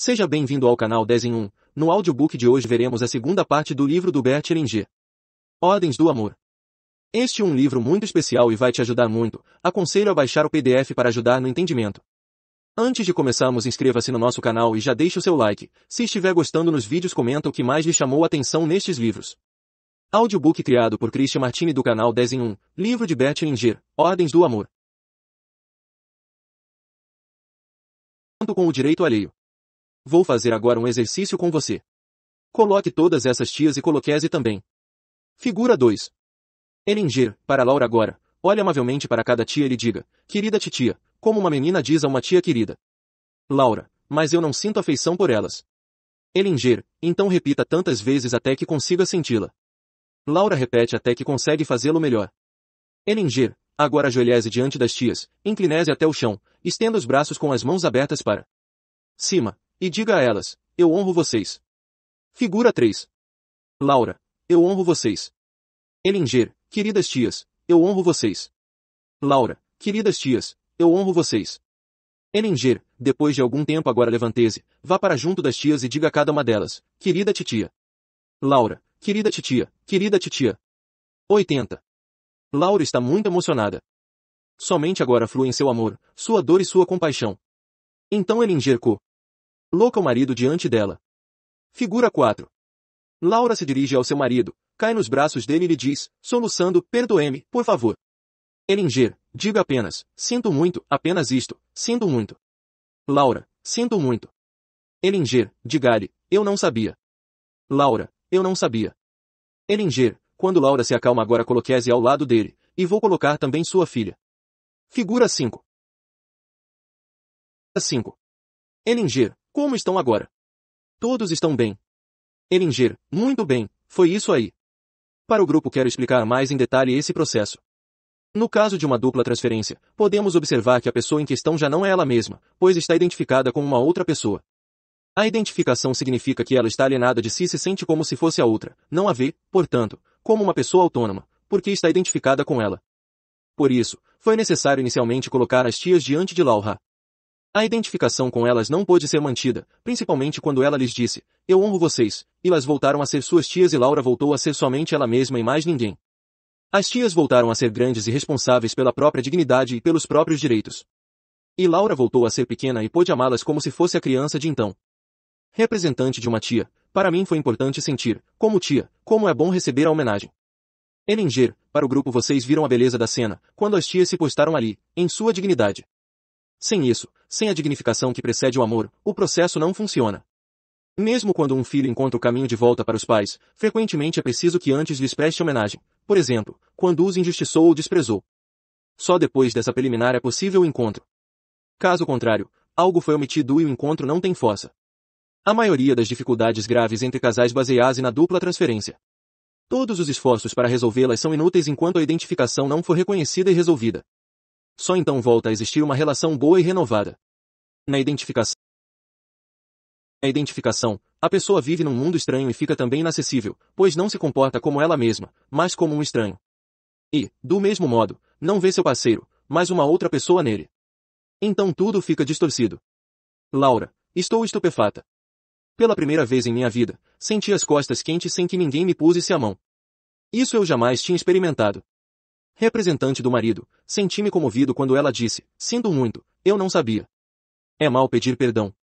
Seja bem-vindo ao canal 10 em 1. No audiobook de hoje veremos a segunda parte do livro do Bert Hellinger, Ordens do Amor. Este é um livro muito especial e vai te ajudar muito. Aconselho a baixar o PDF para ajudar no entendimento. Antes de começarmos, inscreva-se no nosso canal e já deixe o seu like. Se estiver gostando nos vídeos, comenta o que mais lhe chamou a atenção nestes livros. Audiobook criado por Christian Martini do canal 10 em 1, livro de Bert Hellinger, Ordens do Amor. Tanto com o direito alheio. Vou fazer agora um exercício com você. Coloque todas essas tias e coloquese também. Figura 2. Elinger, para Laura agora, olhe amavelmente para cada tia e lhe diga, querida titia, como uma menina diz a uma tia querida. Laura, mas eu não sinto afeição por elas. Elinger, então repita tantas vezes até que consiga senti-la. Laura repete até que consegue fazê-lo melhor. Elinger, agora ajoelhese diante das tias, inclinese até o chão, estenda os braços com as mãos abertas para cima, e diga a elas, eu honro vocês. Figura 3. Laura, eu honro vocês. Elinger, queridas tias, eu honro vocês. Laura, queridas tias, eu honro vocês. Elinger, depois de algum tempo agora levante-se vá para junto das tias e diga a cada uma delas, querida titia. Laura, querida titia, querida titia. 80. Laura está muito emocionada. Somente agora flui em seu amor, sua dor e sua compaixão. Então Elinger co, Louca o marido diante dela. Figura 4. Laura se dirige ao seu marido, cai nos braços dele e lhe diz, soluçando, perdoe-me, por favor. Elinger, diga apenas, sinto muito, apenas isto, sinto muito. Laura, sinto muito. Elinger, diga-lhe, eu não sabia. Laura, eu não sabia. Elinger, quando Laura se acalma agora coloque-se ao lado dele, e vou colocar também sua filha. Figura 5. 5. Elinger, como estão agora? Todos estão bem. Elinger, muito bem, foi isso aí. Para o grupo quero explicar mais em detalhe esse processo. No caso de uma dupla transferência, podemos observar que a pessoa em questão já não é ela mesma, pois está identificada com uma outra pessoa. A identificação significa que ela está alienada de si e se sente como se fosse a outra, não a vê, portanto, como uma pessoa autônoma, porque está identificada com ela. Por isso, foi necessário inicialmente colocar as tias diante de Laura. A identificação com elas não pôde ser mantida, principalmente quando ela lhes disse, eu honro vocês, e elas voltaram a ser suas tias e Laura voltou a ser somente ela mesma e mais ninguém. As tias voltaram a ser grandes e responsáveis pela própria dignidade e pelos próprios direitos. E Laura voltou a ser pequena e pôde amá-las como se fosse a criança de então. Representante de uma tia, para mim foi importante sentir, como tia, como é bom receber a homenagem. Elinger, para o grupo vocês viram a beleza da cena, quando as tias se postaram ali, em sua dignidade. Sem isso, sem a dignificação que precede o amor, o processo não funciona. Mesmo quando um filho encontra o caminho de volta para os pais, frequentemente é preciso que antes lhes preste homenagem, por exemplo, quando os injustiçou ou desprezou. Só depois dessa preliminar é possível o encontro. Caso contrário, algo foi omitido e o encontro não tem força. A maioria das dificuldades graves entre casais baseia-se na dupla transferência. Todos os esforços para resolvê-las são inúteis enquanto a identificação não for reconhecida e resolvida. Só então volta a existir uma relação boa e renovada. Na identificação, na identificação, a pessoa vive num mundo estranho e fica também inacessível, pois não se comporta como ela mesma, mas como um estranho. E, do mesmo modo, não vê seu parceiro, mas uma outra pessoa nele. Então tudo fica distorcido. Laura, estou estupefata. Pela primeira vez em minha vida, senti as costas quentes sem que ninguém me pusesse a mão. Isso eu jamais tinha experimentado representante do marido, senti-me comovido quando ela disse, sinto muito, eu não sabia. É mal pedir perdão.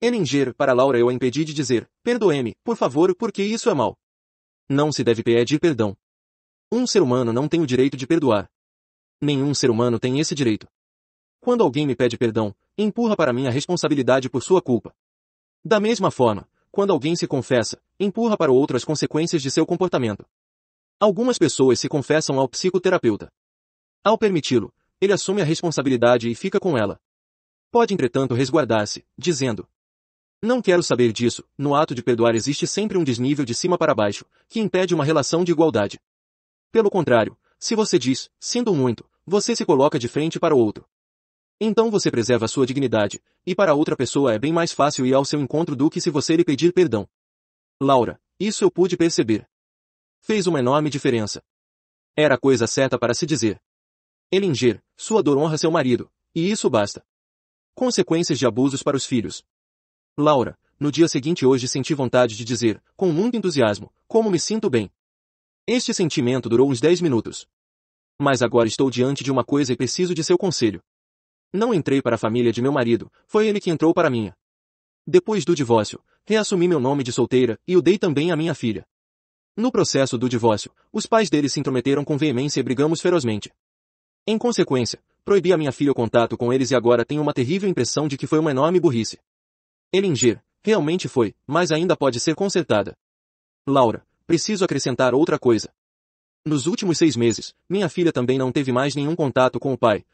Eninger, para Laura eu a impedi de dizer, perdoe-me, por favor, porque isso é mal. Não se deve pedir perdão. Um ser humano não tem o direito de perdoar. Nenhum ser humano tem esse direito. Quando alguém me pede perdão, empurra para mim a responsabilidade por sua culpa. Da mesma forma, quando alguém se confessa, empurra para o outro as consequências de seu comportamento. Algumas pessoas se confessam ao psicoterapeuta. Ao permiti-lo, ele assume a responsabilidade e fica com ela. Pode, entretanto, resguardar-se, dizendo: Não quero saber disso. No ato de perdoar existe sempre um desnível de cima para baixo, que impede uma relação de igualdade. Pelo contrário, se você diz: Sinto muito, você se coloca de frente para o outro. Então você preserva sua dignidade, e para outra pessoa é bem mais fácil ir ao seu encontro do que se você lhe pedir perdão. Laura, isso eu pude perceber. Fez uma enorme diferença. Era a coisa certa para se dizer. Elinger, sua dor honra seu marido, e isso basta. Consequências de abusos para os filhos. Laura, no dia seguinte hoje senti vontade de dizer, com muito entusiasmo, como me sinto bem. Este sentimento durou uns 10 minutos. Mas agora estou diante de uma coisa e preciso de seu conselho. Não entrei para a família de meu marido, foi ele que entrou para a minha. Depois do divórcio, reassumi meu nome de solteira e o dei também à minha filha. No processo do divórcio, os pais dele se intrometeram com veemência e brigamos ferozmente. Em consequência, proibi a minha filha o contato com eles e agora tenho uma terrível impressão de que foi uma enorme burrice. Elinger, realmente foi, mas ainda pode ser consertada. Laura, preciso acrescentar outra coisa. Nos últimos seis meses, minha filha também não teve mais nenhum contato com o pai,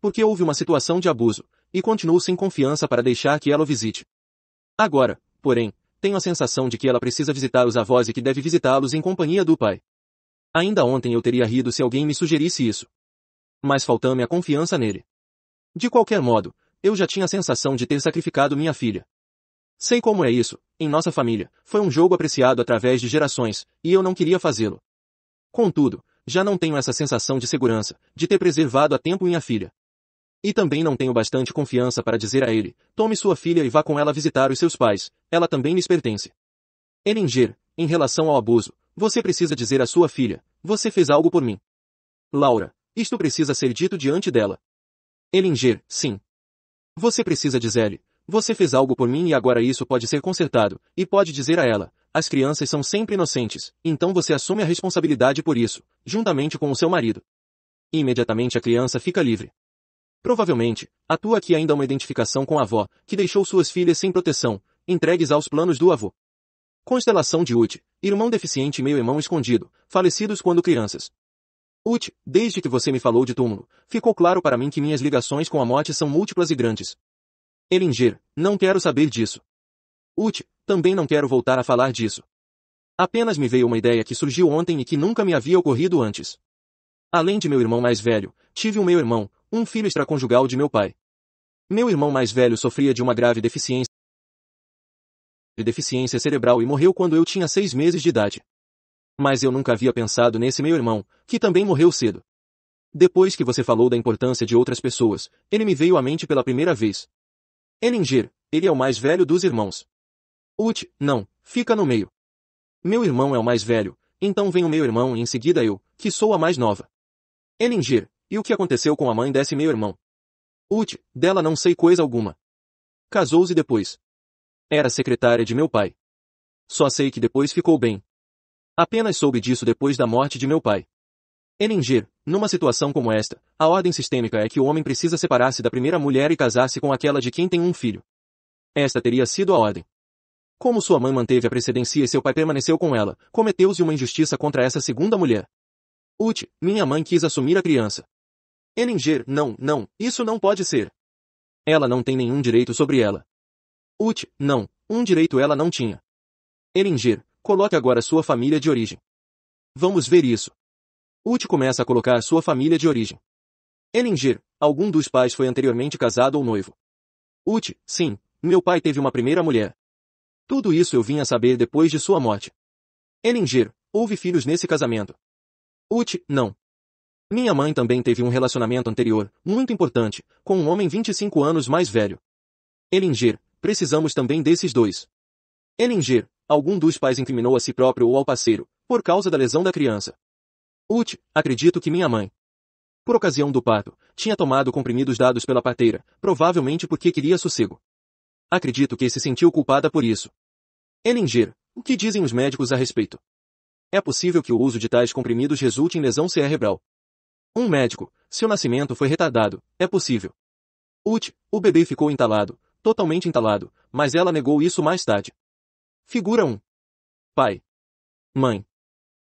porque houve uma situação de abuso, e continuo sem confiança para deixar que ela o visite. Agora, porém, tenho a sensação de que ela precisa visitar os avós e que deve visitá-los em companhia do pai. Ainda ontem eu teria rido se alguém me sugerisse isso. Mas faltava me a confiança nele. De qualquer modo, eu já tinha a sensação de ter sacrificado minha filha. Sei como é isso, em nossa família, foi um jogo apreciado através de gerações, e eu não queria fazê-lo. Contudo, já não tenho essa sensação de segurança, de ter preservado a tempo minha filha. E também não tenho bastante confiança para dizer a ele, tome sua filha e vá com ela visitar os seus pais, ela também lhes pertence. Elinger, em relação ao abuso, você precisa dizer à sua filha, você fez algo por mim. Laura, isto precisa ser dito diante dela. Elinger, sim. Você precisa dizer-lhe, você fez algo por mim e agora isso pode ser consertado, e pode dizer a ela, as crianças são sempre inocentes, então você assume a responsabilidade por isso, juntamente com o seu marido. E imediatamente a criança fica livre. Provavelmente, atua aqui ainda é uma identificação com a avó, que deixou suas filhas sem proteção, entregues aos planos do avô. Constelação de Ut, irmão deficiente e meio-irmão escondido, falecidos quando crianças. Ut, desde que você me falou de túmulo, ficou claro para mim que minhas ligações com a morte são múltiplas e grandes. Elinger, não quero saber disso. Ut, também não quero voltar a falar disso. Apenas me veio uma ideia que surgiu ontem e que nunca me havia ocorrido antes. Além de meu irmão mais velho, tive um meu-irmão, um filho extraconjugal de meu pai. Meu irmão mais velho sofria de uma grave deficiência de deficiência cerebral e morreu quando eu tinha seis meses de idade. Mas eu nunca havia pensado nesse meu irmão, que também morreu cedo. Depois que você falou da importância de outras pessoas, ele me veio à mente pela primeira vez. Elinger, ele é o mais velho dos irmãos. Ut, não, fica no meio. Meu irmão é o mais velho, então vem o meu irmão e em seguida eu, que sou a mais nova. Elingir, e o que aconteceu com a mãe desse meu-irmão? Ut, dela não sei coisa alguma. Casou-se depois. Era secretária de meu pai. Só sei que depois ficou bem. Apenas soube disso depois da morte de meu pai. Elingir, numa situação como esta, a ordem sistêmica é que o homem precisa separar-se da primeira mulher e casar-se com aquela de quem tem um filho. Esta teria sido a ordem. Como sua mãe manteve a precedência e seu pai permaneceu com ela, cometeu-se uma injustiça contra essa segunda mulher. Ute, minha mãe quis assumir a criança. Eninger, não, não, isso não pode ser. Ela não tem nenhum direito sobre ela. Ute, não, um direito ela não tinha. Eringer, coloque agora sua família de origem. Vamos ver isso. Ute começa a colocar sua família de origem. Elinger, algum dos pais foi anteriormente casado ou noivo. Ute, sim, meu pai teve uma primeira mulher. Tudo isso eu vim a saber depois de sua morte. Elinger, houve filhos nesse casamento. Ut, não. Minha mãe também teve um relacionamento anterior, muito importante, com um homem 25 anos mais velho. Elinger, precisamos também desses dois. Elinger, algum dos pais incriminou a si próprio ou ao parceiro, por causa da lesão da criança. Ut, acredito que minha mãe. Por ocasião do parto, tinha tomado comprimidos dados pela parteira, provavelmente porque queria sossego. Acredito que se sentiu culpada por isso. Elinger, o que dizem os médicos a respeito? é possível que o uso de tais comprimidos resulte em lesão cerebral. Um médico, seu nascimento foi retardado, é possível. Ut, o bebê ficou entalado, totalmente entalado, mas ela negou isso mais tarde. Figura 1. Pai. Mãe.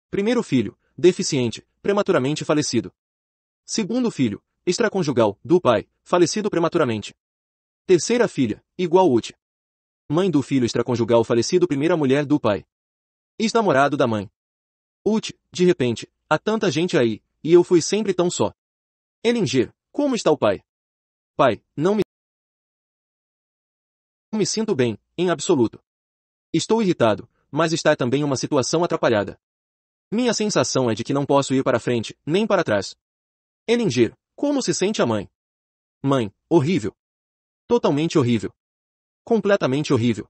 Primeiro filho, deficiente, prematuramente falecido. Segundo filho, extraconjugal, do pai, falecido prematuramente. Terceira filha, igual Ut. Mãe do filho extraconjugal falecido primeira mulher do pai. Ex-namorado da mãe. Ut, de repente, há tanta gente aí, e eu fui sempre tão só. LNG, como está o pai? Pai, não me... me sinto bem, em absoluto. Estou irritado, mas está também uma situação atrapalhada. Minha sensação é de que não posso ir para frente, nem para trás. Elinger, como se sente a mãe? Mãe, horrível. Totalmente horrível. Completamente horrível.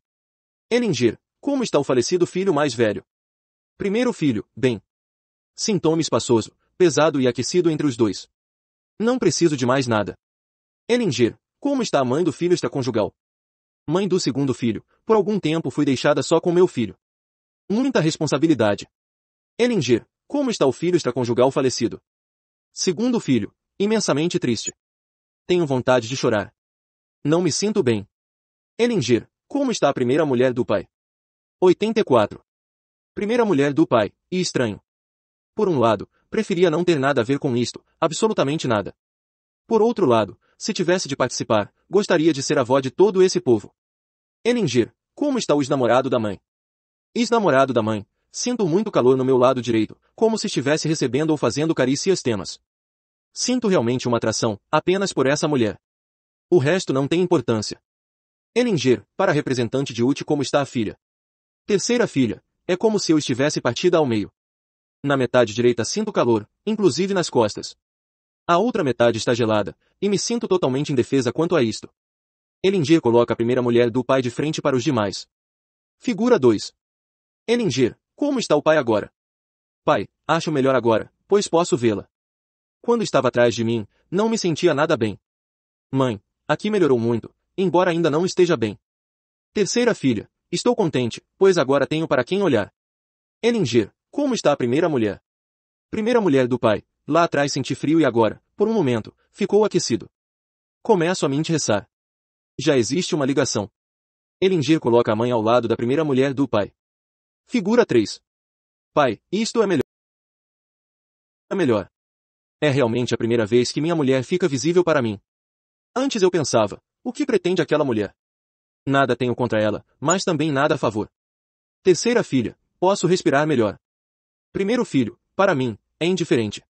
Elinger, como está o falecido filho mais velho? Primeiro filho, bem. Sintoma espaçoso, pesado e aquecido entre os dois. Não preciso de mais nada. Elinger, como está a mãe do filho extraconjugal? Mãe do segundo filho, por algum tempo fui deixada só com meu filho. Muita responsabilidade. Elinger, como está o filho extraconjugal falecido? Segundo filho, imensamente triste. Tenho vontade de chorar. Não me sinto bem. Elinger, como está a primeira mulher do pai? 84 primeira mulher do pai, e estranho. Por um lado, preferia não ter nada a ver com isto, absolutamente nada. Por outro lado, se tivesse de participar, gostaria de ser avó de todo esse povo. Eninger, como está o ex-namorado da mãe? Ex-namorado da mãe, sinto muito calor no meu lado direito, como se estivesse recebendo ou fazendo carícias temas. Sinto realmente uma atração, apenas por essa mulher. O resto não tem importância. Eninger, para representante de Uti como está a filha. Terceira filha, é como se eu estivesse partida ao meio. Na metade direita sinto calor, inclusive nas costas. A outra metade está gelada, e me sinto totalmente indefesa quanto a isto. Elindir coloca a primeira mulher do pai de frente para os demais. Figura 2. Elindir, como está o pai agora? Pai, acho melhor agora, pois posso vê-la. Quando estava atrás de mim, não me sentia nada bem. Mãe, aqui melhorou muito, embora ainda não esteja bem. Terceira filha, Estou contente, pois agora tenho para quem olhar. Eningir, como está a primeira mulher? Primeira mulher do pai. Lá atrás senti frio e agora, por um momento, ficou aquecido. Começo a me interessar. Já existe uma ligação. Elingir coloca a mãe ao lado da primeira mulher do pai. Figura 3. Pai, isto é melhor. É melhor. É realmente a primeira vez que minha mulher fica visível para mim. Antes eu pensava, o que pretende aquela mulher? Nada tenho contra ela, mas também nada a favor. Terceira filha, posso respirar melhor. Primeiro filho, para mim, é indiferente.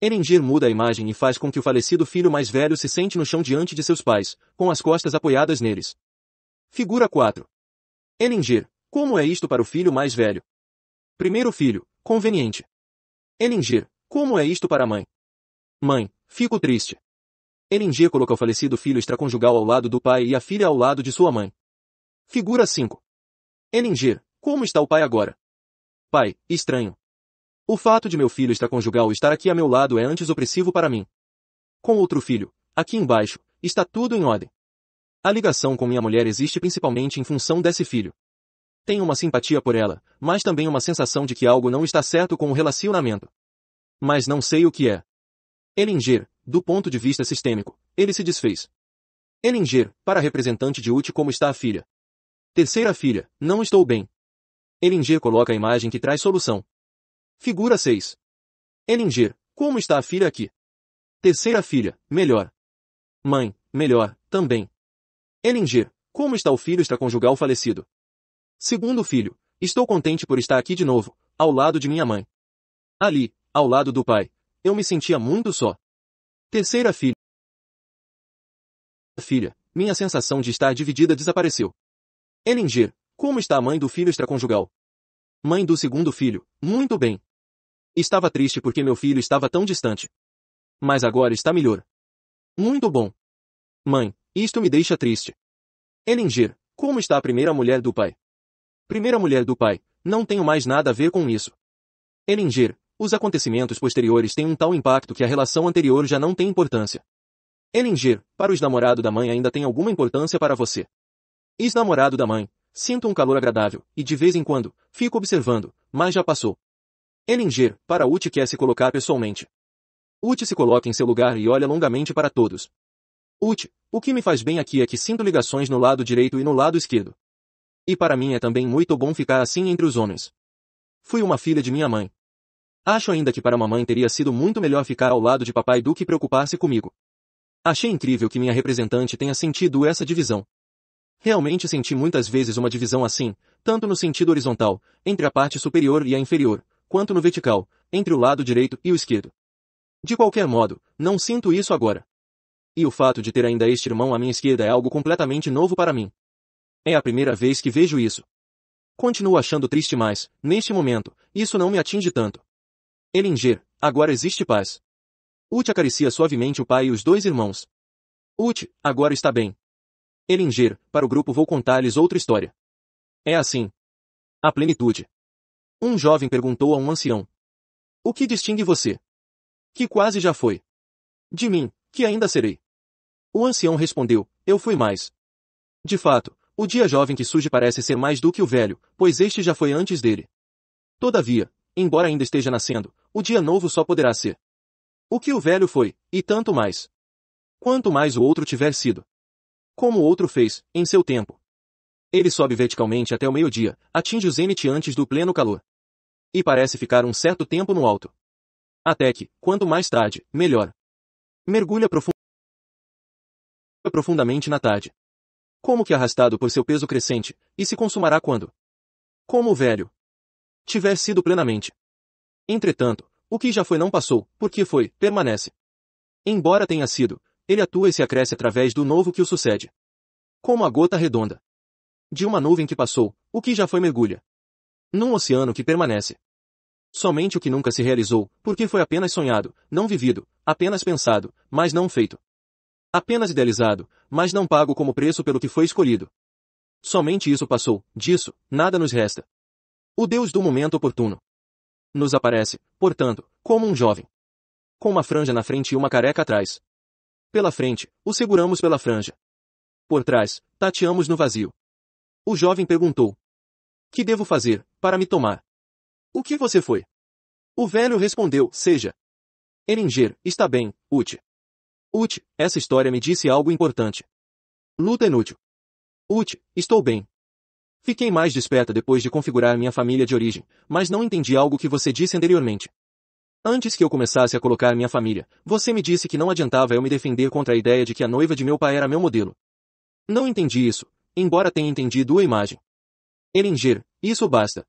Erengir muda a imagem e faz com que o falecido filho mais velho se sente no chão diante de seus pais, com as costas apoiadas neles. Figura 4. Erengir, como é isto para o filho mais velho? Primeiro filho, conveniente. Erengir, como é isto para a mãe? Mãe, fico triste. Elinge coloca o falecido filho extraconjugal ao lado do pai e a filha ao lado de sua mãe. Figura 5. Elinger, como está o pai agora? Pai, estranho. O fato de meu filho extraconjugal estar aqui a meu lado é antes opressivo para mim. Com outro filho, aqui embaixo, está tudo em ordem. A ligação com minha mulher existe principalmente em função desse filho. Tenho uma simpatia por ela, mas também uma sensação de que algo não está certo com o relacionamento. Mas não sei o que é. Elinger, do ponto de vista sistêmico, ele se desfez. Elinger, é para representante de Ut como está a filha. Terceira filha, não estou bem. Elinger é coloca a imagem que traz solução. Figura 6. Elinger, é como está a filha aqui? Terceira filha, melhor. Mãe, melhor, também. Elinger, como está o filho extraconjugal falecido? Segundo filho, estou contente por estar aqui de novo, ao lado de minha mãe. Ali, ao lado do pai, eu me sentia muito só. Terceira filha. Filha, minha sensação de estar dividida desapareceu. Elinger, como está a mãe do filho extraconjugal? Mãe do segundo filho, muito bem. Estava triste porque meu filho estava tão distante. Mas agora está melhor. Muito bom. Mãe, isto me deixa triste. Elinger, como está a primeira mulher do pai? Primeira mulher do pai, não tenho mais nada a ver com isso. Elinger, os acontecimentos posteriores têm um tal impacto que a relação anterior já não tem importância. Elinger, para o ex-namorado da mãe ainda tem alguma importância para você. Ex-namorado da mãe, sinto um calor agradável, e de vez em quando, fico observando, mas já passou. Elinger, para Uti quer se colocar pessoalmente. Uti se coloca em seu lugar e olha longamente para todos. Uti, o que me faz bem aqui é que sinto ligações no lado direito e no lado esquerdo. E para mim é também muito bom ficar assim entre os homens. Fui uma filha de minha mãe. Acho ainda que para mamãe teria sido muito melhor ficar ao lado de papai do que preocupar-se comigo. Achei incrível que minha representante tenha sentido essa divisão. Realmente senti muitas vezes uma divisão assim, tanto no sentido horizontal, entre a parte superior e a inferior, quanto no vertical, entre o lado direito e o esquerdo. De qualquer modo, não sinto isso agora. E o fato de ter ainda este irmão à minha esquerda é algo completamente novo para mim. É a primeira vez que vejo isso. Continuo achando triste mais, neste momento, isso não me atinge tanto. Elinger, agora existe paz. Ute acaricia suavemente o pai e os dois irmãos. Ute, agora está bem. Elinger, para o grupo vou contar-lhes outra história. É assim. A plenitude. Um jovem perguntou a um ancião. O que distingue você? Que quase já foi. De mim, que ainda serei. O ancião respondeu, eu fui mais. De fato, o dia jovem que surge parece ser mais do que o velho, pois este já foi antes dele. Todavia, embora ainda esteja nascendo, o dia novo só poderá ser. O que o velho foi, e tanto mais. Quanto mais o outro tiver sido. Como o outro fez, em seu tempo. Ele sobe verticalmente até o meio-dia, atinge o zênite antes do pleno calor. E parece ficar um certo tempo no alto. Até que, quanto mais tarde, melhor. Mergulha profundamente na tarde. Como que arrastado por seu peso crescente, e se consumará quando? Como o velho, tiver sido plenamente. Entretanto, o que já foi não passou, porque foi, permanece. Embora tenha sido, ele atua e se acresce através do novo que o sucede. Como a gota redonda. De uma nuvem que passou, o que já foi mergulha. Num oceano que permanece. Somente o que nunca se realizou, porque foi apenas sonhado, não vivido, apenas pensado, mas não feito. Apenas idealizado, mas não pago como preço pelo que foi escolhido. Somente isso passou, disso, nada nos resta o Deus do momento oportuno. Nos aparece, portanto, como um jovem. Com uma franja na frente e uma careca atrás. Pela frente, o seguramos pela franja. Por trás, tateamos no vazio. O jovem perguntou: Que devo fazer para me tomar? O que você foi? O velho respondeu: Seja. Eringer, está bem, Ut. Ut, essa história me disse algo importante. Luta é inútil. Ut, estou bem. Fiquei mais desperta depois de configurar minha família de origem, mas não entendi algo que você disse anteriormente. Antes que eu começasse a colocar minha família, você me disse que não adiantava eu me defender contra a ideia de que a noiva de meu pai era meu modelo. Não entendi isso, embora tenha entendido a imagem. Elinger, isso basta.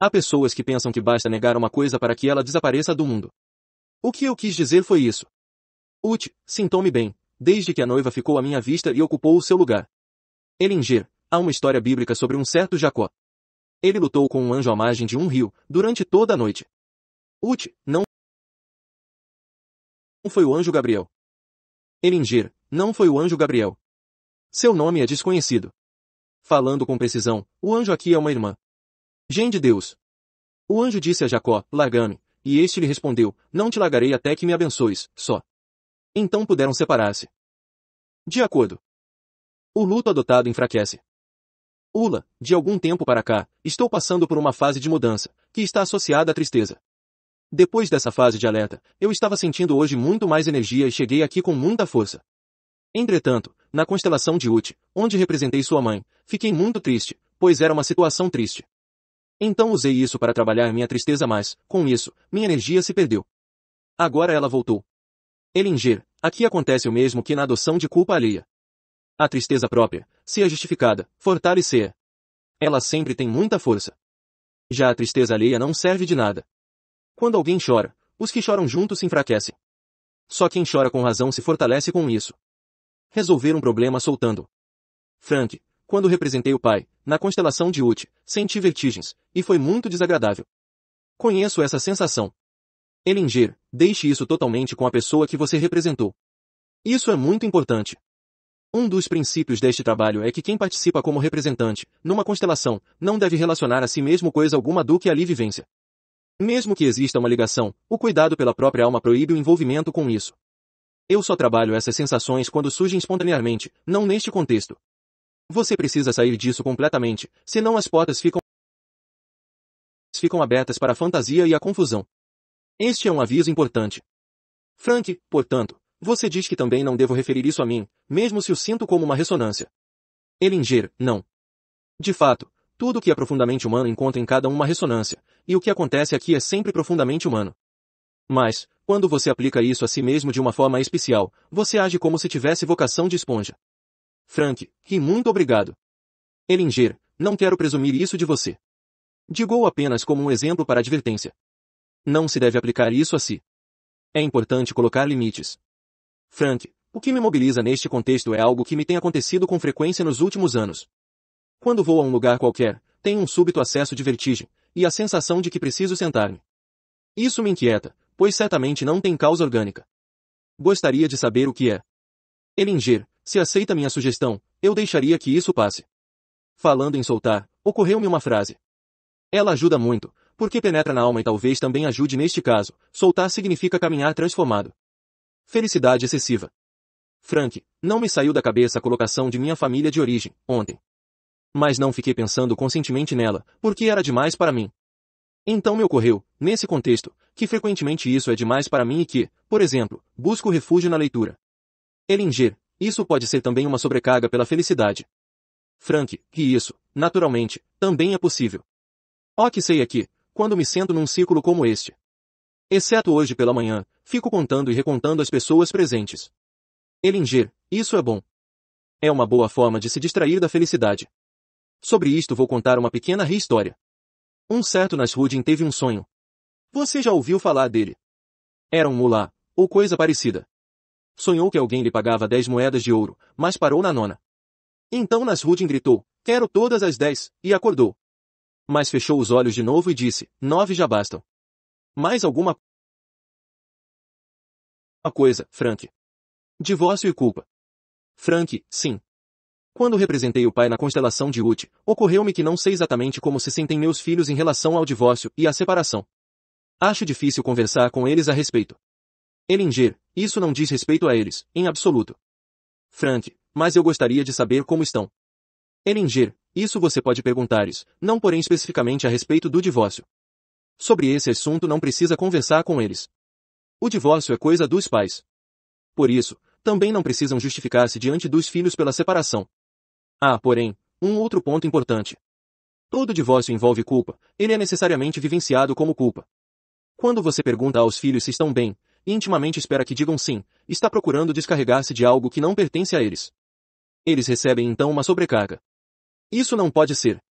Há pessoas que pensam que basta negar uma coisa para que ela desapareça do mundo. O que eu quis dizer foi isso. Ute, sintome bem, desde que a noiva ficou à minha vista e ocupou o seu lugar. Elinger, Há uma história bíblica sobre um certo Jacó. Ele lutou com um anjo à margem de um rio, durante toda a noite. Ute, não foi o anjo Gabriel. Elingir, não foi o anjo Gabriel. Seu nome é desconhecido. Falando com precisão, o anjo aqui é uma irmã. Gem de Deus. O anjo disse a Jacó, larga-me, e este lhe respondeu, não te largarei até que me abençoes, só. Então puderam separar-se. De acordo. O luto adotado enfraquece. Ula, de algum tempo para cá, estou passando por uma fase de mudança, que está associada à tristeza. Depois dessa fase de alerta, eu estava sentindo hoje muito mais energia e cheguei aqui com muita força. Entretanto, na constelação de Uti, onde representei sua mãe, fiquei muito triste, pois era uma situação triste. Então usei isso para trabalhar minha tristeza mas, com isso, minha energia se perdeu. Agora ela voltou. Elinger, aqui acontece o mesmo que na adoção de culpa alheia. A tristeza própria, se é justificada, fortalece-a. Ela sempre tem muita força. Já a tristeza alheia não serve de nada. Quando alguém chora, os que choram juntos se enfraquecem. Só quem chora com razão se fortalece com isso. Resolver um problema soltando. Frank, quando representei o pai, na constelação de Ute, senti vertigens, e foi muito desagradável. Conheço essa sensação. Elinger, deixe isso totalmente com a pessoa que você representou. Isso é muito importante. Um dos princípios deste trabalho é que quem participa como representante, numa constelação, não deve relacionar a si mesmo coisa alguma do que ali vivência. Mesmo que exista uma ligação, o cuidado pela própria alma proíbe o envolvimento com isso. Eu só trabalho essas sensações quando surgem espontaneamente, não neste contexto. Você precisa sair disso completamente, senão as portas ficam ficam abertas para a fantasia e a confusão. Este é um aviso importante. Frank, portanto, você diz que também não devo referir isso a mim, mesmo se o sinto como uma ressonância. Elinger, não. De fato, tudo o que é profundamente humano encontra em cada um uma ressonância, e o que acontece aqui é sempre profundamente humano. Mas, quando você aplica isso a si mesmo de uma forma especial, você age como se tivesse vocação de esponja. Frank, que muito obrigado. Elinger, não quero presumir isso de você. Digo-o apenas como um exemplo para advertência. Não se deve aplicar isso a si. É importante colocar limites. Frank, o que me mobiliza neste contexto é algo que me tem acontecido com frequência nos últimos anos. Quando vou a um lugar qualquer, tenho um súbito acesso de vertigem, e a sensação de que preciso sentar-me. Isso me inquieta, pois certamente não tem causa orgânica. Gostaria de saber o que é. Elinger, se aceita minha sugestão, eu deixaria que isso passe. Falando em soltar, ocorreu-me uma frase. Ela ajuda muito, porque penetra na alma e talvez também ajude neste caso, soltar significa caminhar transformado. Felicidade excessiva. Frank, não me saiu da cabeça a colocação de minha família de origem, ontem. Mas não fiquei pensando conscientemente nela, porque era demais para mim. Então me ocorreu, nesse contexto, que frequentemente isso é demais para mim e que, por exemplo, busco refúgio na leitura. Elinger, isso pode ser também uma sobrecarga pela felicidade. Frank, que isso, naturalmente, também é possível. Ó que sei aqui, quando me sento num círculo como este, Exceto hoje pela manhã, fico contando e recontando as pessoas presentes. Elinger, isso é bom. É uma boa forma de se distrair da felicidade. Sobre isto vou contar uma pequena história. Um certo Nasrudin teve um sonho. Você já ouviu falar dele? Era um mulá, ou coisa parecida. Sonhou que alguém lhe pagava dez moedas de ouro, mas parou na nona. Então Nasrudin gritou, quero todas as dez, e acordou. Mas fechou os olhos de novo e disse, nove já bastam. Mais alguma coisa, Frank? Divórcio e culpa. Frank, sim. Quando representei o pai na constelação de Ut, ocorreu-me que não sei exatamente como se sentem meus filhos em relação ao divórcio e à separação. Acho difícil conversar com eles a respeito. Elinger, isso não diz respeito a eles, em absoluto. Frank, mas eu gostaria de saber como estão. Elinger, isso você pode perguntar-lhes, não porém especificamente a respeito do divórcio. Sobre esse assunto não precisa conversar com eles. O divórcio é coisa dos pais. Por isso, também não precisam justificar-se diante dos filhos pela separação. Há, ah, porém, um outro ponto importante. Todo divórcio envolve culpa, ele é necessariamente vivenciado como culpa. Quando você pergunta aos filhos se estão bem, intimamente espera que digam sim, está procurando descarregar-se de algo que não pertence a eles. Eles recebem então uma sobrecarga. Isso não pode ser.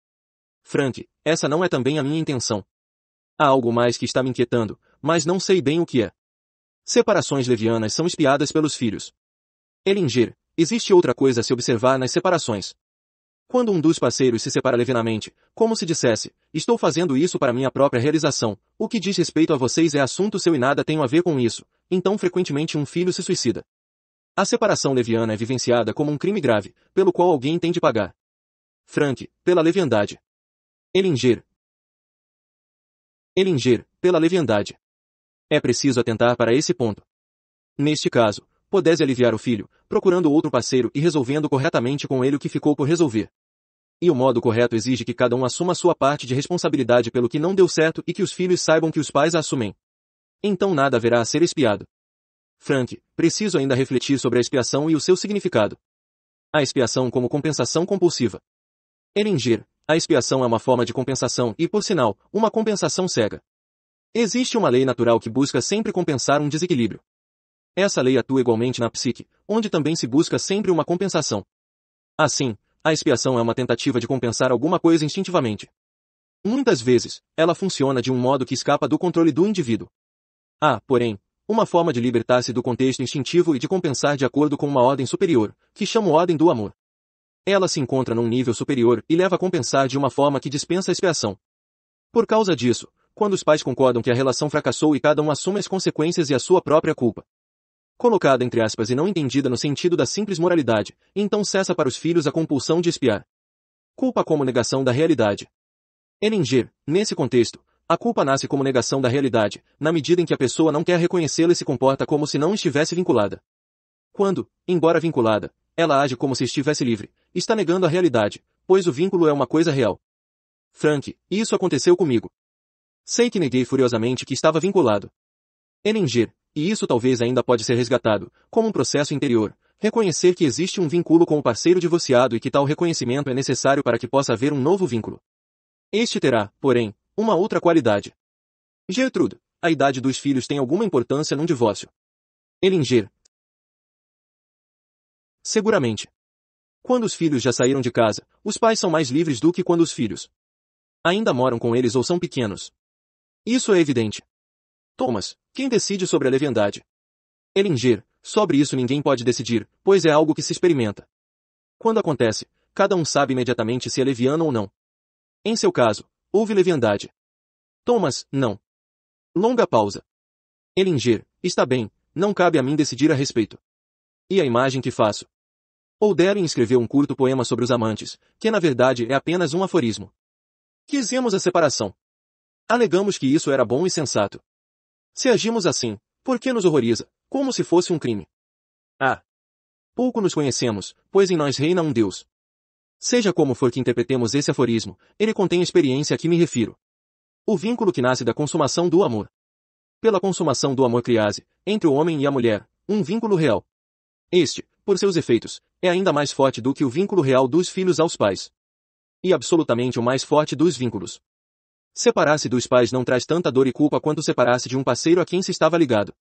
Frank, essa não é também a minha intenção. Há algo mais que está me inquietando, mas não sei bem o que é. Separações levianas são espiadas pelos filhos. Elinger, existe outra coisa a se observar nas separações. Quando um dos parceiros se separa levianamente, como se dissesse, estou fazendo isso para minha própria realização, o que diz respeito a vocês é assunto seu e nada tenho a ver com isso, então frequentemente um filho se suicida. A separação leviana é vivenciada como um crime grave, pelo qual alguém tem de pagar. Frank, pela leviandade. Elinger, elinger, pela leviandade. É preciso atentar para esse ponto. Neste caso, podes aliviar o filho, procurando outro parceiro e resolvendo corretamente com ele o que ficou por resolver. E o modo correto exige que cada um assuma sua parte de responsabilidade pelo que não deu certo e que os filhos saibam que os pais a assumem. Então nada haverá a ser espiado. Frank, preciso ainda refletir sobre a expiação e o seu significado. A expiação como compensação compulsiva. Eringer, a expiação é uma forma de compensação e, por sinal, uma compensação cega. Existe uma lei natural que busca sempre compensar um desequilíbrio. Essa lei atua igualmente na psique, onde também se busca sempre uma compensação. Assim, a expiação é uma tentativa de compensar alguma coisa instintivamente. Muitas vezes, ela funciona de um modo que escapa do controle do indivíduo. Há, porém, uma forma de libertar-se do contexto instintivo e de compensar de acordo com uma ordem superior, que chamo ordem do amor. Ela se encontra num nível superior e leva a compensar de uma forma que dispensa a expiação. Por causa disso, quando os pais concordam que a relação fracassou e cada um assume as consequências e a sua própria culpa, colocada entre aspas e não entendida no sentido da simples moralidade, então cessa para os filhos a compulsão de espiar. Culpa como negação da realidade. Eninger, nesse contexto, a culpa nasce como negação da realidade, na medida em que a pessoa não quer reconhecê-la e se comporta como se não estivesse vinculada. Quando, embora vinculada, ela age como se estivesse livre. Está negando a realidade, pois o vínculo é uma coisa real. Frank, isso aconteceu comigo. Sei que neguei furiosamente que estava vinculado. Eninger, e isso talvez ainda pode ser resgatado, como um processo interior, reconhecer que existe um vínculo com o parceiro divorciado e que tal reconhecimento é necessário para que possa haver um novo vínculo. Este terá, porém, uma outra qualidade. Gertrude, a idade dos filhos tem alguma importância num divórcio. Elinger, seguramente. Quando os filhos já saíram de casa, os pais são mais livres do que quando os filhos ainda moram com eles ou são pequenos. Isso é evidente. Thomas, quem decide sobre a leviandade? Elinger, sobre isso ninguém pode decidir, pois é algo que se experimenta. Quando acontece, cada um sabe imediatamente se é leviano ou não. Em seu caso, houve leviandade. Thomas, não. Longa pausa. Elinger, está bem, não cabe a mim decidir a respeito. E a imagem que faço? Ou Polderin escreveu um curto poema sobre os amantes, que na verdade é apenas um aforismo. Quisemos a separação. Alegamos que isso era bom e sensato. Se agimos assim, por que nos horroriza, como se fosse um crime? Ah! Pouco nos conhecemos, pois em nós reina um Deus. Seja como for que interpretemos esse aforismo, ele contém a experiência a que me refiro. O vínculo que nasce da consumação do amor. Pela consumação do amor criase, entre o homem e a mulher, um vínculo real. Este, por seus efeitos, é ainda mais forte do que o vínculo real dos filhos aos pais. E absolutamente o mais forte dos vínculos. Separar-se dos pais não traz tanta dor e culpa quanto separar-se de um parceiro a quem se estava ligado.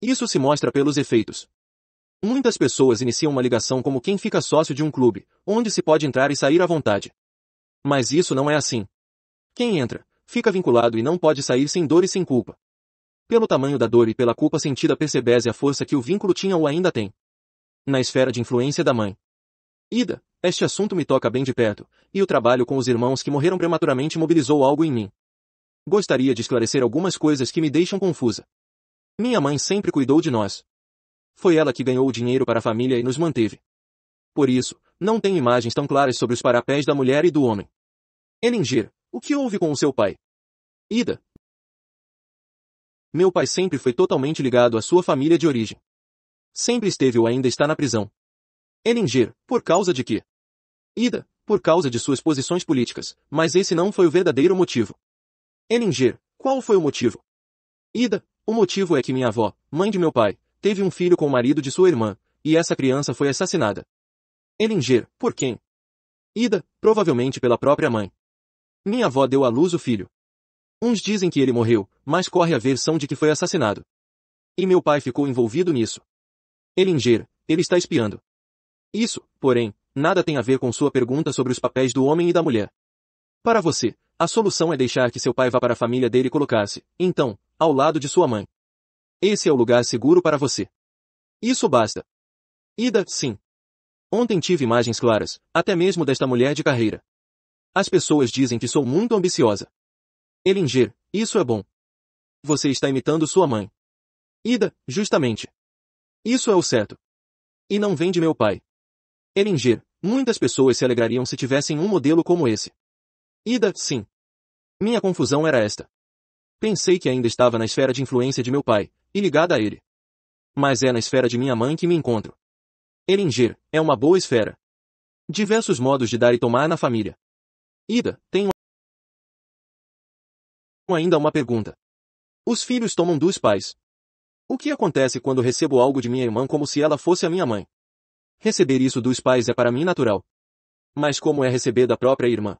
Isso se mostra pelos efeitos. Muitas pessoas iniciam uma ligação como quem fica sócio de um clube, onde se pode entrar e sair à vontade. Mas isso não é assim. Quem entra, fica vinculado e não pode sair sem dor e sem culpa. Pelo tamanho da dor e pela culpa sentida percebese a força que o vínculo tinha ou ainda tem na esfera de influência da mãe. Ida, este assunto me toca bem de perto, e o trabalho com os irmãos que morreram prematuramente mobilizou algo em mim. Gostaria de esclarecer algumas coisas que me deixam confusa. Minha mãe sempre cuidou de nós. Foi ela que ganhou o dinheiro para a família e nos manteve. Por isso, não tenho imagens tão claras sobre os parapés da mulher e do homem. Elingir, o que houve com o seu pai? Ida. Meu pai sempre foi totalmente ligado à sua família de origem sempre esteve ou ainda está na prisão. Elinger, por causa de que? Ida, por causa de suas posições políticas, mas esse não foi o verdadeiro motivo. Elinger, qual foi o motivo? Ida, o motivo é que minha avó, mãe de meu pai, teve um filho com o marido de sua irmã, e essa criança foi assassinada. Elinger, por quem? Ida, provavelmente pela própria mãe. Minha avó deu à luz o filho. Uns dizem que ele morreu, mas corre a versão de que foi assassinado. E meu pai ficou envolvido nisso. Elinger, ele está espiando. Isso, porém, nada tem a ver com sua pergunta sobre os papéis do homem e da mulher. Para você, a solução é deixar que seu pai vá para a família dele e colocar-se, então, ao lado de sua mãe. Esse é o lugar seguro para você. Isso basta. Ida, sim. Ontem tive imagens claras, até mesmo desta mulher de carreira. As pessoas dizem que sou muito ambiciosa. Elinger, isso é bom. Você está imitando sua mãe. Ida, justamente. Isso é o certo. E não vem de meu pai. Elinger, muitas pessoas se alegrariam se tivessem um modelo como esse. Ida, sim. Minha confusão era esta. Pensei que ainda estava na esfera de influência de meu pai, e ligada a ele. Mas é na esfera de minha mãe que me encontro. Elinger, é uma boa esfera. Diversos modos de dar e tomar na família. Ida, tenho ainda uma pergunta. Os filhos tomam dos pais, o que acontece quando recebo algo de minha irmã como se ela fosse a minha mãe? Receber isso dos pais é para mim natural. Mas como é receber da própria irmã?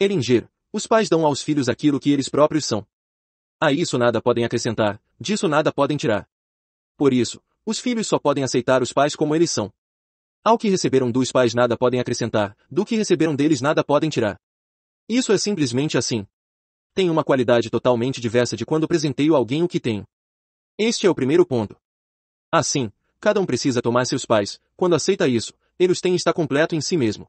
Eringer, os pais dão aos filhos aquilo que eles próprios são. A isso nada podem acrescentar, disso nada podem tirar. Por isso, os filhos só podem aceitar os pais como eles são. Ao que receberam dos pais nada podem acrescentar, do que receberam deles nada podem tirar. Isso é simplesmente assim. Tem uma qualidade totalmente diversa de quando presenteio alguém o que tenho. Este é o primeiro ponto. Assim, cada um precisa tomar seus pais, quando aceita isso, eles têm está completo em si mesmo.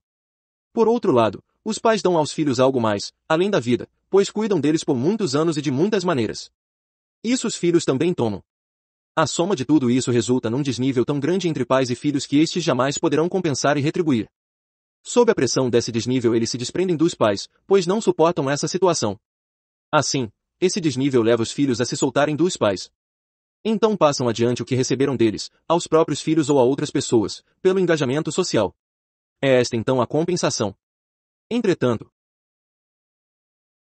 Por outro lado, os pais dão aos filhos algo mais, além da vida, pois cuidam deles por muitos anos e de muitas maneiras. Isso os filhos também tomam. A soma de tudo isso resulta num desnível tão grande entre pais e filhos que estes jamais poderão compensar e retribuir. Sob a pressão desse desnível eles se desprendem dos pais, pois não suportam essa situação. Assim, esse desnível leva os filhos a se soltarem dos pais, então passam adiante o que receberam deles, aos próprios filhos ou a outras pessoas, pelo engajamento social. É esta então a compensação. Entretanto,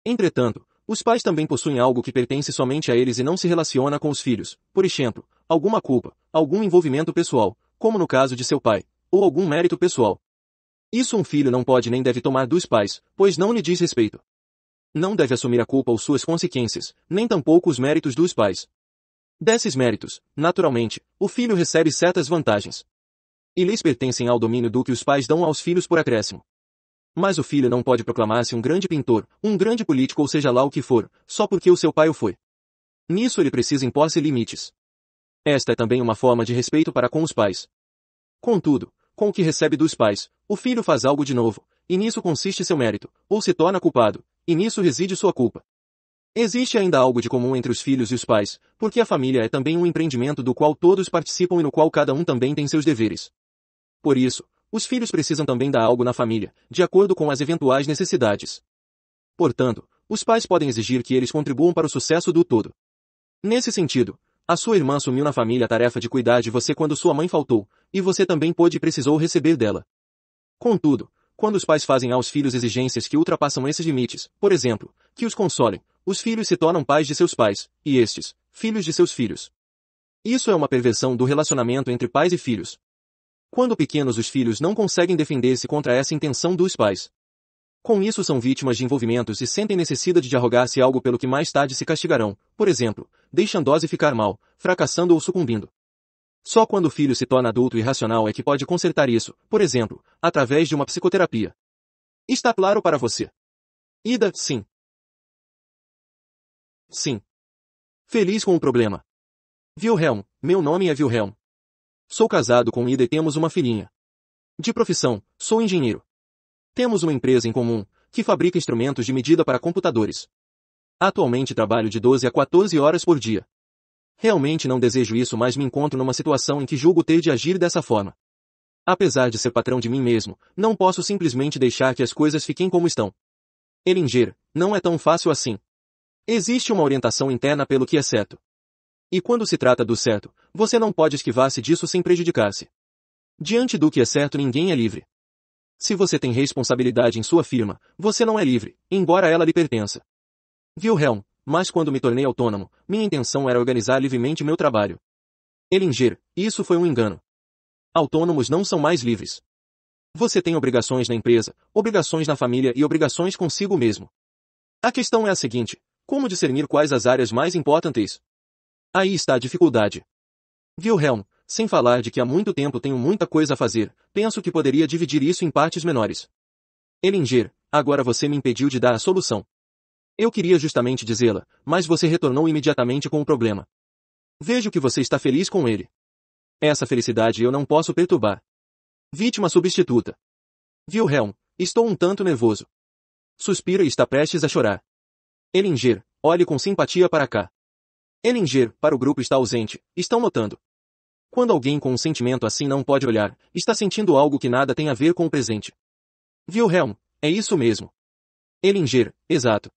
entretanto, os pais também possuem algo que pertence somente a eles e não se relaciona com os filhos, por exemplo, alguma culpa, algum envolvimento pessoal, como no caso de seu pai, ou algum mérito pessoal. Isso um filho não pode nem deve tomar dos pais, pois não lhe diz respeito. Não deve assumir a culpa ou suas consequências, nem tampouco os méritos dos pais. Desses méritos, naturalmente, o filho recebe certas vantagens. E lhes pertencem ao domínio do que os pais dão aos filhos por acréscimo. Mas o filho não pode proclamar-se um grande pintor, um grande político ou seja lá o que for, só porque o seu pai o foi. Nisso ele precisa impor-se limites. Esta é também uma forma de respeito para com os pais. Contudo, com o que recebe dos pais, o filho faz algo de novo, e nisso consiste seu mérito, ou se torna culpado, e nisso reside sua culpa. Existe ainda algo de comum entre os filhos e os pais, porque a família é também um empreendimento do qual todos participam e no qual cada um também tem seus deveres. Por isso, os filhos precisam também dar algo na família, de acordo com as eventuais necessidades. Portanto, os pais podem exigir que eles contribuam para o sucesso do todo. Nesse sentido, a sua irmã assumiu na família a tarefa de cuidar de você quando sua mãe faltou, e você também pôde e precisou receber dela. Contudo, quando os pais fazem aos filhos exigências que ultrapassam esses limites, por exemplo, que os consolem, os filhos se tornam pais de seus pais, e estes, filhos de seus filhos. Isso é uma perversão do relacionamento entre pais e filhos. Quando pequenos os filhos não conseguem defender-se contra essa intenção dos pais. Com isso são vítimas de envolvimentos e sentem necessidade de arrogar-se algo pelo que mais tarde se castigarão, por exemplo, deixando-se ficar mal, fracassando ou sucumbindo. Só quando o filho se torna adulto e racional é que pode consertar isso, por exemplo, através de uma psicoterapia. Está claro para você? Ida, sim. Sim. Feliz com o problema. Wilhelm, meu nome é Wilhelm. Sou casado com Ida e temos uma filhinha. De profissão, sou engenheiro. Temos uma empresa em comum, que fabrica instrumentos de medida para computadores. Atualmente trabalho de 12 a 14 horas por dia. Realmente não desejo isso mas me encontro numa situação em que julgo ter de agir dessa forma. Apesar de ser patrão de mim mesmo, não posso simplesmente deixar que as coisas fiquem como estão. Elinger, não é tão fácil assim. Existe uma orientação interna pelo que é certo. E quando se trata do certo, você não pode esquivar-se disso sem prejudicar-se. Diante do que é certo ninguém é livre. Se você tem responsabilidade em sua firma, você não é livre, embora ela lhe pertença. Wilhelm, mas quando me tornei autônomo, minha intenção era organizar livremente meu trabalho. Elinger, isso foi um engano. Autônomos não são mais livres. Você tem obrigações na empresa, obrigações na família e obrigações consigo mesmo. A questão é a seguinte, como discernir quais as áreas mais importantes? Aí está a dificuldade. Wilhelm, sem falar de que há muito tempo tenho muita coisa a fazer, penso que poderia dividir isso em partes menores. Elinger, agora você me impediu de dar a solução. Eu queria justamente dizê-la, mas você retornou imediatamente com o problema. Vejo que você está feliz com ele. Essa felicidade eu não posso perturbar. Vítima substituta. Wilhelm, estou um tanto nervoso. Suspira e está prestes a chorar. Elinger, olhe com simpatia para cá. Elinger, para o grupo está ausente, estão notando. Quando alguém com um sentimento assim não pode olhar, está sentindo algo que nada tem a ver com o presente. Wilhelm, é isso mesmo. Elinger, exato.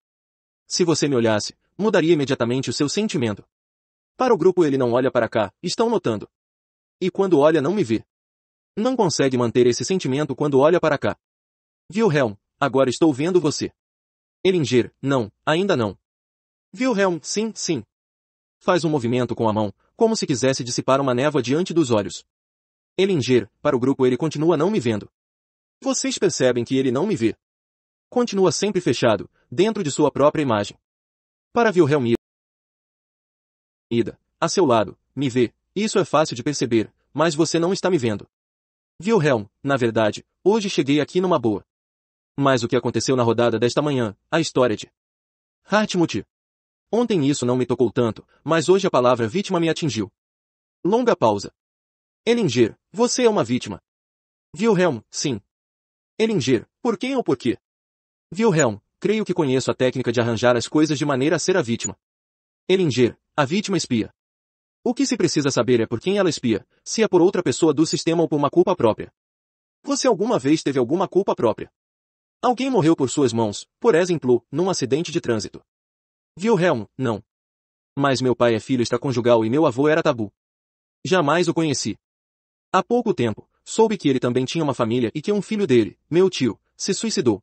Se você me olhasse, mudaria imediatamente o seu sentimento. Para o grupo ele não olha para cá, estão notando. E quando olha não me vê. Não consegue manter esse sentimento quando olha para cá. Wilhelm, agora estou vendo você. Elinger, não, ainda não. Wilhelm, sim, sim. Faz um movimento com a mão, como se quisesse dissipar uma névoa diante dos olhos. Elinger, para o grupo ele continua não me vendo. Vocês percebem que ele não me vê continua sempre fechado, dentro de sua própria imagem. Para Vilhelm Ida, a seu lado, me vê, isso é fácil de perceber, mas você não está me vendo. Wilhelm, na verdade, hoje cheguei aqui numa boa. Mas o que aconteceu na rodada desta manhã, a história de Hartmut. Ontem isso não me tocou tanto, mas hoje a palavra vítima me atingiu. Longa pausa. Elinger, você é uma vítima. Wilhelm, sim. Elinger, por quem ou por quê? Wilhelm, creio que conheço a técnica de arranjar as coisas de maneira a ser a vítima. Elinger, a vítima espia. O que se precisa saber é por quem ela espia, se é por outra pessoa do sistema ou por uma culpa própria. Você alguma vez teve alguma culpa própria? Alguém morreu por suas mãos, por exemplo, num acidente de trânsito. Wilhelm, não. Mas meu pai é filho extraconjugal e meu avô era tabu. Jamais o conheci. Há pouco tempo, soube que ele também tinha uma família e que um filho dele, meu tio, se suicidou.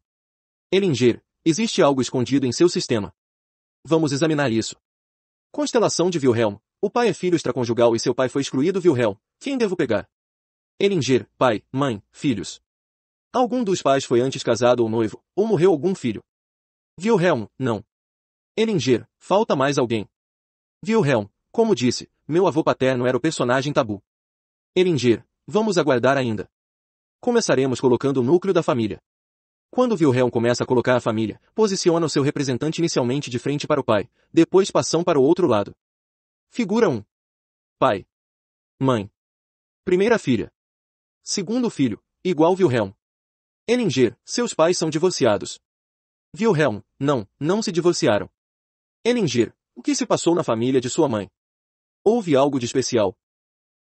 Elinger, existe algo escondido em seu sistema. Vamos examinar isso. Constelação de Wilhelm. O pai é filho extraconjugal e seu pai foi excluído Wilhelm. Quem devo pegar? Elinger, pai, mãe, filhos. Algum dos pais foi antes casado ou noivo, ou morreu algum filho. Wilhelm, não. Elinger, falta mais alguém. Wilhelm, como disse, meu avô paterno era o personagem tabu. Elinger, vamos aguardar ainda. Começaremos colocando o núcleo da família. Quando o Wilhelm começa a colocar a família, posiciona o seu representante inicialmente de frente para o pai, depois passam para o outro lado. Figura 1. Pai. Mãe. Primeira filha. Segundo filho, igual Wilhelm. Ellinger, seus pais são divorciados. Wilhelm, não, não se divorciaram. Ellinger, o que se passou na família de sua mãe? Houve algo de especial.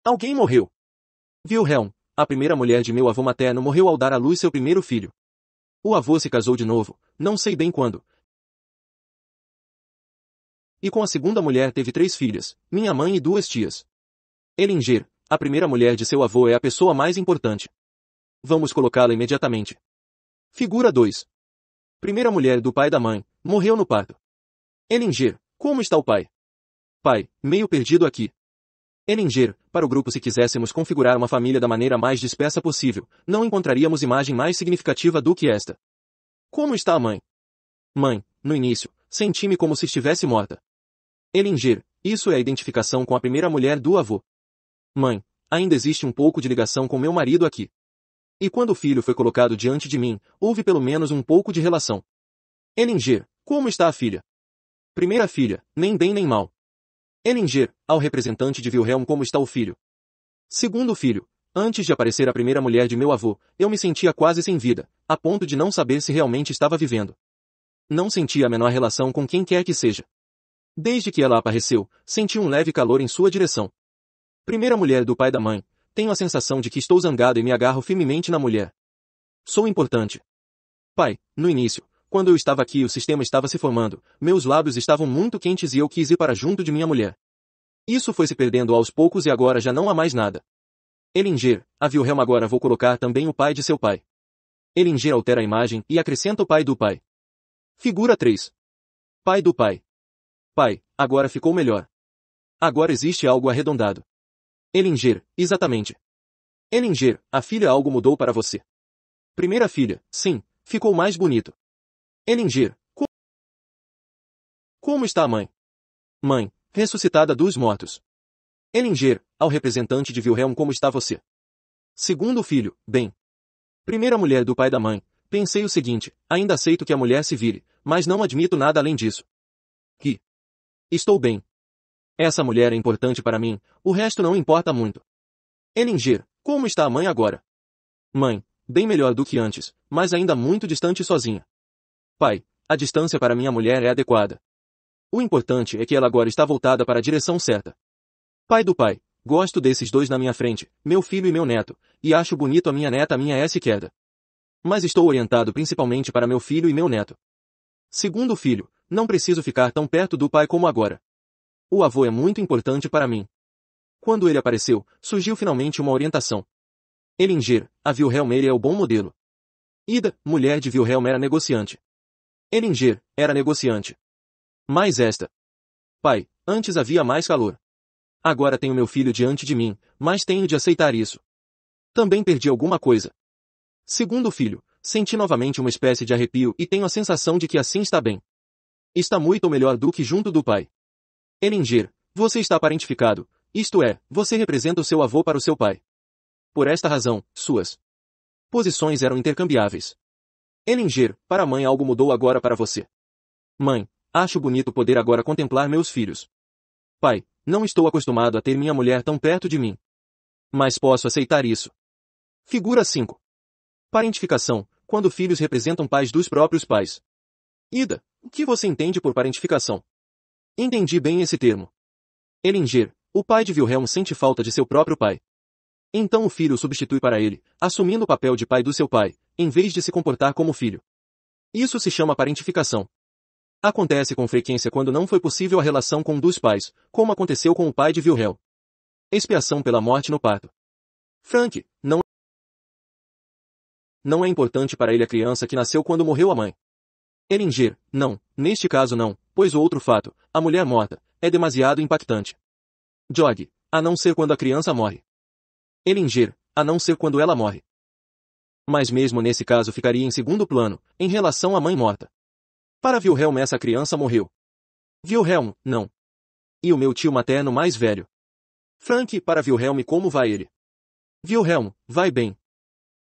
Alguém morreu. Wilhelm, a primeira mulher de meu avô materno morreu ao dar à luz seu primeiro filho. O avô se casou de novo, não sei bem quando. E com a segunda mulher teve três filhas, minha mãe e duas tias. Elinger, a primeira mulher de seu avô é a pessoa mais importante. Vamos colocá-la imediatamente. Figura 2. Primeira mulher do pai da mãe, morreu no parto. Elinger, como está o pai? Pai, meio perdido aqui. Erlanger, para o grupo se quiséssemos configurar uma família da maneira mais dispersa possível, não encontraríamos imagem mais significativa do que esta. Como está a mãe? Mãe, no início, senti-me como se estivesse morta. Elinger, isso é a identificação com a primeira mulher do avô. Mãe, ainda existe um pouco de ligação com meu marido aqui. E quando o filho foi colocado diante de mim, houve pelo menos um pouco de relação. Elinger, como está a filha? Primeira filha, nem bem nem mal. Ellinger, ao representante de Wilhelm como está o filho. Segundo filho, antes de aparecer a primeira mulher de meu avô, eu me sentia quase sem vida, a ponto de não saber se realmente estava vivendo. Não sentia a menor relação com quem quer que seja. Desde que ela apareceu, senti um leve calor em sua direção. Primeira mulher do pai da mãe, tenho a sensação de que estou zangado e me agarro firmemente na mulher. Sou importante. Pai, no início, quando eu estava aqui o sistema estava se formando, meus lábios estavam muito quentes e eu quis ir para junto de minha mulher. Isso foi se perdendo aos poucos e agora já não há mais nada. Elinger, a Vilhelm agora vou colocar também o pai de seu pai. Elinger altera a imagem e acrescenta o pai do pai. Figura 3. Pai do pai. Pai, agora ficou melhor. Agora existe algo arredondado. Elinger, exatamente. Elinger, a filha algo mudou para você. Primeira filha, sim, ficou mais bonito. Elingir, co como está a mãe? Mãe, ressuscitada dos mortos. Elinger, ao representante de Wilhelm como está você? Segundo filho, bem. Primeira mulher do pai da mãe, pensei o seguinte, ainda aceito que a mulher se vire, mas não admito nada além disso. Que? Estou bem. Essa mulher é importante para mim, o resto não importa muito. Elinger, como está a mãe agora? Mãe, bem melhor do que antes, mas ainda muito distante sozinha. Pai, a distância para minha mulher é adequada. O importante é que ela agora está voltada para a direção certa. Pai do pai, gosto desses dois na minha frente, meu filho e meu neto, e acho bonito a minha neta a minha S queda. Mas estou orientado principalmente para meu filho e meu neto. Segundo filho, não preciso ficar tão perto do pai como agora. O avô é muito importante para mim. Quando ele apareceu, surgiu finalmente uma orientação. Elinger, a Wilhelm é o bom modelo. Ida, mulher de Wilhelm era negociante. Elinger era negociante. Mais esta. Pai, antes havia mais calor. Agora tenho meu filho diante de mim, mas tenho de aceitar isso. Também perdi alguma coisa. Segundo filho, senti novamente uma espécie de arrepio e tenho a sensação de que assim está bem. Está muito melhor do que junto do pai. Elinger, você está parentificado, isto é, você representa o seu avô para o seu pai. Por esta razão, suas posições eram intercambiáveis. Elinger, para a mãe algo mudou agora para você. Mãe, acho bonito poder agora contemplar meus filhos. Pai, não estou acostumado a ter minha mulher tão perto de mim. Mas posso aceitar isso. Figura 5. Parentificação, quando filhos representam pais dos próprios pais. Ida, o que você entende por parentificação? Entendi bem esse termo. Elinger, o pai de Wilhelm sente falta de seu próprio pai. Então o filho substitui para ele, assumindo o papel de pai do seu pai, em vez de se comportar como filho. Isso se chama parentificação. Acontece com frequência quando não foi possível a relação com um dos pais, como aconteceu com o pai de Vilhel. Expiação pela morte no parto. Frank, não não é importante para ele a criança que nasceu quando morreu a mãe. Elinger, não, neste caso não, pois o outro fato, a mulher morta, é demasiado impactante. Jog, a não ser quando a criança morre. Elinger, a não ser quando ela morre. Mas mesmo nesse caso ficaria em segundo plano, em relação à mãe morta. Para Wilhelm essa criança morreu. Wilhelm, não. E o meu tio materno mais velho. Frank, para Wilhelm como vai ele? Wilhelm, vai bem.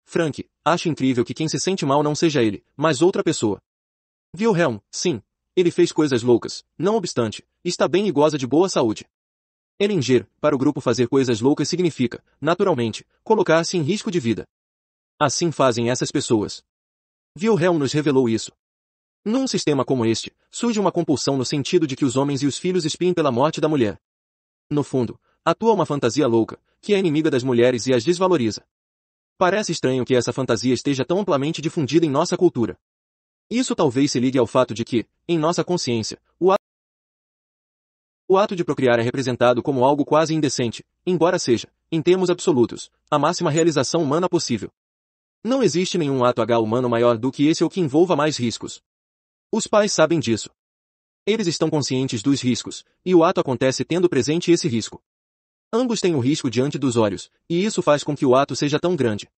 Frank, acho incrível que quem se sente mal não seja ele, mas outra pessoa. Wilhelm, sim, ele fez coisas loucas, não obstante, está bem e goza de boa saúde. Elinger, para o grupo fazer coisas loucas significa, naturalmente, colocar-se em risco de vida. Assim fazem essas pessoas. Wilhelm nos revelou isso. Num sistema como este, surge uma compulsão no sentido de que os homens e os filhos espiem pela morte da mulher. No fundo, atua uma fantasia louca, que é inimiga das mulheres e as desvaloriza. Parece estranho que essa fantasia esteja tão amplamente difundida em nossa cultura. Isso talvez se ligue ao fato de que, em nossa consciência, o ato, o ato de procriar é representado como algo quase indecente, embora seja, em termos absolutos, a máxima realização humana possível. Não existe nenhum ato H humano maior do que esse ou que envolva mais riscos. Os pais sabem disso. Eles estão conscientes dos riscos, e o ato acontece tendo presente esse risco. Ambos têm o risco diante dos olhos, e isso faz com que o ato seja tão grande.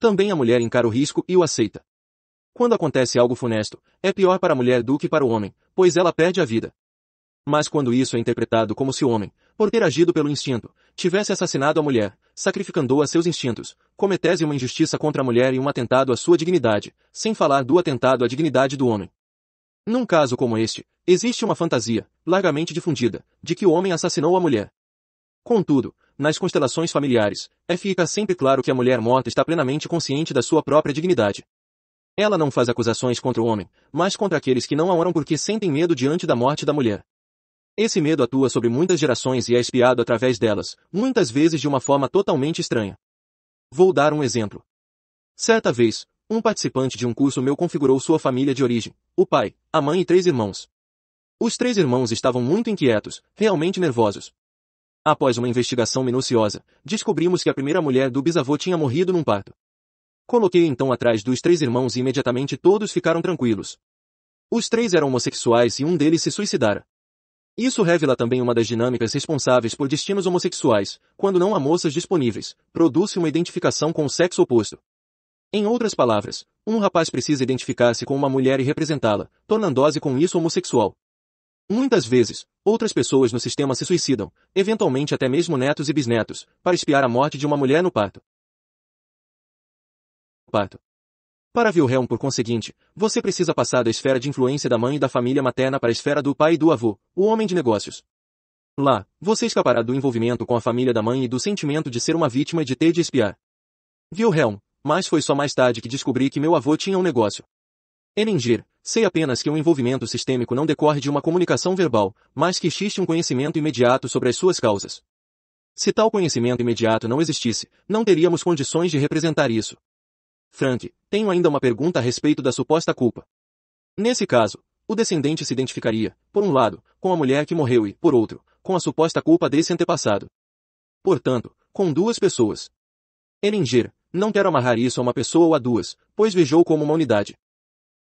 Também a mulher encara o risco e o aceita. Quando acontece algo funesto, é pior para a mulher do que para o homem, pois ela perde a vida. Mas quando isso é interpretado como se o homem, por ter agido pelo instinto, tivesse assassinado a mulher, sacrificando-a a seus instintos, cometese é uma injustiça contra a mulher e um atentado à sua dignidade, sem falar do atentado à dignidade do homem. Num caso como este, existe uma fantasia, largamente difundida, de que o homem assassinou a mulher. Contudo, nas constelações familiares, é fica sempre claro que a mulher morta está plenamente consciente da sua própria dignidade. Ela não faz acusações contra o homem, mas contra aqueles que não a oram porque sentem medo diante da morte da mulher. Esse medo atua sobre muitas gerações e é espiado através delas, muitas vezes de uma forma totalmente estranha. Vou dar um exemplo. Certa vez, um participante de um curso meu configurou sua família de origem, o pai, a mãe e três irmãos. Os três irmãos estavam muito inquietos, realmente nervosos. Após uma investigação minuciosa, descobrimos que a primeira mulher do bisavô tinha morrido num parto. Coloquei então atrás dos três irmãos e imediatamente todos ficaram tranquilos. Os três eram homossexuais e um deles se suicidara. Isso revela também uma das dinâmicas responsáveis por destinos homossexuais, quando não há moças disponíveis, produz-se uma identificação com o sexo oposto. Em outras palavras, um rapaz precisa identificar-se com uma mulher e representá-la, tornando-se com isso homossexual. Muitas vezes, outras pessoas no sistema se suicidam, eventualmente até mesmo netos e bisnetos, para espiar a morte de uma mulher no parto. parto. Para Vilhelm por conseguinte, você precisa passar da esfera de influência da mãe e da família materna para a esfera do pai e do avô, o homem de negócios. Lá, você escapará do envolvimento com a família da mãe e do sentimento de ser uma vítima e de ter de espiar. Vilhelm, mas foi só mais tarde que descobri que meu avô tinha um negócio. Enengir, sei apenas que o um envolvimento sistêmico não decorre de uma comunicação verbal, mas que existe um conhecimento imediato sobre as suas causas. Se tal conhecimento imediato não existisse, não teríamos condições de representar isso. Frank, tenho ainda uma pergunta a respeito da suposta culpa. Nesse caso, o descendente se identificaria, por um lado, com a mulher que morreu e, por outro, com a suposta culpa desse antepassado. Portanto, com duas pessoas. Elinger, não quero amarrar isso a uma pessoa ou a duas, pois vejou como uma unidade.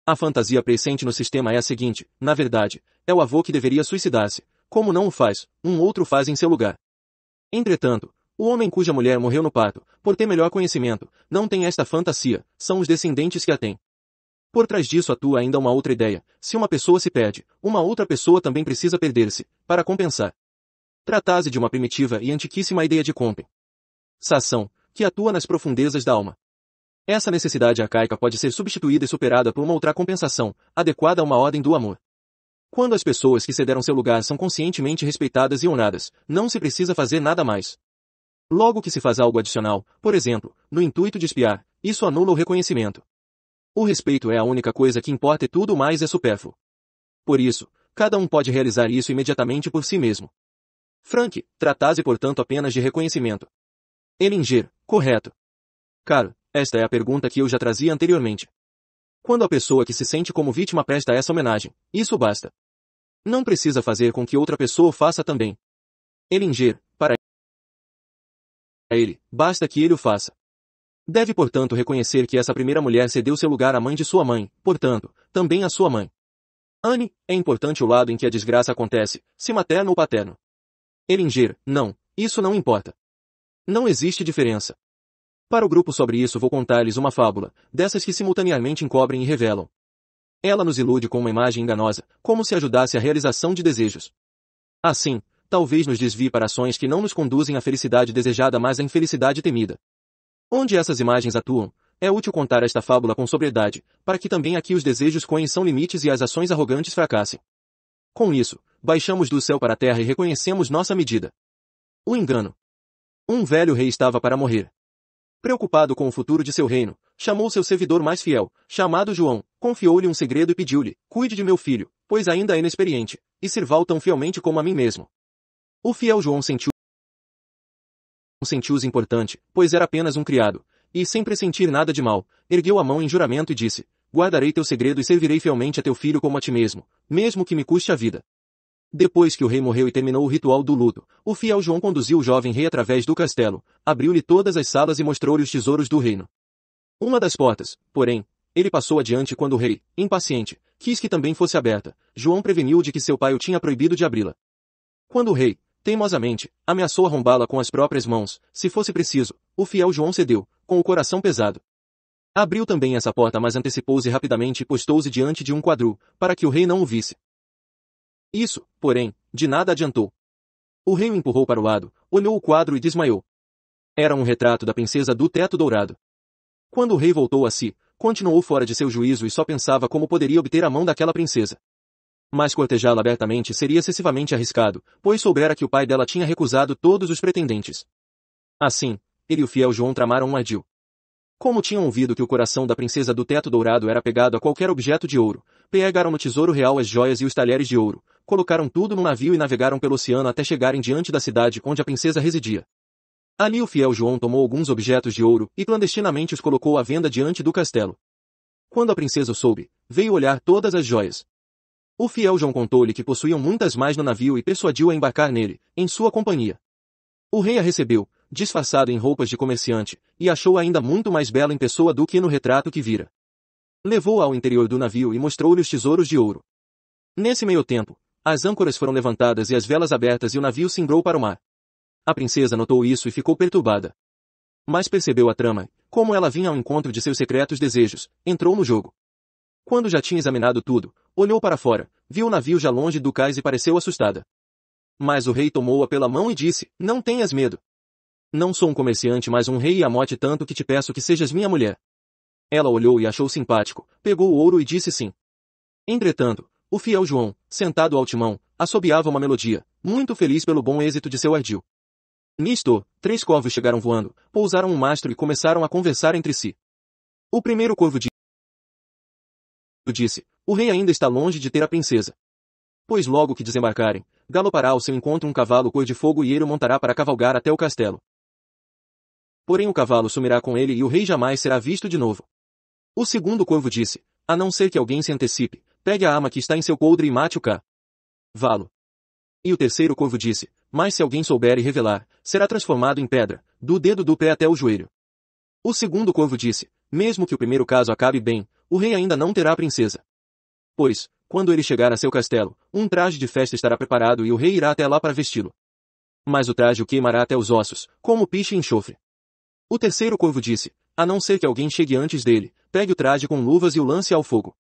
A fantasia presente no sistema é a seguinte, na verdade, é o avô que deveria suicidar-se. Como não o faz, um outro faz em seu lugar. Entretanto, o homem cuja mulher morreu no parto, por ter melhor conhecimento, não tem esta fantasia, são os descendentes que a têm. Por trás disso atua ainda uma outra ideia, se uma pessoa se perde, uma outra pessoa também precisa perder-se, para compensar. Trata-se de uma primitiva e antiquíssima ideia de compensação, que atua nas profundezas da alma. Essa necessidade arcaica pode ser substituída e superada por uma outra compensação, adequada a uma ordem do amor. Quando as pessoas que cederam seu lugar são conscientemente respeitadas e honradas, não se precisa fazer nada mais. Logo que se faz algo adicional, por exemplo, no intuito de espiar, isso anula o reconhecimento. O respeito é a única coisa que importa e tudo mais é supérfluo. Por isso, cada um pode realizar isso imediatamente por si mesmo. Frank, tratase portanto apenas de reconhecimento. Elinger, correto. Caro, esta é a pergunta que eu já trazia anteriormente. Quando a pessoa que se sente como vítima presta essa homenagem, isso basta. Não precisa fazer com que outra pessoa faça também. Elinger, para ele, basta que ele o faça. Deve, portanto, reconhecer que essa primeira mulher cedeu seu lugar à mãe de sua mãe, portanto, também à sua mãe. Anne, é importante o lado em que a desgraça acontece, se materno ou paterno. Elinger, não, isso não importa. Não existe diferença. Para o grupo sobre isso vou contar-lhes uma fábula, dessas que simultaneamente encobrem e revelam. Ela nos ilude com uma imagem enganosa, como se ajudasse a realização de desejos. Assim, talvez nos desvie para ações que não nos conduzem à felicidade desejada mas à infelicidade temida. Onde essas imagens atuam, é útil contar esta fábula com sobriedade, para que também aqui os desejos conheçam limites e as ações arrogantes fracassem. Com isso, baixamos do céu para a terra e reconhecemos nossa medida. O engano. Um velho rei estava para morrer. Preocupado com o futuro de seu reino, chamou seu servidor mais fiel, chamado João, confiou-lhe um segredo e pediu-lhe, cuide de meu filho, pois ainda é inexperiente, e sirva-o tão fielmente como a mim mesmo. O fiel João sentiu sentiu-se importante, pois era apenas um criado, e sem pressentir nada de mal, ergueu a mão em juramento e disse, guardarei teu segredo e servirei fielmente a teu filho como a ti mesmo, mesmo que me custe a vida. Depois que o rei morreu e terminou o ritual do luto, o fiel João conduziu o jovem rei através do castelo, abriu-lhe todas as salas e mostrou-lhe os tesouros do reino. Uma das portas, porém, ele passou adiante quando o rei, impaciente, quis que também fosse aberta. João preveniu de que seu pai o tinha proibido de abri-la. Quando o rei, Teimosamente, ameaçou arrombá-la com as próprias mãos, se fosse preciso. O fiel João cedeu, com o coração pesado. Abriu também essa porta mas antecipou-se rapidamente e postou-se diante de um quadril, para que o rei não o visse. Isso, porém, de nada adiantou. O rei o empurrou para o lado, olhou o quadro e desmaiou. Era um retrato da princesa do teto dourado. Quando o rei voltou a si, continuou fora de seu juízo e só pensava como poderia obter a mão daquela princesa. Mas cortejá-la abertamente seria excessivamente arriscado, pois soubera que o pai dela tinha recusado todos os pretendentes. Assim, ele e o fiel João tramaram um ardil. Como tinham ouvido que o coração da princesa do teto dourado era pegado a qualquer objeto de ouro, pegaram no tesouro real as joias e os talheres de ouro, colocaram tudo no navio e navegaram pelo oceano até chegarem diante da cidade onde a princesa residia. Ali o fiel João tomou alguns objetos de ouro e clandestinamente os colocou à venda diante do castelo. Quando a princesa soube, veio olhar todas as joias. O fiel João contou-lhe que possuíam muitas mais no navio e persuadiu a embarcar nele, em sua companhia. O rei a recebeu, disfarçado em roupas de comerciante, e achou ainda muito mais bela em pessoa do que no retrato que vira. Levou-a ao interior do navio e mostrou-lhe os tesouros de ouro. Nesse meio tempo, as âncoras foram levantadas e as velas abertas e o navio cingrou para o mar. A princesa notou isso e ficou perturbada. Mas percebeu a trama, como ela vinha ao encontro de seus secretos desejos, entrou no jogo. Quando já tinha examinado tudo, olhou para fora, viu o navio já longe do cais e pareceu assustada. Mas o rei tomou-a pela mão e disse, não tenhas medo. Não sou um comerciante mas um rei e amote tanto que te peço que sejas minha mulher. Ela olhou e achou simpático, pegou o ouro e disse sim. Entretanto, o fiel João, sentado ao timão, assobiava uma melodia, muito feliz pelo bom êxito de seu ardil. Nisto, três corvos chegaram voando, pousaram um mastro e começaram a conversar entre si. O primeiro corvo disse, o rei ainda está longe de ter a princesa. Pois logo que desembarcarem, galopará ao seu encontro um cavalo cor de fogo e ele o montará para cavalgar até o castelo. Porém o cavalo sumirá com ele e o rei jamais será visto de novo. O segundo corvo disse, a não ser que alguém se antecipe, pegue a arma que está em seu coldre e mate o cá. Valo. E o terceiro corvo disse, mas se alguém souber e revelar, será transformado em pedra, do dedo do pé até o joelho. O segundo corvo disse, mesmo que o primeiro caso acabe bem, o rei ainda não terá a princesa. Pois, quando ele chegar a seu castelo, um traje de festa estará preparado e o rei irá até lá para vesti-lo. Mas o traje o queimará até os ossos, como piche e enxofre. O terceiro corvo disse, a não ser que alguém chegue antes dele, pegue o traje com luvas e o lance ao fogo.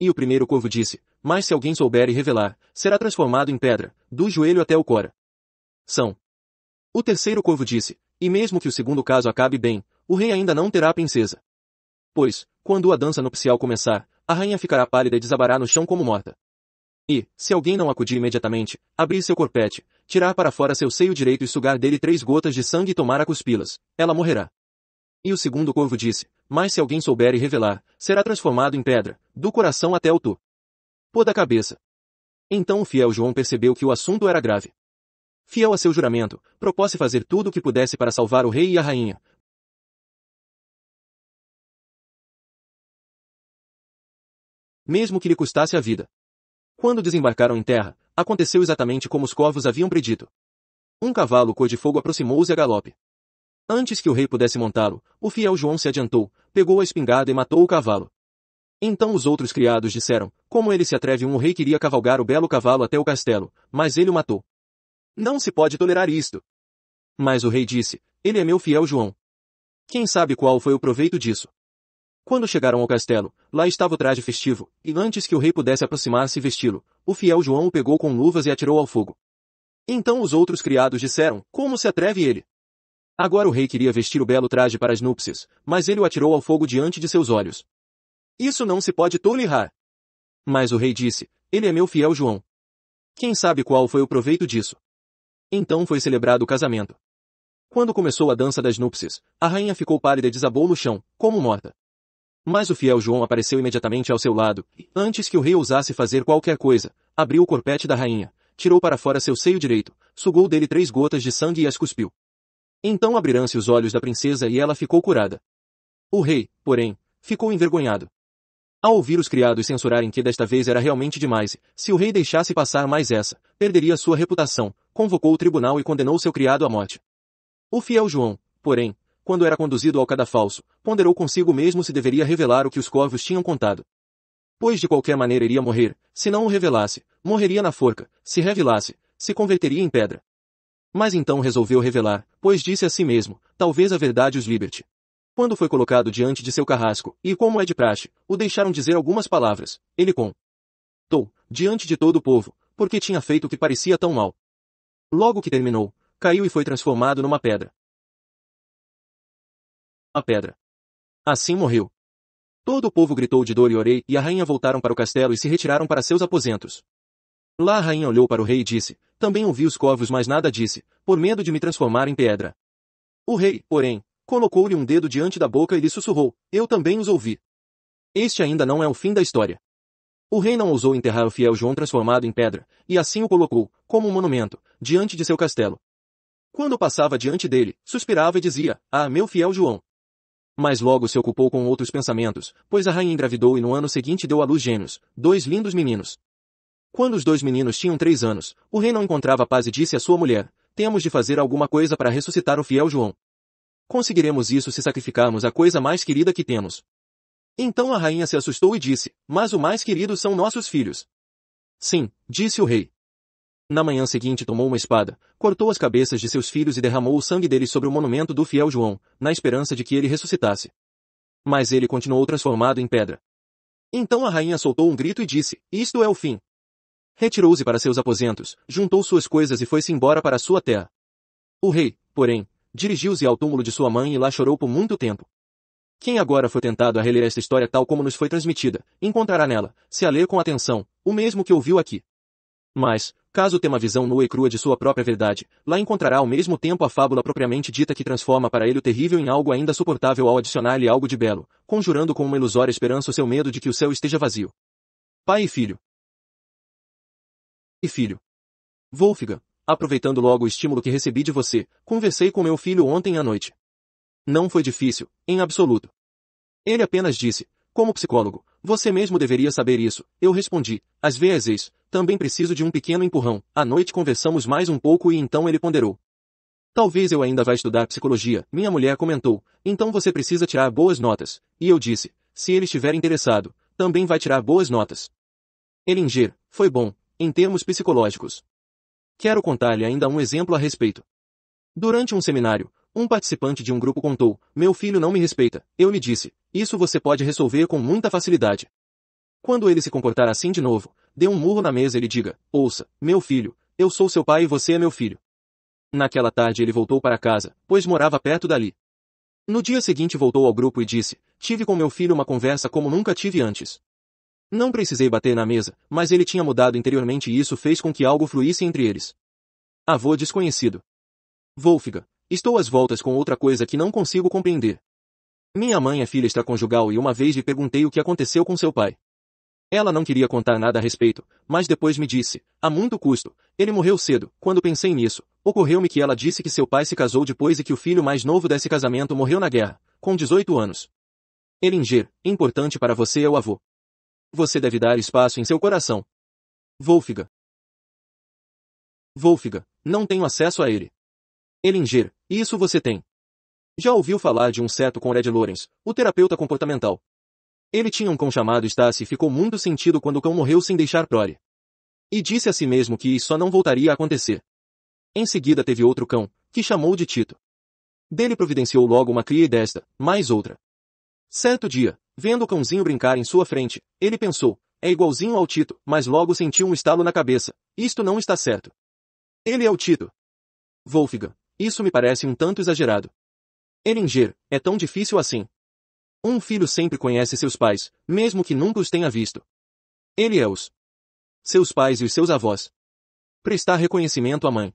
E o primeiro corvo disse, mas se alguém souber e revelar, será transformado em pedra, do joelho até o cora. São. O terceiro corvo disse, e mesmo que o segundo caso acabe bem, o rei ainda não terá a princesa. Pois, quando a dança nupcial começar, a rainha ficará pálida e desabará no chão como morta. E, se alguém não acudir imediatamente, abrir seu corpete, tirar para fora seu seio direito e sugar dele três gotas de sangue e tomar a cuspilas, ela morrerá. E o segundo corvo disse, mas se alguém souber e revelar, será transformado em pedra, do coração até o tu. Pô da cabeça. Então o fiel João percebeu que o assunto era grave. Fiel a seu juramento, propôs-se fazer tudo o que pudesse para salvar o rei e a rainha, mesmo que lhe custasse a vida. Quando desembarcaram em terra, aconteceu exatamente como os corvos haviam predito. Um cavalo cor de fogo aproximou-se a galope. Antes que o rei pudesse montá-lo, o fiel João se adiantou, pegou a espingarda e matou o cavalo. Então os outros criados disseram, como ele se atreve um o rei queria cavalgar o belo cavalo até o castelo, mas ele o matou. Não se pode tolerar isto. Mas o rei disse, ele é meu fiel João. Quem sabe qual foi o proveito disso? Quando chegaram ao castelo, lá estava o traje festivo, e antes que o rei pudesse aproximar-se e vesti-lo, o fiel João o pegou com luvas e atirou ao fogo. Então os outros criados disseram, como se atreve ele? Agora o rei queria vestir o belo traje para as núpcias, mas ele o atirou ao fogo diante de seus olhos. Isso não se pode tolerar. Mas o rei disse, ele é meu fiel João. Quem sabe qual foi o proveito disso? Então foi celebrado o casamento. Quando começou a dança das núpcias, a rainha ficou pálida e desabou no chão, como morta. Mas o fiel João apareceu imediatamente ao seu lado, e, antes que o rei ousasse fazer qualquer coisa, abriu o corpete da rainha, tirou para fora seu seio direito, sugou dele três gotas de sangue e as cuspiu. Então abriram se os olhos da princesa e ela ficou curada. O rei, porém, ficou envergonhado. Ao ouvir os criados censurarem que desta vez era realmente demais, se o rei deixasse passar mais essa, perderia sua reputação, convocou o tribunal e condenou seu criado à morte. O fiel João, porém, quando era conduzido ao cadafalso, ponderou consigo mesmo se deveria revelar o que os corvos tinham contado. Pois de qualquer maneira iria morrer, se não o revelasse, morreria na forca, se revelasse, se converteria em pedra. Mas então resolveu revelar, pois disse a si mesmo, talvez a verdade os liberte. Quando foi colocado diante de seu carrasco, e como é de praxe, o deixaram dizer algumas palavras, ele com. Tou, diante de todo o povo, porque tinha feito o que parecia tão mal. Logo que terminou, caiu e foi transformado numa pedra a pedra. Assim morreu. Todo o povo gritou de dor e orei, e a rainha voltaram para o castelo e se retiraram para seus aposentos. Lá a rainha olhou para o rei e disse, também ouvi os corvos mas nada disse, por medo de me transformar em pedra. O rei, porém, colocou-lhe um dedo diante da boca e lhe sussurrou, eu também os ouvi. Este ainda não é o fim da história. O rei não ousou enterrar o fiel João transformado em pedra, e assim o colocou, como um monumento, diante de seu castelo. Quando passava diante dele, suspirava e dizia, ah, meu fiel João! Mas logo se ocupou com outros pensamentos, pois a rainha engravidou e no ano seguinte deu à luz gêmeos, dois lindos meninos. Quando os dois meninos tinham três anos, o rei não encontrava paz e disse à sua mulher, temos de fazer alguma coisa para ressuscitar o fiel João. Conseguiremos isso se sacrificarmos a coisa mais querida que temos. Então a rainha se assustou e disse, mas o mais querido são nossos filhos. Sim, disse o rei, na manhã seguinte tomou uma espada, cortou as cabeças de seus filhos e derramou o sangue deles sobre o monumento do fiel João, na esperança de que ele ressuscitasse. Mas ele continuou transformado em pedra. Então a rainha soltou um grito e disse, isto é o fim. Retirou-se para seus aposentos, juntou suas coisas e foi-se embora para sua terra. O rei, porém, dirigiu-se ao túmulo de sua mãe e lá chorou por muito tempo. Quem agora for tentado a reler esta história tal como nos foi transmitida, encontrará nela, se a ler com atenção, o mesmo que ouviu aqui. Mas, caso tema visão nua e crua de sua própria verdade, lá encontrará ao mesmo tempo a fábula propriamente dita que transforma para ele o terrível em algo ainda suportável ao adicionar-lhe algo de belo, conjurando com uma ilusória esperança o seu medo de que o céu esteja vazio. Pai e filho. E filho. Wolfgang, aproveitando logo o estímulo que recebi de você, conversei com meu filho ontem à noite. Não foi difícil, em absoluto. Ele apenas disse, como psicólogo, você mesmo deveria saber isso, eu respondi. Às vezes, também preciso de um pequeno empurrão. À noite conversamos mais um pouco e então ele ponderou. Talvez eu ainda vá estudar psicologia, minha mulher comentou. Então você precisa tirar boas notas. E eu disse, se ele estiver interessado, também vai tirar boas notas. Elinger, foi bom, em termos psicológicos. Quero contar-lhe ainda um exemplo a respeito. Durante um seminário, um participante de um grupo contou, meu filho não me respeita. Eu lhe disse, isso você pode resolver com muita facilidade. Quando ele se comportar assim de novo, dê um murro na mesa e lhe diga, ouça, meu filho, eu sou seu pai e você é meu filho. Naquela tarde ele voltou para casa, pois morava perto dali. No dia seguinte voltou ao grupo e disse, tive com meu filho uma conversa como nunca tive antes. Não precisei bater na mesa, mas ele tinha mudado interiormente e isso fez com que algo fluísse entre eles. Avô desconhecido. Wolfga, estou às voltas com outra coisa que não consigo compreender. Minha mãe é filha extraconjugal e uma vez lhe perguntei o que aconteceu com seu pai. Ela não queria contar nada a respeito, mas depois me disse, a muito custo, ele morreu cedo, quando pensei nisso, ocorreu-me que ela disse que seu pai se casou depois e que o filho mais novo desse casamento morreu na guerra, com 18 anos. Elinger, importante para você é o avô. Você deve dar espaço em seu coração. Wolfiga. Wolfiga, não tenho acesso a ele. Elinger, isso você tem. Já ouviu falar de um certo Conrad Lorenz, o terapeuta comportamental. Ele tinha um cão chamado Stacy e ficou muito sentido quando o cão morreu sem deixar prole. E disse a si mesmo que isso só não voltaria a acontecer. Em seguida teve outro cão, que chamou de Tito. Dele providenciou logo uma cria e desta, mais outra. Certo dia, vendo o cãozinho brincar em sua frente, ele pensou, é igualzinho ao Tito, mas logo sentiu um estalo na cabeça, isto não está certo. Ele é o Tito. Wolfgang, isso me parece um tanto exagerado. Eringer, é tão difícil assim. Um filho sempre conhece seus pais, mesmo que nunca os tenha visto. Ele é-os. Seus pais e os seus avós. Prestar reconhecimento à mãe.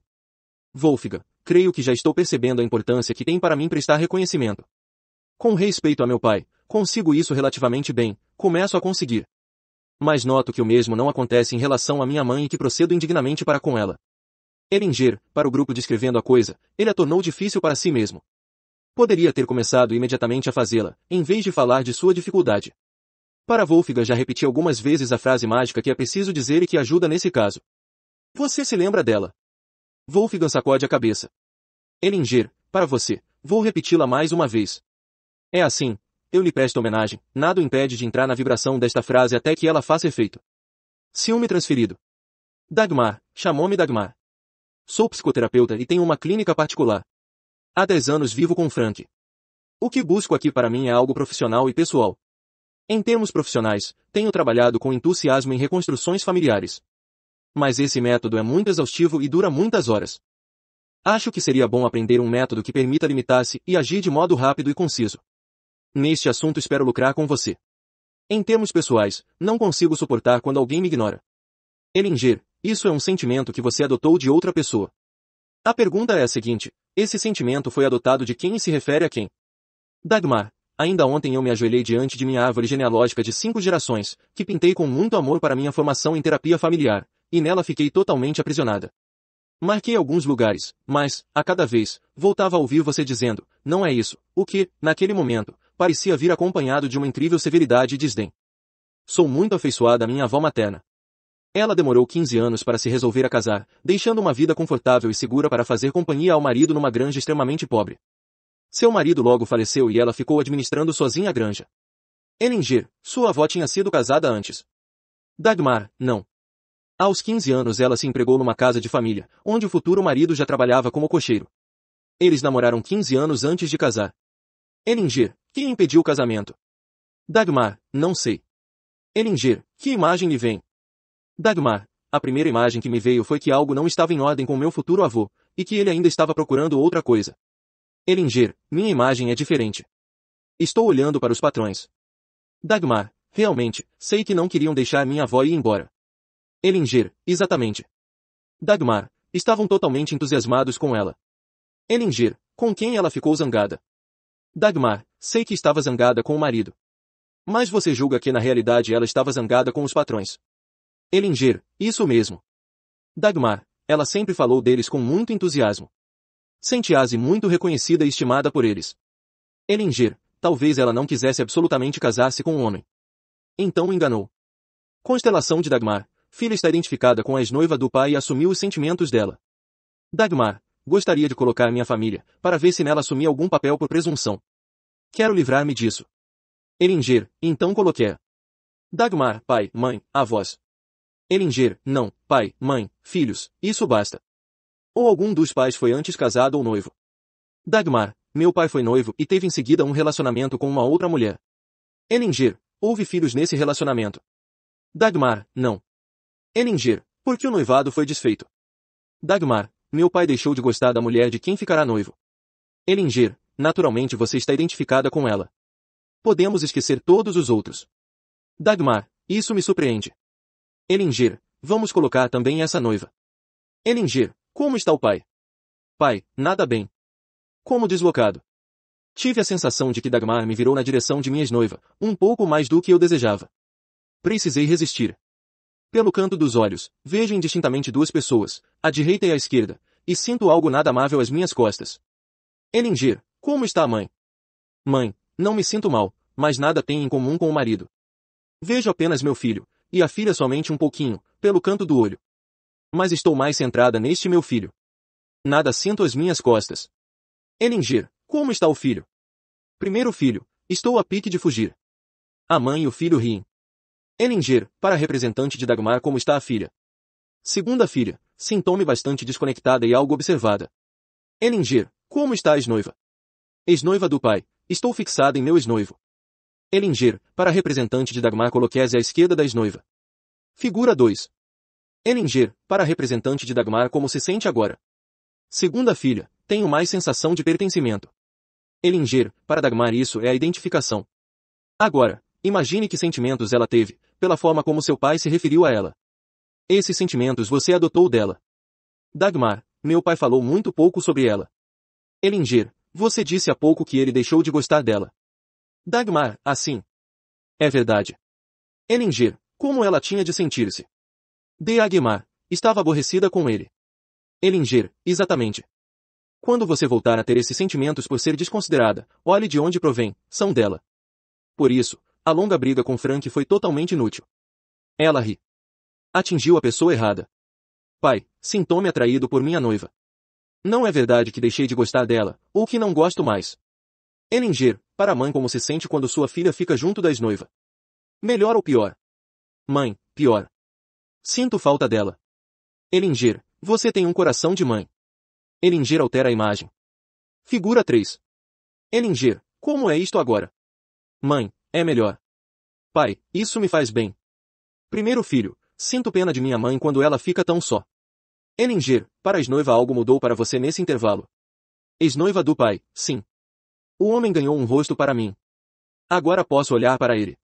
Wolfga, creio que já estou percebendo a importância que tem para mim prestar reconhecimento. Com respeito a meu pai, consigo isso relativamente bem, começo a conseguir. Mas noto que o mesmo não acontece em relação à minha mãe e que procedo indignamente para com ela. Eringer, para o grupo descrevendo a coisa, ele a tornou difícil para si mesmo. Poderia ter começado imediatamente a fazê-la, em vez de falar de sua dificuldade. Para Wolfgang já repeti algumas vezes a frase mágica que é preciso dizer e que ajuda nesse caso. Você se lembra dela? Wolfgang sacode a cabeça. Elinger, para você, vou repeti-la mais uma vez. É assim, eu lhe presto homenagem, nada o impede de entrar na vibração desta frase até que ela faça efeito. Ciúme transferido. Dagmar, chamou-me Dagmar. Sou psicoterapeuta e tenho uma clínica particular. Há 10 anos vivo com Frank. O que busco aqui para mim é algo profissional e pessoal. Em termos profissionais, tenho trabalhado com entusiasmo em reconstruções familiares. Mas esse método é muito exaustivo e dura muitas horas. Acho que seria bom aprender um método que permita limitar-se e agir de modo rápido e conciso. Neste assunto espero lucrar com você. Em termos pessoais, não consigo suportar quando alguém me ignora. Elinger, isso é um sentimento que você adotou de outra pessoa. A pergunta é a seguinte, esse sentimento foi adotado de quem se refere a quem. Dagmar, ainda ontem eu me ajoelhei diante de minha árvore genealógica de cinco gerações, que pintei com muito amor para minha formação em terapia familiar, e nela fiquei totalmente aprisionada. Marquei alguns lugares, mas, a cada vez, voltava a ouvir você dizendo, não é isso, o que, naquele momento, parecia vir acompanhado de uma incrível severidade e desdém. Sou muito afeiçoada à minha avó materna. Ela demorou 15 anos para se resolver a casar, deixando uma vida confortável e segura para fazer companhia ao marido numa granja extremamente pobre. Seu marido logo faleceu e ela ficou administrando sozinha a granja. Elinger, sua avó tinha sido casada antes. Dagmar, não. Aos 15 anos ela se empregou numa casa de família, onde o futuro marido já trabalhava como cocheiro. Eles namoraram 15 anos antes de casar. Elinger, que impediu o casamento? Dagmar, não sei. Elinger, que imagem lhe vem? Dagmar. A primeira imagem que me veio foi que algo não estava em ordem com meu futuro avô, e que ele ainda estava procurando outra coisa. Elinger, minha imagem é diferente. Estou olhando para os patrões. Dagmar, realmente, sei que não queriam deixar minha avó ir embora. Elinger, exatamente. Dagmar, estavam totalmente entusiasmados com ela. Elinger, com quem ela ficou zangada? Dagmar, sei que estava zangada com o marido. Mas você julga que na realidade ela estava zangada com os patrões. Elinger, isso mesmo. Dagmar, ela sempre falou deles com muito entusiasmo. Sentiase muito reconhecida e estimada por eles. Elinger, talvez ela não quisesse absolutamente casar-se com um homem. Então enganou. Constelação de Dagmar, filha está identificada com a ex-noiva do pai e assumiu os sentimentos dela. Dagmar, gostaria de colocar minha família, para ver se nela assumi algum papel por presunção. Quero livrar-me disso. Elinger, então coloquei. Dagmar, pai, mãe, avós. Elinger, não, pai, mãe, filhos, isso basta. Ou algum dos pais foi antes casado ou noivo. Dagmar, meu pai foi noivo e teve em seguida um relacionamento com uma outra mulher. Elinger, houve filhos nesse relacionamento. Dagmar, não. Elinger, porque o noivado foi desfeito. Dagmar, meu pai deixou de gostar da mulher de quem ficará noivo. Elinger, naturalmente você está identificada com ela. Podemos esquecer todos os outros. Dagmar, isso me surpreende. Elingir, vamos colocar também essa noiva. Elingir, como está o pai? Pai, nada bem. Como deslocado. Tive a sensação de que Dagmar me virou na direção de minhas noiva, um pouco mais do que eu desejava. Precisei resistir. Pelo canto dos olhos, vejo indistintamente duas pessoas, à direita e à esquerda, e sinto algo nada amável às minhas costas. Elingir, como está a mãe? Mãe, não me sinto mal, mas nada tem em comum com o marido. Vejo apenas meu filho, e a filha somente um pouquinho, pelo canto do olho. Mas estou mais centrada neste meu filho. Nada sinto as minhas costas. Elingir, como está o filho? Primeiro filho, estou a pique de fugir. A mãe e o filho riem. Elingir, para representante de Dagmar como está a filha. Segunda filha, sinto-me bastante desconectada e algo observada. Elingir, como está a esnoiva? Esnoiva do pai, estou fixada em meu esnoivo. Elinger, para representante de Dagmar Coloquese à esquerda da esnoiva. Figura 2. Elinger, para representante de Dagmar como se sente agora. Segunda filha, tenho mais sensação de pertencimento. Elinger, para Dagmar isso é a identificação. Agora, imagine que sentimentos ela teve, pela forma como seu pai se referiu a ela. Esses sentimentos você adotou dela. Dagmar, meu pai falou muito pouco sobre ela. Elinger, você disse há pouco que ele deixou de gostar dela. Dagmar, assim. É verdade. Elinger, como ela tinha de sentir-se. Dagmar, estava aborrecida com ele. Elinger, exatamente. Quando você voltar a ter esses sentimentos por ser desconsiderada, olhe de onde provém, são dela. Por isso, a longa briga com Frank foi totalmente inútil. Ela ri. Atingiu a pessoa errada. Pai, sintome atraído por minha noiva. Não é verdade que deixei de gostar dela, ou que não gosto mais. Elinger, para a mãe como se sente quando sua filha fica junto da esnoiva. Melhor ou pior? Mãe, pior. Sinto falta dela. Elinger, você tem um coração de mãe. Elinger altera a imagem. Figura 3. Elinger, como é isto agora? Mãe, é melhor. Pai, isso me faz bem. Primeiro filho, sinto pena de minha mãe quando ela fica tão só. Elinger, para a esnoiva algo mudou para você nesse intervalo. Esnoiva do pai, sim. O homem ganhou um rosto para mim. Agora posso olhar para ele.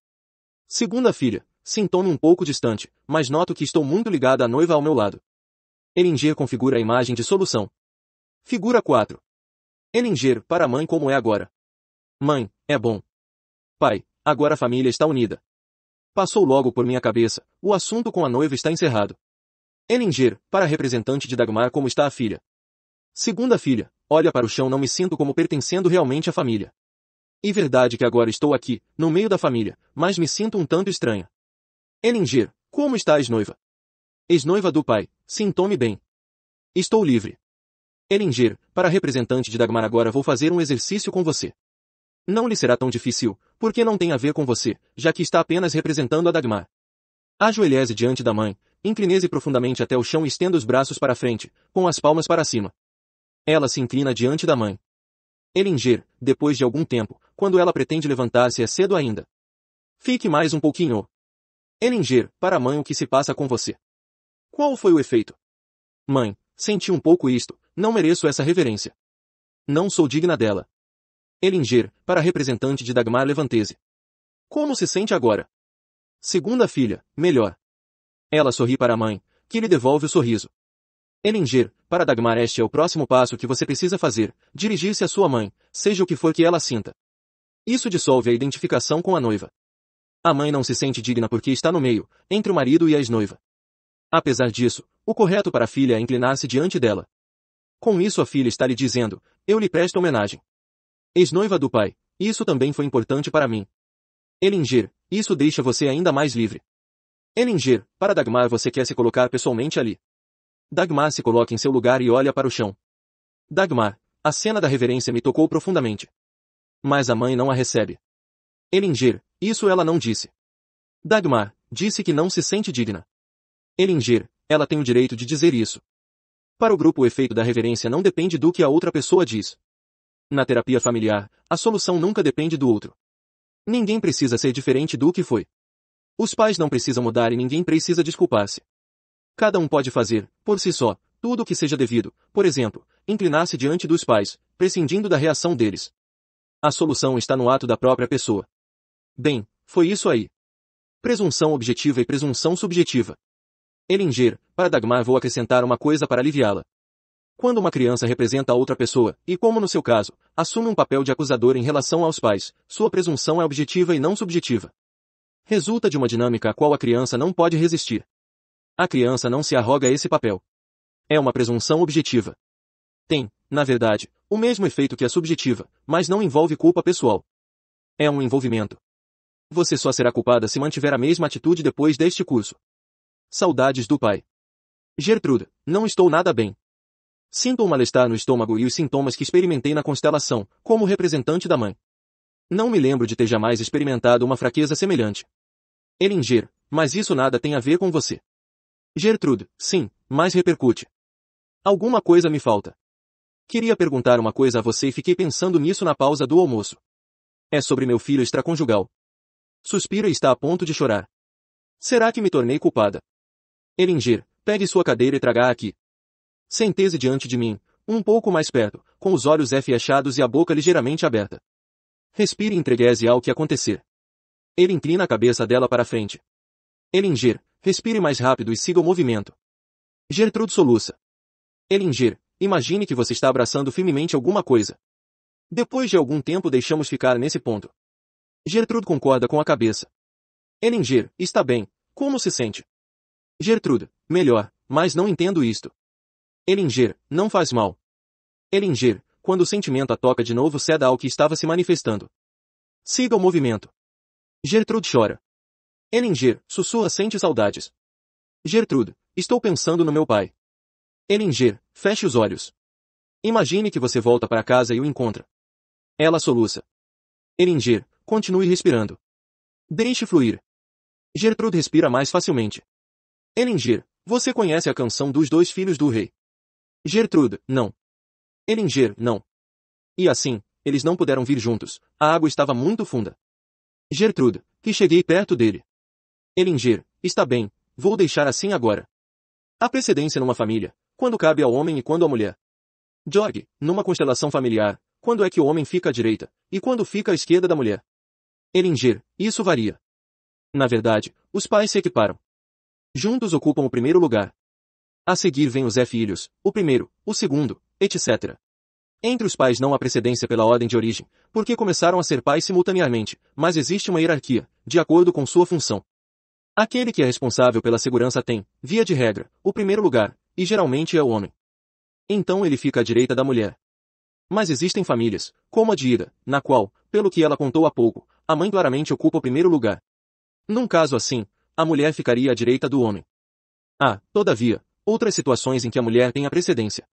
Segunda filha, sinto-me um pouco distante, mas noto que estou muito ligada à noiva ao meu lado. Elinger configura a imagem de solução. Figura 4. Elinger, para a mãe como é agora. Mãe, é bom. Pai, agora a família está unida. Passou logo por minha cabeça, o assunto com a noiva está encerrado. Elinger, para a representante de Dagmar como está a filha. Segunda filha, olha para o chão não me sinto como pertencendo realmente à família. E verdade que agora estou aqui, no meio da família, mas me sinto um tanto estranha. Elinger, como está a noiva Ex-noiva do pai, sintome bem. Estou livre. Elinger, para representante de Dagmar agora vou fazer um exercício com você. Não lhe será tão difícil, porque não tem a ver com você, já que está apenas representando a Dagmar. Ajoelheze diante da mãe, incline-se profundamente até o chão e estenda os braços para frente, com as palmas para cima. Ela se inclina diante da mãe. Elinger, depois de algum tempo, quando ela pretende levantar-se é cedo ainda. Fique mais um pouquinho. Elinger, para a mãe o que se passa com você? Qual foi o efeito? Mãe, senti um pouco isto, não mereço essa reverência. Não sou digna dela. Elinger, para a representante de Dagmar Levantese. Como se sente agora? Segunda filha, melhor. Ela sorri para a mãe, que lhe devolve o sorriso. Elinger, para Dagmar este é o próximo passo que você precisa fazer, dirigir-se à sua mãe, seja o que for que ela sinta. Isso dissolve a identificação com a noiva. A mãe não se sente digna porque está no meio, entre o marido e a ex-noiva. Apesar disso, o correto para a filha é inclinar-se diante dela. Com isso a filha está lhe dizendo, eu lhe presto homenagem. Ex-noiva do pai, isso também foi importante para mim. Elinger, isso deixa você ainda mais livre. Elinger, para Dagmar você quer se colocar pessoalmente ali. Dagmar se coloca em seu lugar e olha para o chão. Dagmar, a cena da reverência me tocou profundamente. Mas a mãe não a recebe. Elinger, isso ela não disse. Dagmar, disse que não se sente digna. Elinger, ela tem o direito de dizer isso. Para o grupo o efeito da reverência não depende do que a outra pessoa diz. Na terapia familiar, a solução nunca depende do outro. Ninguém precisa ser diferente do que foi. Os pais não precisam mudar e ninguém precisa desculpar-se. Cada um pode fazer, por si só, tudo o que seja devido, por exemplo, inclinar-se diante dos pais, prescindindo da reação deles. A solução está no ato da própria pessoa. Bem, foi isso aí. Presunção objetiva e presunção subjetiva. Elinger, para Dagmar vou acrescentar uma coisa para aliviá-la. Quando uma criança representa a outra pessoa, e como no seu caso, assume um papel de acusador em relação aos pais, sua presunção é objetiva e não subjetiva. Resulta de uma dinâmica a qual a criança não pode resistir. A criança não se arroga esse papel. É uma presunção objetiva. Tem, na verdade, o mesmo efeito que a subjetiva, mas não envolve culpa pessoal. É um envolvimento. Você só será culpada se mantiver a mesma atitude depois deste curso. Saudades do pai. Gertruda, não estou nada bem. Sinto um mal-estar no estômago e os sintomas que experimentei na constelação, como representante da mãe. Não me lembro de ter jamais experimentado uma fraqueza semelhante. Elinger, mas isso nada tem a ver com você. Gertrude, sim, mas repercute. Alguma coisa me falta. Queria perguntar uma coisa a você e fiquei pensando nisso na pausa do almoço. É sobre meu filho extraconjugal. Suspira e está a ponto de chorar. Será que me tornei culpada? Elinger, pegue sua cadeira e traga aqui. Sente-se diante de mim, um pouco mais perto, com os olhos fechados e a boca ligeiramente aberta. Respire e ao que acontecer. Ele inclina a cabeça dela para frente. Elinger, Respire mais rápido e siga o movimento. Gertrude soluça. Elinger, imagine que você está abraçando firmemente alguma coisa. Depois de algum tempo deixamos ficar nesse ponto. Gertrude concorda com a cabeça. Elinger, está bem. Como se sente? Gertrude, melhor, mas não entendo isto. Elinger, não faz mal. Elinger, quando o sentimento a toca de novo ceda ao que estava se manifestando. Siga o movimento. Gertrude chora. Elinger, sussurra sente saudades. Gertrude, estou pensando no meu pai. Elinger, feche os olhos. Imagine que você volta para casa e o encontra. Ela soluça. Elinger, continue respirando. Deixe fluir. Gertrude respira mais facilmente. Elinger, você conhece a canção dos dois filhos do rei? Gertrude, não. Elinger, não. E assim, eles não puderam vir juntos. A água estava muito funda. Gertrude, que cheguei perto dele. Elinger, está bem, vou deixar assim agora. A precedência numa família, quando cabe ao homem e quando à mulher. Jorge, numa constelação familiar, quando é que o homem fica à direita, e quando fica à esquerda da mulher. Elinger, isso varia. Na verdade, os pais se equiparam. Juntos ocupam o primeiro lugar. A seguir vem os F-filhos, o primeiro, o segundo, etc. Entre os pais não há precedência pela ordem de origem, porque começaram a ser pais simultaneamente, mas existe uma hierarquia, de acordo com sua função. Aquele que é responsável pela segurança tem, via de regra, o primeiro lugar, e geralmente é o homem. Então ele fica à direita da mulher. Mas existem famílias, como a de Ida, na qual, pelo que ela contou há pouco, a mãe claramente ocupa o primeiro lugar. Num caso assim, a mulher ficaria à direita do homem. Há, ah, todavia, outras situações em que a mulher tem a precedência.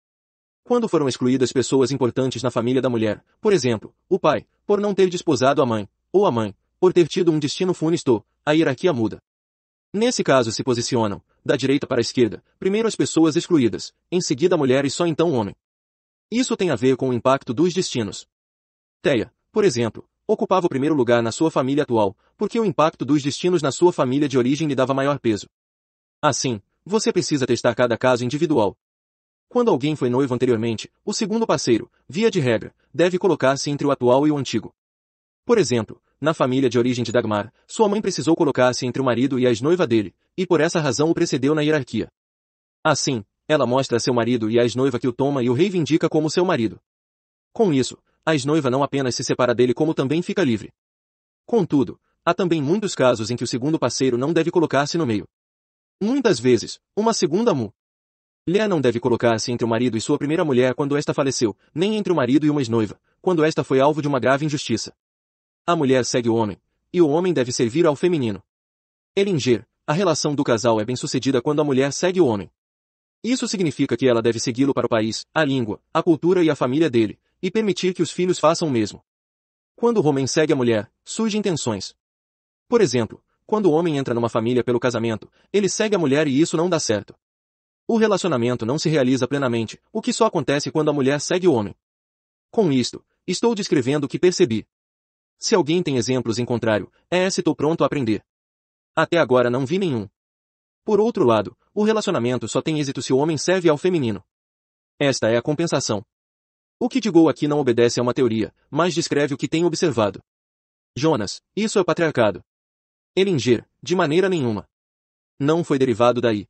Quando foram excluídas pessoas importantes na família da mulher, por exemplo, o pai, por não ter desposado a mãe, ou a mãe, por ter tido um destino funesto, a hierarquia muda. Nesse caso se posicionam, da direita para a esquerda, primeiro as pessoas excluídas, em seguida a mulher e só então o homem. Isso tem a ver com o impacto dos destinos. Teia, por exemplo, ocupava o primeiro lugar na sua família atual, porque o impacto dos destinos na sua família de origem lhe dava maior peso. Assim, você precisa testar cada caso individual. Quando alguém foi noivo anteriormente, o segundo parceiro, via de regra, deve colocar-se entre o atual e o antigo. Por exemplo, na família de origem de Dagmar, sua mãe precisou colocar-se entre o marido e a ex-noiva dele, e por essa razão o precedeu na hierarquia. Assim, ela mostra a seu marido e a ex-noiva que o toma e o reivindica como seu marido. Com isso, a ex-noiva não apenas se separa dele como também fica livre. Contudo, há também muitos casos em que o segundo parceiro não deve colocar-se no meio. Muitas vezes, uma segunda mu. Lé não deve colocar-se entre o marido e sua primeira mulher quando esta faleceu, nem entre o marido e uma ex-noiva, quando esta foi alvo de uma grave injustiça. A mulher segue o homem, e o homem deve servir ao feminino. Elinger, a relação do casal é bem-sucedida quando a mulher segue o homem. Isso significa que ela deve segui-lo para o país, a língua, a cultura e a família dele, e permitir que os filhos façam o mesmo. Quando o homem segue a mulher, surgem tensões. Por exemplo, quando o homem entra numa família pelo casamento, ele segue a mulher e isso não dá certo. O relacionamento não se realiza plenamente, o que só acontece quando a mulher segue o homem. Com isto, estou descrevendo o que percebi. Se alguém tem exemplos em contrário, é estou pronto a aprender. Até agora não vi nenhum. Por outro lado, o relacionamento só tem êxito se o homem serve ao feminino. Esta é a compensação. O que digo aqui não obedece a uma teoria, mas descreve o que tenho observado. Jonas, isso é patriarcado. Elinger, de maneira nenhuma. Não foi derivado daí.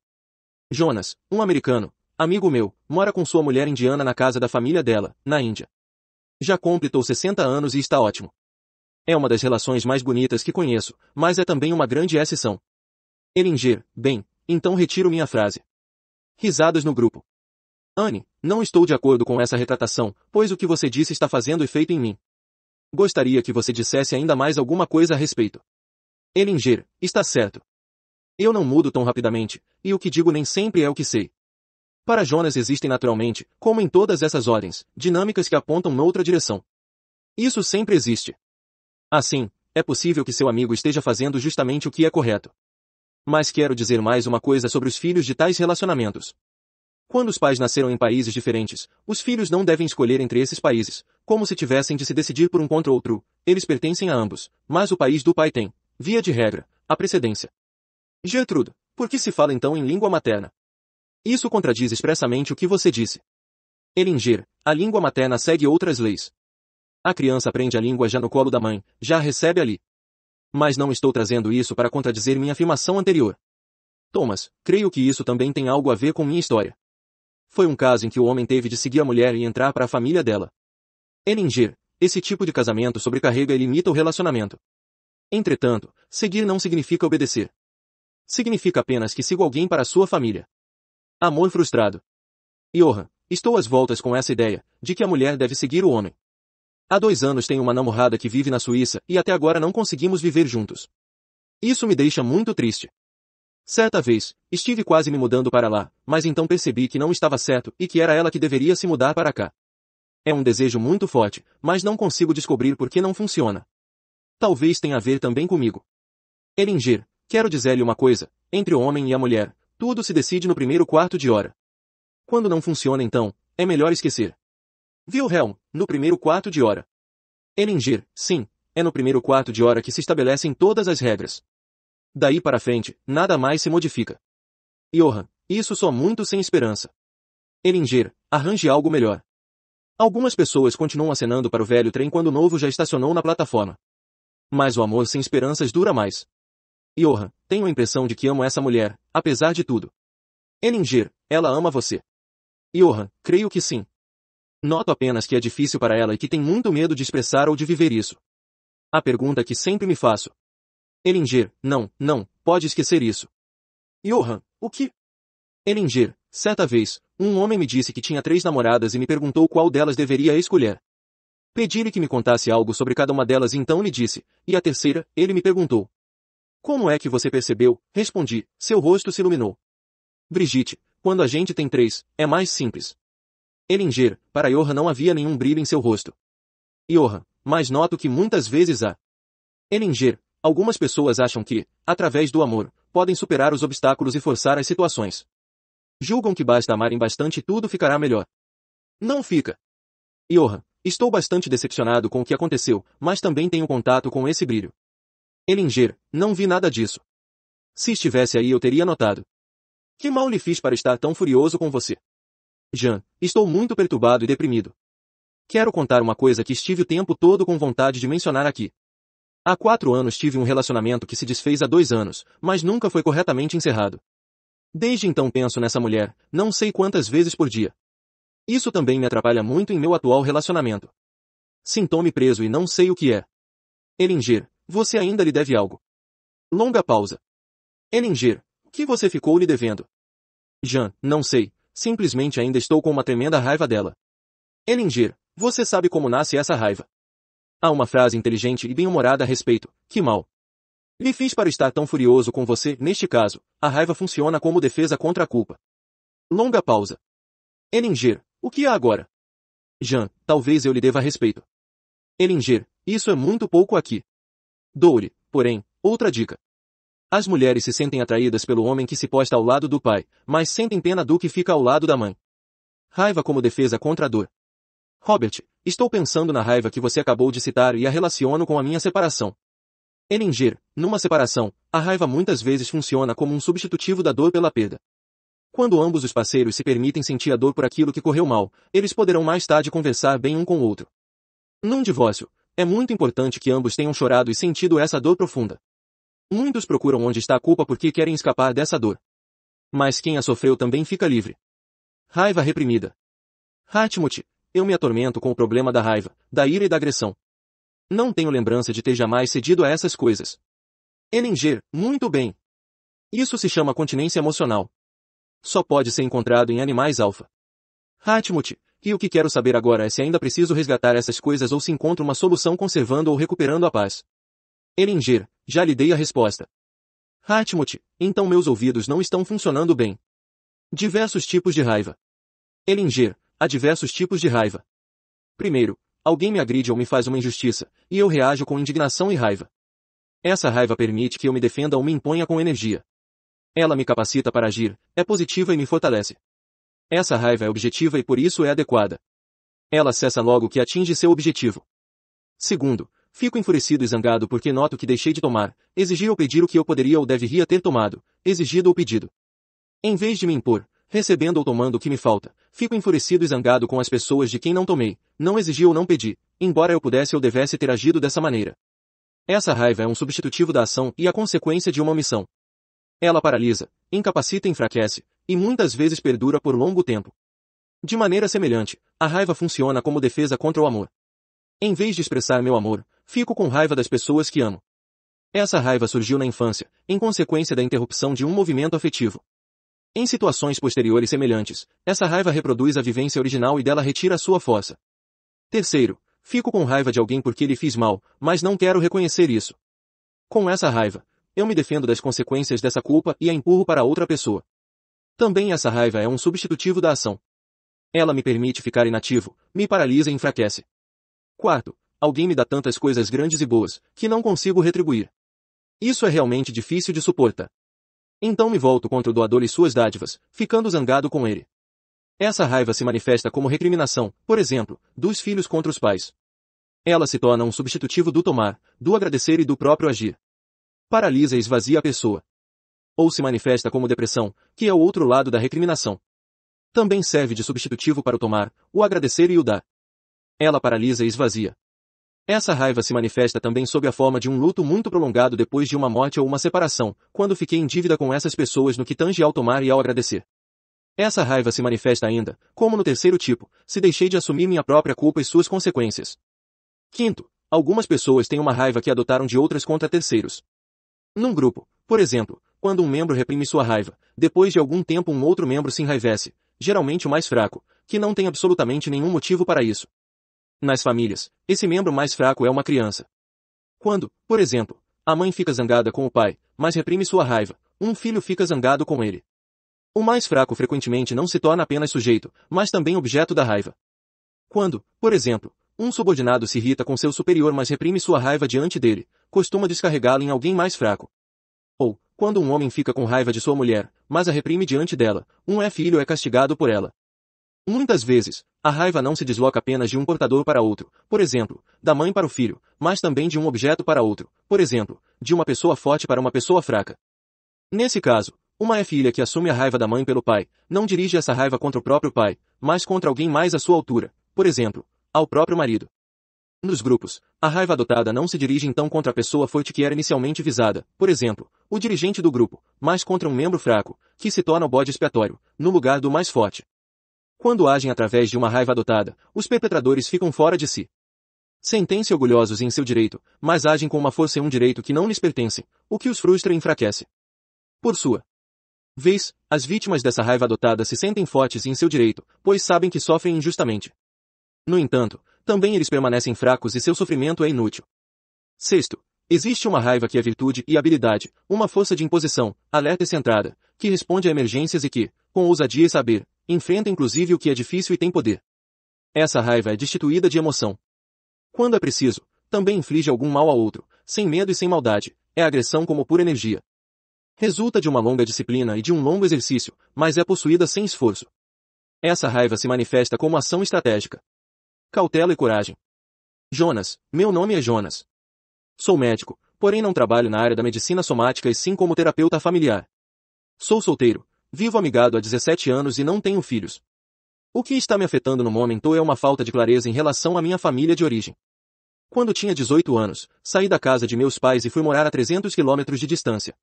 Jonas, um americano, amigo meu, mora com sua mulher indiana na casa da família dela, na Índia. Já completou 60 anos e está ótimo. É uma das relações mais bonitas que conheço, mas é também uma grande exceção. Elinger, bem, então retiro minha frase. Risadas no grupo. Anne, não estou de acordo com essa retratação, pois o que você disse está fazendo efeito em mim. Gostaria que você dissesse ainda mais alguma coisa a respeito. Elinger, está certo. Eu não mudo tão rapidamente, e o que digo nem sempre é o que sei. Para Jonas existem naturalmente, como em todas essas ordens, dinâmicas que apontam noutra direção. Isso sempre existe. Assim, é possível que seu amigo esteja fazendo justamente o que é correto. Mas quero dizer mais uma coisa sobre os filhos de tais relacionamentos. Quando os pais nasceram em países diferentes, os filhos não devem escolher entre esses países, como se tivessem de se decidir por um contra outro, eles pertencem a ambos, mas o país do pai tem, via de regra, a precedência. Gertrude, por que se fala então em língua materna? Isso contradiz expressamente o que você disse. Elinger, a língua materna segue outras leis. A criança aprende a língua já no colo da mãe, já recebe ali. Mas não estou trazendo isso para contradizer minha afirmação anterior. Thomas, creio que isso também tem algo a ver com minha história. Foi um caso em que o homem teve de seguir a mulher e entrar para a família dela. Elinger, esse tipo de casamento sobrecarrega e limita o relacionamento. Entretanto, seguir não significa obedecer. Significa apenas que sigo alguém para a sua família. Amor frustrado. Johan, estou às voltas com essa ideia, de que a mulher deve seguir o homem. Há dois anos tenho uma namorada que vive na Suíça e até agora não conseguimos viver juntos. Isso me deixa muito triste. Certa vez, estive quase me mudando para lá, mas então percebi que não estava certo e que era ela que deveria se mudar para cá. É um desejo muito forte, mas não consigo descobrir por que não funciona. Talvez tenha a ver também comigo. Elinger, quero dizer-lhe uma coisa, entre o homem e a mulher, tudo se decide no primeiro quarto de hora. Quando não funciona então, é melhor esquecer. Wilhelm, no primeiro quarto de hora. Elingir, sim, é no primeiro quarto de hora que se estabelecem todas as regras. Daí para frente, nada mais se modifica. Johan, isso só muito sem esperança. Elingir, arranje algo melhor. Algumas pessoas continuam acenando para o velho trem quando o novo já estacionou na plataforma. Mas o amor sem esperanças dura mais. Johan, tenho a impressão de que amo essa mulher, apesar de tudo. Elingir, ela ama você. Johan, creio que sim. Noto apenas que é difícil para ela e que tem muito medo de expressar ou de viver isso. A pergunta que sempre me faço. Elinger, não, não, pode esquecer isso. Johan, o que? Elinger, certa vez, um homem me disse que tinha três namoradas e me perguntou qual delas deveria escolher. Pedi-lhe que me contasse algo sobre cada uma delas e então lhe disse, e a terceira, ele me perguntou. Como é que você percebeu? Respondi, seu rosto se iluminou. Brigitte, quando a gente tem três, é mais simples. Elinger, para Johan não havia nenhum brilho em seu rosto. Johan, mas noto que muitas vezes há. Elinger, algumas pessoas acham que, através do amor, podem superar os obstáculos e forçar as situações. Julgam que basta amarem bastante e tudo ficará melhor. Não fica. Johan, estou bastante decepcionado com o que aconteceu, mas também tenho contato com esse brilho. Elinger, não vi nada disso. Se estivesse aí eu teria notado. Que mal lhe fiz para estar tão furioso com você? Jean, estou muito perturbado e deprimido. Quero contar uma coisa que estive o tempo todo com vontade de mencionar aqui. Há quatro anos tive um relacionamento que se desfez há dois anos, mas nunca foi corretamente encerrado. Desde então penso nessa mulher, não sei quantas vezes por dia. Isso também me atrapalha muito em meu atual relacionamento. Sintome preso e não sei o que é. Elinger, você ainda lhe deve algo. Longa pausa. Elinger, o que você ficou lhe devendo? Jean, não sei, simplesmente ainda estou com uma tremenda raiva dela. Elinger, você sabe como nasce essa raiva. Há uma frase inteligente e bem-humorada a respeito, que mal. Lhe fiz para estar tão furioso com você, neste caso, a raiva funciona como defesa contra a culpa. Longa pausa. Elinger, o que há agora? Jean, talvez eu lhe deva respeito. Elinger, isso é muito pouco aqui. Dou-lhe, porém, outra dica. As mulheres se sentem atraídas pelo homem que se posta ao lado do pai, mas sentem pena do que fica ao lado da mãe. Raiva como defesa contra a dor. Robert, estou pensando na raiva que você acabou de citar e a relaciono com a minha separação. Eninger, numa separação, a raiva muitas vezes funciona como um substitutivo da dor pela perda. Quando ambos os parceiros se permitem sentir a dor por aquilo que correu mal, eles poderão mais tarde conversar bem um com o outro. Num divórcio, é muito importante que ambos tenham chorado e sentido essa dor profunda. Muitos procuram onde está a culpa porque querem escapar dessa dor. Mas quem a sofreu também fica livre. Raiva reprimida. Hatmut, eu me atormento com o problema da raiva, da ira e da agressão. Não tenho lembrança de ter jamais cedido a essas coisas. Eninger, muito bem. Isso se chama continência emocional. Só pode ser encontrado em animais alfa. Hatmut, e o que quero saber agora é se ainda preciso resgatar essas coisas ou se encontro uma solução conservando ou recuperando a paz. Elinger, já lhe dei a resposta. Hartmut, então meus ouvidos não estão funcionando bem. Diversos tipos de raiva. Elinger, há diversos tipos de raiva. Primeiro, alguém me agride ou me faz uma injustiça, e eu reajo com indignação e raiva. Essa raiva permite que eu me defenda ou me imponha com energia. Ela me capacita para agir, é positiva e me fortalece. Essa raiva é objetiva e por isso é adequada. Ela cessa logo que atinge seu objetivo. Segundo, Fico enfurecido e zangado porque noto que deixei de tomar, exigir ou pedir o que eu poderia ou deveria ter tomado, exigido ou pedido. Em vez de me impor, recebendo ou tomando o que me falta, fico enfurecido e zangado com as pessoas de quem não tomei, não exigi ou não pedi, embora eu pudesse ou devesse ter agido dessa maneira. Essa raiva é um substitutivo da ação e a consequência de uma omissão. Ela paralisa, incapacita e enfraquece, e muitas vezes perdura por longo tempo. De maneira semelhante, a raiva funciona como defesa contra o amor. Em vez de expressar meu amor, Fico com raiva das pessoas que amo. Essa raiva surgiu na infância, em consequência da interrupção de um movimento afetivo. Em situações posteriores semelhantes, essa raiva reproduz a vivência original e dela retira sua força. Terceiro, fico com raiva de alguém porque lhe fiz mal, mas não quero reconhecer isso. Com essa raiva, eu me defendo das consequências dessa culpa e a empurro para outra pessoa. Também essa raiva é um substitutivo da ação. Ela me permite ficar inativo, me paralisa e enfraquece. Quarto, alguém me dá tantas coisas grandes e boas, que não consigo retribuir. Isso é realmente difícil de suportar. Então me volto contra o doador e suas dádivas, ficando zangado com ele. Essa raiva se manifesta como recriminação, por exemplo, dos filhos contra os pais. Ela se torna um substitutivo do tomar, do agradecer e do próprio agir. Paralisa e esvazia a pessoa. Ou se manifesta como depressão, que é o outro lado da recriminação. Também serve de substitutivo para o tomar, o agradecer e o dar. Ela paralisa e esvazia. Essa raiva se manifesta também sob a forma de um luto muito prolongado depois de uma morte ou uma separação, quando fiquei em dívida com essas pessoas no que tange ao tomar e ao agradecer. Essa raiva se manifesta ainda, como no terceiro tipo, se deixei de assumir minha própria culpa e suas consequências. Quinto, algumas pessoas têm uma raiva que adotaram de outras contra terceiros. Num grupo, por exemplo, quando um membro reprime sua raiva, depois de algum tempo um outro membro se enraivece, geralmente o mais fraco, que não tem absolutamente nenhum motivo para isso. Nas famílias, esse membro mais fraco é uma criança. Quando, por exemplo, a mãe fica zangada com o pai, mas reprime sua raiva, um filho fica zangado com ele. O mais fraco frequentemente não se torna apenas sujeito, mas também objeto da raiva. Quando, por exemplo, um subordinado se irrita com seu superior mas reprime sua raiva diante dele, costuma descarregá la em alguém mais fraco. Ou, quando um homem fica com raiva de sua mulher, mas a reprime diante dela, um é filho é castigado por ela. Muitas vezes, a raiva não se desloca apenas de um portador para outro, por exemplo, da mãe para o filho, mas também de um objeto para outro, por exemplo, de uma pessoa forte para uma pessoa fraca. Nesse caso, uma é filha que assume a raiva da mãe pelo pai, não dirige essa raiva contra o próprio pai, mas contra alguém mais à sua altura, por exemplo, ao próprio marido. Nos grupos, a raiva adotada não se dirige então contra a pessoa forte que era inicialmente visada, por exemplo, o dirigente do grupo, mas contra um membro fraco, que se torna o bode expiatório, no lugar do mais forte. Quando agem através de uma raiva adotada, os perpetradores ficam fora de si. Sentem-se orgulhosos em seu direito, mas agem com uma força e um direito que não lhes pertencem, o que os frustra e enfraquece. Por sua vez, as vítimas dessa raiva adotada se sentem fortes em seu direito, pois sabem que sofrem injustamente. No entanto, também eles permanecem fracos e seu sofrimento é inútil. Sexto, existe uma raiva que é virtude e habilidade, uma força de imposição, alerta e centrada, que responde a emergências e que, com ousadia e saber, Enfrenta inclusive o que é difícil e tem poder. Essa raiva é destituída de emoção. Quando é preciso, também inflige algum mal a outro, sem medo e sem maldade, é agressão como pura energia. Resulta de uma longa disciplina e de um longo exercício, mas é possuída sem esforço. Essa raiva se manifesta como ação estratégica. Cautela e coragem. Jonas, meu nome é Jonas. Sou médico, porém não trabalho na área da medicina somática e sim como terapeuta familiar. Sou solteiro, Vivo amigado há 17 anos e não tenho filhos. O que está me afetando no momento é uma falta de clareza em relação à minha família de origem. Quando tinha 18 anos, saí da casa de meus pais e fui morar a 300 quilômetros de distância.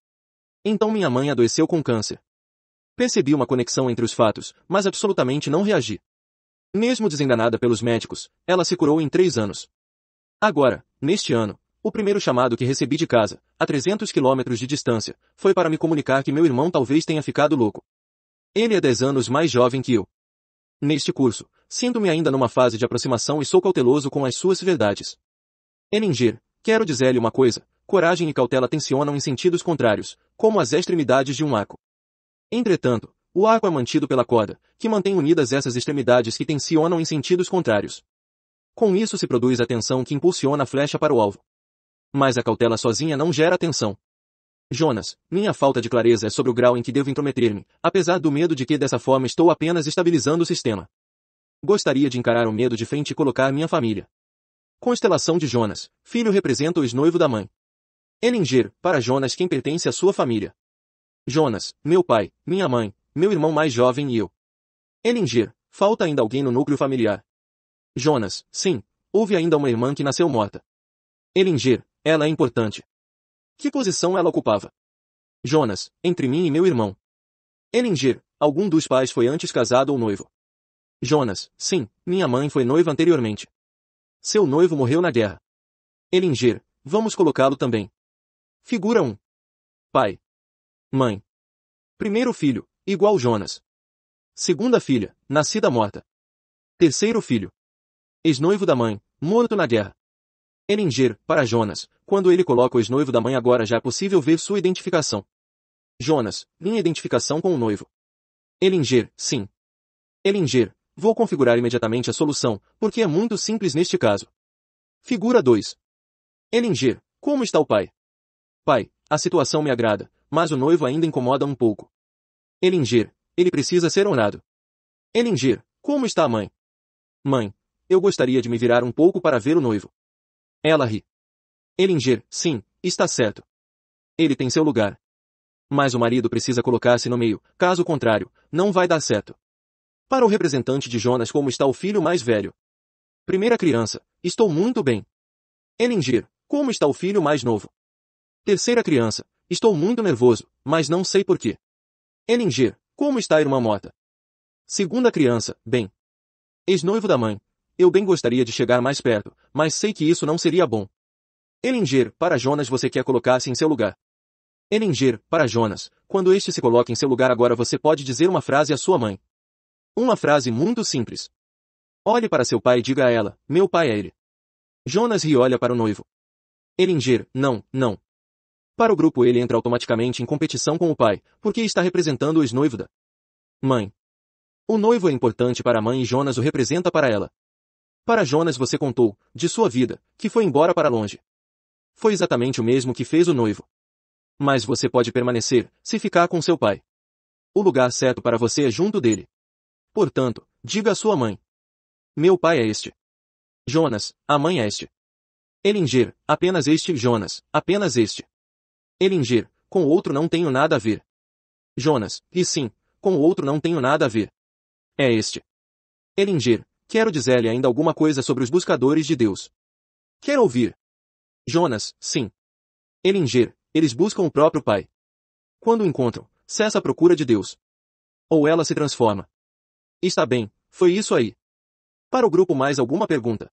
Então minha mãe adoeceu com câncer. Percebi uma conexão entre os fatos, mas absolutamente não reagi. Mesmo desenganada pelos médicos, ela se curou em três anos. Agora, neste ano, o primeiro chamado que recebi de casa, a 300 quilômetros de distância, foi para me comunicar que meu irmão talvez tenha ficado louco. Ele é 10 anos mais jovem que eu. Neste curso, sinto-me ainda numa fase de aproximação e sou cauteloso com as suas verdades. Eninger, quero dizer-lhe uma coisa, coragem e cautela tensionam em sentidos contrários, como as extremidades de um arco. Entretanto, o arco é mantido pela corda, que mantém unidas essas extremidades que tensionam em sentidos contrários. Com isso se produz a tensão que impulsiona a flecha para o alvo. Mas a cautela sozinha não gera tensão. Jonas, minha falta de clareza é sobre o grau em que devo intrometer-me, apesar do medo de que dessa forma estou apenas estabilizando o sistema. Gostaria de encarar o medo de frente e colocar minha família. Constelação de Jonas, filho representa o ex-noivo da mãe. Elinger, para Jonas quem pertence à sua família. Jonas, meu pai, minha mãe, meu irmão mais jovem e eu. Elinger, falta ainda alguém no núcleo familiar. Jonas, sim, houve ainda uma irmã que nasceu morta. Elinger, ela é importante. Que posição ela ocupava? Jonas, entre mim e meu irmão. Elinger, algum dos pais foi antes casado ou noivo. Jonas, sim, minha mãe foi noiva anteriormente. Seu noivo morreu na guerra. Elinger, vamos colocá-lo também. Figura 1. Pai. Mãe. Primeiro filho, igual Jonas. Segunda filha, nascida morta. Terceiro filho. Ex-noivo da mãe, morto na guerra. Elinger, para Jonas, quando ele coloca o ex-noivo da mãe agora já é possível ver sua identificação. Jonas, minha identificação com o noivo. Elinger, sim. Elinger, vou configurar imediatamente a solução, porque é muito simples neste caso. Figura 2. Elinger, como está o pai? Pai, a situação me agrada, mas o noivo ainda incomoda um pouco. Elinger, ele precisa ser honrado. Elinger, como está a mãe? Mãe, eu gostaria de me virar um pouco para ver o noivo. Ela ri. Elinger, sim, está certo. Ele tem seu lugar. Mas o marido precisa colocar-se no meio, caso contrário, não vai dar certo. Para o representante de Jonas como está o filho mais velho. Primeira criança, estou muito bem. Elinger, como está o filho mais novo? Terceira criança, estou muito nervoso, mas não sei porquê. Elinger, como está a irmã morta? Segunda criança, bem. Ex-noivo da mãe, eu bem gostaria de chegar mais perto, mas sei que isso não seria bom. Elinger, para Jonas você quer colocar-se em seu lugar. Elinger, para Jonas, quando este se coloca em seu lugar agora você pode dizer uma frase à sua mãe. Uma frase muito simples. Olhe para seu pai e diga a ela, meu pai é ele. Jonas ri e olha para o noivo. Elinger, não, não. Para o grupo ele entra automaticamente em competição com o pai, porque está representando o ex-noivo da mãe. O noivo é importante para a mãe e Jonas o representa para ela. Para Jonas você contou, de sua vida, que foi embora para longe. Foi exatamente o mesmo que fez o noivo. Mas você pode permanecer, se ficar com seu pai. O lugar certo para você é junto dele. Portanto, diga à sua mãe. Meu pai é este. Jonas, a mãe é este. Elinger, apenas este Jonas, apenas este. Elinger, com o outro não tenho nada a ver. Jonas, e sim, com o outro não tenho nada a ver. É este. Elinger, Quero dizer-lhe ainda alguma coisa sobre os buscadores de Deus. Quero ouvir. Jonas, sim. Elinger, eles buscam o próprio Pai. Quando o encontram, cessa a procura de Deus. Ou ela se transforma. Está bem, foi isso aí. Para o grupo mais alguma pergunta?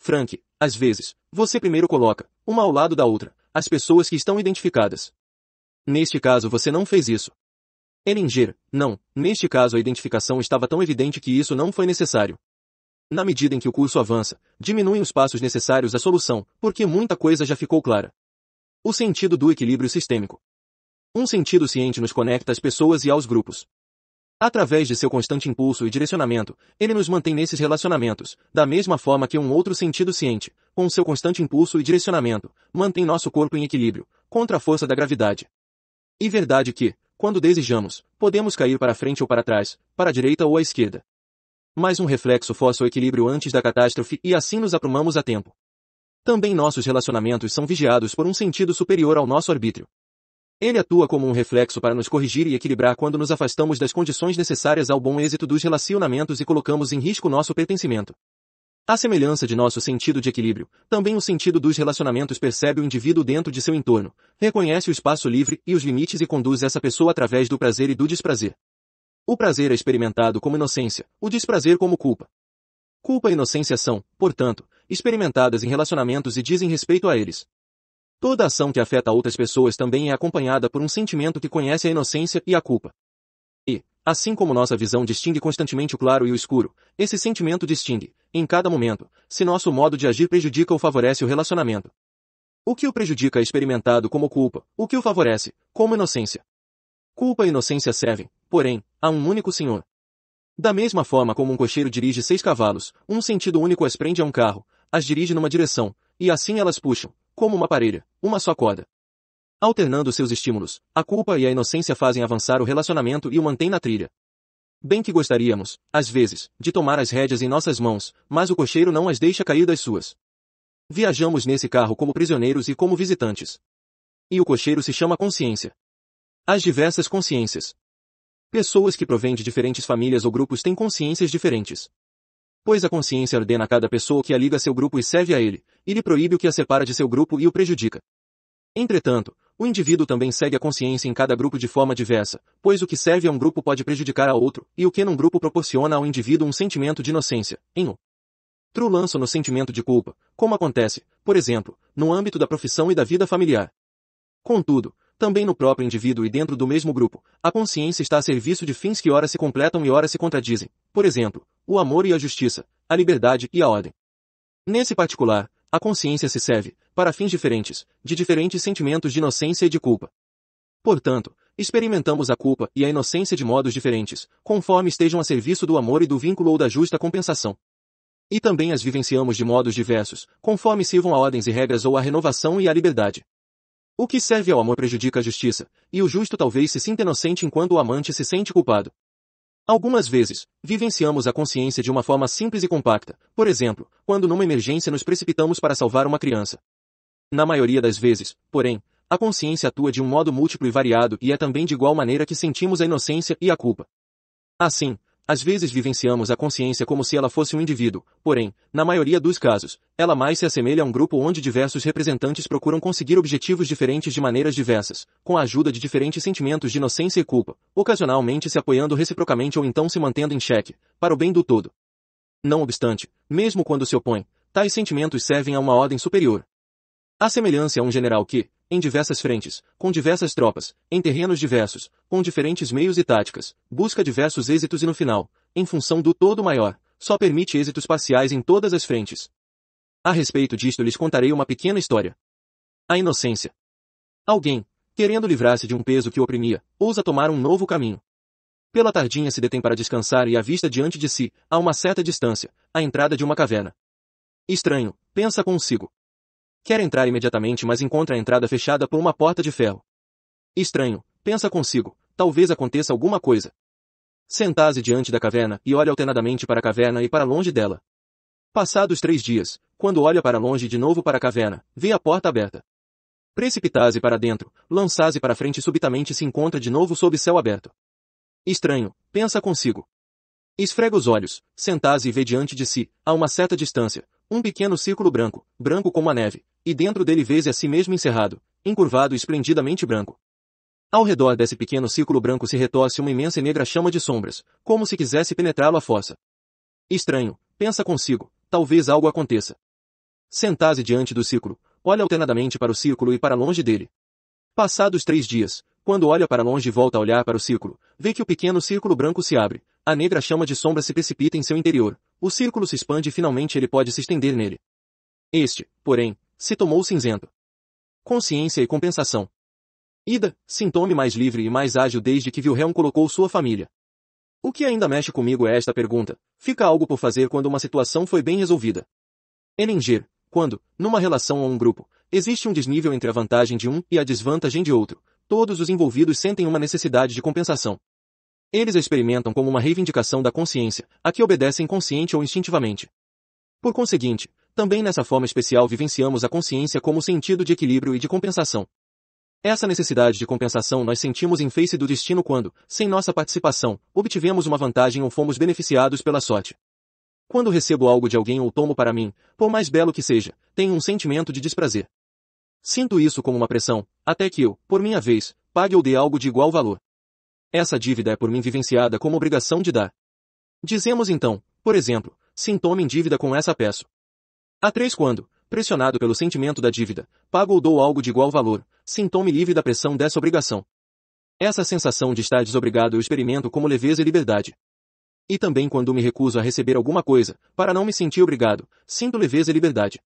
Frank, às vezes, você primeiro coloca, uma ao lado da outra, as pessoas que estão identificadas. Neste caso você não fez isso. Elinger, não, neste caso a identificação estava tão evidente que isso não foi necessário. Na medida em que o curso avança, diminuem os passos necessários à solução, porque muita coisa já ficou clara. O sentido do equilíbrio sistêmico. Um sentido ciente nos conecta às pessoas e aos grupos. Através de seu constante impulso e direcionamento, ele nos mantém nesses relacionamentos, da mesma forma que um outro sentido ciente, com seu constante impulso e direcionamento, mantém nosso corpo em equilíbrio, contra a força da gravidade. E verdade que, quando desejamos, podemos cair para frente ou para trás, para a direita ou à esquerda. Mais um reflexo força o equilíbrio antes da catástrofe e assim nos aprumamos a tempo. Também nossos relacionamentos são vigiados por um sentido superior ao nosso arbítrio. Ele atua como um reflexo para nos corrigir e equilibrar quando nos afastamos das condições necessárias ao bom êxito dos relacionamentos e colocamos em risco nosso pertencimento. A semelhança de nosso sentido de equilíbrio, também o sentido dos relacionamentos percebe o indivíduo dentro de seu entorno, reconhece o espaço livre e os limites e conduz essa pessoa através do prazer e do desprazer. O prazer é experimentado como inocência, o desprazer como culpa. Culpa e inocência são, portanto, experimentadas em relacionamentos e dizem respeito a eles. Toda ação que afeta outras pessoas também é acompanhada por um sentimento que conhece a inocência e a culpa. E, assim como nossa visão distingue constantemente o claro e o escuro, esse sentimento distingue, em cada momento, se nosso modo de agir prejudica ou favorece o relacionamento. O que o prejudica é experimentado como culpa, o que o favorece, como inocência. Culpa e inocência servem, porém, há um único senhor. Da mesma forma como um cocheiro dirige seis cavalos, um sentido único as prende a um carro, as dirige numa direção, e assim elas puxam, como uma parelha, uma só corda. Alternando seus estímulos, a culpa e a inocência fazem avançar o relacionamento e o mantêm na trilha. Bem que gostaríamos, às vezes, de tomar as rédeas em nossas mãos, mas o cocheiro não as deixa cair das suas. Viajamos nesse carro como prisioneiros e como visitantes. E o cocheiro se chama consciência. As diversas consciências. Pessoas que provêm de diferentes famílias ou grupos têm consciências diferentes. Pois a consciência ordena a cada pessoa que a liga a seu grupo e serve a ele, e lhe proíbe o que a separa de seu grupo e o prejudica. Entretanto, o indivíduo também segue a consciência em cada grupo de forma diversa, pois o que serve a um grupo pode prejudicar a outro, e o que num grupo proporciona ao indivíduo um sentimento de inocência, em um lança no sentimento de culpa, como acontece, por exemplo, no âmbito da profissão e da vida familiar. Contudo, também no próprio indivíduo e dentro do mesmo grupo, a consciência está a serviço de fins que ora se completam e ora se contradizem, por exemplo, o amor e a justiça, a liberdade e a ordem. Nesse particular, a consciência se serve, para fins diferentes, de diferentes sentimentos de inocência e de culpa. Portanto, experimentamos a culpa e a inocência de modos diferentes, conforme estejam a serviço do amor e do vínculo ou da justa compensação. E também as vivenciamos de modos diversos, conforme sirvam a ordens e regras ou à renovação e à liberdade. O que serve ao amor prejudica a justiça, e o justo talvez se sinta inocente enquanto o amante se sente culpado. Algumas vezes, vivenciamos a consciência de uma forma simples e compacta, por exemplo, quando numa emergência nos precipitamos para salvar uma criança. Na maioria das vezes, porém, a consciência atua de um modo múltiplo e variado e é também de igual maneira que sentimos a inocência e a culpa. Assim, às vezes vivenciamos a consciência como se ela fosse um indivíduo, porém, na maioria dos casos, ela mais se assemelha a um grupo onde diversos representantes procuram conseguir objetivos diferentes de maneiras diversas, com a ajuda de diferentes sentimentos de inocência e culpa, ocasionalmente se apoiando reciprocamente ou então se mantendo em xeque, para o bem do todo. Não obstante, mesmo quando se opõem, tais sentimentos servem a uma ordem superior, a semelhança a é um general que, em diversas frentes, com diversas tropas, em terrenos diversos, com diferentes meios e táticas, busca diversos êxitos e no final, em função do todo maior, só permite êxitos parciais em todas as frentes. A respeito disto lhes contarei uma pequena história. A inocência. Alguém, querendo livrar-se de um peso que o oprimia, ousa tomar um novo caminho. Pela tardinha se detém para descansar e avista diante de si, a uma certa distância, a entrada de uma caverna. Estranho, pensa consigo. Quer entrar imediatamente mas encontra a entrada fechada por uma porta de ferro. Estranho, pensa consigo, talvez aconteça alguma coisa. Sentase diante da caverna e olha alternadamente para a caverna e para longe dela. Passados três dias, quando olha para longe de novo para a caverna, vê a porta aberta. Precipitase para dentro, lançase para frente e subitamente se encontra de novo sob céu aberto. Estranho, pensa consigo. Esfrega os olhos, sentase e vê diante de si, a uma certa distância, um pequeno círculo branco, branco como a neve, e dentro dele vês a si mesmo encerrado, encurvado e esplendidamente branco. Ao redor desse pequeno círculo branco se retorce uma imensa e negra chama de sombras, como se quisesse penetrá-lo à fossa. Estranho, pensa consigo, talvez algo aconteça. Sentase diante do círculo, olha alternadamente para o círculo e para longe dele. Passados três dias, quando olha para longe e volta a olhar para o círculo, vê que o pequeno círculo branco se abre, a negra chama de sombra se precipita em seu interior, o círculo se expande e finalmente ele pode se estender nele. Este, porém, se tomou cinzento. Consciência e compensação. Ida, sintome mais livre e mais ágil desde que Vilhelm colocou sua família. O que ainda mexe comigo é esta pergunta. Fica algo por fazer quando uma situação foi bem resolvida. Eninger, quando, numa relação ou um grupo, existe um desnível entre a vantagem de um e a desvantagem de outro, todos os envolvidos sentem uma necessidade de compensação. Eles a experimentam como uma reivindicação da consciência, a que obedecem consciente ou instintivamente. Por conseguinte, também nessa forma especial vivenciamos a consciência como sentido de equilíbrio e de compensação. Essa necessidade de compensação nós sentimos em face do destino quando, sem nossa participação, obtivemos uma vantagem ou fomos beneficiados pela sorte. Quando recebo algo de alguém ou tomo para mim, por mais belo que seja, tenho um sentimento de desprazer. Sinto isso como uma pressão, até que eu, por minha vez, pague ou dê algo de igual valor. Essa dívida é por mim vivenciada como obrigação de dar. Dizemos então, por exemplo, sim tome em dívida com essa peço. A 3 quando, pressionado pelo sentimento da dívida, pago ou dou algo de igual valor, sim tome livre da pressão dessa obrigação. Essa sensação de estar desobrigado eu experimento como leveza e liberdade. E também quando me recuso a receber alguma coisa, para não me sentir obrigado, sinto leveza e liberdade.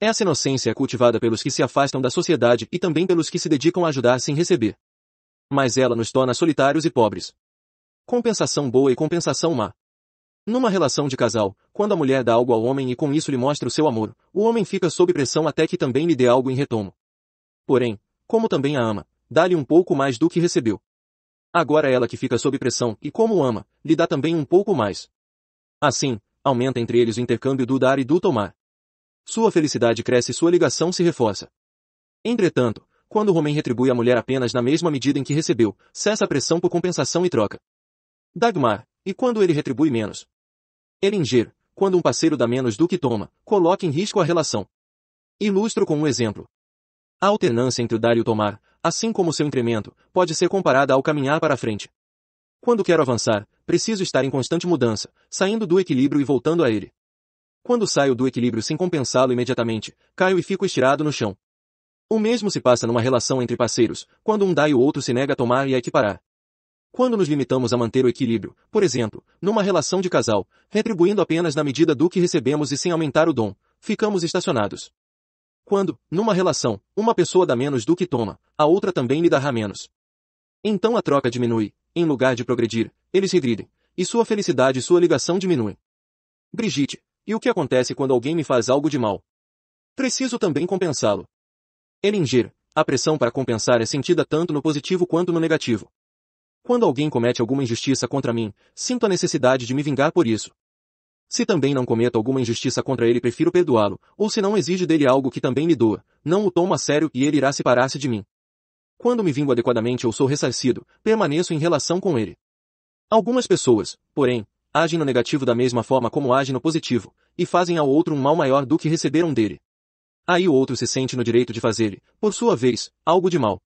Essa inocência é cultivada pelos que se afastam da sociedade e também pelos que se dedicam a ajudar sem receber mas ela nos torna solitários e pobres. Compensação boa e compensação má. Numa relação de casal, quando a mulher dá algo ao homem e com isso lhe mostra o seu amor, o homem fica sob pressão até que também lhe dê algo em retorno. Porém, como também a ama, dá-lhe um pouco mais do que recebeu. Agora ela que fica sob pressão e como ama, lhe dá também um pouco mais. Assim, aumenta entre eles o intercâmbio do dar e do tomar. Sua felicidade cresce e sua ligação se reforça. Entretanto, quando o homem retribui a mulher apenas na mesma medida em que recebeu, cessa a pressão por compensação e troca. Dagmar. E quando ele retribui menos? Elinger. Quando um parceiro dá menos do que toma, coloca em risco a relação. Ilustro com um exemplo. A alternância entre o dar e o tomar, assim como seu incremento, pode ser comparada ao caminhar para a frente. Quando quero avançar, preciso estar em constante mudança, saindo do equilíbrio e voltando a ele. Quando saio do equilíbrio sem compensá-lo imediatamente, caio e fico estirado no chão. O mesmo se passa numa relação entre parceiros, quando um dá e o outro se nega a tomar e a equiparar. Quando nos limitamos a manter o equilíbrio, por exemplo, numa relação de casal, retribuindo apenas na medida do que recebemos e sem aumentar o dom, ficamos estacionados. Quando, numa relação, uma pessoa dá menos do que toma, a outra também lhe dará menos. Então a troca diminui, em lugar de progredir, eles regridem, e sua felicidade e sua ligação diminuem. Brigitte, e o que acontece quando alguém me faz algo de mal? Preciso também compensá-lo, Elingir. A pressão para compensar é sentida tanto no positivo quanto no negativo. Quando alguém comete alguma injustiça contra mim, sinto a necessidade de me vingar por isso. Se também não cometo alguma injustiça contra ele prefiro perdoá-lo, ou se não exige dele algo que também me doa, não o tomo a sério e ele irá separar-se de mim. Quando me vingo adequadamente ou sou ressarcido, permaneço em relação com ele. Algumas pessoas, porém, agem no negativo da mesma forma como agem no positivo, e fazem ao outro um mal maior do que receberam dele. Aí o outro se sente no direito de fazer-lhe, por sua vez, algo de mal.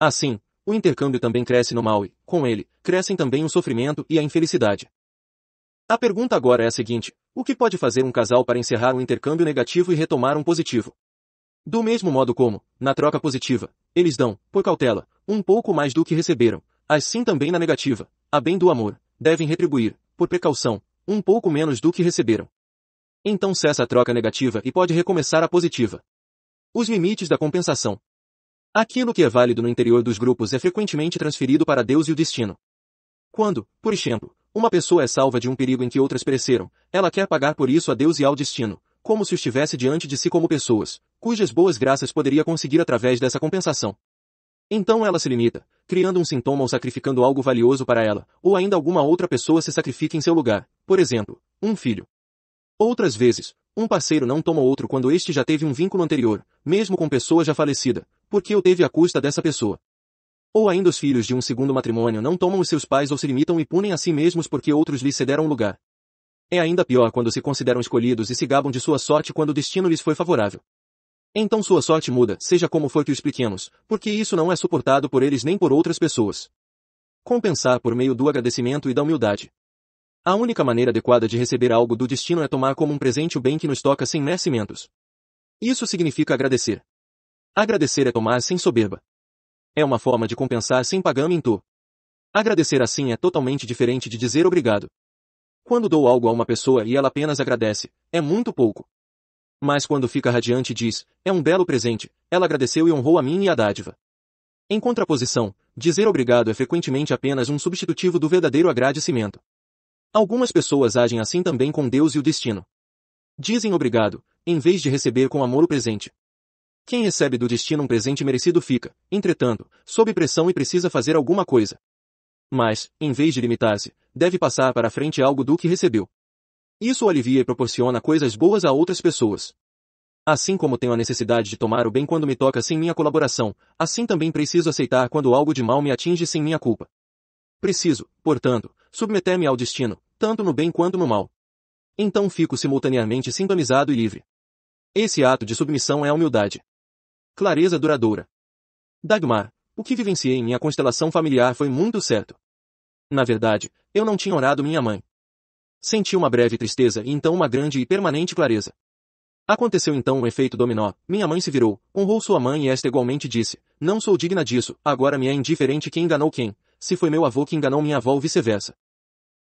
Assim, o intercâmbio também cresce no mal e, com ele, crescem também o sofrimento e a infelicidade. A pergunta agora é a seguinte, o que pode fazer um casal para encerrar um intercâmbio negativo e retomar um positivo? Do mesmo modo como, na troca positiva, eles dão, por cautela, um pouco mais do que receberam, assim também na negativa, a bem do amor, devem retribuir, por precaução, um pouco menos do que receberam. Então cessa a troca negativa e pode recomeçar a positiva. Os limites da compensação. Aquilo que é válido no interior dos grupos é frequentemente transferido para Deus e o destino. Quando, por exemplo, uma pessoa é salva de um perigo em que outras pereceram, ela quer pagar por isso a Deus e ao destino, como se estivesse diante de si como pessoas, cujas boas graças poderia conseguir através dessa compensação. Então ela se limita, criando um sintoma ou sacrificando algo valioso para ela, ou ainda alguma outra pessoa se sacrifica em seu lugar, por exemplo, um filho. Outras vezes, um parceiro não toma outro quando este já teve um vínculo anterior, mesmo com pessoa já falecida, porque o teve à custa dessa pessoa. Ou ainda os filhos de um segundo matrimônio não tomam os seus pais ou se limitam e punem a si mesmos porque outros lhes cederam lugar. É ainda pior quando se consideram escolhidos e se gabam de sua sorte quando o destino lhes foi favorável. Então sua sorte muda, seja como for que o expliquemos, porque isso não é suportado por eles nem por outras pessoas. Compensar por meio do agradecimento e da humildade. A única maneira adequada de receber algo do destino é tomar como um presente o bem que nos toca sem mercimentos. Isso significa agradecer. Agradecer é tomar sem soberba. É uma forma de compensar sem pagamento. Agradecer assim é totalmente diferente de dizer obrigado. Quando dou algo a uma pessoa e ela apenas agradece, é muito pouco. Mas quando fica radiante e diz, é um belo presente, ela agradeceu e honrou a mim e a dádiva. Em contraposição, dizer obrigado é frequentemente apenas um substitutivo do verdadeiro agradecimento. Algumas pessoas agem assim também com Deus e o destino. Dizem obrigado, em vez de receber com amor o presente. Quem recebe do destino um presente merecido fica, entretanto, sob pressão e precisa fazer alguma coisa. Mas, em vez de limitar-se, deve passar para frente algo do que recebeu. Isso alivia e proporciona coisas boas a outras pessoas. Assim como tenho a necessidade de tomar o bem quando me toca sem minha colaboração, assim também preciso aceitar quando algo de mal me atinge sem minha culpa. Preciso, portanto, submeter-me ao destino, tanto no bem quanto no mal. Então fico simultaneamente sintonizado e livre. Esse ato de submissão é a humildade. Clareza duradoura. Dagmar, o que vivenciei em minha constelação familiar foi muito certo. Na verdade, eu não tinha orado minha mãe. Senti uma breve tristeza e então uma grande e permanente clareza. Aconteceu então um efeito dominó. Minha mãe se virou, honrou sua mãe e esta igualmente disse, não sou digna disso, agora me é indiferente quem enganou quem, se foi meu avô que enganou minha avó ou vice-versa.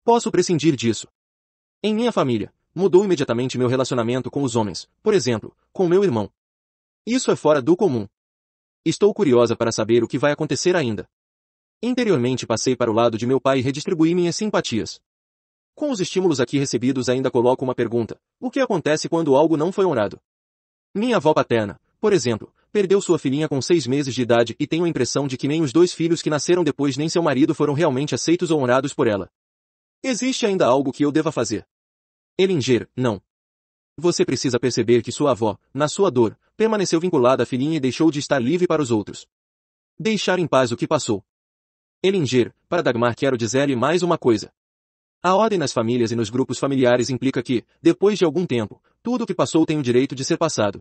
Posso prescindir disso. Em minha família, mudou imediatamente meu relacionamento com os homens, por exemplo, com meu irmão. Isso é fora do comum. Estou curiosa para saber o que vai acontecer ainda. Interiormente passei para o lado de meu pai e redistribuí minhas simpatias. Com os estímulos aqui recebidos ainda coloco uma pergunta. O que acontece quando algo não foi honrado? Minha avó paterna, por exemplo, perdeu sua filhinha com seis meses de idade e tenho a impressão de que nem os dois filhos que nasceram depois nem seu marido foram realmente aceitos ou honrados por ela. Existe ainda algo que eu deva fazer. Elinger, não. Você precisa perceber que sua avó, na sua dor, permaneceu vinculada à filhinha e deixou de estar livre para os outros. Deixar em paz o que passou. Elinger, para Dagmar quero dizer-lhe mais uma coisa. A ordem nas famílias e nos grupos familiares implica que, depois de algum tempo, tudo o que passou tem o direito de ser passado.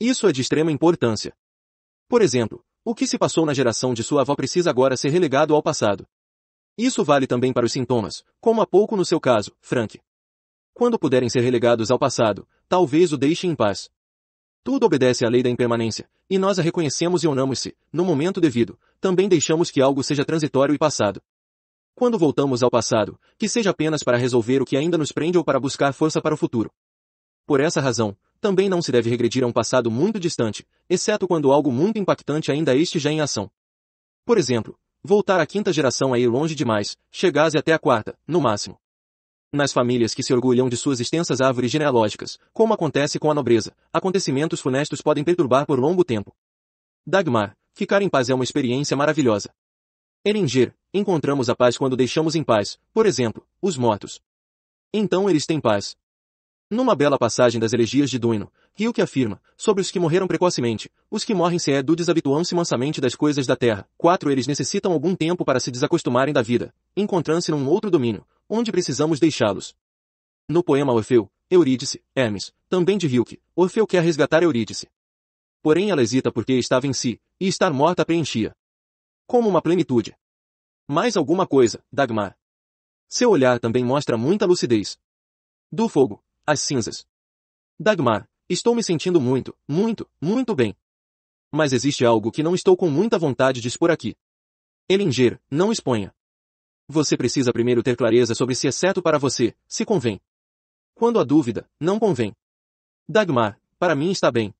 Isso é de extrema importância. Por exemplo, o que se passou na geração de sua avó precisa agora ser relegado ao passado. Isso vale também para os sintomas, como há pouco no seu caso, Frank. Quando puderem ser relegados ao passado, talvez o deixem em paz. Tudo obedece à lei da impermanência, e nós a reconhecemos e honramos-se, no momento devido, também deixamos que algo seja transitório e passado. Quando voltamos ao passado, que seja apenas para resolver o que ainda nos prende ou para buscar força para o futuro. Por essa razão, também não se deve regredir a um passado muito distante, exceto quando algo muito impactante ainda esteja em ação. Por exemplo, Voltar à quinta geração é ir longe demais, chegasse até a quarta, no máximo. Nas famílias que se orgulham de suas extensas árvores genealógicas, como acontece com a nobreza, acontecimentos funestos podem perturbar por longo tempo. Dagmar, ficar em paz é uma experiência maravilhosa. Eringer, encontramos a paz quando deixamos em paz, por exemplo, os mortos. Então eles têm paz, numa bela passagem das elegias de Duino, Hilke afirma, sobre os que morreram precocemente, os que morrem se é do desabituam se mansamente das coisas da terra, quatro eles necessitam algum tempo para se desacostumarem da vida, encontrando-se num outro domínio, onde precisamos deixá-los. No poema Orfeu, Eurídice, Hermes, também de Hilke, Orfeu quer resgatar Eurídice. Porém ela hesita porque estava em si, e estar morta preenchia. Como uma plenitude. Mais alguma coisa, Dagmar. Seu olhar também mostra muita lucidez. Do fogo, as cinzas. Dagmar, estou me sentindo muito, muito, muito bem. Mas existe algo que não estou com muita vontade de expor aqui. Elinger, não exponha. Você precisa primeiro ter clareza sobre se é certo para você, se convém. Quando há dúvida, não convém. Dagmar, para mim está bem.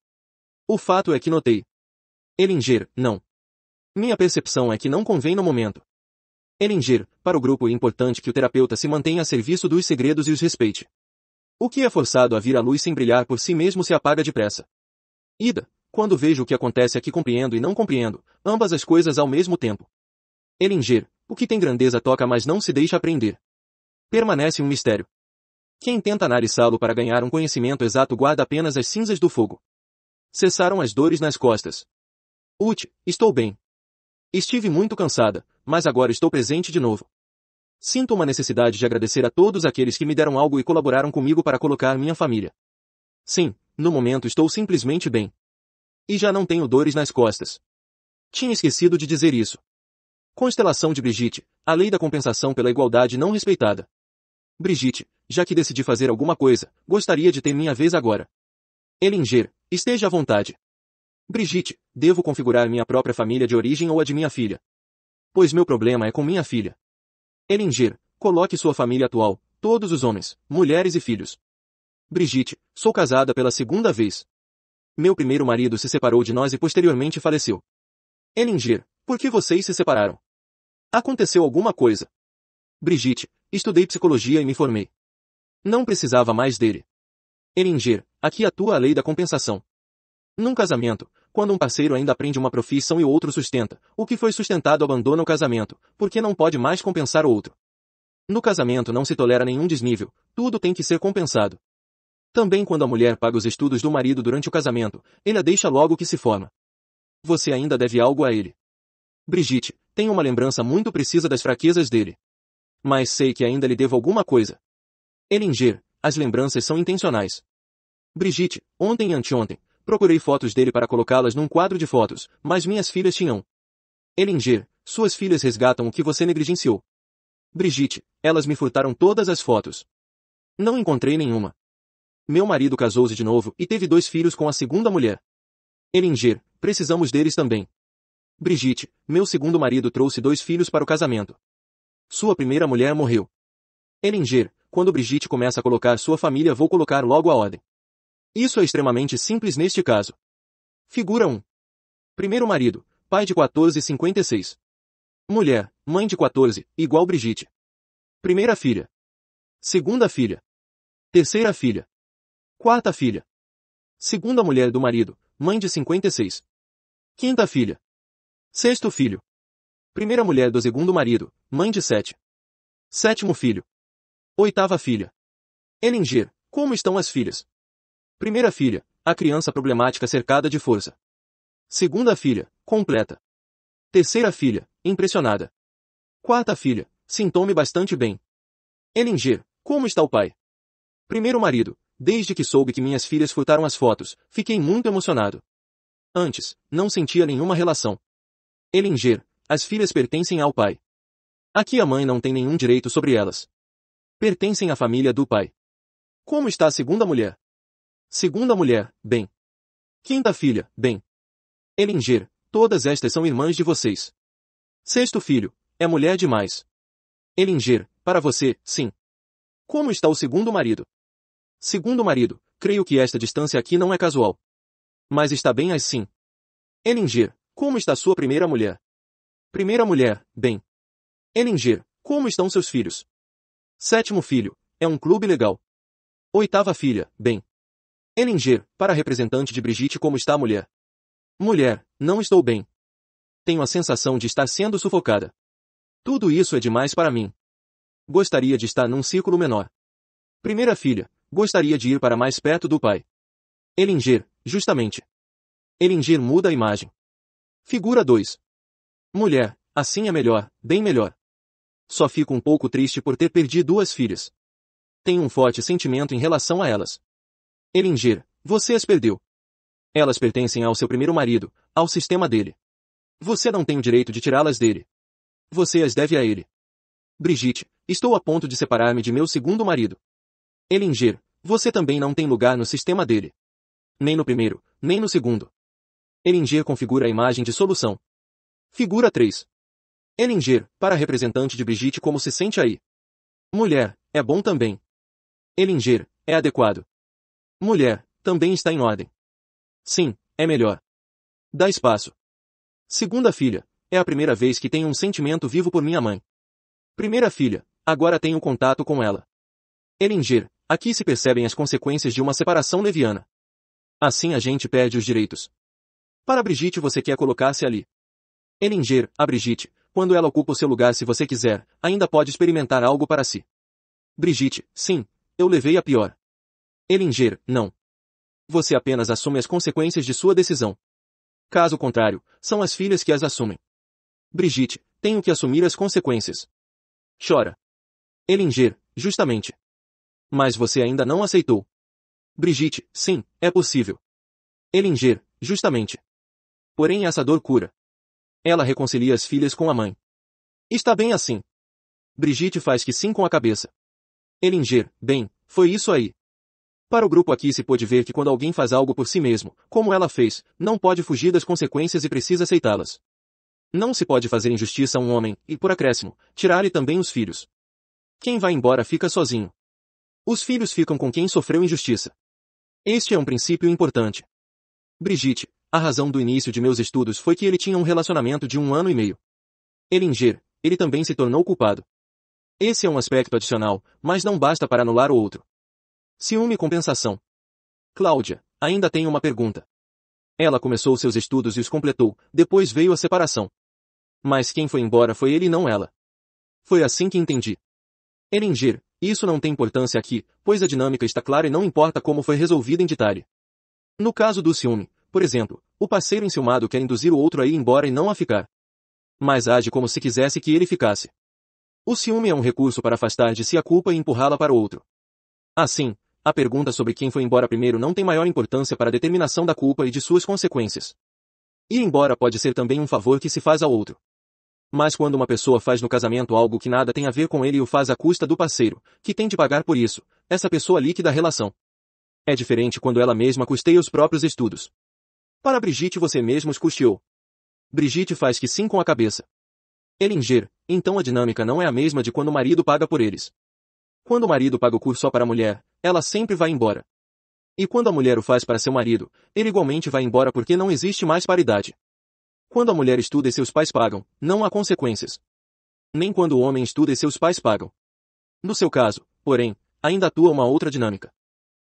O fato é que notei. Elinger, não. Minha percepção é que não convém no momento. Elinger, para o grupo é importante que o terapeuta se mantenha a serviço dos segredos e os respeite. O que é forçado a vir à luz sem brilhar por si mesmo se apaga depressa. Ida, quando vejo o que acontece aqui compreendo e não compreendo, ambas as coisas ao mesmo tempo. Elinger, o que tem grandeza toca mas não se deixa aprender. Permanece um mistério. Quem tenta analisá-lo para ganhar um conhecimento exato guarda apenas as cinzas do fogo. Cessaram as dores nas costas. Ut, estou bem. Estive muito cansada, mas agora estou presente de novo. Sinto uma necessidade de agradecer a todos aqueles que me deram algo e colaboraram comigo para colocar minha família. Sim, no momento estou simplesmente bem. E já não tenho dores nas costas. Tinha esquecido de dizer isso. Constelação de Brigitte, a lei da compensação pela igualdade não respeitada. Brigitte, já que decidi fazer alguma coisa, gostaria de ter minha vez agora. Elinger, esteja à vontade. Brigitte, devo configurar minha própria família de origem ou a de minha filha. Pois meu problema é com minha filha. Elinger, coloque sua família atual, todos os homens, mulheres e filhos. Brigitte, sou casada pela segunda vez. Meu primeiro marido se separou de nós e posteriormente faleceu. Elinger, por que vocês se separaram? Aconteceu alguma coisa? Brigitte, estudei psicologia e me formei. Não precisava mais dele. Elinger, aqui atua a lei da compensação. Num casamento, quando um parceiro ainda aprende uma profissão e o outro sustenta, o que foi sustentado abandona o casamento, porque não pode mais compensar o outro. No casamento não se tolera nenhum desnível, tudo tem que ser compensado. Também quando a mulher paga os estudos do marido durante o casamento, ele a deixa logo que se forma. Você ainda deve algo a ele. Brigitte, tenho uma lembrança muito precisa das fraquezas dele. Mas sei que ainda lhe devo alguma coisa. Elinger, as lembranças são intencionais. Brigitte, ontem e anteontem, Procurei fotos dele para colocá-las num quadro de fotos, mas minhas filhas tinham. Elinger, suas filhas resgatam o que você negligenciou. Brigitte, elas me furtaram todas as fotos. Não encontrei nenhuma. Meu marido casou-se de novo e teve dois filhos com a segunda mulher. Elinger, precisamos deles também. Brigitte, meu segundo marido trouxe dois filhos para o casamento. Sua primeira mulher morreu. Elinger, quando Brigitte começa a colocar sua família vou colocar logo a ordem. Isso é extremamente simples neste caso. Figura 1. Primeiro marido, pai de 56. Mulher, mãe de 14, igual Brigitte. Primeira filha. Segunda filha. Terceira filha. Quarta filha. Segunda mulher do marido, mãe de 56. Quinta filha. Sexto filho. Primeira mulher do segundo marido, mãe de 7. Sétimo filho. Oitava filha. Elinger, como estão as filhas? Primeira filha, a criança problemática cercada de força. Segunda filha, completa. Terceira filha, impressionada. Quarta filha, sintome bastante bem. Elinger, como está o pai? Primeiro marido, desde que soube que minhas filhas furtaram as fotos, fiquei muito emocionado. Antes, não sentia nenhuma relação. Elinger, as filhas pertencem ao pai. Aqui a mãe não tem nenhum direito sobre elas. Pertencem à família do pai. Como está a segunda mulher? Segunda mulher, bem. Quinta filha, bem. Elinger, todas estas são irmãs de vocês. Sexto filho, é mulher demais. Elinger, para você, sim. Como está o segundo marido? Segundo marido, creio que esta distância aqui não é casual. Mas está bem assim. Elinger, como está sua primeira mulher? Primeira mulher, bem. Elinger, como estão seus filhos? Sétimo filho, é um clube legal. Oitava filha, bem. Elinger, para representante de Brigitte como está a mulher. Mulher, não estou bem. Tenho a sensação de estar sendo sufocada. Tudo isso é demais para mim. Gostaria de estar num círculo menor. Primeira filha, gostaria de ir para mais perto do pai. Elinger, justamente. Elinger muda a imagem. Figura 2. Mulher, assim é melhor, bem melhor. Só fico um pouco triste por ter perdido duas filhas. Tenho um forte sentimento em relação a elas. Elinger, você as perdeu. Elas pertencem ao seu primeiro marido, ao sistema dele. Você não tem o direito de tirá-las dele. Você as deve a ele. Brigitte, estou a ponto de separar-me de meu segundo marido. Elinger, você também não tem lugar no sistema dele. Nem no primeiro, nem no segundo. Elinger configura a imagem de solução. Figura 3. Elinger, para representante de Brigitte como se sente aí. Mulher, é bom também. Elinger, é adequado mulher, também está em ordem. Sim, é melhor. Dá espaço. Segunda filha, é a primeira vez que tenho um sentimento vivo por minha mãe. Primeira filha, agora tenho contato com ela. Elinger, aqui se percebem as consequências de uma separação leviana. Assim a gente perde os direitos. Para Brigitte você quer colocar-se ali. Elinger, a Brigitte, quando ela ocupa o seu lugar se você quiser, ainda pode experimentar algo para si. Brigitte, sim, eu levei a pior. Elinger, não. Você apenas assume as consequências de sua decisão. Caso contrário, são as filhas que as assumem. Brigitte, tenho que assumir as consequências. Chora. Elinger, justamente. Mas você ainda não aceitou. Brigitte, sim, é possível. Elinger, justamente. Porém essa dor cura. Ela reconcilia as filhas com a mãe. Está bem assim. Brigitte faz que sim com a cabeça. Elinger, bem, foi isso aí. Para o grupo aqui se pode ver que quando alguém faz algo por si mesmo, como ela fez, não pode fugir das consequências e precisa aceitá-las. Não se pode fazer injustiça a um homem, e por acréscimo, tirar-lhe também os filhos. Quem vai embora fica sozinho. Os filhos ficam com quem sofreu injustiça. Este é um princípio importante. Brigitte, a razão do início de meus estudos foi que ele tinha um relacionamento de um ano e meio. Elinger, ele também se tornou culpado. Esse é um aspecto adicional, mas não basta para anular o outro. Ciúme e compensação. Cláudia, ainda tenho uma pergunta. Ela começou seus estudos e os completou, depois veio a separação. Mas quem foi embora foi ele e não ela. Foi assim que entendi. Eringer, isso não tem importância aqui, pois a dinâmica está clara e não importa como foi resolvida em detalhe. No caso do ciúme, por exemplo, o parceiro enciumado quer induzir o outro a ir embora e não a ficar. Mas age como se quisesse que ele ficasse. O ciúme é um recurso para afastar de si a culpa e empurrá-la para o outro. Assim, a pergunta sobre quem foi embora primeiro não tem maior importância para a determinação da culpa e de suas consequências. Ir embora pode ser também um favor que se faz ao outro. Mas quando uma pessoa faz no casamento algo que nada tem a ver com ele e o faz à custa do parceiro, que tem de pagar por isso, essa pessoa liquida a relação. É diferente quando ela mesma custeia os próprios estudos. Para Brigitte você mesmo os custeou. Brigitte faz que sim com a cabeça. Elinger, então a dinâmica não é a mesma de quando o marido paga por eles. Quando o marido paga o curso só para a mulher, ela sempre vai embora. E quando a mulher o faz para seu marido, ele igualmente vai embora porque não existe mais paridade. Quando a mulher estuda e seus pais pagam, não há consequências. Nem quando o homem estuda e seus pais pagam. No seu caso, porém, ainda atua uma outra dinâmica.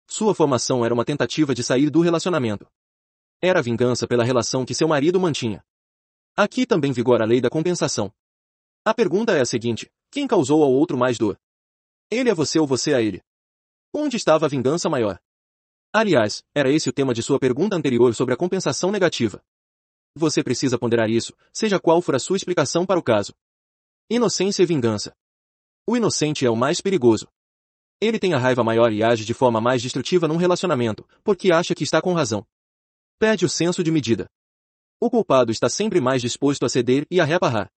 Sua formação era uma tentativa de sair do relacionamento. Era vingança pela relação que seu marido mantinha. Aqui também vigora a lei da compensação. A pergunta é a seguinte, quem causou ao outro mais dor? Ele a é você ou você a é ele? Onde estava a vingança maior? Aliás, era esse o tema de sua pergunta anterior sobre a compensação negativa. Você precisa ponderar isso, seja qual for a sua explicação para o caso. Inocência e vingança. O inocente é o mais perigoso. Ele tem a raiva maior e age de forma mais destrutiva num relacionamento, porque acha que está com razão. Perde o senso de medida. O culpado está sempre mais disposto a ceder e a reaparrar.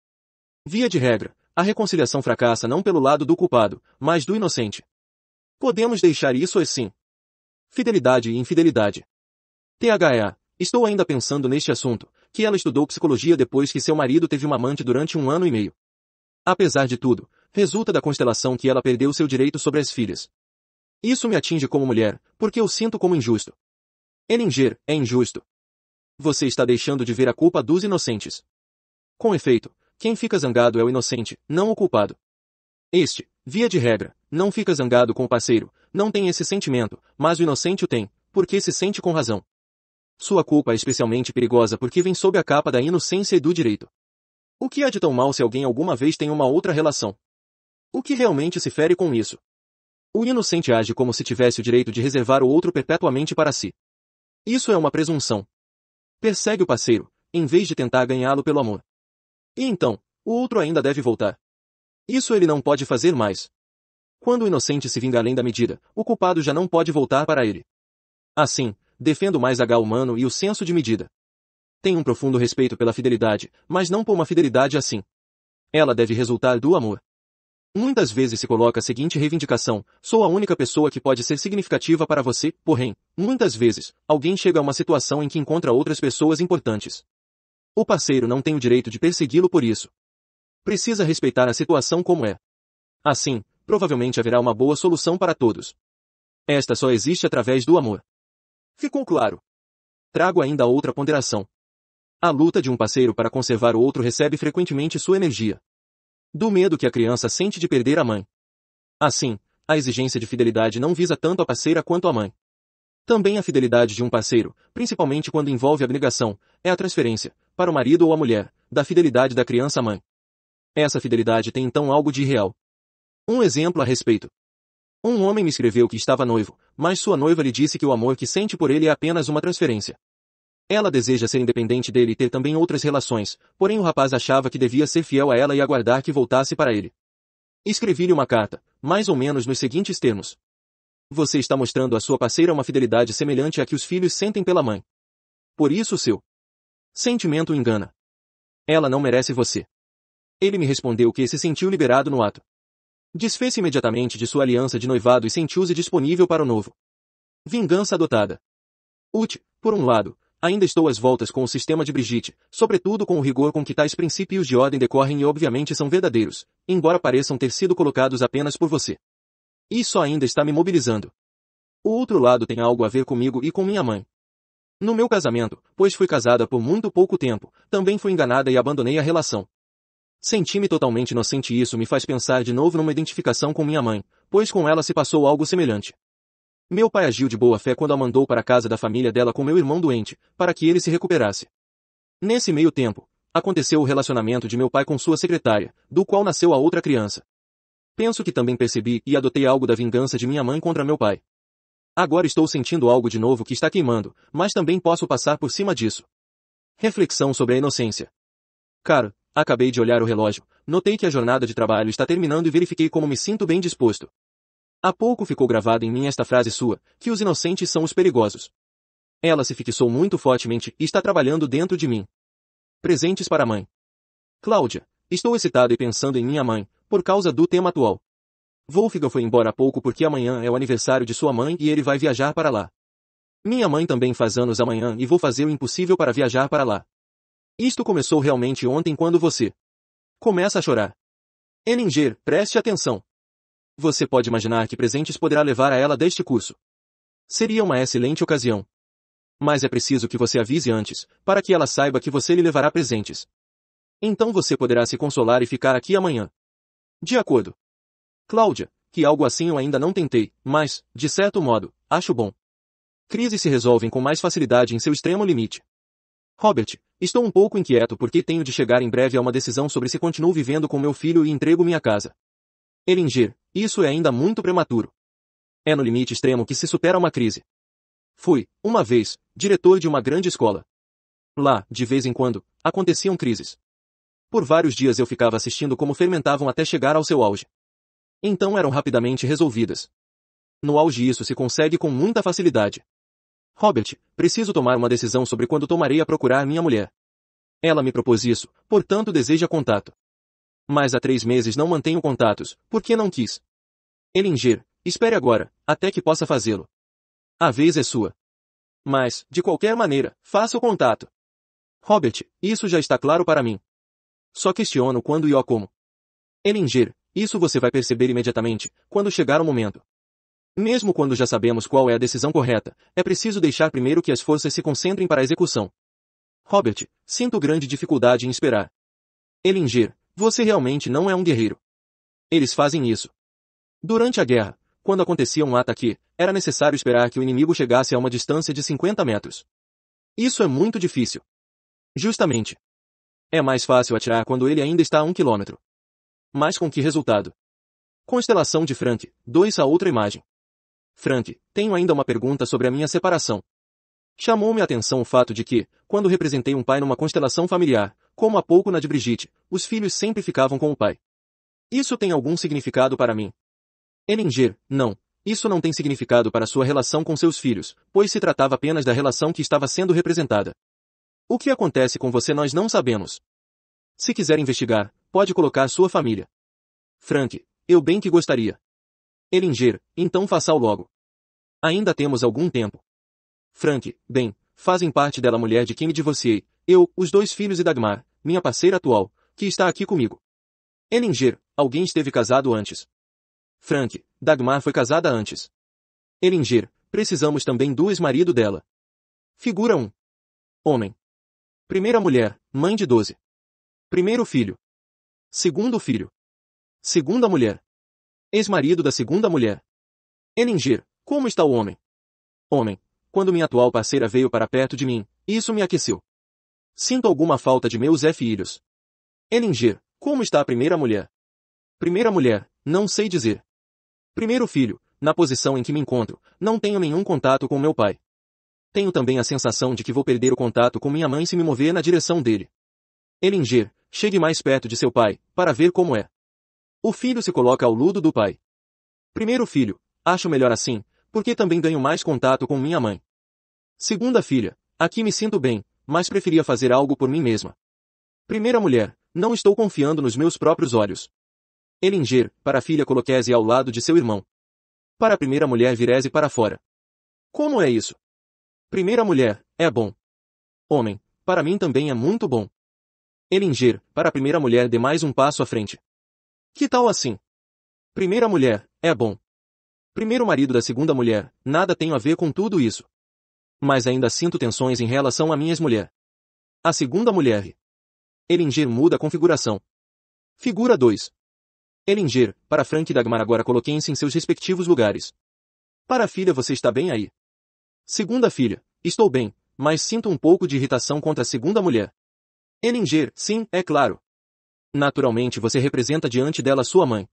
Via de regra, a reconciliação fracassa não pelo lado do culpado, mas do inocente. Podemos deixar isso assim. Fidelidade e infidelidade. THA, estou ainda pensando neste assunto, que ela estudou psicologia depois que seu marido teve uma amante durante um ano e meio. Apesar de tudo, resulta da constelação que ela perdeu seu direito sobre as filhas. Isso me atinge como mulher, porque eu sinto como injusto. Elinger, é injusto. Você está deixando de ver a culpa dos inocentes. Com efeito, quem fica zangado é o inocente, não o culpado. Este, Via de regra, não fica zangado com o parceiro, não tem esse sentimento, mas o inocente o tem, porque se sente com razão. Sua culpa é especialmente perigosa porque vem sob a capa da inocência e do direito. O que há de tão mal se alguém alguma vez tem uma outra relação? O que realmente se fere com isso? O inocente age como se tivesse o direito de reservar o outro perpetuamente para si. Isso é uma presunção. Persegue o parceiro, em vez de tentar ganhá-lo pelo amor. E então, o outro ainda deve voltar, isso ele não pode fazer mais. Quando o inocente se vinga além da medida, o culpado já não pode voltar para ele. Assim, defendo mais H humano e o senso de medida. Tenho um profundo respeito pela fidelidade, mas não por uma fidelidade assim. Ela deve resultar do amor. Muitas vezes se coloca a seguinte reivindicação, sou a única pessoa que pode ser significativa para você, porém, muitas vezes, alguém chega a uma situação em que encontra outras pessoas importantes. O parceiro não tem o direito de persegui-lo por isso precisa respeitar a situação como é. Assim, provavelmente haverá uma boa solução para todos. Esta só existe através do amor. Ficou claro? Trago ainda outra ponderação. A luta de um parceiro para conservar o outro recebe frequentemente sua energia. Do medo que a criança sente de perder a mãe. Assim, a exigência de fidelidade não visa tanto a parceira quanto a mãe. Também a fidelidade de um parceiro, principalmente quando envolve abnegação, é a transferência, para o marido ou a mulher, da fidelidade da criança à mãe. Essa fidelidade tem então algo de real. Um exemplo a respeito. Um homem me escreveu que estava noivo, mas sua noiva lhe disse que o amor que sente por ele é apenas uma transferência. Ela deseja ser independente dele e ter também outras relações, porém o rapaz achava que devia ser fiel a ela e aguardar que voltasse para ele. Escrevi-lhe uma carta, mais ou menos nos seguintes termos. Você está mostrando à sua parceira uma fidelidade semelhante à que os filhos sentem pela mãe. Por isso seu sentimento engana. Ela não merece você. Ele me respondeu que se sentiu liberado no ato. Desfez-se imediatamente de sua aliança de noivado e sentiu-se disponível para o novo. Vingança adotada. Ut, por um lado, ainda estou às voltas com o sistema de Brigitte, sobretudo com o rigor com que tais princípios de ordem decorrem e obviamente são verdadeiros, embora pareçam ter sido colocados apenas por você. Isso ainda está me mobilizando. O outro lado tem algo a ver comigo e com minha mãe. No meu casamento, pois fui casada por muito pouco tempo, também fui enganada e abandonei a relação. Senti-me totalmente inocente e isso me faz pensar de novo numa identificação com minha mãe, pois com ela se passou algo semelhante. Meu pai agiu de boa fé quando a mandou para a casa da família dela com meu irmão doente, para que ele se recuperasse. Nesse meio tempo, aconteceu o relacionamento de meu pai com sua secretária, do qual nasceu a outra criança. Penso que também percebi e adotei algo da vingança de minha mãe contra meu pai. Agora estou sentindo algo de novo que está queimando, mas também posso passar por cima disso. Reflexão sobre a inocência. Cara, Acabei de olhar o relógio, notei que a jornada de trabalho está terminando e verifiquei como me sinto bem disposto. Há pouco ficou gravada em mim esta frase sua, que os inocentes são os perigosos. Ela se fixou muito fortemente e está trabalhando dentro de mim. Presentes para a mãe. Cláudia, estou excitado e pensando em minha mãe, por causa do tema atual. Wolfgang foi embora há pouco porque amanhã é o aniversário de sua mãe e ele vai viajar para lá. Minha mãe também faz anos amanhã e vou fazer o impossível para viajar para lá. Isto começou realmente ontem quando você começa a chorar. Eninger, preste atenção. Você pode imaginar que presentes poderá levar a ela deste curso. Seria uma excelente ocasião. Mas é preciso que você avise antes, para que ela saiba que você lhe levará presentes. Então você poderá se consolar e ficar aqui amanhã. De acordo. Cláudia, que algo assim eu ainda não tentei, mas, de certo modo, acho bom. Crises se resolvem com mais facilidade em seu extremo limite. Robert, estou um pouco inquieto porque tenho de chegar em breve a uma decisão sobre se continuo vivendo com meu filho e entrego minha casa. Elinger, isso é ainda muito prematuro. É no limite extremo que se supera uma crise. Fui, uma vez, diretor de uma grande escola. Lá, de vez em quando, aconteciam crises. Por vários dias eu ficava assistindo como fermentavam até chegar ao seu auge. Então eram rapidamente resolvidas. No auge isso se consegue com muita facilidade. Robert, preciso tomar uma decisão sobre quando tomarei a procurar minha mulher. Ela me propôs isso, portanto deseja contato. Mas há três meses não mantenho contatos, porque não quis. Elinger, espere agora, até que possa fazê-lo. A vez é sua. Mas, de qualquer maneira, faça o contato. Robert, isso já está claro para mim. Só questiono quando e ó como. Elinger, isso você vai perceber imediatamente, quando chegar o momento. Mesmo quando já sabemos qual é a decisão correta, é preciso deixar primeiro que as forças se concentrem para a execução. Robert, sinto grande dificuldade em esperar. Elinger, você realmente não é um guerreiro. Eles fazem isso. Durante a guerra, quando acontecia um ataque, era necessário esperar que o inimigo chegasse a uma distância de 50 metros. Isso é muito difícil. Justamente. É mais fácil atirar quando ele ainda está a um quilômetro. Mas com que resultado? Constelação de Frank, 2 a outra imagem. Frank, tenho ainda uma pergunta sobre a minha separação. Chamou-me a atenção o fato de que, quando representei um pai numa constelação familiar, como há pouco na de Brigitte, os filhos sempre ficavam com o pai. Isso tem algum significado para mim? Elinger, não. Isso não tem significado para sua relação com seus filhos, pois se tratava apenas da relação que estava sendo representada. O que acontece com você nós não sabemos. Se quiser investigar, pode colocar sua família. Frank, eu bem que gostaria. Eringer, então faça-o logo. Ainda temos algum tempo. Frank, bem, fazem parte dela a mulher de quem me divorciei, eu, os dois filhos e Dagmar, minha parceira atual, que está aqui comigo. Elinger, alguém esteve casado antes. Frank, Dagmar foi casada antes. Elinger, precisamos também do ex-marido dela. Figura 1. Homem. Primeira mulher, mãe de 12. Primeiro filho. Segundo filho. Segunda mulher, ex-marido da segunda mulher. Eningir, como está o homem? Homem, quando minha atual parceira veio para perto de mim, isso me aqueceu. Sinto alguma falta de meus filhos. Eningir, como está a primeira mulher? Primeira mulher, não sei dizer. Primeiro filho, na posição em que me encontro, não tenho nenhum contato com meu pai. Tenho também a sensação de que vou perder o contato com minha mãe se me mover na direção dele. Elinger, chegue mais perto de seu pai, para ver como é. O filho se coloca ao ludo do pai. Primeiro filho, acho melhor assim, porque também ganho mais contato com minha mãe. Segunda filha, aqui me sinto bem, mas preferia fazer algo por mim mesma. Primeira mulher, não estou confiando nos meus próprios olhos. Elinger, para a filha Coloquese ao lado de seu irmão. Para a primeira mulher Virese para fora. Como é isso? Primeira mulher, é bom. Homem, para mim também é muito bom. Elinger, para a primeira mulher dê mais um passo à frente. Que tal assim? Primeira mulher, é bom. Primeiro marido da segunda mulher, nada tenho a ver com tudo isso. Mas ainda sinto tensões em relação à minha mulher A segunda mulher. Elinger muda a configuração. Figura 2. Elinger, para Frank e Dagmar agora coloquem-se em seus respectivos lugares. Para a filha você está bem aí. Segunda filha, estou bem, mas sinto um pouco de irritação contra a segunda mulher. Elinger, sim, é claro. Naturalmente você representa diante dela sua mãe.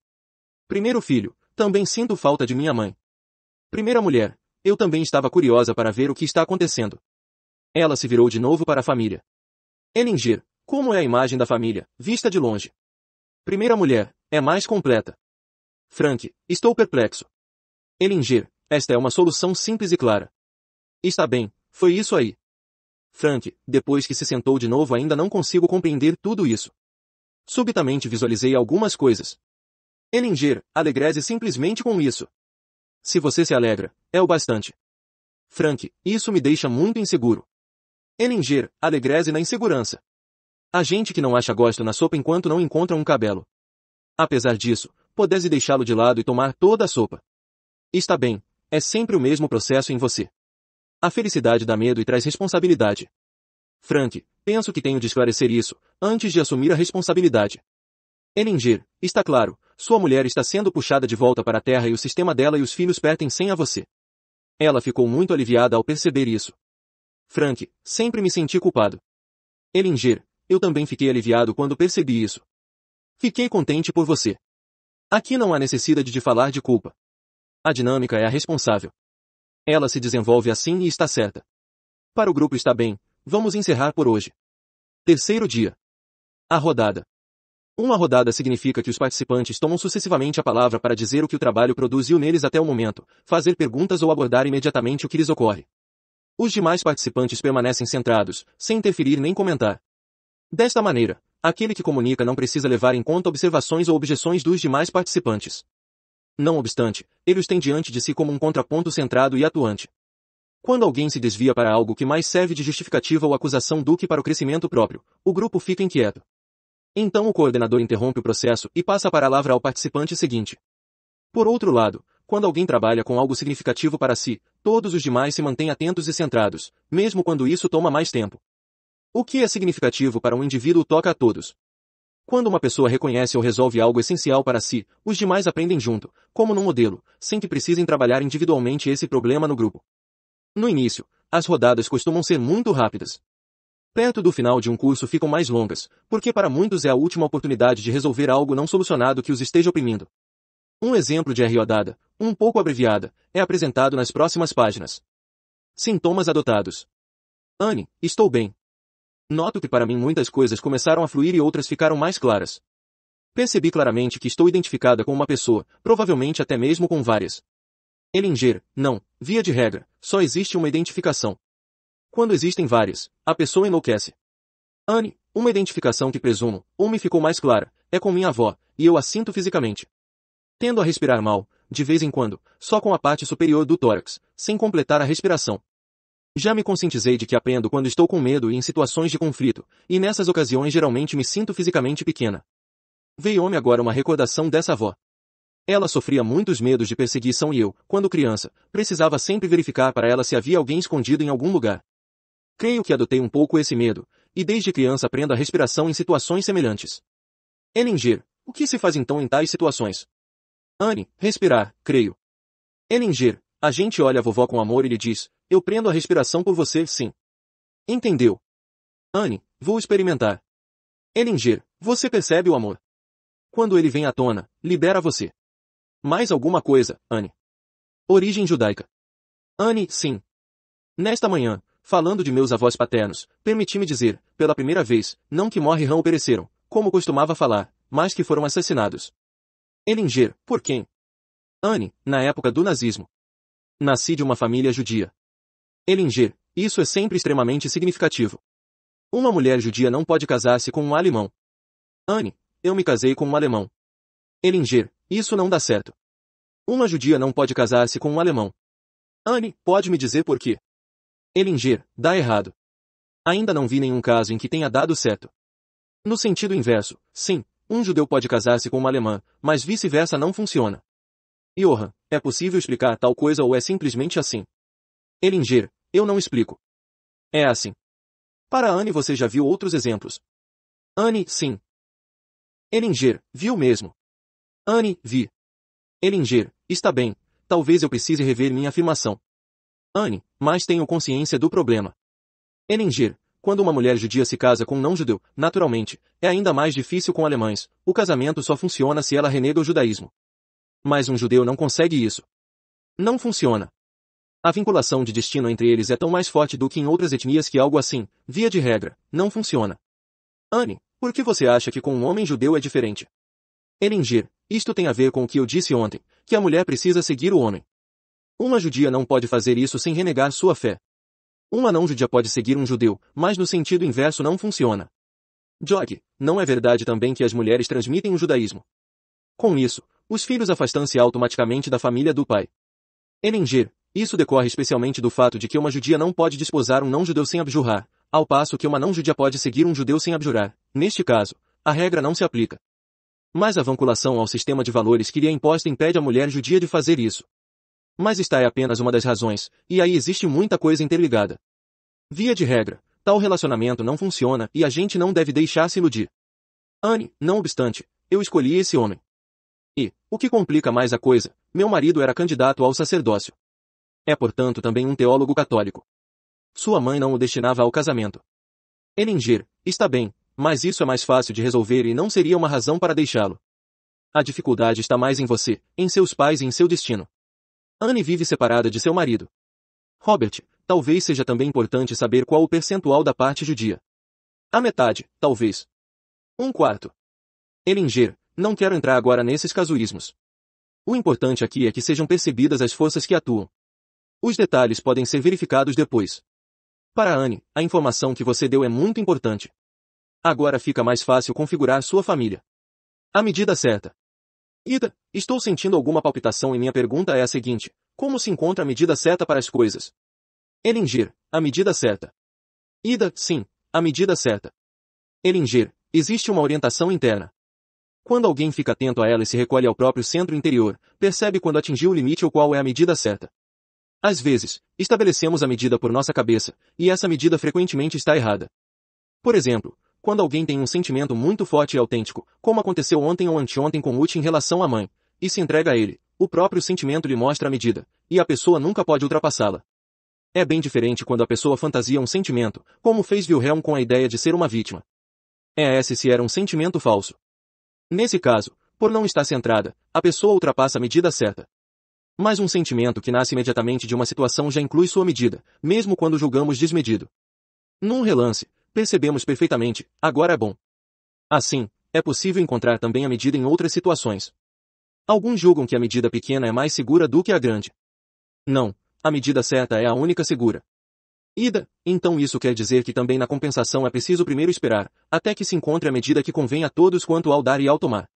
Primeiro filho, também sinto falta de minha mãe. Primeira mulher, eu também estava curiosa para ver o que está acontecendo. Ela se virou de novo para a família. Elinger, como é a imagem da família, vista de longe? Primeira mulher, é mais completa. Frank, estou perplexo. Elinger, esta é uma solução simples e clara. Está bem, foi isso aí. Frank, depois que se sentou de novo ainda não consigo compreender tudo isso. Subitamente visualizei algumas coisas. Elinger, alegre-se simplesmente com isso. Se você se alegra, é o bastante. Frank, isso me deixa muito inseguro. Elinger, alegre-se na insegurança. A gente que não acha gosto na sopa enquanto não encontra um cabelo. Apesar disso, podes deixá-lo de lado e tomar toda a sopa. Está bem, é sempre o mesmo processo em você. A felicidade dá medo e traz responsabilidade. Frank, penso que tenho de esclarecer isso, antes de assumir a responsabilidade. Eningir, está claro, sua mulher está sendo puxada de volta para a Terra e o sistema dela e os filhos pertencem a você. Ela ficou muito aliviada ao perceber isso. Frank, sempre me senti culpado. Elinger, eu também fiquei aliviado quando percebi isso. Fiquei contente por você. Aqui não há necessidade de falar de culpa. A dinâmica é a responsável. Ela se desenvolve assim e está certa. Para o grupo está bem, vamos encerrar por hoje. Terceiro dia. A rodada. Uma rodada significa que os participantes tomam sucessivamente a palavra para dizer o que o trabalho produziu neles até o momento, fazer perguntas ou abordar imediatamente o que lhes ocorre. Os demais participantes permanecem centrados, sem interferir nem comentar. Desta maneira, aquele que comunica não precisa levar em conta observações ou objeções dos demais participantes. Não obstante, ele os tem diante de si como um contraponto centrado e atuante. Quando alguém se desvia para algo que mais serve de justificativa ou acusação do que para o crescimento próprio, o grupo fica inquieto. Então o coordenador interrompe o processo e passa a palavra ao participante seguinte. Por outro lado, quando alguém trabalha com algo significativo para si, todos os demais se mantêm atentos e centrados, mesmo quando isso toma mais tempo. O que é significativo para um indivíduo toca a todos. Quando uma pessoa reconhece ou resolve algo essencial para si, os demais aprendem junto, como num modelo, sem que precisem trabalhar individualmente esse problema no grupo. No início, as rodadas costumam ser muito rápidas perto do final de um curso ficam mais longas, porque para muitos é a última oportunidade de resolver algo não solucionado que os esteja oprimindo. Um exemplo de RO dada, um pouco abreviada, é apresentado nas próximas páginas. Sintomas adotados. Anne, estou bem. Noto que para mim muitas coisas começaram a fluir e outras ficaram mais claras. Percebi claramente que estou identificada com uma pessoa, provavelmente até mesmo com várias. Elinger, não, via de regra, só existe uma identificação. Quando existem várias, a pessoa enlouquece. Anne, uma identificação que presumo, ou me ficou mais clara, é com minha avó, e eu a sinto fisicamente. Tendo a respirar mal, de vez em quando, só com a parte superior do tórax, sem completar a respiração. Já me conscientizei de que aprendo quando estou com medo e em situações de conflito, e nessas ocasiões geralmente me sinto fisicamente pequena. Veio-me agora uma recordação dessa avó. Ela sofria muitos medos de perseguição e eu, quando criança, precisava sempre verificar para ela se havia alguém escondido em algum lugar. Creio que adotei um pouco esse medo, e desde criança aprendo a respiração em situações semelhantes. Elinger, o que se faz então em tais situações? Anne, respirar, creio. Elinger, a gente olha a vovó com amor e lhe diz, eu prendo a respiração por você, sim. Entendeu? Anne, vou experimentar. Elinger, você percebe o amor. Quando ele vem à tona, libera você. Mais alguma coisa, Anne. Origem judaica. Anne, sim. Nesta manhã, falando de meus avós paternos, permiti-me dizer, pela primeira vez, não que morreram ou pereceram, como costumava falar, mas que foram assassinados. Elinger, por quem? Anne, na época do nazismo. Nasci de uma família judia. Elinger, isso é sempre extremamente significativo. Uma mulher judia não pode casar-se com um alemão. Anne, eu me casei com um alemão. Elinger, isso não dá certo. Uma judia não pode casar-se com um alemão. Anne, pode me dizer por quê? Elingir, dá errado. Ainda não vi nenhum caso em que tenha dado certo. No sentido inverso, sim, um judeu pode casar-se com uma alemã, mas vice-versa não funciona. Johan, é possível explicar tal coisa ou é simplesmente assim? Elinger, eu não explico. É assim. Para Anne você já viu outros exemplos. Anne, sim. Elinger, viu mesmo. Anne, vi. Elinger, está bem, talvez eu precise rever minha afirmação. Anne, mas tenho consciência do problema. Enengir, quando uma mulher judia se casa com um não-judeu, naturalmente, é ainda mais difícil com alemães, o casamento só funciona se ela renega o judaísmo. Mas um judeu não consegue isso. Não funciona. A vinculação de destino entre eles é tão mais forte do que em outras etnias que algo assim, via de regra, não funciona. Anne, por que você acha que com um homem judeu é diferente? Elingir, isto tem a ver com o que eu disse ontem, que a mulher precisa seguir o homem. Uma judia não pode fazer isso sem renegar sua fé. Uma não-judia pode seguir um judeu, mas no sentido inverso não funciona. Jog, não é verdade também que as mulheres transmitem o judaísmo. Com isso, os filhos afastam-se automaticamente da família do pai. Eninger, isso decorre especialmente do fato de que uma judia não pode desposar um não-judeu sem abjurar, ao passo que uma não-judia pode seguir um judeu sem abjurar. Neste caso, a regra não se aplica. Mas a vanculação ao sistema de valores que lhe é imposta impede a mulher judia de fazer isso. Mas esta é apenas uma das razões, e aí existe muita coisa interligada. Via de regra, tal relacionamento não funciona e a gente não deve deixar-se iludir. Anne, não obstante, eu escolhi esse homem. E, o que complica mais a coisa, meu marido era candidato ao sacerdócio. É portanto também um teólogo católico. Sua mãe não o destinava ao casamento. Elingir, está bem, mas isso é mais fácil de resolver e não seria uma razão para deixá-lo. A dificuldade está mais em você, em seus pais e em seu destino. Anne vive separada de seu marido. Robert, talvez seja também importante saber qual o percentual da parte judia. A metade, talvez. Um quarto. Elinger, não quero entrar agora nesses casuísmos. O importante aqui é que sejam percebidas as forças que atuam. Os detalhes podem ser verificados depois. Para Anne, a informação que você deu é muito importante. Agora fica mais fácil configurar sua família. A medida certa. Ida, estou sentindo alguma palpitação e minha pergunta é a seguinte, como se encontra a medida certa para as coisas? Elingir, a medida certa. Ida, sim, a medida certa. Elingir, existe uma orientação interna. Quando alguém fica atento a ela e se recolhe ao próprio centro interior, percebe quando atingiu o limite ou qual é a medida certa. Às vezes, estabelecemos a medida por nossa cabeça, e essa medida frequentemente está errada. Por exemplo, quando alguém tem um sentimento muito forte e autêntico, como aconteceu ontem ou anteontem com Uchi em relação à mãe, e se entrega a ele, o próprio sentimento lhe mostra a medida, e a pessoa nunca pode ultrapassá-la. É bem diferente quando a pessoa fantasia um sentimento, como fez Wilhelm com a ideia de ser uma vítima. É esse se era um sentimento falso. Nesse caso, por não estar centrada, a pessoa ultrapassa a medida certa. Mas um sentimento que nasce imediatamente de uma situação já inclui sua medida, mesmo quando julgamos desmedido. Num relance, percebemos perfeitamente, agora é bom. Assim, é possível encontrar também a medida em outras situações. Alguns julgam que a medida pequena é mais segura do que a grande. Não, a medida certa é a única segura. Ida, então isso quer dizer que também na compensação é preciso primeiro esperar, até que se encontre a medida que convém a todos quanto ao dar e ao tomar.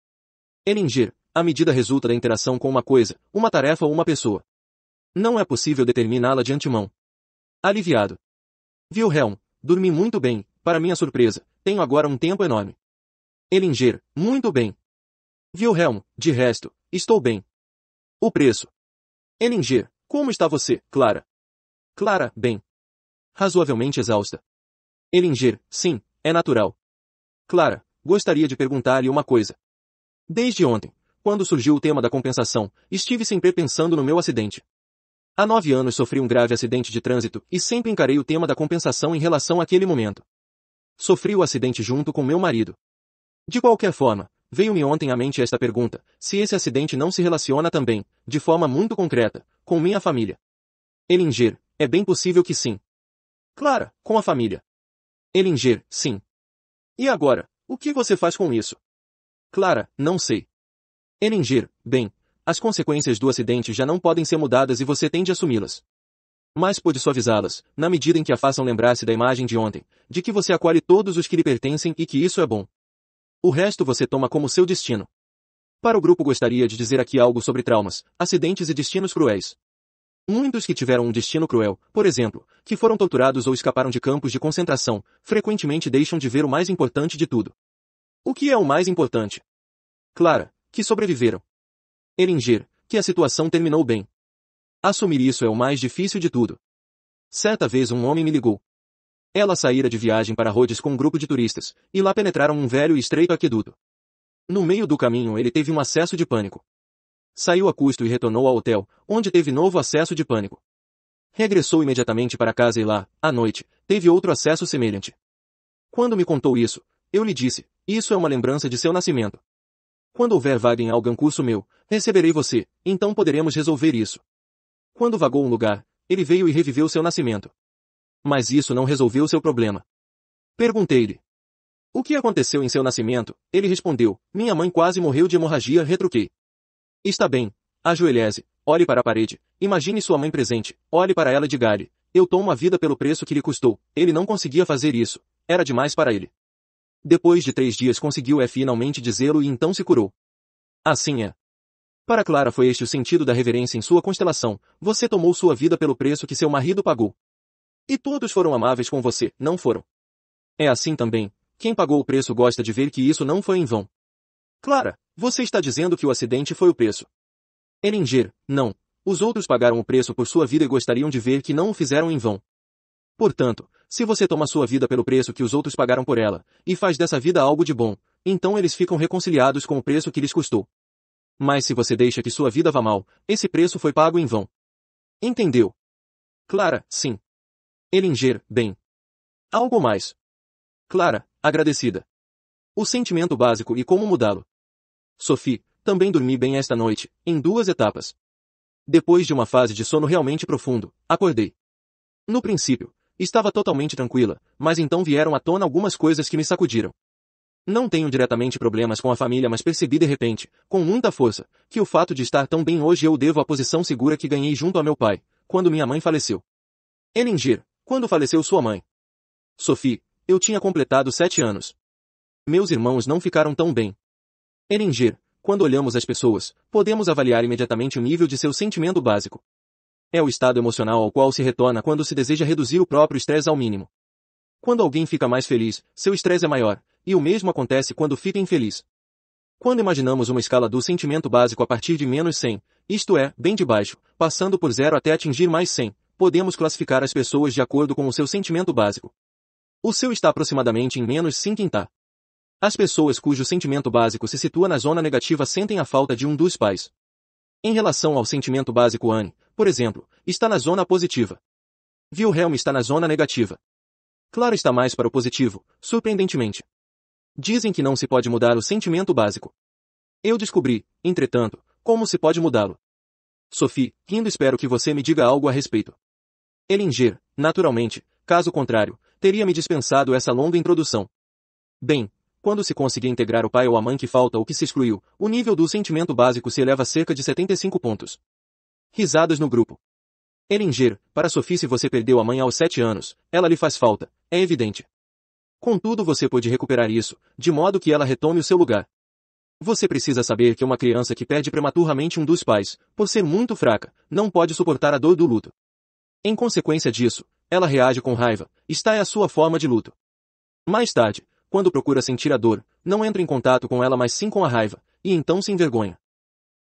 Elingir, a medida resulta da interação com uma coisa, uma tarefa ou uma pessoa. Não é possível determiná-la de antemão. Aliviado. Wilhelm, Dormi muito bem, para minha surpresa. Tenho agora um tempo enorme. Elinger, muito bem. Wilhelm, de resto, estou bem. O preço. Elinger, como está você, Clara? Clara, bem. Razoavelmente exausta. Elinger, sim, é natural. Clara, gostaria de perguntar-lhe uma coisa. Desde ontem, quando surgiu o tema da compensação, estive sempre pensando no meu acidente. Há nove anos sofri um grave acidente de trânsito e sempre encarei o tema da compensação em relação àquele momento. Sofri o acidente junto com meu marido. De qualquer forma, veio-me ontem à mente esta pergunta, se esse acidente não se relaciona também, de forma muito concreta, com minha família. Elinger, é bem possível que sim. Clara, com a família. Elinger, sim. E agora, o que você faz com isso? Clara, não sei. Elinger, bem, as consequências do acidente já não podem ser mudadas e você tem de assumi-las. Mas pode suavizá-las, na medida em que a façam lembrar-se da imagem de ontem, de que você acolhe todos os que lhe pertencem e que isso é bom. O resto você toma como seu destino. Para o grupo gostaria de dizer aqui algo sobre traumas, acidentes e destinos cruéis. Muitos que tiveram um destino cruel, por exemplo, que foram torturados ou escaparam de campos de concentração, frequentemente deixam de ver o mais importante de tudo. O que é o mais importante? Clara, que sobreviveram eringir, que a situação terminou bem. Assumir isso é o mais difícil de tudo. Certa vez um homem me ligou. Ela saíra de viagem para Rhodes com um grupo de turistas, e lá penetraram um velho e estreito aqueduto. No meio do caminho ele teve um acesso de pânico. Saiu a custo e retornou ao hotel, onde teve novo acesso de pânico. Regressou imediatamente para casa e lá, à noite, teve outro acesso semelhante. Quando me contou isso, eu lhe disse, isso é uma lembrança de seu nascimento. Quando houver vaga em algum curso meu, receberei você, então poderemos resolver isso. Quando vagou um lugar, ele veio e reviveu seu nascimento. Mas isso não resolveu seu problema. Perguntei-lhe. O que aconteceu em seu nascimento? Ele respondeu, minha mãe quase morreu de hemorragia, retruquei. Está bem. Ajoelhese, olhe para a parede, imagine sua mãe presente, olhe para ela e galho. eu tomo a vida pelo preço que lhe custou, ele não conseguia fazer isso, era demais para ele. Depois de três dias conseguiu é finalmente dizê-lo e então se curou. Assim é. Para Clara foi este o sentido da reverência em sua constelação. Você tomou sua vida pelo preço que seu marido pagou. E todos foram amáveis com você, não foram? É assim também. Quem pagou o preço gosta de ver que isso não foi em vão. Clara, você está dizendo que o acidente foi o preço. Eringer, não. Os outros pagaram o preço por sua vida e gostariam de ver que não o fizeram em vão. Portanto, se você toma sua vida pelo preço que os outros pagaram por ela, e faz dessa vida algo de bom, então eles ficam reconciliados com o preço que lhes custou. Mas se você deixa que sua vida vá mal, esse preço foi pago em vão. Entendeu? Clara, sim. Elinger, bem. Algo mais. Clara, agradecida. O sentimento básico e como mudá-lo. Sophie, também dormi bem esta noite, em duas etapas. Depois de uma fase de sono realmente profundo, acordei. No princípio, Estava totalmente tranquila, mas então vieram à tona algumas coisas que me sacudiram. Não tenho diretamente problemas com a família, mas percebi de repente, com muita força, que o fato de estar tão bem hoje eu devo à posição segura que ganhei junto a meu pai, quando minha mãe faleceu. Eningir, quando faleceu sua mãe? Sophie, eu tinha completado sete anos. Meus irmãos não ficaram tão bem. Eningir, quando olhamos as pessoas, podemos avaliar imediatamente o nível de seu sentimento básico. É o estado emocional ao qual se retorna quando se deseja reduzir o próprio estresse ao mínimo. Quando alguém fica mais feliz, seu estresse é maior, e o mesmo acontece quando fica infeliz. Quando imaginamos uma escala do sentimento básico a partir de menos 100, isto é, bem de baixo, passando por zero até atingir mais 100, podemos classificar as pessoas de acordo com o seu sentimento básico. O seu está aproximadamente em menos 5 em tá. As pessoas cujo sentimento básico se situa na zona negativa sentem a falta de um dos pais. Em relação ao sentimento básico ANI, por exemplo, está na zona positiva. Wilhelm está na zona negativa. Claro está mais para o positivo, surpreendentemente. Dizem que não se pode mudar o sentimento básico. Eu descobri, entretanto, como se pode mudá-lo. Sophie, rindo espero que você me diga algo a respeito. Elinger, naturalmente, caso contrário, teria me dispensado essa longa introdução. Bem, quando se conseguir integrar o pai ou a mãe que falta ou que se excluiu, o nível do sentimento básico se eleva a cerca de 75 pontos. Risadas no grupo. Elinger, para Sophie se você perdeu a mãe aos sete anos, ela lhe faz falta, é evidente. Contudo você pode recuperar isso, de modo que ela retome o seu lugar. Você precisa saber que uma criança que perde prematuramente um dos pais, por ser muito fraca, não pode suportar a dor do luto. Em consequência disso, ela reage com raiva, está é a sua forma de luto. Mais tarde, quando procura sentir a dor, não entra em contato com ela mas sim com a raiva, e então se envergonha.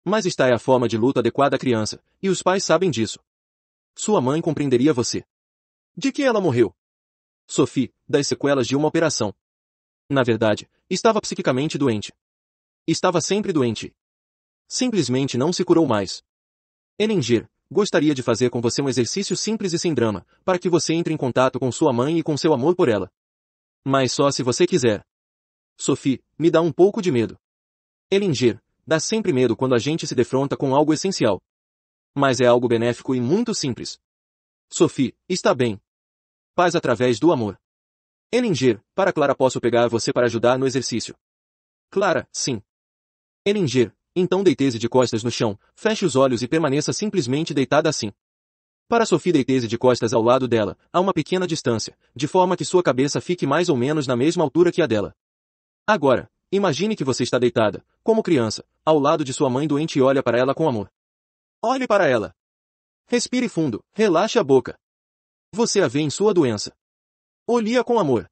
Mas está é a forma de luta adequada à criança, e os pais sabem disso. Sua mãe compreenderia você. De que ela morreu? Sophie, das sequelas de uma operação. Na verdade, estava psiquicamente doente. Estava sempre doente. Simplesmente não se curou mais. Elenger, gostaria de fazer com você um exercício simples e sem drama, para que você entre em contato com sua mãe e com seu amor por ela. Mas só se você quiser. Sophie, me dá um pouco de medo. Elinger, Dá sempre medo quando a gente se defronta com algo essencial. Mas é algo benéfico e muito simples. Sophie, está bem. Paz através do amor. Elinger, para Clara posso pegar você para ajudar no exercício. Clara, sim. Elinger, então deite-se de costas no chão, feche os olhos e permaneça simplesmente deitada assim. Para Sophie se de costas ao lado dela, a uma pequena distância, de forma que sua cabeça fique mais ou menos na mesma altura que a dela. Agora, Imagine que você está deitada, como criança, ao lado de sua mãe doente e olha para ela com amor. Olhe para ela. Respire fundo, relaxe a boca. Você a vê em sua doença. Olha com amor.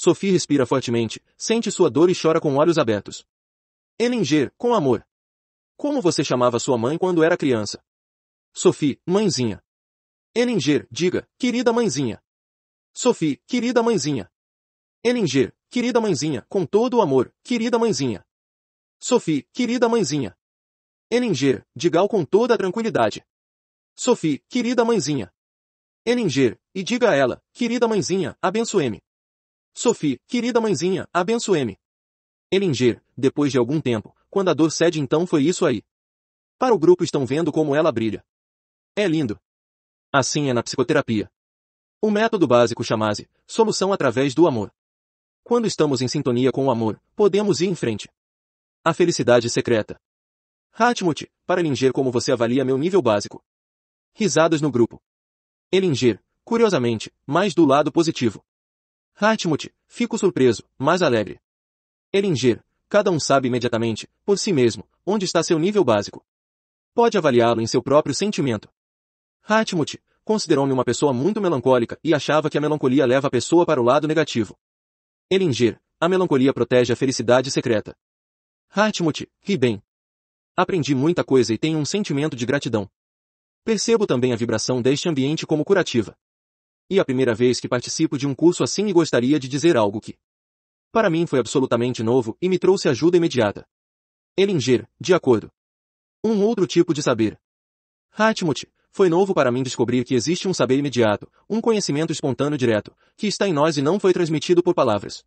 Sophie respira fortemente, sente sua dor e chora com olhos abertos. Elinger, com amor. Como você chamava sua mãe quando era criança? Sophie, mãezinha. Elinger, diga, querida mãezinha. Sophie, querida mãezinha. Elinger, querida mãezinha, com todo o amor, querida mãezinha. Sophie, querida mãezinha. Elinger, diga-o com toda a tranquilidade. Sophie, querida mãezinha. Elinger, e diga a ela, querida mãezinha, abençoe-me. Sophie, querida mãezinha, abençoe-me. Elinger, depois de algum tempo, quando a dor cede então foi isso aí. Para o grupo estão vendo como ela brilha. É lindo. Assim é na psicoterapia. O método básico chamase, solução através do amor. Quando estamos em sintonia com o amor, podemos ir em frente. A felicidade secreta. Hatmut, para Elinger como você avalia meu nível básico. Risadas no grupo. Elinger, curiosamente, mais do lado positivo. Hatmut, fico surpreso, mais alegre. Elinger, cada um sabe imediatamente, por si mesmo, onde está seu nível básico. Pode avaliá-lo em seu próprio sentimento. Hatmut, considerou-me uma pessoa muito melancólica e achava que a melancolia leva a pessoa para o lado negativo. Elinger, a melancolia protege a felicidade secreta. Hartmut, ri bem. Aprendi muita coisa e tenho um sentimento de gratidão. Percebo também a vibração deste ambiente como curativa. E é a primeira vez que participo de um curso assim e gostaria de dizer algo que, para mim foi absolutamente novo e me trouxe ajuda imediata. Elinger, de acordo. Um outro tipo de saber. Hartmut. Foi novo para mim descobrir que existe um saber imediato, um conhecimento espontâneo direto, que está em nós e não foi transmitido por palavras.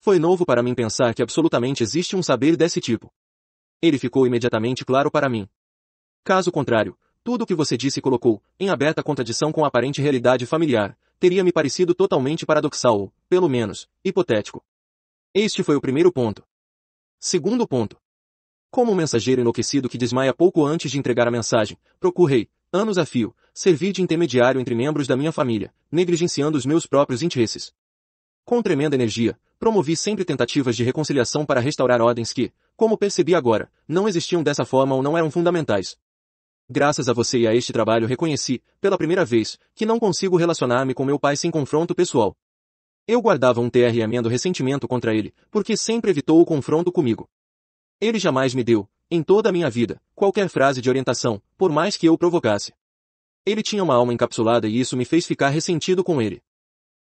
Foi novo para mim pensar que absolutamente existe um saber desse tipo. Ele ficou imediatamente claro para mim. Caso contrário, tudo o que você disse e colocou, em aberta contradição com a aparente realidade familiar, teria me parecido totalmente paradoxal ou, pelo menos, hipotético. Este foi o primeiro ponto. Segundo ponto. Como um mensageiro enlouquecido que desmaia pouco antes de entregar a mensagem, procurei, anos a fio, servir de intermediário entre membros da minha família, negligenciando os meus próprios interesses. Com tremenda energia, promovi sempre tentativas de reconciliação para restaurar ordens que, como percebi agora, não existiam dessa forma ou não eram fundamentais. Graças a você e a este trabalho reconheci, pela primeira vez, que não consigo relacionar-me com meu pai sem confronto pessoal. Eu guardava um TR e amendo ressentimento contra ele, porque sempre evitou o confronto comigo. Ele jamais me deu, em toda a minha vida, qualquer frase de orientação, por mais que eu provocasse. Ele tinha uma alma encapsulada e isso me fez ficar ressentido com ele.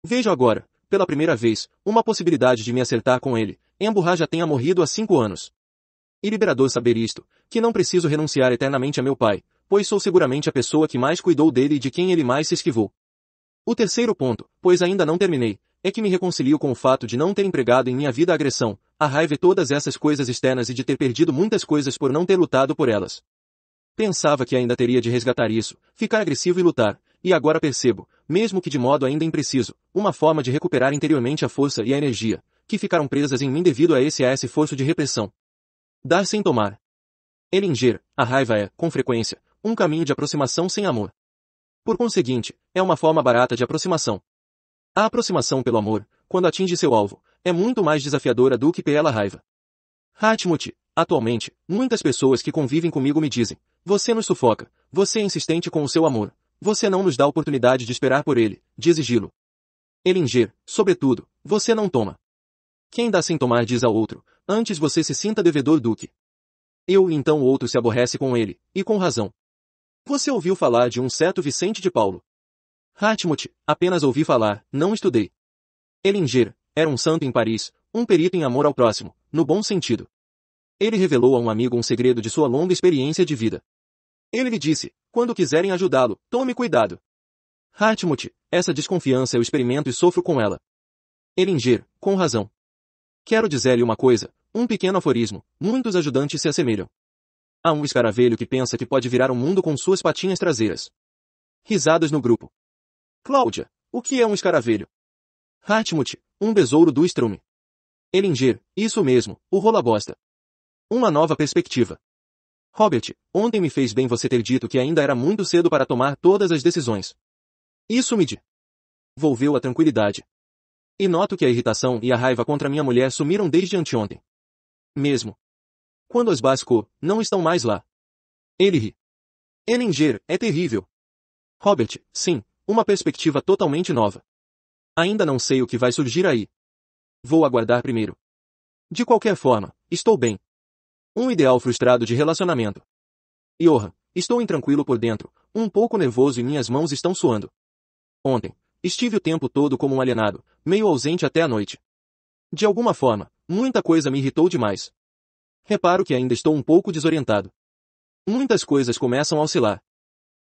Vejo agora, pela primeira vez, uma possibilidade de me acertar com ele, embora já tenha morrido há cinco anos. E liberador saber isto, que não preciso renunciar eternamente a meu pai, pois sou seguramente a pessoa que mais cuidou dele e de quem ele mais se esquivou. O terceiro ponto, pois ainda não terminei, é que me reconcilio com o fato de não ter empregado em minha vida a agressão, a raiva e todas essas coisas externas e de ter perdido muitas coisas por não ter lutado por elas. Pensava que ainda teria de resgatar isso, ficar agressivo e lutar, e agora percebo, mesmo que de modo ainda impreciso, uma forma de recuperar interiormente a força e a energia, que ficaram presas em mim devido a esse a esse esforço de repressão. Dar sem tomar. Elinger, é a raiva é, com frequência, um caminho de aproximação sem amor. Por conseguinte, é uma forma barata de aproximação. A aproximação pelo amor, quando atinge seu alvo, é muito mais desafiadora do que pela raiva. Hatmut, atualmente, muitas pessoas que convivem comigo me dizem, você nos sufoca, você é insistente com o seu amor, você não nos dá oportunidade de esperar por ele, de exigi-lo. Elinger, sobretudo, você não toma. Quem dá sem tomar diz ao outro, antes você se sinta devedor do que. Eu e então o outro se aborrece com ele, e com razão. Você ouviu falar de um certo Vicente de Paulo. Hartmut, apenas ouvi falar, não estudei. Elinger, era um santo em Paris, um perito em amor ao próximo, no bom sentido. Ele revelou a um amigo um segredo de sua longa experiência de vida. Ele lhe disse, quando quiserem ajudá-lo, tome cuidado. Hartmut, essa desconfiança eu experimento e sofro com ela. Elinger, com razão. Quero dizer-lhe uma coisa, um pequeno aforismo, muitos ajudantes se assemelham. Há um escaravelho que pensa que pode virar o um mundo com suas patinhas traseiras. Risadas no grupo. Cláudia, o que é um escaravelho? Hartmut, um besouro do estrume. Elinger, isso mesmo, o rola bosta. Uma nova perspectiva. Robert, ontem me fez bem você ter dito que ainda era muito cedo para tomar todas as decisões. Isso me de. Volveu a tranquilidade. E noto que a irritação e a raiva contra minha mulher sumiram desde anteontem. Mesmo. Quando as basco, não estão mais lá. Ele ri. Elinger, é terrível. Robert, sim, uma perspectiva totalmente nova. Ainda não sei o que vai surgir aí. Vou aguardar primeiro. De qualquer forma, estou bem. Um ideal frustrado de relacionamento. Johan, estou intranquilo por dentro, um pouco nervoso e minhas mãos estão suando. Ontem, estive o tempo todo como um alienado, meio ausente até a noite. De alguma forma, muita coisa me irritou demais. Reparo que ainda estou um pouco desorientado. Muitas coisas começam a oscilar.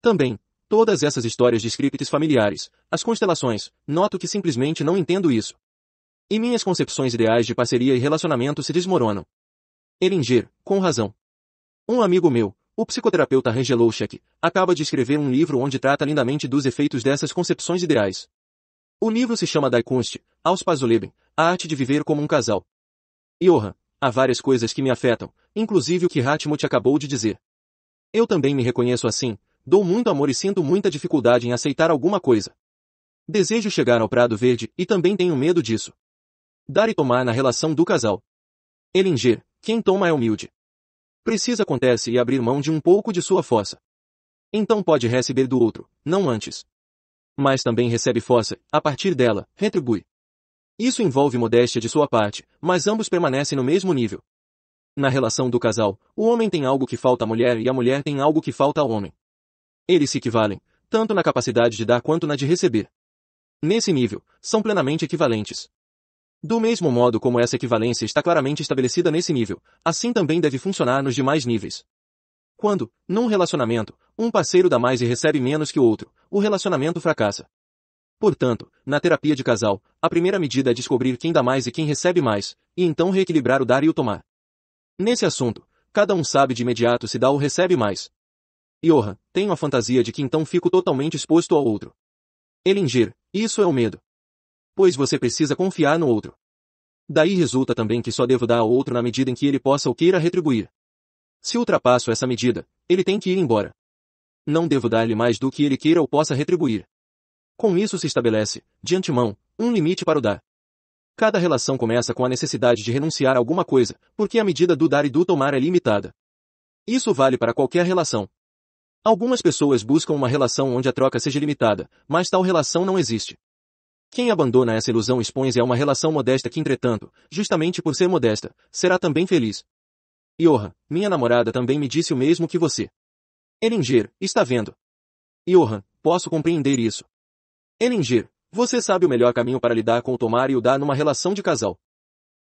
Também, Todas essas histórias de scripts familiares, as constelações, noto que simplesmente não entendo isso. E minhas concepções ideais de parceria e relacionamento se desmoronam. Elinger, com razão. Um amigo meu, o psicoterapeuta Rangel acaba de escrever um livro onde trata lindamente dos efeitos dessas concepções ideais. O livro se chama Die Kunst, aus Pazuleben, A Arte de Viver como um Casal. Johan, há várias coisas que me afetam, inclusive o que Hatmut acabou de dizer. Eu também me reconheço assim, dou muito amor e sinto muita dificuldade em aceitar alguma coisa. Desejo chegar ao prado verde e também tenho medo disso. Dar e tomar na relação do casal. Elinger, quem toma é humilde. Precisa acontece e abrir mão de um pouco de sua fossa. Então pode receber do outro, não antes. Mas também recebe fossa, a partir dela, retribui. Isso envolve modéstia de sua parte, mas ambos permanecem no mesmo nível. Na relação do casal, o homem tem algo que falta à mulher e a mulher tem algo que falta ao homem. Eles se equivalem, tanto na capacidade de dar quanto na de receber. Nesse nível, são plenamente equivalentes. Do mesmo modo como essa equivalência está claramente estabelecida nesse nível, assim também deve funcionar nos demais níveis. Quando, num relacionamento, um parceiro dá mais e recebe menos que o outro, o relacionamento fracassa. Portanto, na terapia de casal, a primeira medida é descobrir quem dá mais e quem recebe mais, e então reequilibrar o dar e o tomar. Nesse assunto, cada um sabe de imediato se dá ou recebe mais. E tenho a fantasia de que então fico totalmente exposto ao outro. Elingir, isso é o medo. Pois você precisa confiar no outro. Daí resulta também que só devo dar ao outro na medida em que ele possa ou queira retribuir. Se ultrapasso essa medida, ele tem que ir embora. Não devo dar-lhe mais do que ele queira ou possa retribuir. Com isso se estabelece, de antemão, um limite para o dar. Cada relação começa com a necessidade de renunciar a alguma coisa, porque a medida do dar e do tomar é limitada. Isso vale para qualquer relação. Algumas pessoas buscam uma relação onde a troca seja limitada, mas tal relação não existe. Quem abandona essa ilusão expõe-se a uma relação modesta que, entretanto, justamente por ser modesta, será também feliz. Johan, minha namorada também me disse o mesmo que você. Elinger, está vendo. Johan, posso compreender isso. Elinger, você sabe o melhor caminho para lidar com o tomar e o dar numa relação de casal.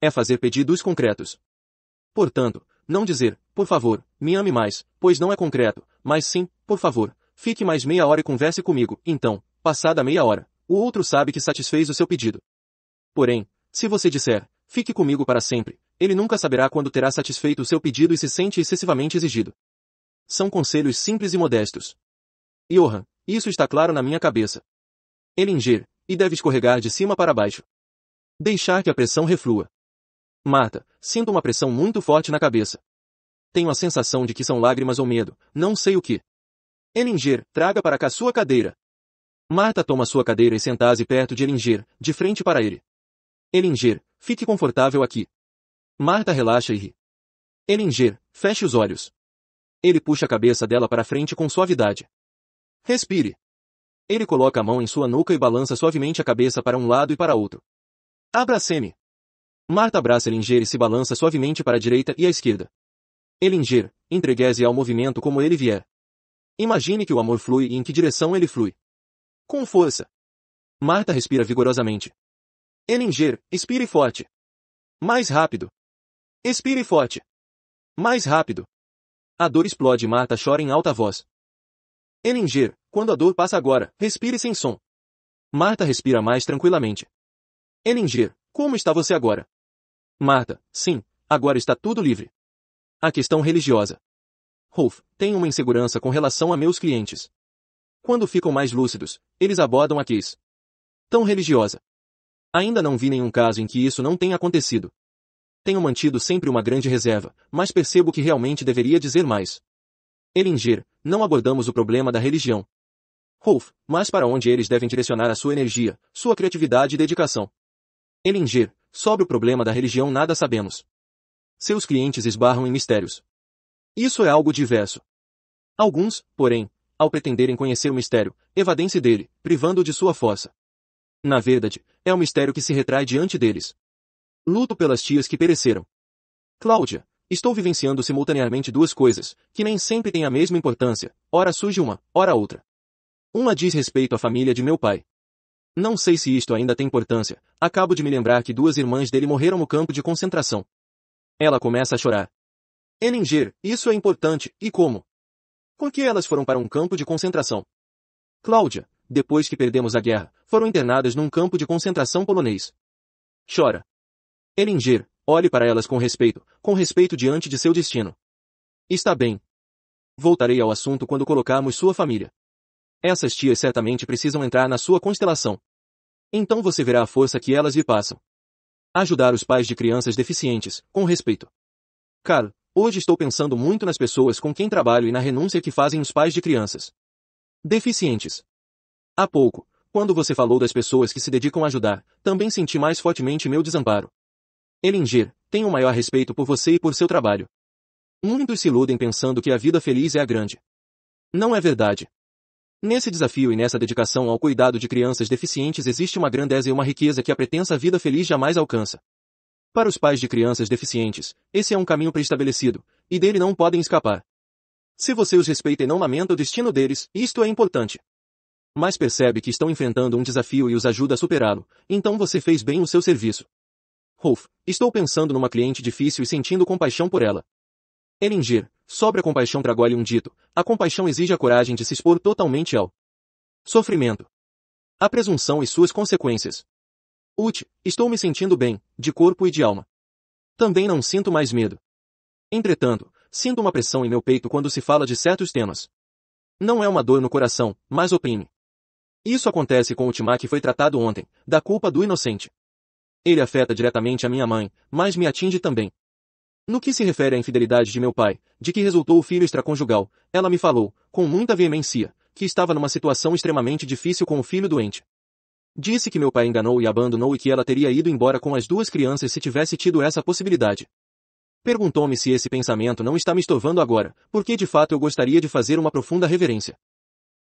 É fazer pedidos concretos. Portanto, não dizer, por favor, me ame mais, pois não é concreto, mas sim, por favor, fique mais meia hora e converse comigo. Então, passada meia hora, o outro sabe que satisfez o seu pedido. Porém, se você disser, fique comigo para sempre, ele nunca saberá quando terá satisfeito o seu pedido e se sente excessivamente exigido. São conselhos simples e modestos. Johan, isso está claro na minha cabeça. Elinger, e deve escorregar de cima para baixo. Deixar que a pressão reflua. Marta, sinto uma pressão muito forte na cabeça. Tenho a sensação de que são lágrimas ou medo, não sei o que. Elinger, traga para cá sua cadeira. Marta toma sua cadeira e senta-se perto de Elinger, de frente para ele. Elinger, fique confortável aqui. Marta relaxa e ri. Elinger, feche os olhos. Ele puxa a cabeça dela para frente com suavidade. Respire. Ele coloca a mão em sua nuca e balança suavemente a cabeça para um lado e para outro. Abraceme. Marta abraça Elinger e se balança suavemente para a direita e a esquerda entregue-se ao movimento como ele vier. Imagine que o amor flui e em que direção ele flui. Com força. Marta respira vigorosamente. Elinger, expire forte. Mais rápido. Expire forte. Mais rápido. A dor explode e Marta chora em alta voz. Elinger, quando a dor passa agora, respire sem som. Marta respira mais tranquilamente. Elinger, como está você agora? Marta, sim, agora está tudo livre. A questão religiosa. Rolf, tenho uma insegurança com relação a meus clientes. Quando ficam mais lúcidos, eles abordam a quis. Tão religiosa. Ainda não vi nenhum caso em que isso não tenha acontecido. Tenho mantido sempre uma grande reserva, mas percebo que realmente deveria dizer mais. Elinger, não abordamos o problema da religião. Rolf, mas para onde eles devem direcionar a sua energia, sua criatividade e dedicação? Elinger, sobre o problema da religião nada sabemos seus clientes esbarram em mistérios. Isso é algo diverso. Alguns, porém, ao pretenderem conhecer o mistério, evadem-se dele, privando-o de sua força. Na verdade, é o um mistério que se retrai diante deles. Luto pelas tias que pereceram. Cláudia, estou vivenciando simultaneamente duas coisas, que nem sempre têm a mesma importância, ora surge uma, ora outra. Uma diz respeito à família de meu pai. Não sei se isto ainda tem importância, acabo de me lembrar que duas irmãs dele morreram no campo de concentração. Ela começa a chorar. Eninger, isso é importante, e como? Porque elas foram para um campo de concentração. Cláudia, depois que perdemos a guerra, foram internadas num campo de concentração polonês. Chora. Eninger, olhe para elas com respeito, com respeito diante de seu destino. Está bem. Voltarei ao assunto quando colocarmos sua família. Essas tias certamente precisam entrar na sua constelação. Então você verá a força que elas lhe passam. Ajudar os pais de crianças deficientes, com respeito. Carl, hoje estou pensando muito nas pessoas com quem trabalho e na renúncia que fazem os pais de crianças deficientes. Há pouco, quando você falou das pessoas que se dedicam a ajudar, também senti mais fortemente meu desamparo. Elinger, tenho o maior respeito por você e por seu trabalho. Muitos se iludem pensando que a vida feliz é a grande. Não é verdade. Nesse desafio e nessa dedicação ao cuidado de crianças deficientes existe uma grandeza e uma riqueza que a pretensa vida feliz jamais alcança. Para os pais de crianças deficientes, esse é um caminho preestabelecido, e dele não podem escapar. Se você os respeita e não lamenta o destino deles, isto é importante. Mas percebe que estão enfrentando um desafio e os ajuda a superá-lo, então você fez bem o seu serviço. Rolf, estou pensando numa cliente difícil e sentindo compaixão por ela. Elinger, Sobre a compaixão trago um dito. A compaixão exige a coragem de se expor totalmente ao sofrimento. A presunção e suas consequências. Ut, estou me sentindo bem, de corpo e de alma. Também não sinto mais medo. Entretanto, sinto uma pressão em meu peito quando se fala de certos temas. Não é uma dor no coração, mas oprime. Isso acontece com o Timá que foi tratado ontem, da culpa do inocente. Ele afeta diretamente a minha mãe, mas me atinge também. No que se refere à infidelidade de meu pai, de que resultou o filho extraconjugal, ela me falou, com muita veemência, que estava numa situação extremamente difícil com o filho doente. Disse que meu pai enganou e abandonou e que ela teria ido embora com as duas crianças se tivesse tido essa possibilidade. Perguntou-me se esse pensamento não está me estovando agora, porque de fato eu gostaria de fazer uma profunda reverência.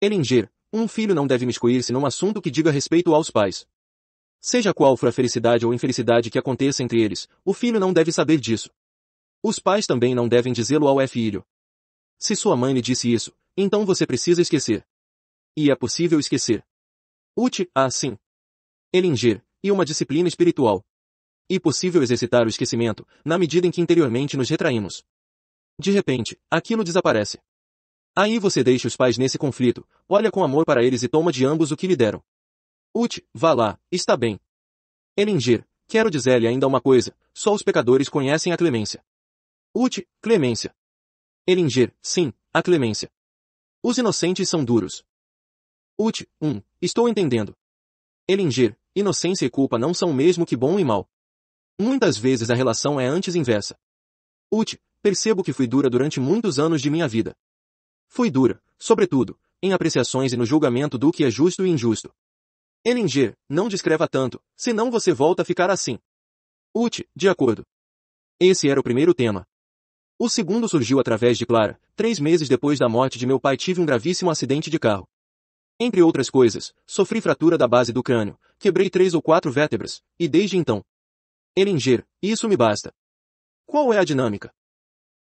Elinger, um filho não deve miscuir-se num assunto que diga respeito aos pais. Seja qual for a felicidade ou infelicidade que aconteça entre eles, o filho não deve saber disso. Os pais também não devem dizê-lo ao filho. Se sua mãe lhe disse isso, então você precisa esquecer. E é possível esquecer. Ute, assim. Elingir e uma disciplina espiritual. E possível exercitar o esquecimento, na medida em que interiormente nos retraímos. De repente, aquilo desaparece. Aí você deixa os pais nesse conflito, olha com amor para eles e toma de ambos o que lhe deram. Ute, vá lá, está bem. Elingir, quero dizer-lhe ainda uma coisa, só os pecadores conhecem a clemência. Ut, clemência. Elinger, sim, a clemência. Os inocentes são duros. Ut, um, estou entendendo. Elinger, inocência e culpa não são o mesmo que bom e mal. Muitas vezes a relação é antes inversa. Ut, percebo que fui dura durante muitos anos de minha vida. Fui dura, sobretudo, em apreciações e no julgamento do que é justo e injusto. Elinger, não descreva tanto, senão você volta a ficar assim. Ut, de acordo. Esse era o primeiro tema. O segundo surgiu através de Clara. Três meses depois da morte de meu pai tive um gravíssimo acidente de carro. Entre outras coisas, sofri fratura da base do crânio, quebrei três ou quatro vértebras, e desde então. Eringer, isso me basta. Qual é a dinâmica?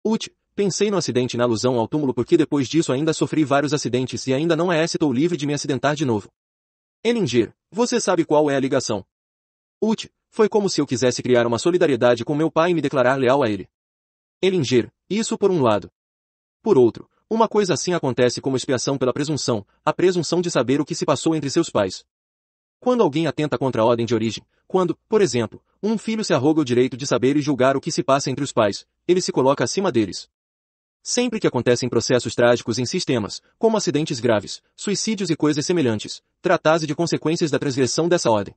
Ut, pensei no acidente na alusão ao túmulo porque depois disso ainda sofri vários acidentes e ainda não é estou livre de me acidentar de novo. Eringer, você sabe qual é a ligação? Ut, foi como se eu quisesse criar uma solidariedade com meu pai e me declarar leal a ele. Elinger, isso por um lado. Por outro, uma coisa assim acontece como expiação pela presunção, a presunção de saber o que se passou entre seus pais. Quando alguém atenta contra a ordem de origem, quando, por exemplo, um filho se arroga o direito de saber e julgar o que se passa entre os pais, ele se coloca acima deles. Sempre que acontecem processos trágicos em sistemas, como acidentes graves, suicídios e coisas semelhantes, trata-se de consequências da transgressão dessa ordem.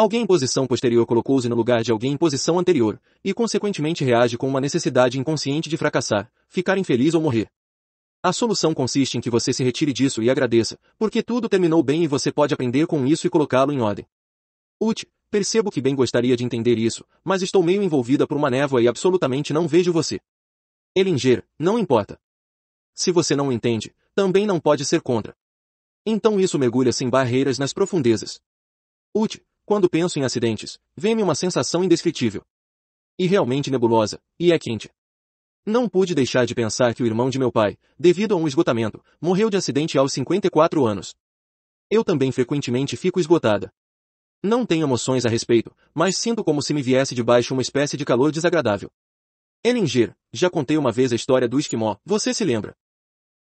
Alguém em posição posterior colocou-se no lugar de alguém em posição anterior, e consequentemente reage com uma necessidade inconsciente de fracassar, ficar infeliz ou morrer. A solução consiste em que você se retire disso e agradeça, porque tudo terminou bem e você pode aprender com isso e colocá-lo em ordem. Ut, percebo que bem gostaria de entender isso, mas estou meio envolvida por uma névoa e absolutamente não vejo você. Elinger, não importa. Se você não entende, também não pode ser contra. Então isso mergulha sem barreiras nas profundezas. Ut, quando penso em acidentes, vem-me uma sensação indescritível. E realmente nebulosa, e é quente. Não pude deixar de pensar que o irmão de meu pai, devido a um esgotamento, morreu de acidente aos 54 anos. Eu também frequentemente fico esgotada. Não tenho emoções a respeito, mas sinto como se me viesse de baixo uma espécie de calor desagradável. Elinger, já contei uma vez a história do esquimó, você se lembra?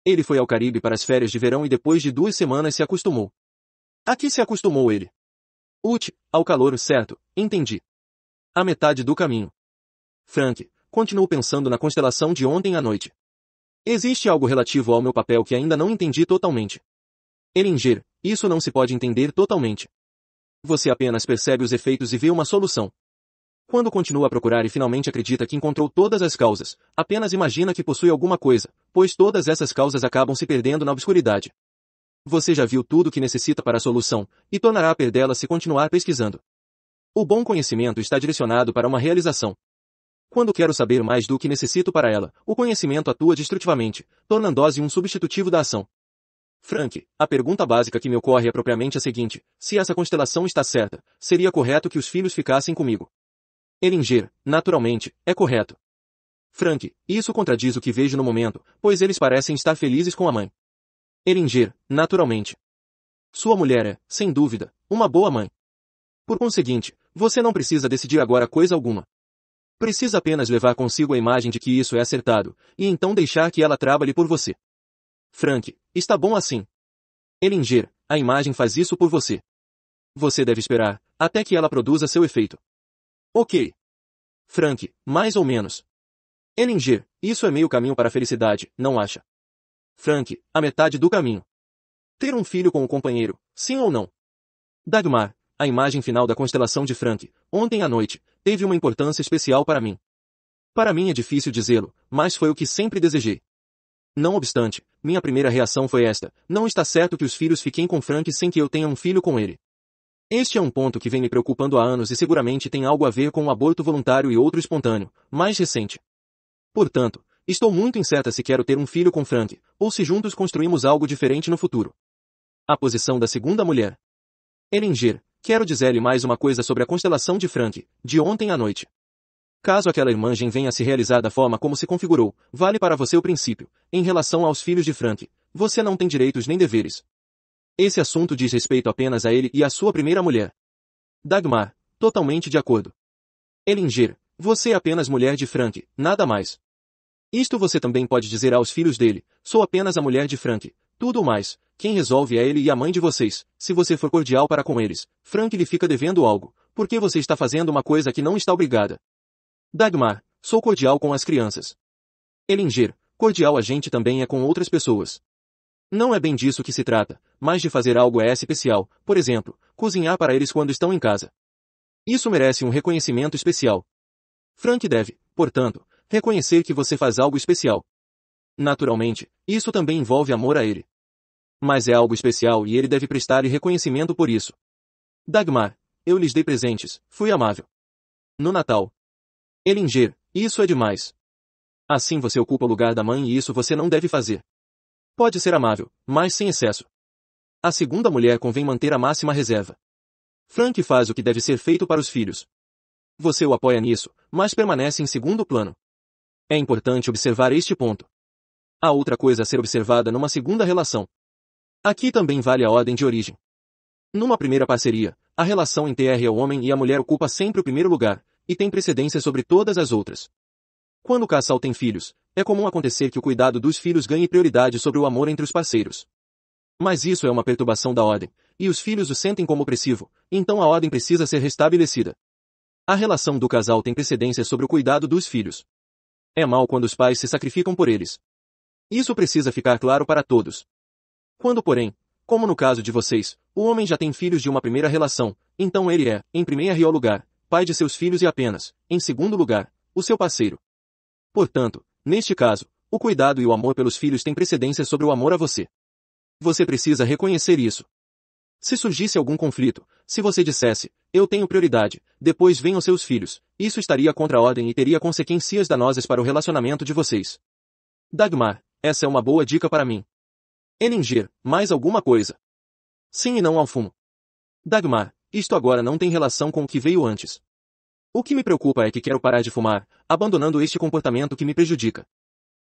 Ele foi ao Caribe para as férias de verão e depois de duas semanas se acostumou. A que se acostumou ele? Ut, ao calor certo, entendi. A metade do caminho. Frank, continuo pensando na constelação de ontem à noite. Existe algo relativo ao meu papel que ainda não entendi totalmente. Elinger, isso não se pode entender totalmente. Você apenas percebe os efeitos e vê uma solução. Quando continua a procurar e finalmente acredita que encontrou todas as causas, apenas imagina que possui alguma coisa, pois todas essas causas acabam se perdendo na obscuridade. Você já viu tudo o que necessita para a solução, e tornará a perdê-la se continuar pesquisando. O bom conhecimento está direcionado para uma realização. Quando quero saber mais do que necessito para ela, o conhecimento atua destrutivamente, tornando-se um substitutivo da ação. Frank, a pergunta básica que me ocorre é propriamente a seguinte, se essa constelação está certa, seria correto que os filhos ficassem comigo? Elinger, naturalmente, é correto. Frank, isso contradiz o que vejo no momento, pois eles parecem estar felizes com a mãe. Elinger, naturalmente. Sua mulher é, sem dúvida, uma boa mãe. Por conseguinte, você não precisa decidir agora coisa alguma. Precisa apenas levar consigo a imagem de que isso é acertado, e então deixar que ela trabalhe por você. Frank, está bom assim. Elinger, a imagem faz isso por você. Você deve esperar, até que ela produza seu efeito. Ok. Frank, mais ou menos. Elinger, isso é meio caminho para a felicidade, não acha? Frank, a metade do caminho. Ter um filho com o companheiro, sim ou não? Dagmar, a imagem final da constelação de Frank, ontem à noite, teve uma importância especial para mim. Para mim é difícil dizê-lo, mas foi o que sempre desejei. Não obstante, minha primeira reação foi esta, não está certo que os filhos fiquem com Frank sem que eu tenha um filho com ele. Este é um ponto que vem me preocupando há anos e seguramente tem algo a ver com o aborto voluntário e outro espontâneo, mais recente. Portanto, Estou muito incerta se quero ter um filho com Frank, ou se juntos construímos algo diferente no futuro. A posição da segunda mulher. Elinger, quero dizer-lhe mais uma coisa sobre a constelação de Frank, de ontem à noite. Caso aquela imagem venha a se realizar da forma como se configurou, vale para você o princípio, em relação aos filhos de Frank, você não tem direitos nem deveres. Esse assunto diz respeito apenas a ele e à sua primeira mulher. Dagmar, totalmente de acordo. Elinger, você é apenas mulher de Frank, nada mais. Isto você também pode dizer aos filhos dele, sou apenas a mulher de Frank. Tudo mais, quem resolve é ele e a mãe de vocês. Se você for cordial para com eles, Frank lhe fica devendo algo, porque você está fazendo uma coisa que não está obrigada. Dagmar, sou cordial com as crianças. Elinger, cordial a gente também é com outras pessoas. Não é bem disso que se trata, mas de fazer algo é especial, por exemplo, cozinhar para eles quando estão em casa. Isso merece um reconhecimento especial. Frank deve, portanto, reconhecer que você faz algo especial. Naturalmente, isso também envolve amor a ele. Mas é algo especial e ele deve prestar-lhe reconhecimento por isso. Dagmar, eu lhes dei presentes, fui amável. No Natal. Elinger, isso é demais. Assim você ocupa o lugar da mãe e isso você não deve fazer. Pode ser amável, mas sem excesso. A segunda mulher convém manter a máxima reserva. Frank faz o que deve ser feito para os filhos. Você o apoia nisso, mas permanece em segundo plano. É importante observar este ponto. Há outra coisa a ser observada numa segunda relação. Aqui também vale a ordem de origem. Numa primeira parceria, a relação entre R é o homem e a mulher ocupa sempre o primeiro lugar, e tem precedência sobre todas as outras. Quando o casal tem filhos, é comum acontecer que o cuidado dos filhos ganhe prioridade sobre o amor entre os parceiros. Mas isso é uma perturbação da ordem, e os filhos o sentem como opressivo, então a ordem precisa ser restabelecida. A relação do casal tem precedência sobre o cuidado dos filhos. É mal quando os pais se sacrificam por eles. Isso precisa ficar claro para todos. Quando, porém, como no caso de vocês, o homem já tem filhos de uma primeira relação, então ele é, em primeiro lugar, pai de seus filhos e apenas, em segundo lugar, o seu parceiro. Portanto, neste caso, o cuidado e o amor pelos filhos têm precedência sobre o amor a você. Você precisa reconhecer isso. Se surgisse algum conflito, se você dissesse, eu tenho prioridade, depois venham seus filhos. Isso estaria contra a ordem e teria consequências danosas para o relacionamento de vocês. Dagmar, essa é uma boa dica para mim. Elinger, mais alguma coisa? Sim e não ao fumo. Dagmar, isto agora não tem relação com o que veio antes. O que me preocupa é que quero parar de fumar, abandonando este comportamento que me prejudica.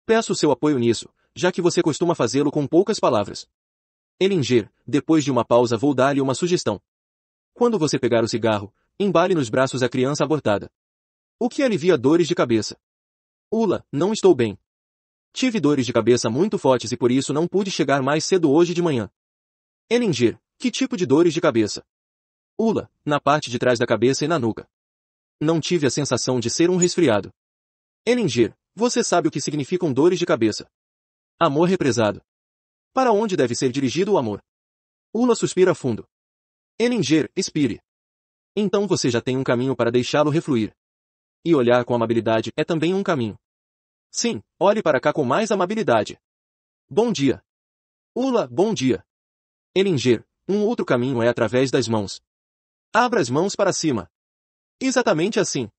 Peço seu apoio nisso, já que você costuma fazê-lo com poucas palavras. Elinger, depois de uma pausa vou dar-lhe uma sugestão. Quando você pegar o cigarro, embale nos braços a criança abortada. O que alivia dores de cabeça? Ula, não estou bem. Tive dores de cabeça muito fortes e por isso não pude chegar mais cedo hoje de manhã. Elinger, que tipo de dores de cabeça? Ula, na parte de trás da cabeça e na nuca. Não tive a sensação de ser um resfriado. Elinger, você sabe o que significam dores de cabeça. Amor represado. Para onde deve ser dirigido o amor? Ula suspira fundo. Elinger, expire. Então você já tem um caminho para deixá-lo refluir. E olhar com amabilidade é também um caminho. Sim, olhe para cá com mais amabilidade. Bom dia. Ula, bom dia. Elinger, um outro caminho é através das mãos. Abra as mãos para cima. Exatamente assim.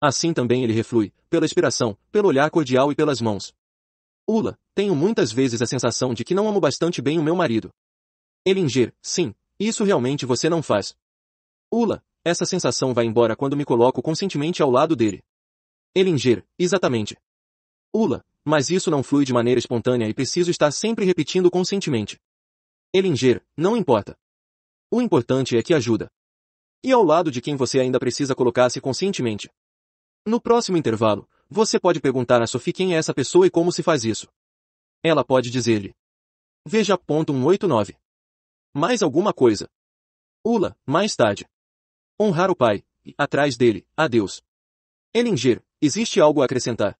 Assim também ele reflui, pela expiração, pelo olhar cordial e pelas mãos. Ula, tenho muitas vezes a sensação de que não amo bastante bem o meu marido. Elinger, sim, isso realmente você não faz. Ula, essa sensação vai embora quando me coloco conscientemente ao lado dele. Elinger, exatamente. Ula, mas isso não flui de maneira espontânea e preciso estar sempre repetindo conscientemente. Elinger, não importa. O importante é que ajuda. E ao lado de quem você ainda precisa colocar-se conscientemente. No próximo intervalo, você pode perguntar a Sophie quem é essa pessoa e como se faz isso. Ela pode dizer-lhe. Veja ponto 189. Mais alguma coisa. Ula, mais tarde. Honrar o pai, e, atrás dele, adeus. Elinger, existe algo a acrescentar?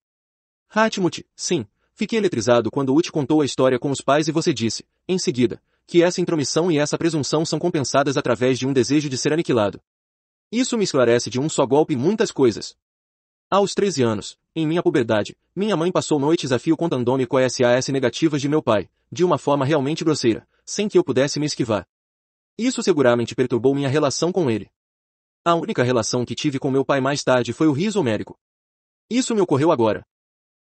Hatmut, sim, fiquei eletrizado quando Ut contou a história com os pais e você disse, em seguida, que essa intromissão e essa presunção são compensadas através de um desejo de ser aniquilado. Isso me esclarece de um só golpe muitas coisas. Aos 13 anos, em minha puberdade, minha mãe passou noites a fio contando-me com A SAS negativas de meu pai, de uma forma realmente grosseira, sem que eu pudesse me esquivar. Isso seguramente perturbou minha relação com ele. A única relação que tive com meu pai mais tarde foi o riso homérico. Isso me ocorreu agora.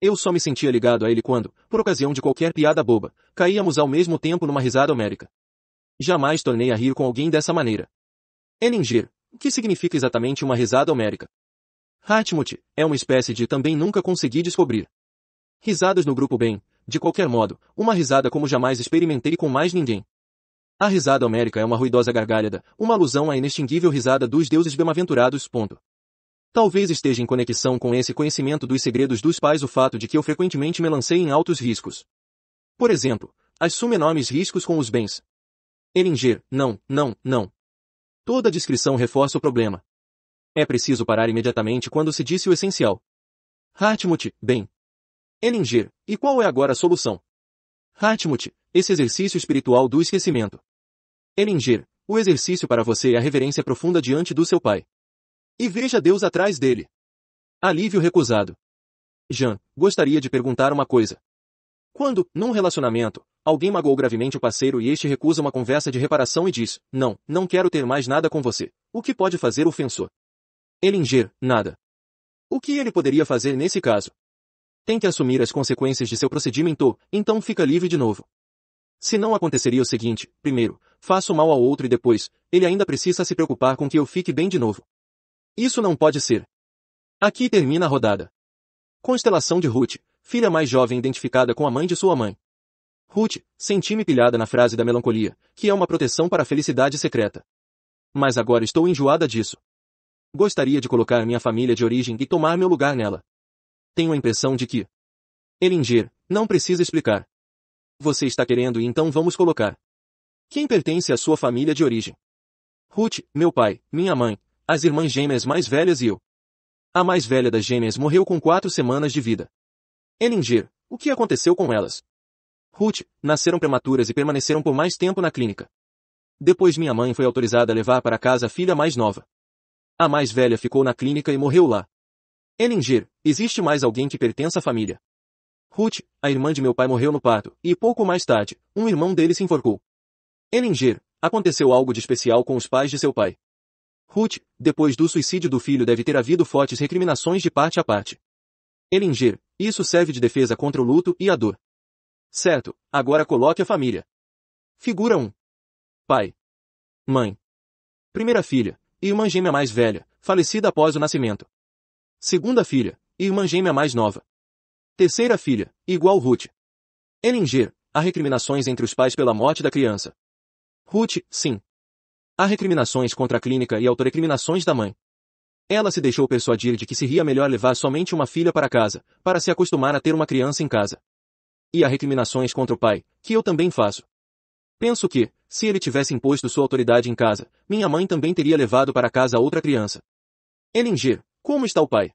Eu só me sentia ligado a ele quando, por ocasião de qualquer piada boba, caíamos ao mesmo tempo numa risada homérica. Jamais tornei a rir com alguém dessa maneira. Eninger, que significa exatamente uma risada homérica? Hatmut, é uma espécie de também nunca consegui descobrir. Risadas no grupo bem, de qualquer modo, uma risada como jamais experimentei com mais ninguém. A risada homérica é uma ruidosa gargalhada, uma alusão à inextinguível risada dos deuses bem-aventurados. Talvez esteja em conexão com esse conhecimento dos segredos dos pais o fato de que eu frequentemente me lancei em altos riscos. Por exemplo, assumo enormes riscos com os bens. Eringer, não, não, não. Toda descrição reforça o problema. É preciso parar imediatamente quando se disse o essencial. Hartmut, bem, Elinger, e qual é agora a solução? Hartmut, esse exercício espiritual do esquecimento. Elinger, o exercício para você é a reverência profunda diante do seu pai. E veja Deus atrás dele. Alívio recusado. Jean, gostaria de perguntar uma coisa. Quando, num relacionamento, alguém magoou gravemente o parceiro e este recusa uma conversa de reparação e diz, não, não quero ter mais nada com você, o que pode fazer o ofensor? Elinger, nada. O que ele poderia fazer nesse caso? tem que assumir as consequências de seu procedimento, então fica livre de novo. Se não aconteceria o seguinte, primeiro, faço mal ao outro e depois, ele ainda precisa se preocupar com que eu fique bem de novo. Isso não pode ser. Aqui termina a rodada. Constelação de Ruth, filha mais jovem identificada com a mãe de sua mãe. Ruth, senti-me pilhada na frase da melancolia, que é uma proteção para a felicidade secreta. Mas agora estou enjoada disso. Gostaria de colocar minha família de origem e tomar meu lugar nela. Tenho a impressão de que... Eringer, não precisa explicar. Você está querendo e então vamos colocar. Quem pertence à sua família de origem? Ruth, meu pai, minha mãe, as irmãs gêmeas mais velhas e eu. A mais velha das gêmeas morreu com quatro semanas de vida. Elinger, o que aconteceu com elas? Ruth, nasceram prematuras e permaneceram por mais tempo na clínica. Depois minha mãe foi autorizada a levar para casa a filha mais nova. A mais velha ficou na clínica e morreu lá. Elinger, existe mais alguém que pertença à família. Ruth, a irmã de meu pai morreu no parto, e pouco mais tarde, um irmão dele se enforcou. Elinger, aconteceu algo de especial com os pais de seu pai. Ruth, depois do suicídio do filho deve ter havido fortes recriminações de parte a parte. Elinger, isso serve de defesa contra o luto e a dor. Certo, agora coloque a família. Figura 1. Pai. Mãe. Primeira filha, irmã gêmea mais velha, falecida após o nascimento. Segunda filha, irmã gêmea mais nova. Terceira filha, igual Ruth. Ellinger, há recriminações entre os pais pela morte da criança. Ruth, sim. Há recriminações contra a clínica e autorecriminações da mãe. Ela se deixou persuadir de que seria melhor levar somente uma filha para casa, para se acostumar a ter uma criança em casa. E há recriminações contra o pai, que eu também faço. Penso que, se ele tivesse imposto sua autoridade em casa, minha mãe também teria levado para casa outra criança. Elinger, como está o pai?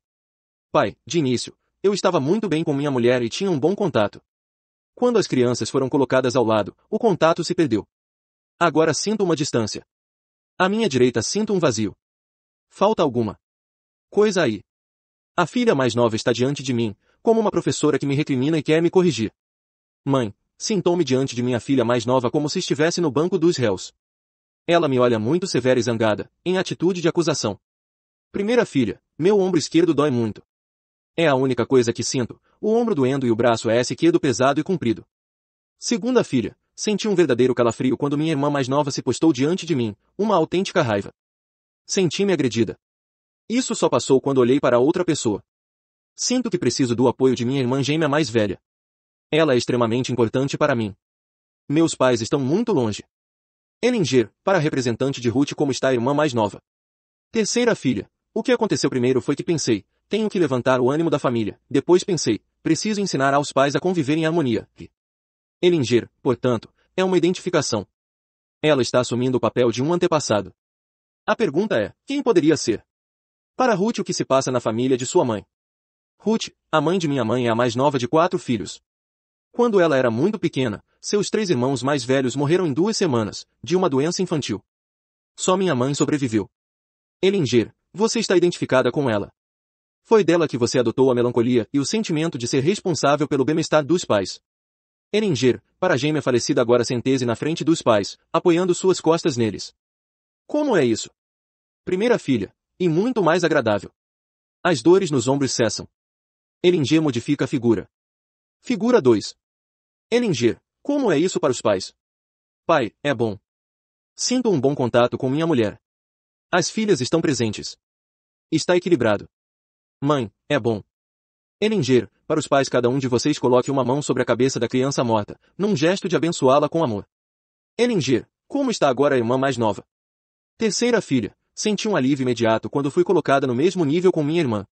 Pai, de início, eu estava muito bem com minha mulher e tinha um bom contato. Quando as crianças foram colocadas ao lado, o contato se perdeu. Agora sinto uma distância. À minha direita sinto um vazio. Falta alguma coisa aí. A filha mais nova está diante de mim, como uma professora que me recrimina e quer me corrigir. Mãe, sintou-me diante de minha filha mais nova como se estivesse no banco dos réus. Ela me olha muito severa e zangada, em atitude de acusação. Primeira filha, meu ombro esquerdo dói muito. É a única coisa que sinto, o ombro doendo e o braço é esquerdo pesado e comprido. Segunda filha, senti um verdadeiro calafrio quando minha irmã mais nova se postou diante de mim, uma autêntica raiva. Senti-me agredida. Isso só passou quando olhei para outra pessoa. Sinto que preciso do apoio de minha irmã gêmea mais velha. Ela é extremamente importante para mim. Meus pais estão muito longe. Elinger, para representante de Ruth como está a irmã mais nova. Terceira filha, o que aconteceu primeiro foi que pensei, tenho que levantar o ânimo da família, depois pensei, preciso ensinar aos pais a conviver em harmonia. E Elinger, portanto, é uma identificação. Ela está assumindo o papel de um antepassado. A pergunta é, quem poderia ser? Para Ruth o que se passa na família de sua mãe. Ruth, a mãe de minha mãe é a mais nova de quatro filhos. Quando ela era muito pequena, seus três irmãos mais velhos morreram em duas semanas, de uma doença infantil. Só minha mãe sobreviveu. Elinger, você está identificada com ela. Foi dela que você adotou a melancolia e o sentimento de ser responsável pelo bem-estar dos pais. Eringer, para a gêmea falecida agora sentese na frente dos pais, apoiando suas costas neles. Como é isso? Primeira filha, e muito mais agradável. As dores nos ombros cessam. Eringer modifica a figura. Figura 2. Eringer, como é isso para os pais? Pai, é bom. Sinto um bom contato com minha mulher. As filhas estão presentes. Está equilibrado. Mãe, é bom. Elenger, para os pais cada um de vocês coloque uma mão sobre a cabeça da criança morta, num gesto de abençoá-la com amor. Elenger, como está agora a irmã mais nova? Terceira filha, senti um alívio imediato quando fui colocada no mesmo nível com minha irmã.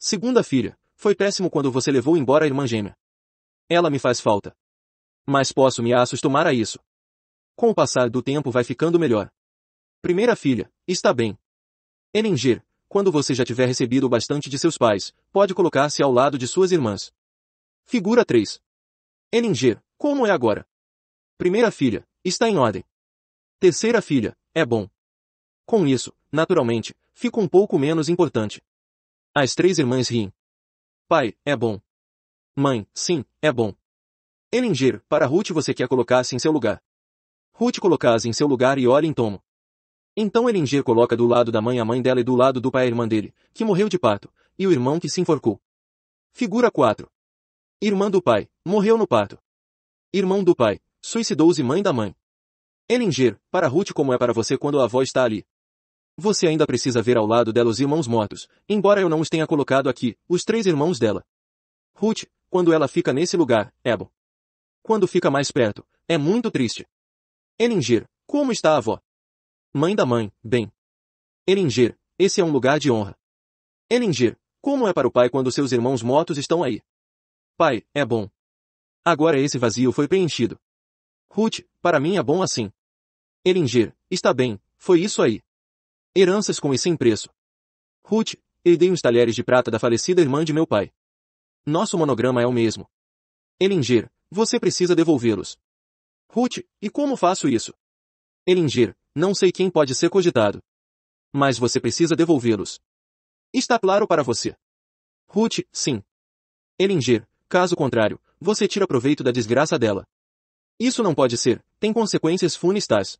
Segunda filha, foi péssimo quando você levou embora a irmã gêmea. Ela me faz falta. Mas posso me acostumar a isso. Com o passar do tempo vai ficando melhor. Primeira filha, está bem. Eninger, quando você já tiver recebido bastante de seus pais, pode colocar-se ao lado de suas irmãs. Figura 3. Eninger, como é agora? Primeira filha, está em ordem. Terceira filha, é bom. Com isso, naturalmente, fica um pouco menos importante. As três irmãs riem. Pai, é bom. Mãe, sim, é bom. Elinger, para Ruth você quer colocar-se em seu lugar. Ruth colocasse se em seu lugar e olha em Tomo. Então Elinger coloca do lado da mãe a mãe dela e do lado do pai a irmã dele, que morreu de parto, e o irmão que se enforcou. Figura 4. Irmã do pai, morreu no parto. Irmão do pai, suicidou-se mãe da mãe. Elinger, para Ruth como é para você quando a avó está ali. Você ainda precisa ver ao lado dela os irmãos mortos, embora eu não os tenha colocado aqui, os três irmãos dela. Ruth, quando ela fica nesse lugar, é bom. Quando fica mais perto, é muito triste. Elinger, como está a avó? Mãe da mãe, bem. Elinger, esse é um lugar de honra. Elinger, como é para o pai quando seus irmãos mortos estão aí? Pai, é bom. Agora esse vazio foi preenchido. Ruth, para mim é bom assim. Elinger, está bem, foi isso aí. Heranças com e sem preço. Ruth, herdei uns talheres de prata da falecida irmã de meu pai. Nosso monograma é o mesmo. Elinger, você precisa devolvê-los. Ruth, e como faço isso? Elinger, não sei quem pode ser cogitado. Mas você precisa devolvê-los. Está claro para você. Ruth, sim. Elinger, caso contrário, você tira proveito da desgraça dela. Isso não pode ser, tem consequências funestas.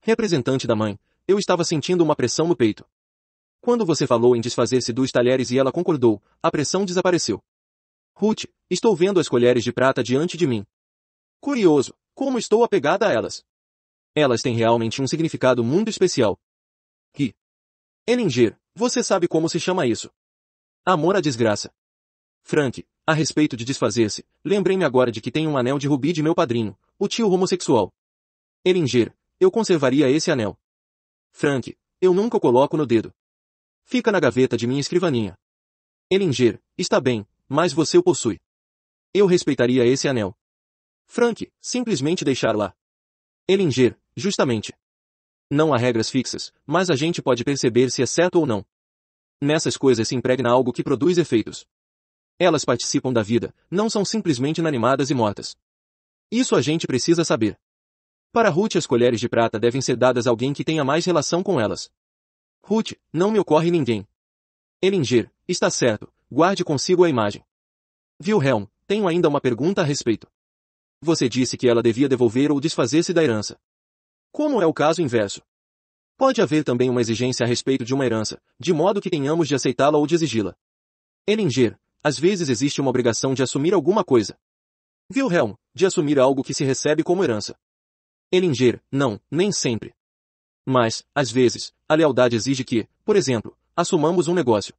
Representante da mãe, eu estava sentindo uma pressão no peito. Quando você falou em desfazer-se dos talheres e ela concordou, a pressão desapareceu. Ruth, estou vendo as colheres de prata diante de mim. Curioso, como estou apegada a elas. Elas têm realmente um significado muito especial. Que? Elinger, você sabe como se chama isso? Amor à desgraça. Frank, a respeito de desfazer-se, lembrei-me agora de que tem um anel de rubi de meu padrinho, o tio homossexual. Elinger, eu conservaria esse anel. Frank, eu nunca o coloco no dedo. Fica na gaveta de minha escrivaninha. Elinger, está bem, mas você o possui. Eu respeitaria esse anel. Frank, simplesmente deixar lá. Elinger, justamente. Não há regras fixas, mas a gente pode perceber se é certo ou não. Nessas coisas se impregna algo que produz efeitos. Elas participam da vida, não são simplesmente inanimadas e mortas. Isso a gente precisa saber. Para Ruth as colheres de prata devem ser dadas a alguém que tenha mais relação com elas. Ruth, não me ocorre ninguém. Elinger, está certo, guarde consigo a imagem. Wilhelm, tenho ainda uma pergunta a respeito. Você disse que ela devia devolver ou desfazer-se da herança. Como é o caso inverso? Pode haver também uma exigência a respeito de uma herança, de modo que tenhamos de aceitá-la ou de exigi-la. Elinger, às vezes existe uma obrigação de assumir alguma coisa. Wilhelm, de assumir algo que se recebe como herança. Elinger, não, nem sempre. Mas, às vezes, a lealdade exige que, por exemplo, assumamos um negócio.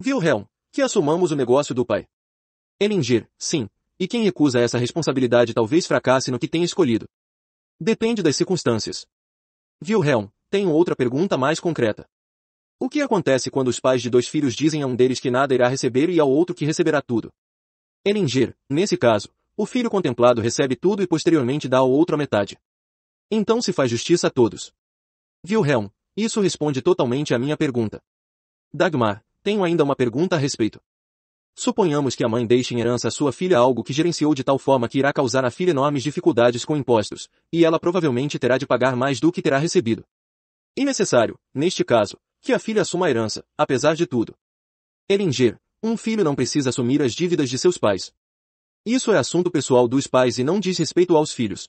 Wilhelm, que assumamos o negócio do pai. Elinger, sim, e quem recusa essa responsabilidade talvez fracasse no que tem escolhido. Depende das circunstâncias. Wilhelm, tenho outra pergunta mais concreta. O que acontece quando os pais de dois filhos dizem a um deles que nada irá receber e ao outro que receberá tudo? Elinger, nesse caso, o filho contemplado recebe tudo e posteriormente dá ao outro a metade. Então se faz justiça a todos. Wilhelm, isso responde totalmente à minha pergunta. Dagmar, tenho ainda uma pergunta a respeito. Suponhamos que a mãe deixe em herança à sua filha algo que gerenciou de tal forma que irá causar à filha enormes dificuldades com impostos, e ela provavelmente terá de pagar mais do que terá recebido. E necessário, neste caso, que a filha assuma a herança, apesar de tudo. Elinger, um filho não precisa assumir as dívidas de seus pais. Isso é assunto pessoal dos pais e não diz respeito aos filhos.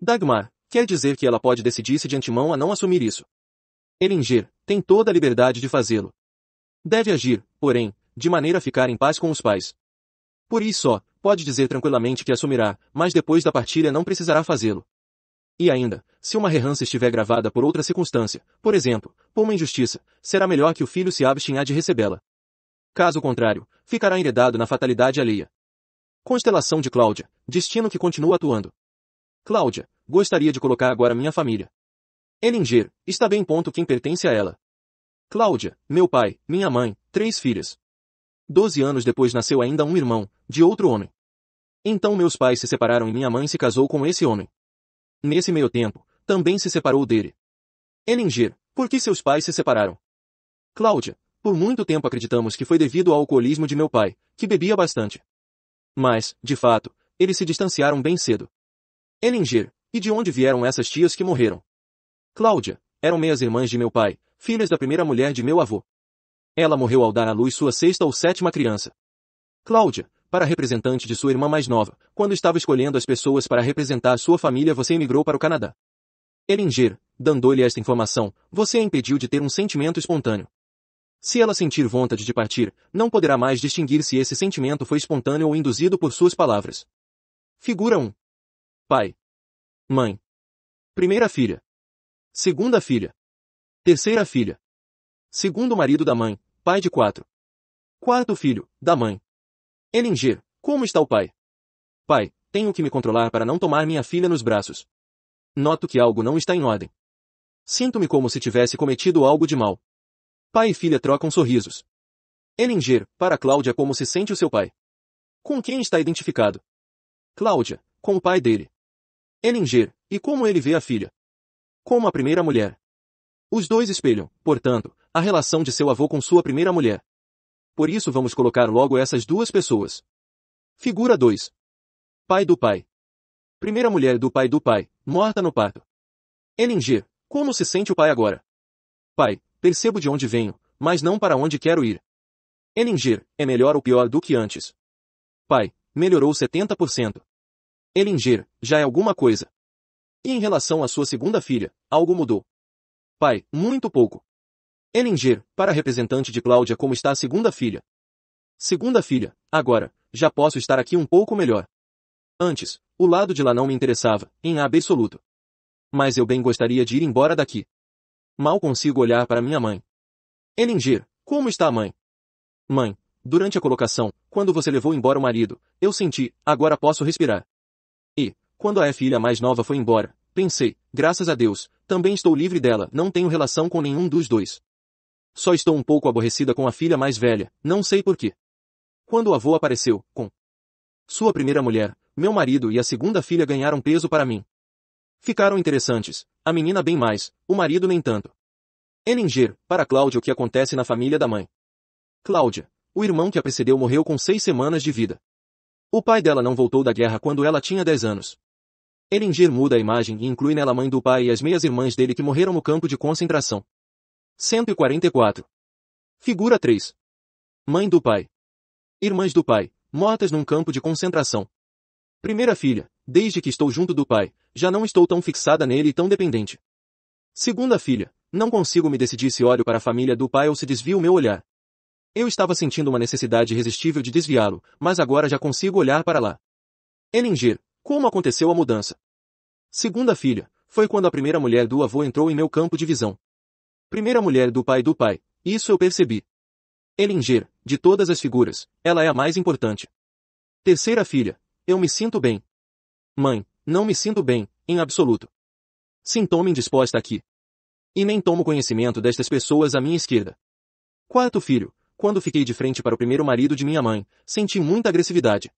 Dagmar, quer dizer que ela pode decidir-se de antemão a não assumir isso. Elinger, tem toda a liberdade de fazê-lo. Deve agir, porém, de maneira a ficar em paz com os pais. Por isso, pode dizer tranquilamente que assumirá, mas depois da partilha não precisará fazê-lo. E ainda, se uma herança estiver gravada por outra circunstância, por exemplo, por uma injustiça, será melhor que o filho se abstenha de recebê-la. Caso contrário, ficará enredado na fatalidade alheia. Constelação de Cláudia, destino que continua atuando. Cláudia, gostaria de colocar agora minha família. Elinger, está bem ponto quem pertence a ela. Cláudia, meu pai, minha mãe, três filhas. Doze anos depois nasceu ainda um irmão, de outro homem. Então meus pais se separaram e minha mãe se casou com esse homem. Nesse meio tempo, também se separou dele. Elinger, por que seus pais se separaram? Cláudia, por muito tempo acreditamos que foi devido ao alcoolismo de meu pai, que bebia bastante. Mas, de fato, eles se distanciaram bem cedo. Elinger, e de onde vieram essas tias que morreram? Cláudia, eram meias-irmãs de meu pai, filhas da primeira mulher de meu avô. Ela morreu ao dar à luz sua sexta ou sétima criança. Cláudia, para representante de sua irmã mais nova, quando estava escolhendo as pessoas para representar sua família você emigrou para o Canadá. Elinger, dando-lhe esta informação, você a impediu de ter um sentimento espontâneo. Se ela sentir vontade de partir, não poderá mais distinguir se esse sentimento foi espontâneo ou induzido por suas palavras. Figura 1. Pai. Mãe. Primeira filha. Segunda filha. Terceira filha. Segundo marido da mãe, pai de quatro. Quarto filho, da mãe. Elinger, como está o pai? Pai, tenho que me controlar para não tomar minha filha nos braços. Noto que algo não está em ordem. Sinto-me como se tivesse cometido algo de mal. Pai e filha trocam sorrisos. Elinger, para Cláudia como se sente o seu pai. Com quem está identificado? Cláudia, com o pai dele. Elinger, e como ele vê a filha? Como a primeira mulher. Os dois espelham, portanto, a relação de seu avô com sua primeira mulher. Por isso vamos colocar logo essas duas pessoas. Figura 2. Pai do pai. Primeira mulher do pai do pai, morta no parto. Elingir, como se sente o pai agora? Pai, percebo de onde venho, mas não para onde quero ir. Elingir, é melhor ou pior do que antes? Pai, melhorou 70%. Elingir, já é alguma coisa. E em relação à sua segunda filha, algo mudou. Pai, muito pouco. Ellinger, para representante de Cláudia como está a segunda filha. Segunda filha, agora, já posso estar aqui um pouco melhor. Antes, o lado de lá não me interessava, em absoluto. Mas eu bem gostaria de ir embora daqui. Mal consigo olhar para minha mãe. Ellinger, como está a mãe? Mãe, durante a colocação, quando você levou embora o marido, eu senti, agora posso respirar. E, quando a filha mais nova foi embora, pensei, graças a Deus, também estou livre dela, não tenho relação com nenhum dos dois. Só estou um pouco aborrecida com a filha mais velha, não sei porquê. Quando o avô apareceu, com sua primeira mulher, meu marido e a segunda filha ganharam peso para mim. Ficaram interessantes, a menina bem mais, o marido nem tanto. Ellinger, para Cláudia o que acontece na família da mãe. Cláudia, o irmão que a precedeu morreu com seis semanas de vida. O pai dela não voltou da guerra quando ela tinha dez anos. Eringer muda a imagem e inclui nela a mãe do pai e as meias irmãs dele que morreram no campo de concentração. 144. Figura 3. Mãe do pai. Irmãs do pai, mortas num campo de concentração. Primeira filha, desde que estou junto do pai, já não estou tão fixada nele e tão dependente. Segunda filha, não consigo me decidir se olho para a família do pai ou se desvio o meu olhar. Eu estava sentindo uma necessidade irresistível de desviá-lo, mas agora já consigo olhar para lá. Elinger, como aconteceu a mudança? Segunda filha, foi quando a primeira mulher do avô entrou em meu campo de visão. Primeira mulher do pai do pai, isso eu percebi. Elinger, de todas as figuras, ela é a mais importante. Terceira filha, eu me sinto bem. Mãe, não me sinto bem, em absoluto. Sinto-me indisposta aqui. E nem tomo conhecimento destas pessoas à minha esquerda. Quarto filho, quando fiquei de frente para o primeiro marido de minha mãe, senti muita agressividade.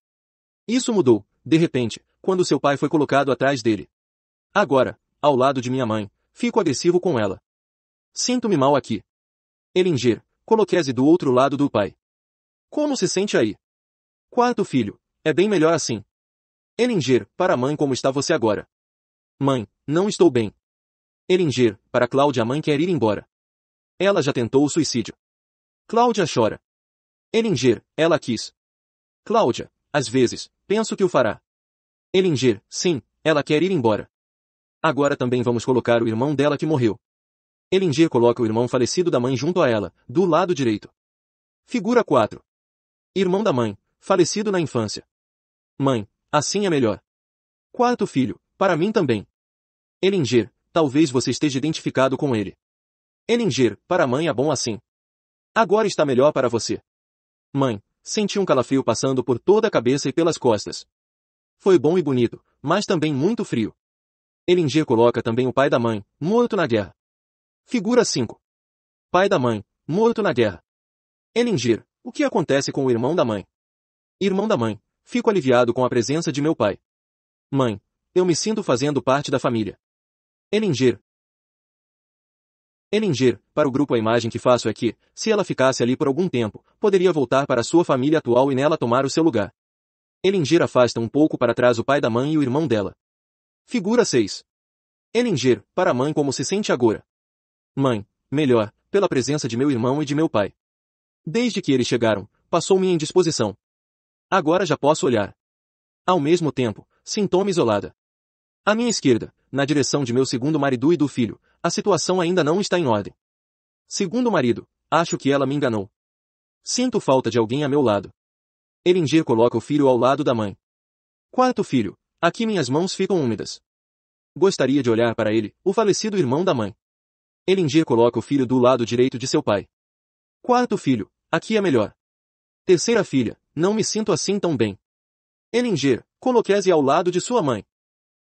Isso mudou, de repente, quando seu pai foi colocado atrás dele. Agora, ao lado de minha mãe, fico agressivo com ela. Sinto-me mal aqui. Elinger, coloquese do outro lado do pai. Como se sente aí? Quarto filho, é bem melhor assim. Elinger, para a mãe como está você agora? Mãe, não estou bem. Elinger, para Cláudia a mãe quer ir embora. Ela já tentou o suicídio. Cláudia chora. Elinger, ela quis. Cláudia, às vezes, penso que o fará. Elinger, sim, ela quer ir embora. Agora também vamos colocar o irmão dela que morreu. Elinger coloca o irmão falecido da mãe junto a ela, do lado direito. Figura 4. Irmão da mãe, falecido na infância. Mãe, assim é melhor. Quarto filho, para mim também. Elinger, talvez você esteja identificado com ele. Elinger, para a mãe é bom assim. Agora está melhor para você. Mãe, senti um calafrio passando por toda a cabeça e pelas costas. Foi bom e bonito, mas também muito frio. Elinger coloca também o pai da mãe, morto na guerra. Figura 5. Pai da mãe, morto na guerra. Elinger, o que acontece com o irmão da mãe? Irmão da mãe, fico aliviado com a presença de meu pai. Mãe, eu me sinto fazendo parte da família. Elinger, Elinger, para o grupo a imagem que faço é que, se ela ficasse ali por algum tempo, poderia voltar para sua família atual e nela tomar o seu lugar. Elinger afasta um pouco para trás o pai da mãe e o irmão dela. Figura 6. Elinger, para a mãe como se sente agora. Mãe, melhor, pela presença de meu irmão e de meu pai. Desde que eles chegaram, passou minha indisposição. Agora já posso olhar. Ao mesmo tempo, sintoma isolada. À minha esquerda, na direção de meu segundo marido e do filho, a situação ainda não está em ordem. Segundo marido, acho que ela me enganou. Sinto falta de alguém a meu lado. Eringer coloca o filho ao lado da mãe. Quarto filho, aqui minhas mãos ficam úmidas. Gostaria de olhar para ele, o falecido irmão da mãe. Elinger coloca o filho do lado direito de seu pai. Quarto filho, aqui é melhor. Terceira filha, não me sinto assim tão bem. Elinger, coloque-se ao lado de sua mãe.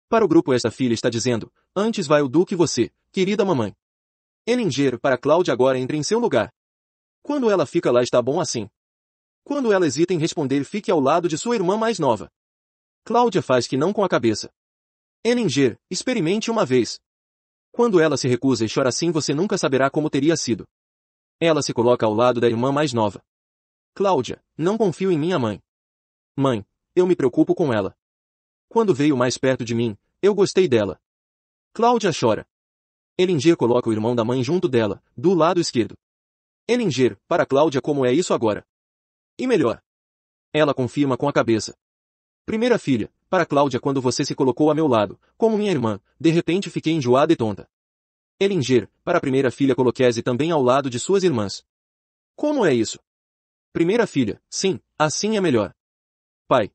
Para o grupo esta filha está dizendo, antes vai o Duque você, querida mamãe. Elinger para Cláudia agora entre em seu lugar. Quando ela fica lá está bom assim. Quando ela hesita em responder, fique ao lado de sua irmã mais nova. Cláudia faz que não com a cabeça. Eninger, experimente uma vez. Quando ela se recusa e chora assim, você nunca saberá como teria sido. Ela se coloca ao lado da irmã mais nova. Cláudia, não confio em minha mãe. Mãe, eu me preocupo com ela. Quando veio mais perto de mim, eu gostei dela. Cláudia chora. Elinger coloca o irmão da mãe junto dela, do lado esquerdo. Elinger, para Cláudia como é isso agora? E melhor. Ela confirma com a cabeça. Primeira filha, para Cláudia quando você se colocou a meu lado, como minha irmã, de repente fiquei enjoada e tonta. Elinger, para a primeira filha coloquese também ao lado de suas irmãs. Como é isso? Primeira filha, sim, assim é melhor. Pai.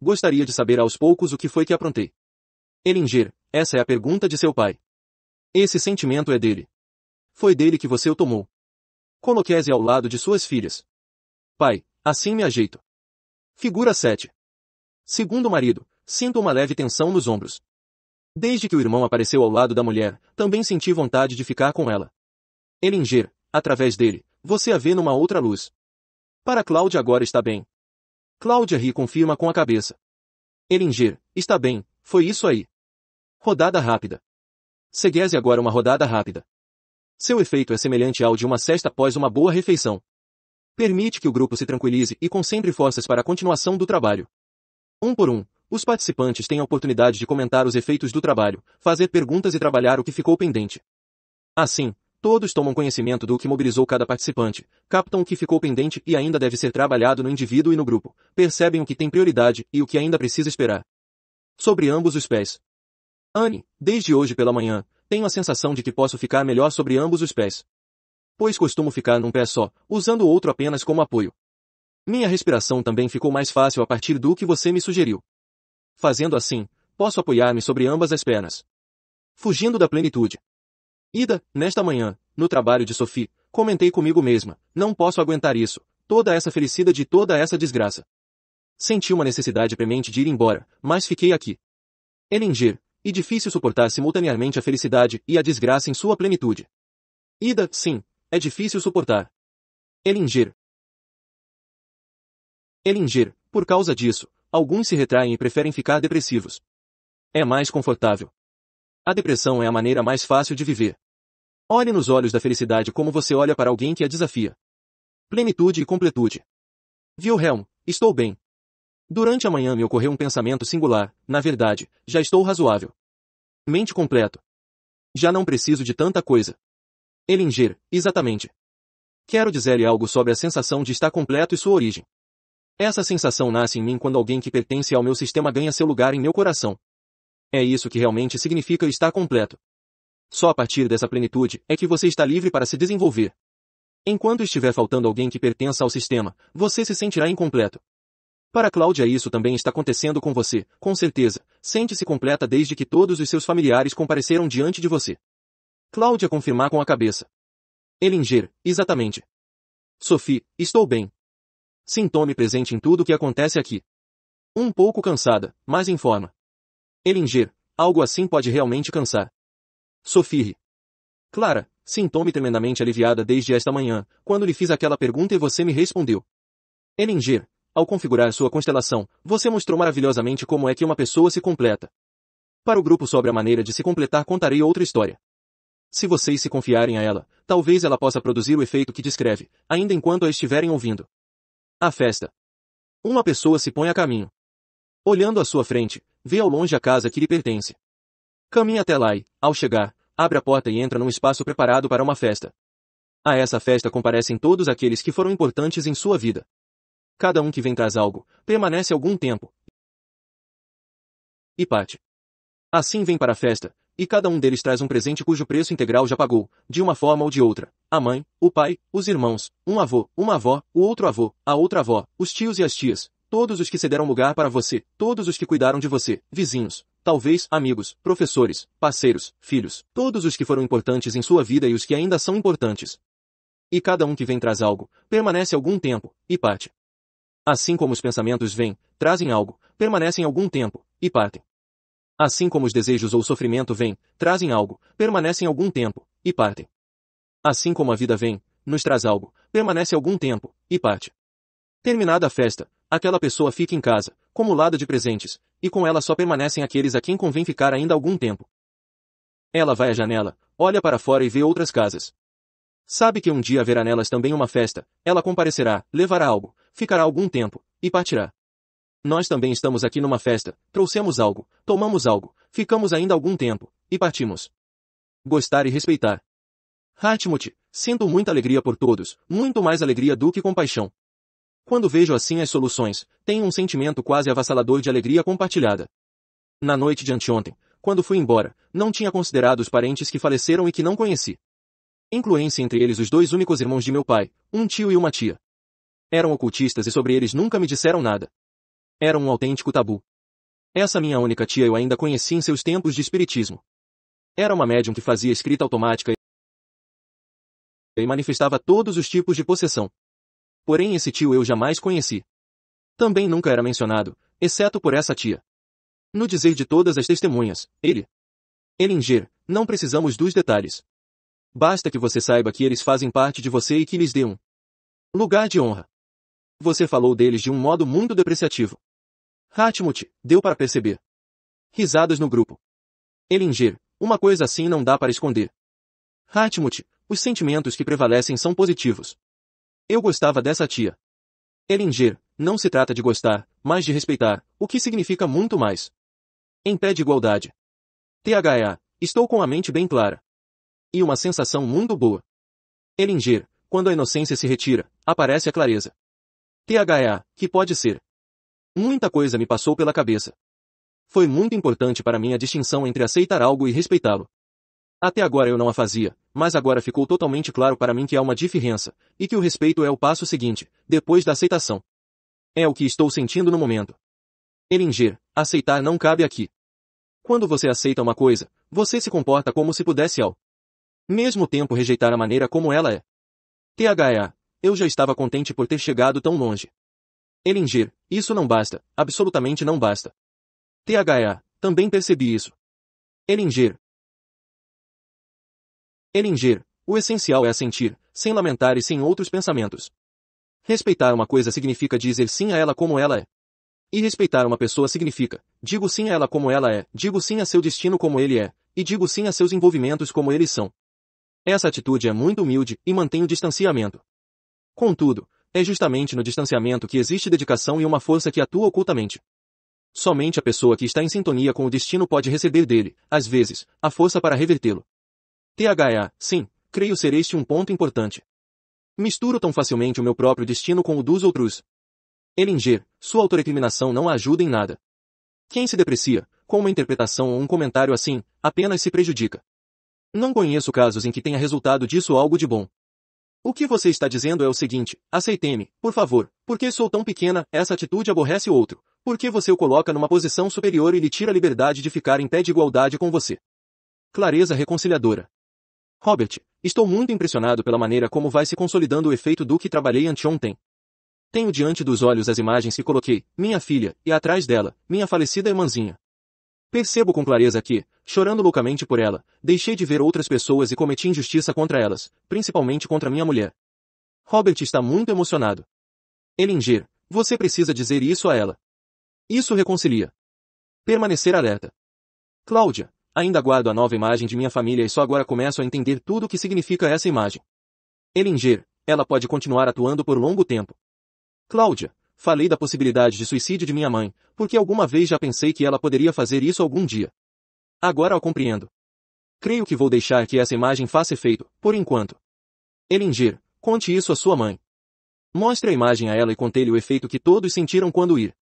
Gostaria de saber aos poucos o que foi que aprontei. Elinger, essa é a pergunta de seu pai. Esse sentimento é dele. Foi dele que você o tomou. Coloquese ao lado de suas filhas. Pai, assim me ajeito. Figura 7. Segundo marido, sinto uma leve tensão nos ombros. Desde que o irmão apareceu ao lado da mulher, também senti vontade de ficar com ela. Elinger, através dele, você a vê numa outra luz. Para Cláudia agora está bem. Cláudia ri confirma com a cabeça. Elinger, está bem, foi isso aí. Rodada rápida. Seguese agora uma rodada rápida. Seu efeito é semelhante ao de uma cesta após uma boa refeição. Permite que o grupo se tranquilize e concentre forças para a continuação do trabalho. Um por um, os participantes têm a oportunidade de comentar os efeitos do trabalho, fazer perguntas e trabalhar o que ficou pendente. Assim, todos tomam conhecimento do que mobilizou cada participante, captam o que ficou pendente e ainda deve ser trabalhado no indivíduo e no grupo, percebem o que tem prioridade e o que ainda precisa esperar. Sobre ambos os pés. Anne, desde hoje pela manhã, tenho a sensação de que posso ficar melhor sobre ambos os pés. Pois costumo ficar num pé só, usando o outro apenas como apoio. Minha respiração também ficou mais fácil a partir do que você me sugeriu. Fazendo assim, posso apoiar-me sobre ambas as pernas. Fugindo da plenitude. Ida, nesta manhã, no trabalho de Sophie, comentei comigo mesma, não posso aguentar isso, toda essa felicidade e toda essa desgraça. Senti uma necessidade premente de ir embora, mas fiquei aqui. Elinger, e difícil suportar simultaneamente a felicidade e a desgraça em sua plenitude. Ida, sim, é difícil suportar. Elingir. Elingir, por causa disso, alguns se retraem e preferem ficar depressivos. É mais confortável. A depressão é a maneira mais fácil de viver. Olhe nos olhos da felicidade como você olha para alguém que a desafia. Plenitude e completude. Wilhelm, estou bem. Durante a manhã me ocorreu um pensamento singular, na verdade, já estou razoável. Mente completo. Já não preciso de tanta coisa. Elinger, exatamente. Quero dizer-lhe algo sobre a sensação de estar completo e sua origem. Essa sensação nasce em mim quando alguém que pertence ao meu sistema ganha seu lugar em meu coração. É isso que realmente significa estar completo. Só a partir dessa plenitude é que você está livre para se desenvolver. Enquanto estiver faltando alguém que pertença ao sistema, você se sentirá incompleto. Para Cláudia isso também está acontecendo com você, com certeza. Sente-se completa desde que todos os seus familiares compareceram diante de você. Cláudia confirmar com a cabeça. Elinger, exatamente. Sophie, estou bem. Sintome presente em tudo o que acontece aqui. Um pouco cansada, mas em forma. Elinger, algo assim pode realmente cansar. Sophie. Clara, sintome tremendamente aliviada desde esta manhã, quando lhe fiz aquela pergunta e você me respondeu. Elinger, ao configurar sua constelação, você mostrou maravilhosamente como é que uma pessoa se completa. Para o grupo sobre a maneira de se completar contarei outra história. Se vocês se confiarem a ela, talvez ela possa produzir o efeito que descreve, ainda enquanto a estiverem ouvindo. A festa. Uma pessoa se põe a caminho. Olhando à sua frente, vê ao longe a casa que lhe pertence. Caminha até lá e, ao chegar, abre a porta e entra num espaço preparado para uma festa. A essa festa comparecem todos aqueles que foram importantes em sua vida. Cada um que vem traz algo, permanece algum tempo. E parte. Assim vem para a festa, e cada um deles traz um presente cujo preço integral já pagou, de uma forma ou de outra. A mãe, o pai, os irmãos, um avô, uma avó, o outro avô, a outra avó, os tios e as tias, todos os que cederam lugar para você, todos os que cuidaram de você, vizinhos, talvez amigos, professores, parceiros, filhos, todos os que foram importantes em sua vida e os que ainda são importantes. E cada um que vem traz algo, permanece algum tempo, e parte. Assim como os pensamentos vêm, trazem algo, permanecem algum tempo, e partem. Assim como os desejos ou sofrimento vêm, trazem algo, permanecem algum tempo, e partem. Assim como a vida vem, nos traz algo, permanece algum tempo, e parte. Terminada a festa, aquela pessoa fica em casa, acumulada de presentes, e com ela só permanecem aqueles a quem convém ficar ainda algum tempo. Ela vai à janela, olha para fora e vê outras casas. Sabe que um dia haverá nelas também uma festa, ela comparecerá, levará algo, ficará algum tempo, e partirá. Nós também estamos aqui numa festa, trouxemos algo, tomamos algo, ficamos ainda algum tempo, e partimos. Gostar e respeitar. Hartmut, sinto muita alegria por todos, muito mais alegria do que compaixão. Quando vejo assim as soluções, tenho um sentimento quase avassalador de alegria compartilhada. Na noite de anteontem, quando fui embora, não tinha considerado os parentes que faleceram e que não conheci. Incluem-se entre eles os dois únicos irmãos de meu pai, um tio e uma tia. Eram ocultistas e sobre eles nunca me disseram nada. Era um autêntico tabu. Essa minha única tia eu ainda conheci em seus tempos de espiritismo. Era uma médium que fazia escrita automática e manifestava todos os tipos de possessão. Porém esse tio eu jamais conheci. Também nunca era mencionado, exceto por essa tia. No dizer de todas as testemunhas, ele. Elinger, não precisamos dos detalhes. Basta que você saiba que eles fazem parte de você e que lhes dê um lugar de honra. Você falou deles de um modo muito depreciativo. Hatmut, deu para perceber. Risadas no grupo. Elinger, uma coisa assim não dá para esconder. Hatmut, os sentimentos que prevalecem são positivos. Eu gostava dessa tia. Elinger, não se trata de gostar, mas de respeitar, o que significa muito mais. Em pé de igualdade. THA, estou com a mente bem clara. E uma sensação muito boa. Elinger, quando a inocência se retira, aparece a clareza. THA, que pode ser. Muita coisa me passou pela cabeça. Foi muito importante para mim a distinção entre aceitar algo e respeitá-lo. Até agora eu não a fazia, mas agora ficou totalmente claro para mim que há uma diferença, e que o respeito é o passo seguinte, depois da aceitação. É o que estou sentindo no momento. Elinger, aceitar não cabe aqui. Quando você aceita uma coisa, você se comporta como se pudesse ao mesmo tempo rejeitar a maneira como ela é. THA, eu já estava contente por ter chegado tão longe. Elinger, isso não basta, absolutamente não basta. THA, também percebi isso. Elinger. Elinger, o essencial é sentir, sem lamentar e sem outros pensamentos. Respeitar uma coisa significa dizer sim a ela como ela é. E respeitar uma pessoa significa, digo sim a ela como ela é, digo sim a seu destino como ele é, e digo sim a seus envolvimentos como eles são. Essa atitude é muito humilde e mantém o distanciamento. Contudo, é justamente no distanciamento que existe dedicação e uma força que atua ocultamente. Somente a pessoa que está em sintonia com o destino pode receber dele, às vezes, a força para revertê-lo. THA, sim, creio ser este um ponto importante. Misturo tão facilmente o meu próprio destino com o dos outros. Elinger, sua autorecriminação não ajuda em nada. Quem se deprecia, com uma interpretação ou um comentário assim, apenas se prejudica. Não conheço casos em que tenha resultado disso algo de bom. O que você está dizendo é o seguinte, aceitei-me, por favor, porque sou tão pequena, essa atitude aborrece o outro, porque você o coloca numa posição superior e lhe tira a liberdade de ficar em pé de igualdade com você. Clareza reconciliadora. Robert, estou muito impressionado pela maneira como vai se consolidando o efeito do que trabalhei anteontem. Tenho diante dos olhos as imagens que coloquei, minha filha, e atrás dela, minha falecida irmãzinha. Percebo com clareza que, chorando loucamente por ela, deixei de ver outras pessoas e cometi injustiça contra elas, principalmente contra minha mulher. Robert está muito emocionado. Elinger, você precisa dizer isso a ela. Isso reconcilia. Permanecer alerta. Cláudia, ainda guardo a nova imagem de minha família e só agora começo a entender tudo o que significa essa imagem. Elinger, ela pode continuar atuando por longo tempo. Cláudia, falei da possibilidade de suicídio de minha mãe, porque alguma vez já pensei que ela poderia fazer isso algum dia. Agora o compreendo. Creio que vou deixar que essa imagem faça efeito, por enquanto. Elingir, conte isso à sua mãe. Mostre a imagem a ela e contei-lhe o efeito que todos sentiram quando ir.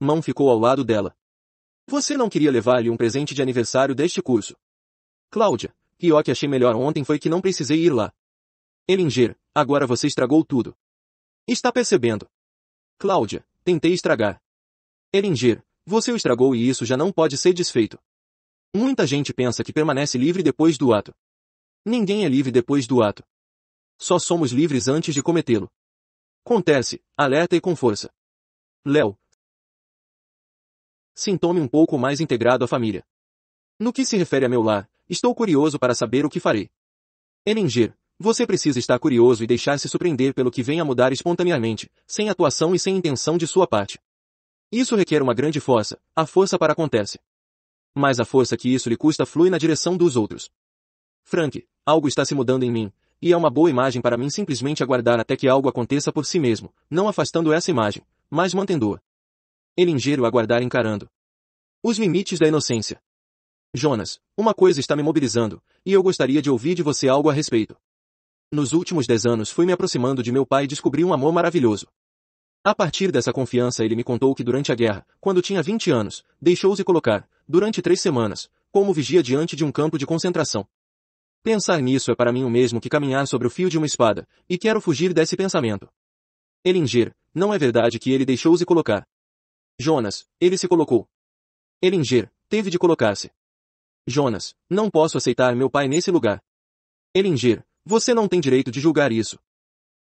Mão ficou ao lado dela. Você não queria levar-lhe um presente de aniversário deste curso. Cláudia, pior que achei melhor ontem foi que não precisei ir lá. Elinger, agora você estragou tudo. Está percebendo? Cláudia, tentei estragar. Eringer, você o estragou e isso já não pode ser desfeito. Muita gente pensa que permanece livre depois do ato. Ninguém é livre depois do ato. Só somos livres antes de cometê-lo. Acontece, alerta e com força. Léo. Sintome um pouco mais integrado à família. No que se refere a meu lar, estou curioso para saber o que farei. Eringer, você precisa estar curioso e deixar-se surpreender pelo que vem a mudar espontaneamente, sem atuação e sem intenção de sua parte. Isso requer uma grande força, a força para acontece. Mas a força que isso lhe custa flui na direção dos outros. Frank, algo está se mudando em mim, e é uma boa imagem para mim simplesmente aguardar até que algo aconteça por si mesmo, não afastando essa imagem, mas mantendo-a. Elingiro aguardar encarando. Os limites da inocência. Jonas, uma coisa está me mobilizando, e eu gostaria de ouvir de você algo a respeito. Nos últimos dez anos fui me aproximando de meu pai e descobri um amor maravilhoso. A partir dessa confiança ele me contou que durante a guerra, quando tinha 20 anos, deixou-se colocar, durante três semanas, como vigia diante de um campo de concentração. Pensar nisso é para mim o mesmo que caminhar sobre o fio de uma espada, e quero fugir desse pensamento. Elinger, não é verdade que ele deixou-se colocar. Jonas, ele se colocou. Elinger, teve de colocar-se. Jonas, não posso aceitar meu pai nesse lugar. Elinger, você não tem direito de julgar isso.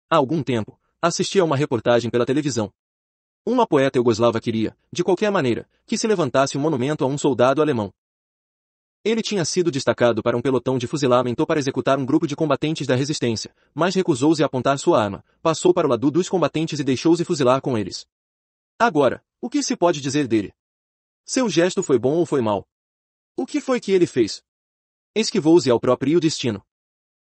Há algum tempo, assisti a uma reportagem pela televisão. Uma poeta eugoslava queria, de qualquer maneira, que se levantasse um monumento a um soldado alemão. Ele tinha sido destacado para um pelotão de fuzilamento para executar um grupo de combatentes da resistência, mas recusou-se a apontar sua arma, passou para o lado dos combatentes e deixou-se fuzilar com eles. Agora, o que se pode dizer dele? Seu gesto foi bom ou foi mal? O que foi que ele fez? Esquivou-se ao próprio destino.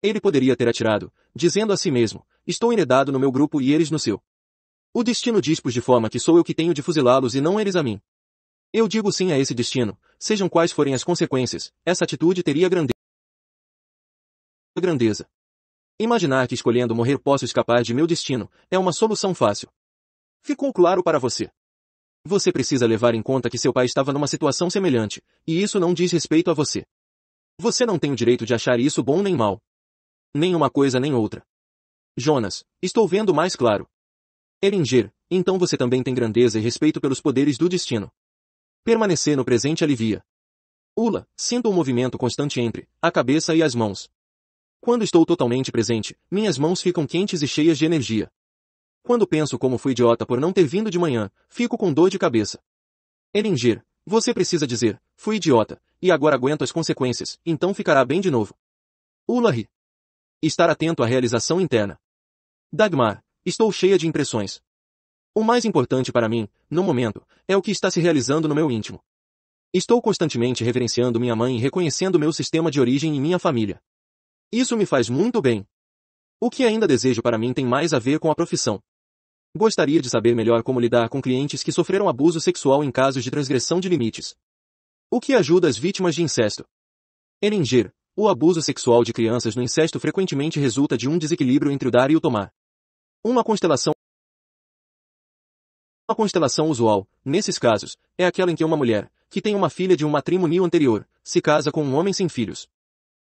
Ele poderia ter atirado, dizendo a si mesmo, estou enredado no meu grupo e eles no seu. O destino diz de forma que sou eu que tenho de fuzilá-los e não eles a mim. Eu digo sim a esse destino, sejam quais forem as consequências, essa atitude teria grandeza. Imaginar que escolhendo morrer posso escapar de meu destino é uma solução fácil. Ficou claro para você. Você precisa levar em conta que seu pai estava numa situação semelhante, e isso não diz respeito a você. Você não tem o direito de achar isso bom nem mal. Nem uma coisa nem outra. Jonas, estou vendo mais claro. Eringer, então você também tem grandeza e respeito pelos poderes do destino. Permanecer no presente alivia. Ula, sinto um movimento constante entre a cabeça e as mãos. Quando estou totalmente presente, minhas mãos ficam quentes e cheias de energia. Quando penso como fui idiota por não ter vindo de manhã, fico com dor de cabeça. Eringer, você precisa dizer, fui idiota, e agora aguento as consequências, então ficará bem de novo. Ula ri. Estar atento à realização interna. Dagmar, estou cheia de impressões. O mais importante para mim, no momento, é o que está se realizando no meu íntimo. Estou constantemente reverenciando minha mãe e reconhecendo meu sistema de origem e minha família. Isso me faz muito bem. O que ainda desejo para mim tem mais a ver com a profissão. Gostaria de saber melhor como lidar com clientes que sofreram abuso sexual em casos de transgressão de limites. O que ajuda as vítimas de incesto? Eringer, o abuso sexual de crianças no incesto frequentemente resulta de um desequilíbrio entre o dar e o tomar. Uma constelação constelação usual, nesses casos, é aquela em que uma mulher, que tem uma filha de um matrimônio anterior, se casa com um homem sem filhos.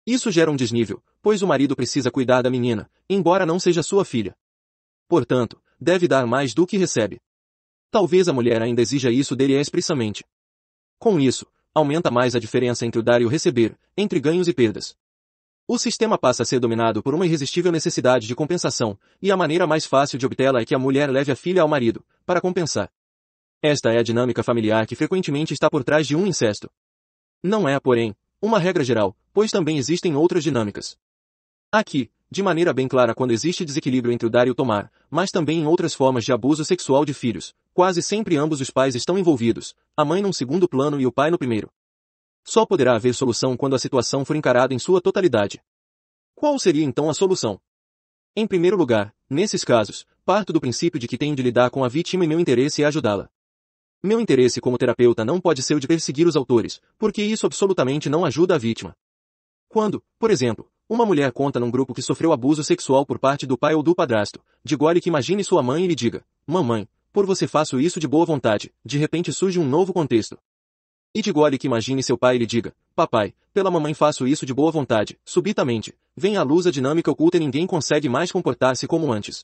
Isso gera um desnível, pois o marido precisa cuidar da menina, embora não seja sua filha. Portanto, deve dar mais do que recebe. Talvez a mulher ainda exija isso dele expressamente. Com isso, aumenta mais a diferença entre o dar e o receber, entre ganhos e perdas. O sistema passa a ser dominado por uma irresistível necessidade de compensação, e a maneira mais fácil de obtê-la é que a mulher leve a filha ao marido, para compensar. Esta é a dinâmica familiar que frequentemente está por trás de um incesto. Não é, porém, uma regra geral, pois também existem outras dinâmicas. Aqui, de maneira bem clara quando existe desequilíbrio entre o dar e o tomar, mas também em outras formas de abuso sexual de filhos, Quase sempre ambos os pais estão envolvidos, a mãe num segundo plano e o pai no primeiro. Só poderá haver solução quando a situação for encarada em sua totalidade. Qual seria então a solução? Em primeiro lugar, nesses casos, parto do princípio de que tenho de lidar com a vítima e meu interesse é ajudá-la. Meu interesse como terapeuta não pode ser o de perseguir os autores, porque isso absolutamente não ajuda a vítima. Quando, por exemplo, uma mulher conta num grupo que sofreu abuso sexual por parte do pai ou do padrasto, digo-lhe que imagine sua mãe e lhe diga, mamãe, por você faço isso de boa vontade, de repente surge um novo contexto. E digo-lhe que imagine seu pai e lhe diga, papai, pela mamãe faço isso de boa vontade, subitamente, vem à luz a dinâmica oculta e ninguém consegue mais comportar-se como antes.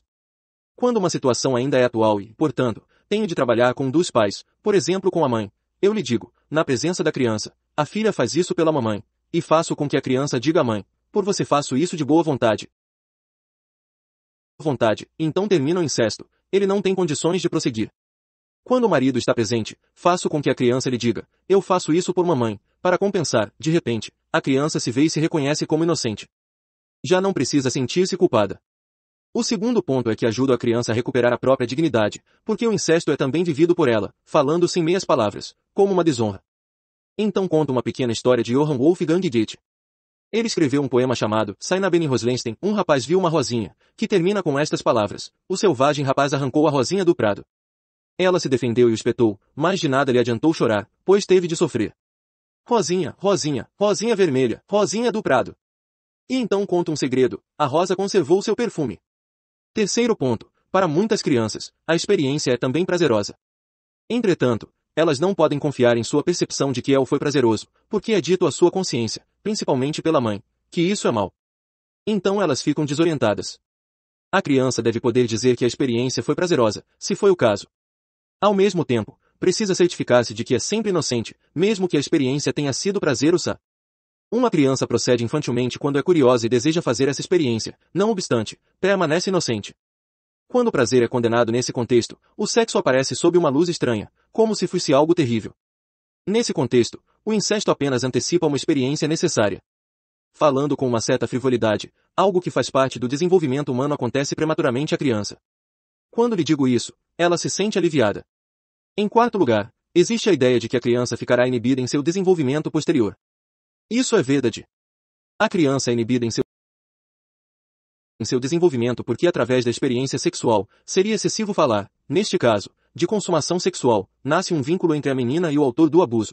Quando uma situação ainda é atual e, portanto, tenho de trabalhar com um dos pais, por exemplo com a mãe, eu lhe digo, na presença da criança, a filha faz isso pela mamãe, e faço com que a criança diga à mãe, por você faço isso de boa vontade. Vontade, então termina o incesto, ele não tem condições de prosseguir. Quando o marido está presente, faço com que a criança lhe diga, eu faço isso por mamãe, para compensar, de repente, a criança se vê e se reconhece como inocente. Já não precisa sentir-se culpada. O segundo ponto é que ajudo a criança a recuperar a própria dignidade, porque o incesto é também vivido por ela, falando sem meias palavras, como uma desonra. Então conta uma pequena história de Johann Wolfgang Goethe. Ele escreveu um poema chamado Saina Beni Roslenstein, Um Rapaz Viu Uma Rosinha, que termina com estas palavras, O selvagem rapaz arrancou a rosinha do prado. Ela se defendeu e o espetou, mas de nada lhe adiantou chorar, pois teve de sofrer. Rosinha, rosinha, rosinha vermelha, rosinha do prado. E então conta um segredo, a rosa conservou seu perfume. Terceiro ponto, para muitas crianças, a experiência é também prazerosa. Entretanto, elas não podem confiar em sua percepção de que é ou foi prazeroso, porque é dito à sua consciência, principalmente pela mãe, que isso é mal. Então elas ficam desorientadas. A criança deve poder dizer que a experiência foi prazerosa, se foi o caso. Ao mesmo tempo, precisa certificar-se de que é sempre inocente, mesmo que a experiência tenha sido prazerosa. Uma criança procede infantilmente quando é curiosa e deseja fazer essa experiência, não obstante, permanece inocente. Quando o prazer é condenado nesse contexto, o sexo aparece sob uma luz estranha, como se fosse algo terrível. Nesse contexto, o incesto apenas antecipa uma experiência necessária. Falando com uma certa frivolidade, algo que faz parte do desenvolvimento humano acontece prematuramente à criança. Quando lhe digo isso, ela se sente aliviada. Em quarto lugar, existe a ideia de que a criança ficará inibida em seu desenvolvimento posterior. Isso é verdade. A criança é inibida em seu em seu desenvolvimento porque através da experiência sexual, seria excessivo falar, neste caso, de consumação sexual, nasce um vínculo entre a menina e o autor do abuso.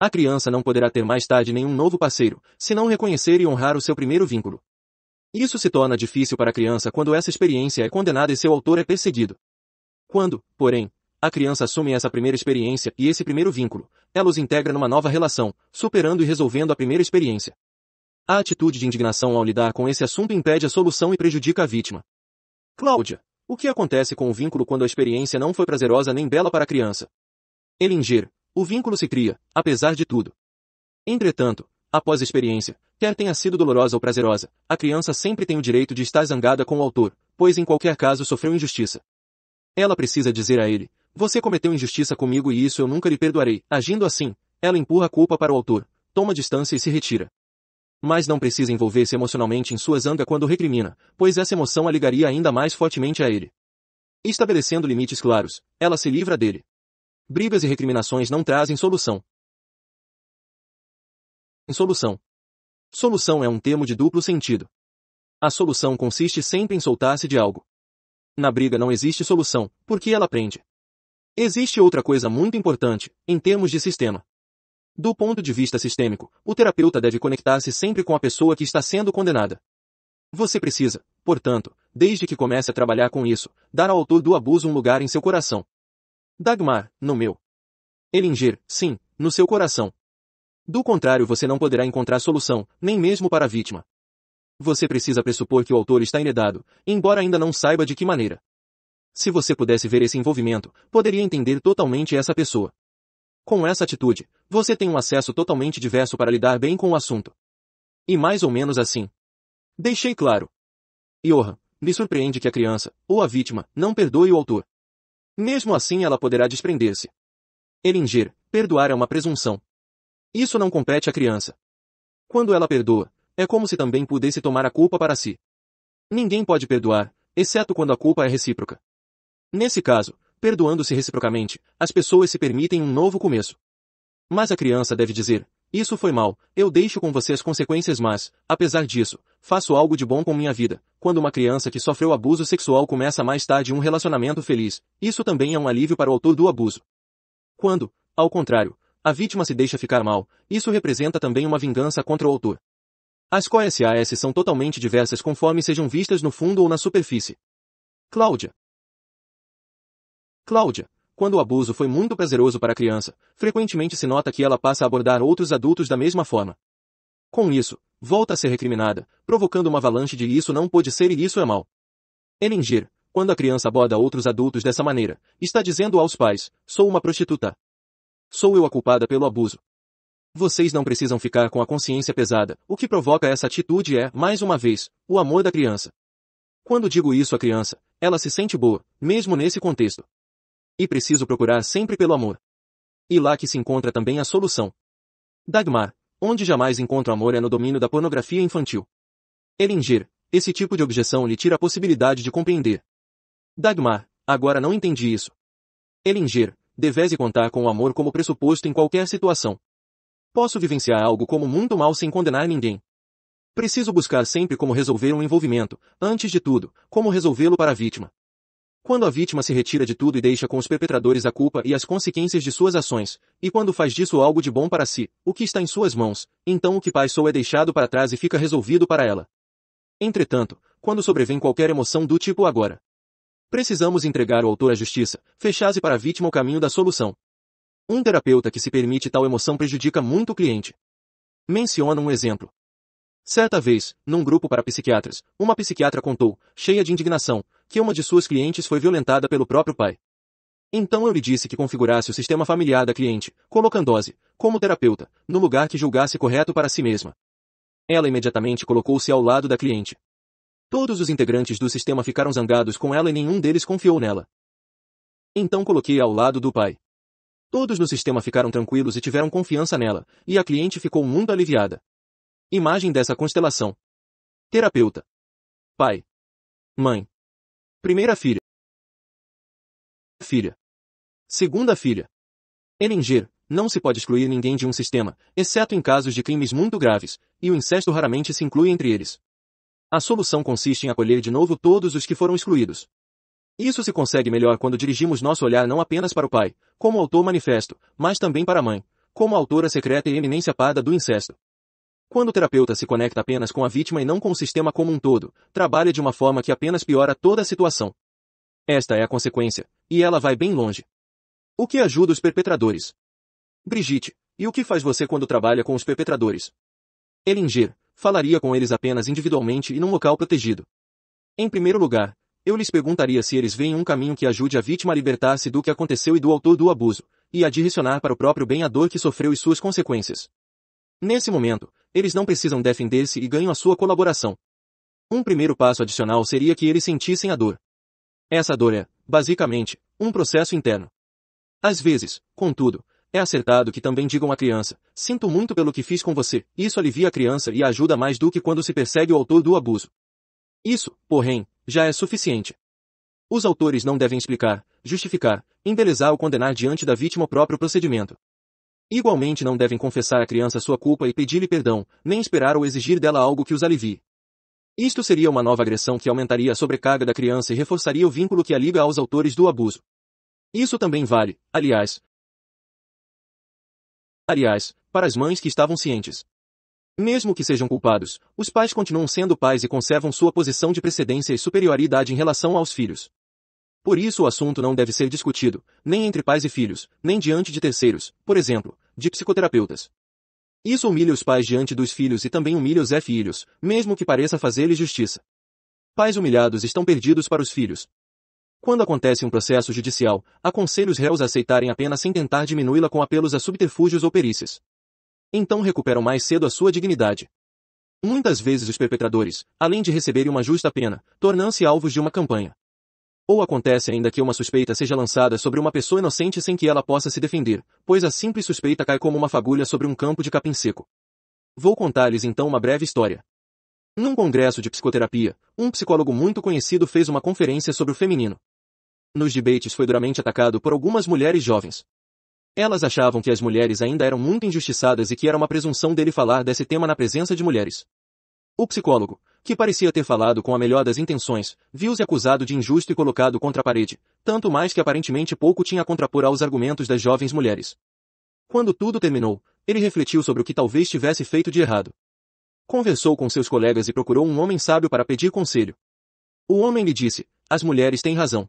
A criança não poderá ter mais tarde nenhum novo parceiro, se não reconhecer e honrar o seu primeiro vínculo. Isso se torna difícil para a criança quando essa experiência é condenada e seu autor é perseguido. Quando, porém, a criança assume essa primeira experiência e esse primeiro vínculo, ela os integra numa nova relação, superando e resolvendo a primeira experiência. A atitude de indignação ao lidar com esse assunto impede a solução e prejudica a vítima. Cláudia, o que acontece com o vínculo quando a experiência não foi prazerosa nem bela para a criança? Elinger, o vínculo se cria, apesar de tudo. Entretanto, após a experiência, quer tenha sido dolorosa ou prazerosa, a criança sempre tem o direito de estar zangada com o autor, pois em qualquer caso sofreu injustiça. Ela precisa dizer a ele, você cometeu injustiça comigo e isso eu nunca lhe perdoarei. Agindo assim, ela empurra a culpa para o autor, toma distância e se retira. Mas não precisa envolver-se emocionalmente em sua zanga quando recrimina, pois essa emoção a ligaria ainda mais fortemente a ele. Estabelecendo limites claros, ela se livra dele. Brigas e recriminações não trazem solução. Solução. Solução é um termo de duplo sentido. A solução consiste sempre em soltar-se de algo. Na briga não existe solução, porque ela prende. Existe outra coisa muito importante, em termos de sistema. Do ponto de vista sistêmico, o terapeuta deve conectar-se sempre com a pessoa que está sendo condenada. Você precisa, portanto, desde que comece a trabalhar com isso, dar ao autor do abuso um lugar em seu coração. Dagmar, no meu. Elinger, sim, no seu coração. Do contrário você não poderá encontrar solução, nem mesmo para a vítima. Você precisa pressupor que o autor está enredado, embora ainda não saiba de que maneira. Se você pudesse ver esse envolvimento, poderia entender totalmente essa pessoa. Com essa atitude, você tem um acesso totalmente diverso para lidar bem com o assunto. E mais ou menos assim. Deixei claro. Johan, me surpreende que a criança, ou a vítima, não perdoe o autor. Mesmo assim ela poderá desprender-se. Elingir, perdoar é uma presunção. Isso não compete à criança. Quando ela perdoa, é como se também pudesse tomar a culpa para si. Ninguém pode perdoar, exceto quando a culpa é recíproca. Nesse caso, perdoando-se reciprocamente, as pessoas se permitem um novo começo. Mas a criança deve dizer, isso foi mal, eu deixo com você as consequências mas, apesar disso, faço algo de bom com minha vida, quando uma criança que sofreu abuso sexual começa mais tarde um relacionamento feliz, isso também é um alívio para o autor do abuso. Quando, ao contrário, a vítima se deixa ficar mal, isso representa também uma vingança contra o autor. As COSAS são totalmente diversas conforme sejam vistas no fundo ou na superfície. Cláudia. Cláudia. Quando o abuso foi muito prazeroso para a criança, frequentemente se nota que ela passa a abordar outros adultos da mesma forma. Com isso, volta a ser recriminada, provocando uma avalanche de isso não pode ser e isso é mal. Eningir, quando a criança aborda outros adultos dessa maneira, está dizendo aos pais, sou uma prostituta. Sou eu a culpada pelo abuso. Vocês não precisam ficar com a consciência pesada, o que provoca essa atitude é, mais uma vez, o amor da criança. Quando digo isso à criança, ela se sente boa, mesmo nesse contexto. E preciso procurar sempre pelo amor. E lá que se encontra também a solução. Dagmar, Onde jamais encontro amor é no domínio da pornografia infantil. Elingir, esse tipo de objeção lhe tira a possibilidade de compreender. Dagmar, agora não entendi isso. Elingir, deveze contar com o amor como pressuposto em qualquer situação. Posso vivenciar algo como muito mal sem condenar ninguém. Preciso buscar sempre como resolver um envolvimento, antes de tudo, como resolvê-lo para a vítima. Quando a vítima se retira de tudo e deixa com os perpetradores a culpa e as consequências de suas ações, e quando faz disso algo de bom para si, o que está em suas mãos, então o que passou é deixado para trás e fica resolvido para ela. Entretanto, quando sobrevém qualquer emoção do tipo agora, precisamos entregar o autor à justiça, fechar-se para a vítima o caminho da solução. Um terapeuta que se permite tal emoção prejudica muito o cliente. Menciona um exemplo. Certa vez, num grupo para psiquiatras, uma psiquiatra contou, cheia de indignação, que uma de suas clientes foi violentada pelo próprio pai. Então eu lhe disse que configurasse o sistema familiar da cliente, colocando-se, como terapeuta, no lugar que julgasse correto para si mesma. Ela imediatamente colocou-se ao lado da cliente. Todos os integrantes do sistema ficaram zangados com ela e nenhum deles confiou nela. Então coloquei-a ao lado do pai. Todos no sistema ficaram tranquilos e tiveram confiança nela, e a cliente ficou muito aliviada. Imagem dessa constelação. Terapeuta. Pai. Mãe. Primeira filha. Filha. Segunda filha. Elinger, não se pode excluir ninguém de um sistema, exceto em casos de crimes muito graves, e o incesto raramente se inclui entre eles. A solução consiste em acolher de novo todos os que foram excluídos. Isso se consegue melhor quando dirigimos nosso olhar não apenas para o pai, como autor manifesto, mas também para a mãe, como autora secreta e eminência parda do incesto. Quando o terapeuta se conecta apenas com a vítima e não com o sistema como um todo, trabalha de uma forma que apenas piora toda a situação. Esta é a consequência, e ela vai bem longe. O que ajuda os perpetradores? Brigitte, e o que faz você quando trabalha com os perpetradores? Elinger, falaria com eles apenas individualmente e num local protegido. Em primeiro lugar, eu lhes perguntaria se eles veem um caminho que ajude a vítima a libertar-se do que aconteceu e do autor do abuso, e a direcionar para o próprio bem a dor que sofreu e suas consequências. Nesse momento, eles não precisam defender-se e ganham a sua colaboração. Um primeiro passo adicional seria que eles sentissem a dor. Essa dor é, basicamente, um processo interno. Às vezes, contudo, é acertado que também digam à criança, sinto muito pelo que fiz com você, isso alivia a criança e ajuda mais do que quando se persegue o autor do abuso. Isso, porém, já é suficiente. Os autores não devem explicar, justificar, embelezar ou condenar diante da vítima o próprio procedimento. Igualmente não devem confessar à criança sua culpa e pedir-lhe perdão, nem esperar ou exigir dela algo que os alivie. Isto seria uma nova agressão que aumentaria a sobrecarga da criança e reforçaria o vínculo que a liga aos autores do abuso. Isso também vale, aliás, aliás, para as mães que estavam cientes. Mesmo que sejam culpados, os pais continuam sendo pais e conservam sua posição de precedência e superioridade em relação aos filhos. Por isso o assunto não deve ser discutido, nem entre pais e filhos, nem diante de terceiros, por exemplo, de psicoterapeutas. Isso humilha os pais diante dos filhos e também humilha os filhos, mesmo que pareça fazer-lhes justiça. Pais humilhados estão perdidos para os filhos. Quando acontece um processo judicial, aconselho os réus a aceitarem a pena sem tentar diminuí-la com apelos a subterfúgios ou perícias. Então recuperam mais cedo a sua dignidade. Muitas vezes os perpetradores, além de receberem uma justa pena, tornam-se alvos de uma campanha. Ou acontece ainda que uma suspeita seja lançada sobre uma pessoa inocente sem que ela possa se defender, pois a simples suspeita cai como uma fagulha sobre um campo de capim seco. Vou contar-lhes então uma breve história. Num congresso de psicoterapia, um psicólogo muito conhecido fez uma conferência sobre o feminino. Nos debates foi duramente atacado por algumas mulheres jovens. Elas achavam que as mulheres ainda eram muito injustiçadas e que era uma presunção dele falar desse tema na presença de mulheres. O psicólogo, que parecia ter falado com a melhor das intenções, viu-se acusado de injusto e colocado contra a parede, tanto mais que aparentemente pouco tinha a contrapor aos argumentos das jovens mulheres. Quando tudo terminou, ele refletiu sobre o que talvez tivesse feito de errado. Conversou com seus colegas e procurou um homem sábio para pedir conselho. O homem lhe disse, as mulheres têm razão.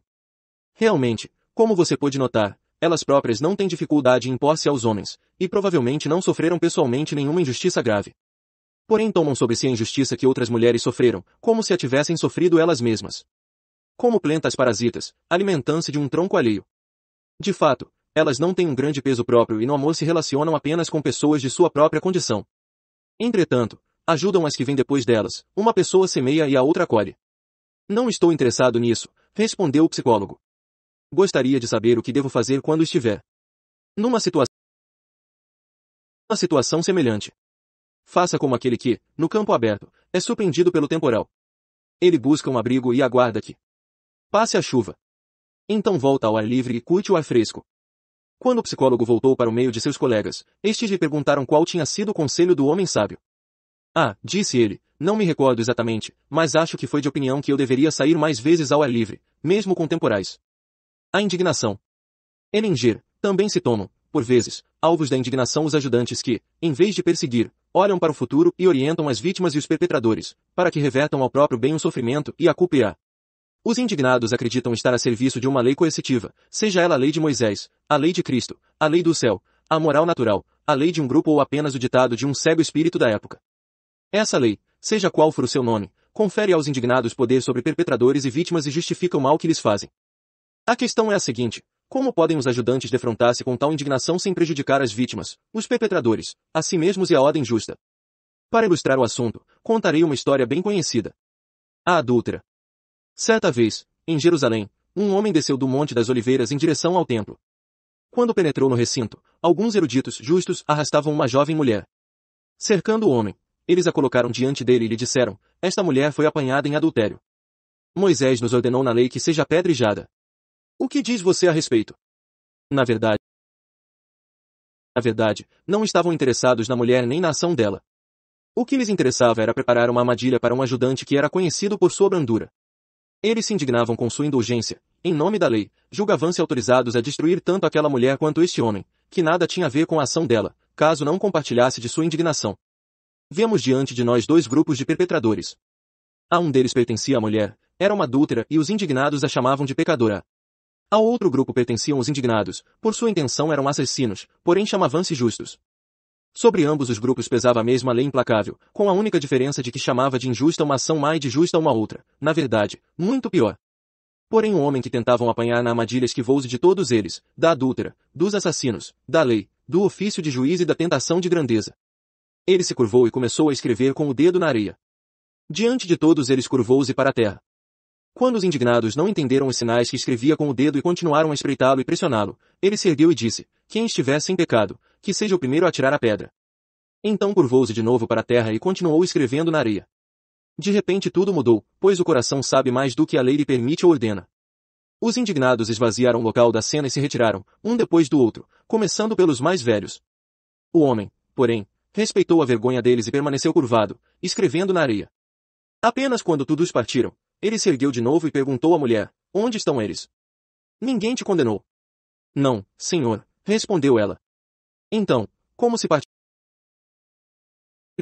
Realmente, como você pôde notar, elas próprias não têm dificuldade em impor-se aos homens, e provavelmente não sofreram pessoalmente nenhuma injustiça grave porém tomam sobre si a injustiça que outras mulheres sofreram, como se a tivessem sofrido elas mesmas. Como plantas parasitas, alimentando se de um tronco alheio. De fato, elas não têm um grande peso próprio e no amor se relacionam apenas com pessoas de sua própria condição. Entretanto, ajudam as que vêm depois delas, uma pessoa semeia e a outra colhe. Não estou interessado nisso, respondeu o psicólogo. Gostaria de saber o que devo fazer quando estiver numa situação semelhante faça como aquele que, no campo aberto, é surpreendido pelo temporal. Ele busca um abrigo e aguarda que passe a chuva. Então volta ao ar livre e curte o ar fresco. Quando o psicólogo voltou para o meio de seus colegas, estes lhe perguntaram qual tinha sido o conselho do homem sábio. Ah, disse ele, não me recordo exatamente, mas acho que foi de opinião que eu deveria sair mais vezes ao ar livre, mesmo com temporais. A indignação. Elinger, também se tomam, por vezes, alvos da indignação os ajudantes que, em vez de perseguir, olham para o futuro e orientam as vítimas e os perpetradores, para que revertam ao próprio bem o sofrimento e a culpa e a. Os indignados acreditam estar a serviço de uma lei coercitiva, seja ela a lei de Moisés, a lei de Cristo, a lei do céu, a moral natural, a lei de um grupo ou apenas o ditado de um cego espírito da época. Essa lei, seja qual for o seu nome, confere aos indignados poder sobre perpetradores e vítimas e justifica o mal que lhes fazem. A questão é a seguinte, como podem os ajudantes defrontar-se com tal indignação sem prejudicar as vítimas, os perpetradores, a si mesmos e a ordem justa? Para ilustrar o assunto, contarei uma história bem conhecida. A adúltera. Certa vez, em Jerusalém, um homem desceu do Monte das Oliveiras em direção ao templo. Quando penetrou no recinto, alguns eruditos justos arrastavam uma jovem mulher. Cercando o homem, eles a colocaram diante dele e lhe disseram, esta mulher foi apanhada em adultério. Moisés nos ordenou na lei que seja apedrejada. O que diz você a respeito? Na verdade, na verdade, não estavam interessados na mulher nem na ação dela. O que lhes interessava era preparar uma armadilha para um ajudante que era conhecido por sua brandura. Eles se indignavam com sua indulgência, em nome da lei, julgavam-se autorizados a destruir tanto aquela mulher quanto este homem, que nada tinha a ver com a ação dela, caso não compartilhasse de sua indignação. Vemos diante de nós dois grupos de perpetradores. A um deles pertencia a mulher, era uma adúltera e os indignados a chamavam de pecadora. Ao outro grupo pertenciam os indignados, por sua intenção eram assassinos, porém chamavam-se justos. Sobre ambos os grupos pesava a mesma lei implacável, com a única diferença de que chamava de injusta uma ação má e de justa uma outra, na verdade, muito pior. Porém o um homem que tentavam apanhar na armadilha esquivou-se de todos eles, da adúltera, dos assassinos, da lei, do ofício de juiz e da tentação de grandeza. Ele se curvou e começou a escrever com o dedo na areia. Diante de todos eles curvou-se para a terra. Quando os indignados não entenderam os sinais que escrevia com o dedo e continuaram a espreitá-lo e pressioná-lo, ele se ergueu e disse, quem estiver sem pecado, que seja o primeiro a tirar a pedra. Então curvou-se de novo para a terra e continuou escrevendo na areia. De repente tudo mudou, pois o coração sabe mais do que a lei lhe permite ou ordena. Os indignados esvaziaram o local da cena e se retiraram, um depois do outro, começando pelos mais velhos. O homem, porém, respeitou a vergonha deles e permaneceu curvado, escrevendo na areia. Apenas quando todos partiram, ele se ergueu de novo e perguntou à mulher, onde estão eles? Ninguém te condenou. Não, senhor, respondeu ela. Então, como se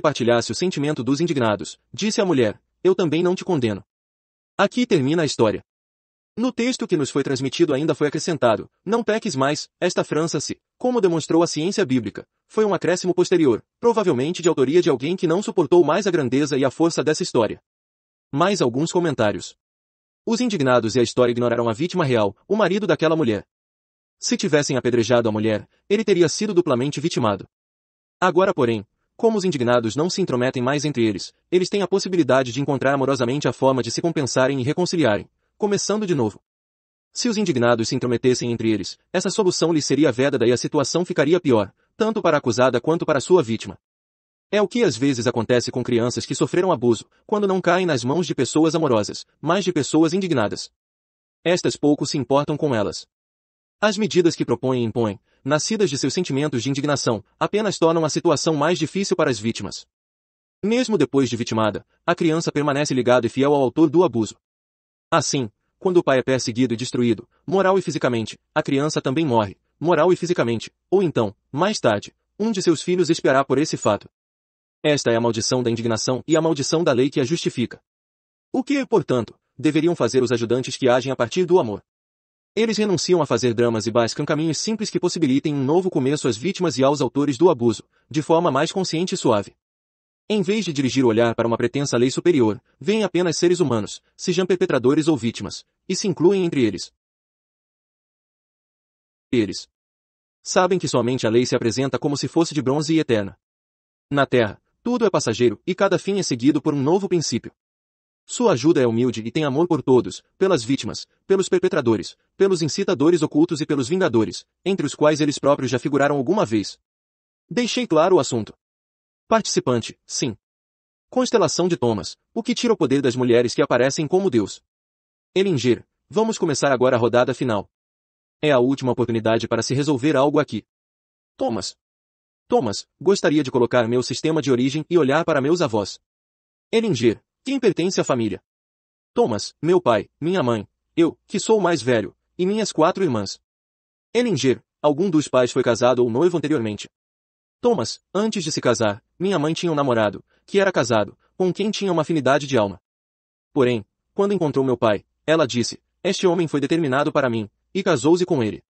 partilhasse o sentimento dos indignados, disse a mulher, eu também não te condeno. Aqui termina a história. No texto que nos foi transmitido ainda foi acrescentado, não peques mais, esta França-se, como demonstrou a ciência bíblica, foi um acréscimo posterior, provavelmente de autoria de alguém que não suportou mais a grandeza e a força dessa história. Mais alguns comentários. Os indignados e a história ignoraram a vítima real, o marido daquela mulher. Se tivessem apedrejado a mulher, ele teria sido duplamente vitimado. Agora, porém, como os indignados não se intrometem mais entre eles, eles têm a possibilidade de encontrar amorosamente a forma de se compensarem e reconciliarem, começando de novo. Se os indignados se intrometessem entre eles, essa solução lhes seria vedada e a situação ficaria pior, tanto para a acusada quanto para sua vítima. É o que às vezes acontece com crianças que sofreram abuso, quando não caem nas mãos de pessoas amorosas, mas de pessoas indignadas. Estas pouco se importam com elas. As medidas que propõem e impõem, nascidas de seus sentimentos de indignação, apenas tornam a situação mais difícil para as vítimas. Mesmo depois de vitimada, a criança permanece ligada e fiel ao autor do abuso. Assim, quando o pai é perseguido e destruído, moral e fisicamente, a criança também morre, moral e fisicamente, ou então, mais tarde, um de seus filhos esperar por esse fato. Esta é a maldição da indignação e a maldição da lei que a justifica. O que, portanto, deveriam fazer os ajudantes que agem a partir do amor? Eles renunciam a fazer dramas e bascam caminhos simples que possibilitem um novo começo às vítimas e aos autores do abuso, de forma mais consciente e suave. Em vez de dirigir o olhar para uma pretensa lei superior, veem apenas seres humanos, sejam perpetradores ou vítimas, e se incluem entre eles. Eles sabem que somente a lei se apresenta como se fosse de bronze e eterna. Na Terra, tudo é passageiro, e cada fim é seguido por um novo princípio. Sua ajuda é humilde e tem amor por todos, pelas vítimas, pelos perpetradores, pelos incitadores ocultos e pelos vingadores, entre os quais eles próprios já figuraram alguma vez. Deixei claro o assunto. Participante, sim. Constelação de Thomas, o que tira o poder das mulheres que aparecem como Deus. Elinger, vamos começar agora a rodada final. É a última oportunidade para se resolver algo aqui. Thomas, Thomas, gostaria de colocar meu sistema de origem e olhar para meus avós. Elinger, quem pertence à família? Thomas, meu pai, minha mãe, eu, que sou o mais velho, e minhas quatro irmãs. Elinger, algum dos pais foi casado ou noivo anteriormente. Thomas, antes de se casar, minha mãe tinha um namorado, que era casado, com quem tinha uma afinidade de alma. Porém, quando encontrou meu pai, ela disse, este homem foi determinado para mim, e casou-se com ele.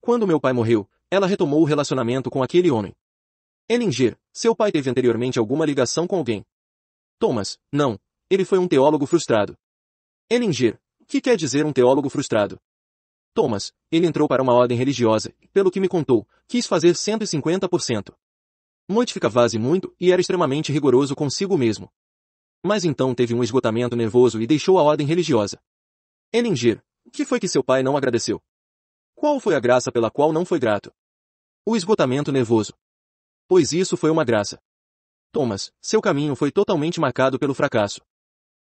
Quando meu pai morreu, ela retomou o relacionamento com aquele homem. Ellinger, seu pai teve anteriormente alguma ligação com alguém. Thomas, não. Ele foi um teólogo frustrado. Ellinger, que quer dizer um teólogo frustrado? Thomas, ele entrou para uma ordem religiosa, pelo que me contou, quis fazer 150%. Mortificava-se muito e era extremamente rigoroso consigo mesmo. Mas então teve um esgotamento nervoso e deixou a ordem religiosa. Ellinger, que foi que seu pai não agradeceu? Qual foi a graça pela qual não foi grato? O esgotamento nervoso. Pois isso foi uma graça. Thomas, seu caminho foi totalmente marcado pelo fracasso.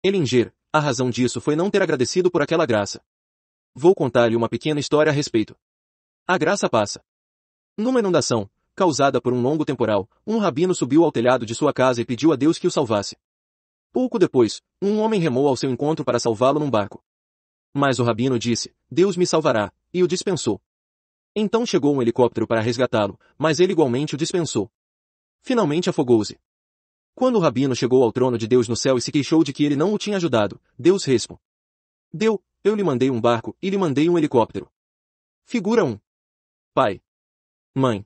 Elinger, a razão disso foi não ter agradecido por aquela graça. Vou contar-lhe uma pequena história a respeito. A graça passa. Numa inundação, causada por um longo temporal, um rabino subiu ao telhado de sua casa e pediu a Deus que o salvasse. Pouco depois, um homem remou ao seu encontro para salvá-lo num barco. Mas o rabino disse, Deus me salvará, e o dispensou. Então chegou um helicóptero para resgatá-lo, mas ele igualmente o dispensou. Finalmente afogou-se. Quando o rabino chegou ao trono de Deus no céu e se queixou de que ele não o tinha ajudado, Deus respondeu: Deu, eu lhe mandei um barco e lhe mandei um helicóptero. Figura 1. Pai. Mãe.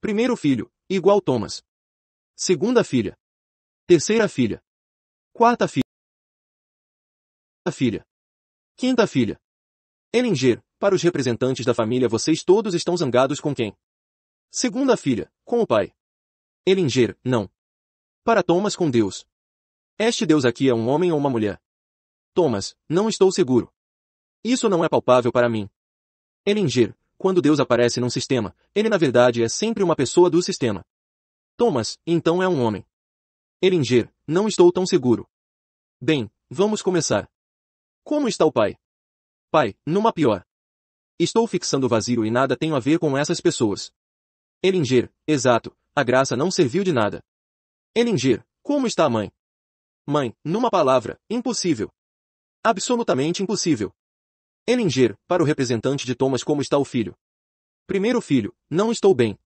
Primeiro filho, igual Thomas. Segunda filha. Terceira filha. Quarta filha. Quinta filha. Quinta filha. Elinger, para os representantes da família vocês todos estão zangados com quem? Segunda filha, com o pai. Elinger, não. Para Thomas com Deus. Este Deus aqui é um homem ou uma mulher? Thomas, não estou seguro. Isso não é palpável para mim. Elinger, quando Deus aparece num sistema, ele na verdade é sempre uma pessoa do sistema. Thomas, então é um homem. Elinger, não estou tão seguro. Bem, vamos começar. Como está o pai? Pai, numa pior. Estou fixando o vazio e nada tenho a ver com essas pessoas. Elinger, exato, a graça não serviu de nada. Elinger, como está a mãe? Mãe, numa palavra, impossível. Absolutamente impossível. Elinger, para o representante de Thomas como está o filho? Primeiro filho, não estou bem.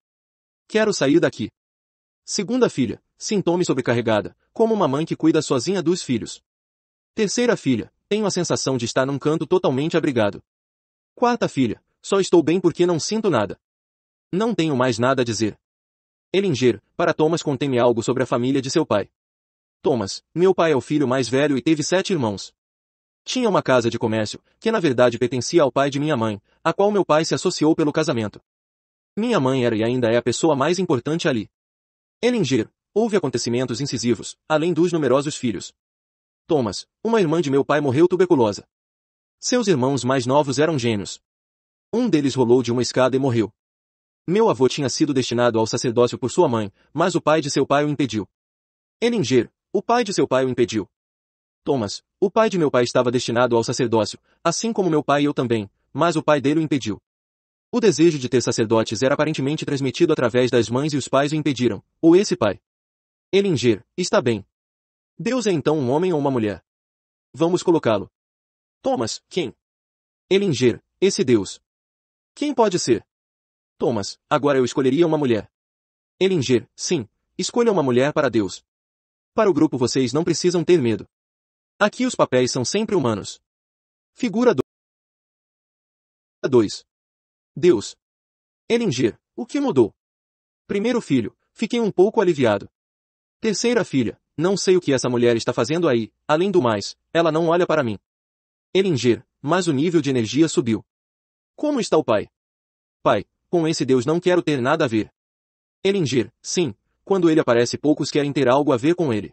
Quero sair daqui. Segunda filha, sintome sobrecarregada, como uma mãe que cuida sozinha dos filhos. Terceira filha, tenho a sensação de estar num canto totalmente abrigado. Quarta filha, só estou bem porque não sinto nada. Não tenho mais nada a dizer. Elinger, para Thomas contém-me algo sobre a família de seu pai. Thomas, meu pai é o filho mais velho e teve sete irmãos. Tinha uma casa de comércio, que na verdade pertencia ao pai de minha mãe, a qual meu pai se associou pelo casamento. Minha mãe era e ainda é a pessoa mais importante ali. Elinger, houve acontecimentos incisivos, além dos numerosos filhos. Thomas, uma irmã de meu pai morreu tuberculosa. Seus irmãos mais novos eram gênios. Um deles rolou de uma escada e morreu. Meu avô tinha sido destinado ao sacerdócio por sua mãe, mas o pai de seu pai o impediu. Elinger, o pai de seu pai o impediu. Thomas, o pai de meu pai estava destinado ao sacerdócio, assim como meu pai e eu também, mas o pai dele o impediu. O desejo de ter sacerdotes era aparentemente transmitido através das mães e os pais o impediram, ou esse pai. Elinger, está bem. Deus é então um homem ou uma mulher? Vamos colocá-lo. Thomas, quem? Elinger, esse Deus. Quem pode ser? Thomas, agora eu escolheria uma mulher. Elinger, sim, escolha uma mulher para Deus. Para o grupo vocês não precisam ter medo. Aqui os papéis são sempre humanos. Figura 2. Deus. Elinger, o que mudou? Primeiro filho, fiquei um pouco aliviado. Terceira filha, não sei o que essa mulher está fazendo aí, além do mais, ela não olha para mim. Elinger, mas o nível de energia subiu. Como está o pai? Pai, com esse Deus não quero ter nada a ver. Elinger, sim, quando ele aparece poucos querem ter algo a ver com ele.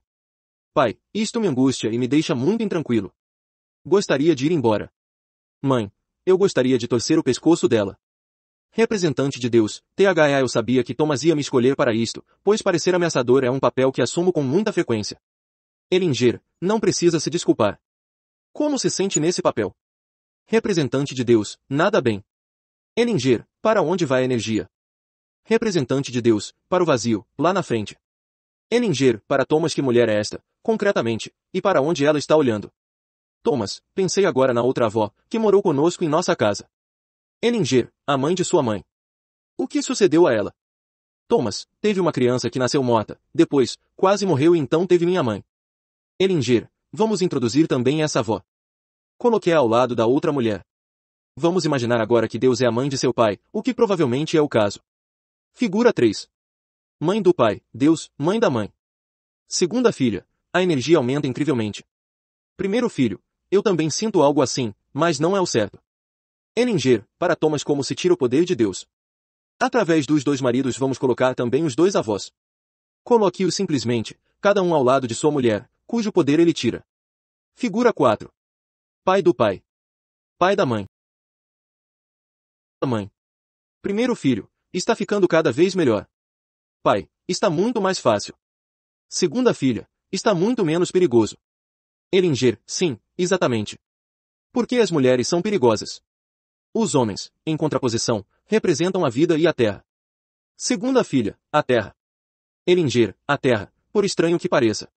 Pai, isto me angústia e me deixa muito intranquilo. Gostaria de ir embora. Mãe, eu gostaria de torcer o pescoço dela. Representante de Deus, THA eu sabia que Thomas ia me escolher para isto, pois parecer ameaçador é um papel que assumo com muita frequência. Elinger, não precisa se desculpar. Como se sente nesse papel? Representante de Deus, nada bem. Elinger, para onde vai a energia? Representante de Deus, para o vazio, lá na frente. Elinger, para Thomas que mulher é esta, concretamente, e para onde ela está olhando? Thomas, pensei agora na outra avó, que morou conosco em nossa casa. Elinger, a mãe de sua mãe. O que sucedeu a ela? Thomas, teve uma criança que nasceu morta, depois, quase morreu e então teve minha mãe. Elinger, Vamos introduzir também essa avó. coloquei ao lado da outra mulher. Vamos imaginar agora que Deus é a mãe de seu pai, o que provavelmente é o caso. Figura 3. Mãe do pai, Deus, mãe da mãe. Segunda filha, a energia aumenta incrivelmente. Primeiro filho, eu também sinto algo assim, mas não é o certo. Elinger, para Thomas como se tira o poder de Deus. Através dos dois maridos vamos colocar também os dois avós. Coloque-os simplesmente, cada um ao lado de sua mulher, cujo poder ele tira. Figura 4. Pai do pai. Pai da mãe. A mãe. Primeiro filho, está ficando cada vez melhor. Pai, está muito mais fácil. Segunda filha, está muito menos perigoso. Elinger, sim, exatamente. Por que as mulheres são perigosas? Os homens, em contraposição, representam a vida e a terra. Segunda filha, a terra. Elinger, a terra, por estranho que pareça.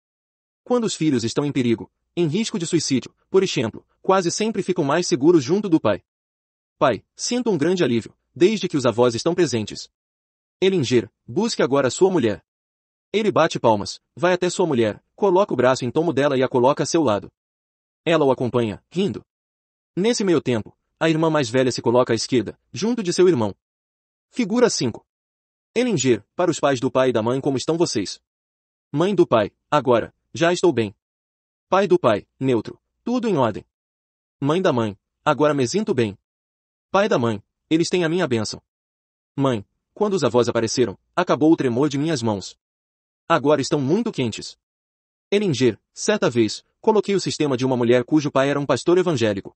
Quando os filhos estão em perigo, em risco de suicídio, por exemplo, quase sempre ficam mais seguros junto do pai. Pai, sinto um grande alívio, desde que os avós estão presentes. Elinger, busque agora sua mulher. Ele bate palmas, vai até sua mulher, coloca o braço em tomo dela e a coloca a seu lado. Ela o acompanha, rindo. Nesse meio tempo, a irmã mais velha se coloca à esquerda, junto de seu irmão. Figura 5. Elinger, para os pais do pai e da mãe como estão vocês? Mãe do pai, agora, já estou bem. Pai do pai, neutro. Tudo em ordem. Mãe da mãe, agora me sinto bem. Pai da mãe, eles têm a minha bênção. Mãe, quando os avós apareceram, acabou o tremor de minhas mãos. Agora estão muito quentes. Elinger, certa vez, coloquei o sistema de uma mulher cujo pai era um pastor evangélico.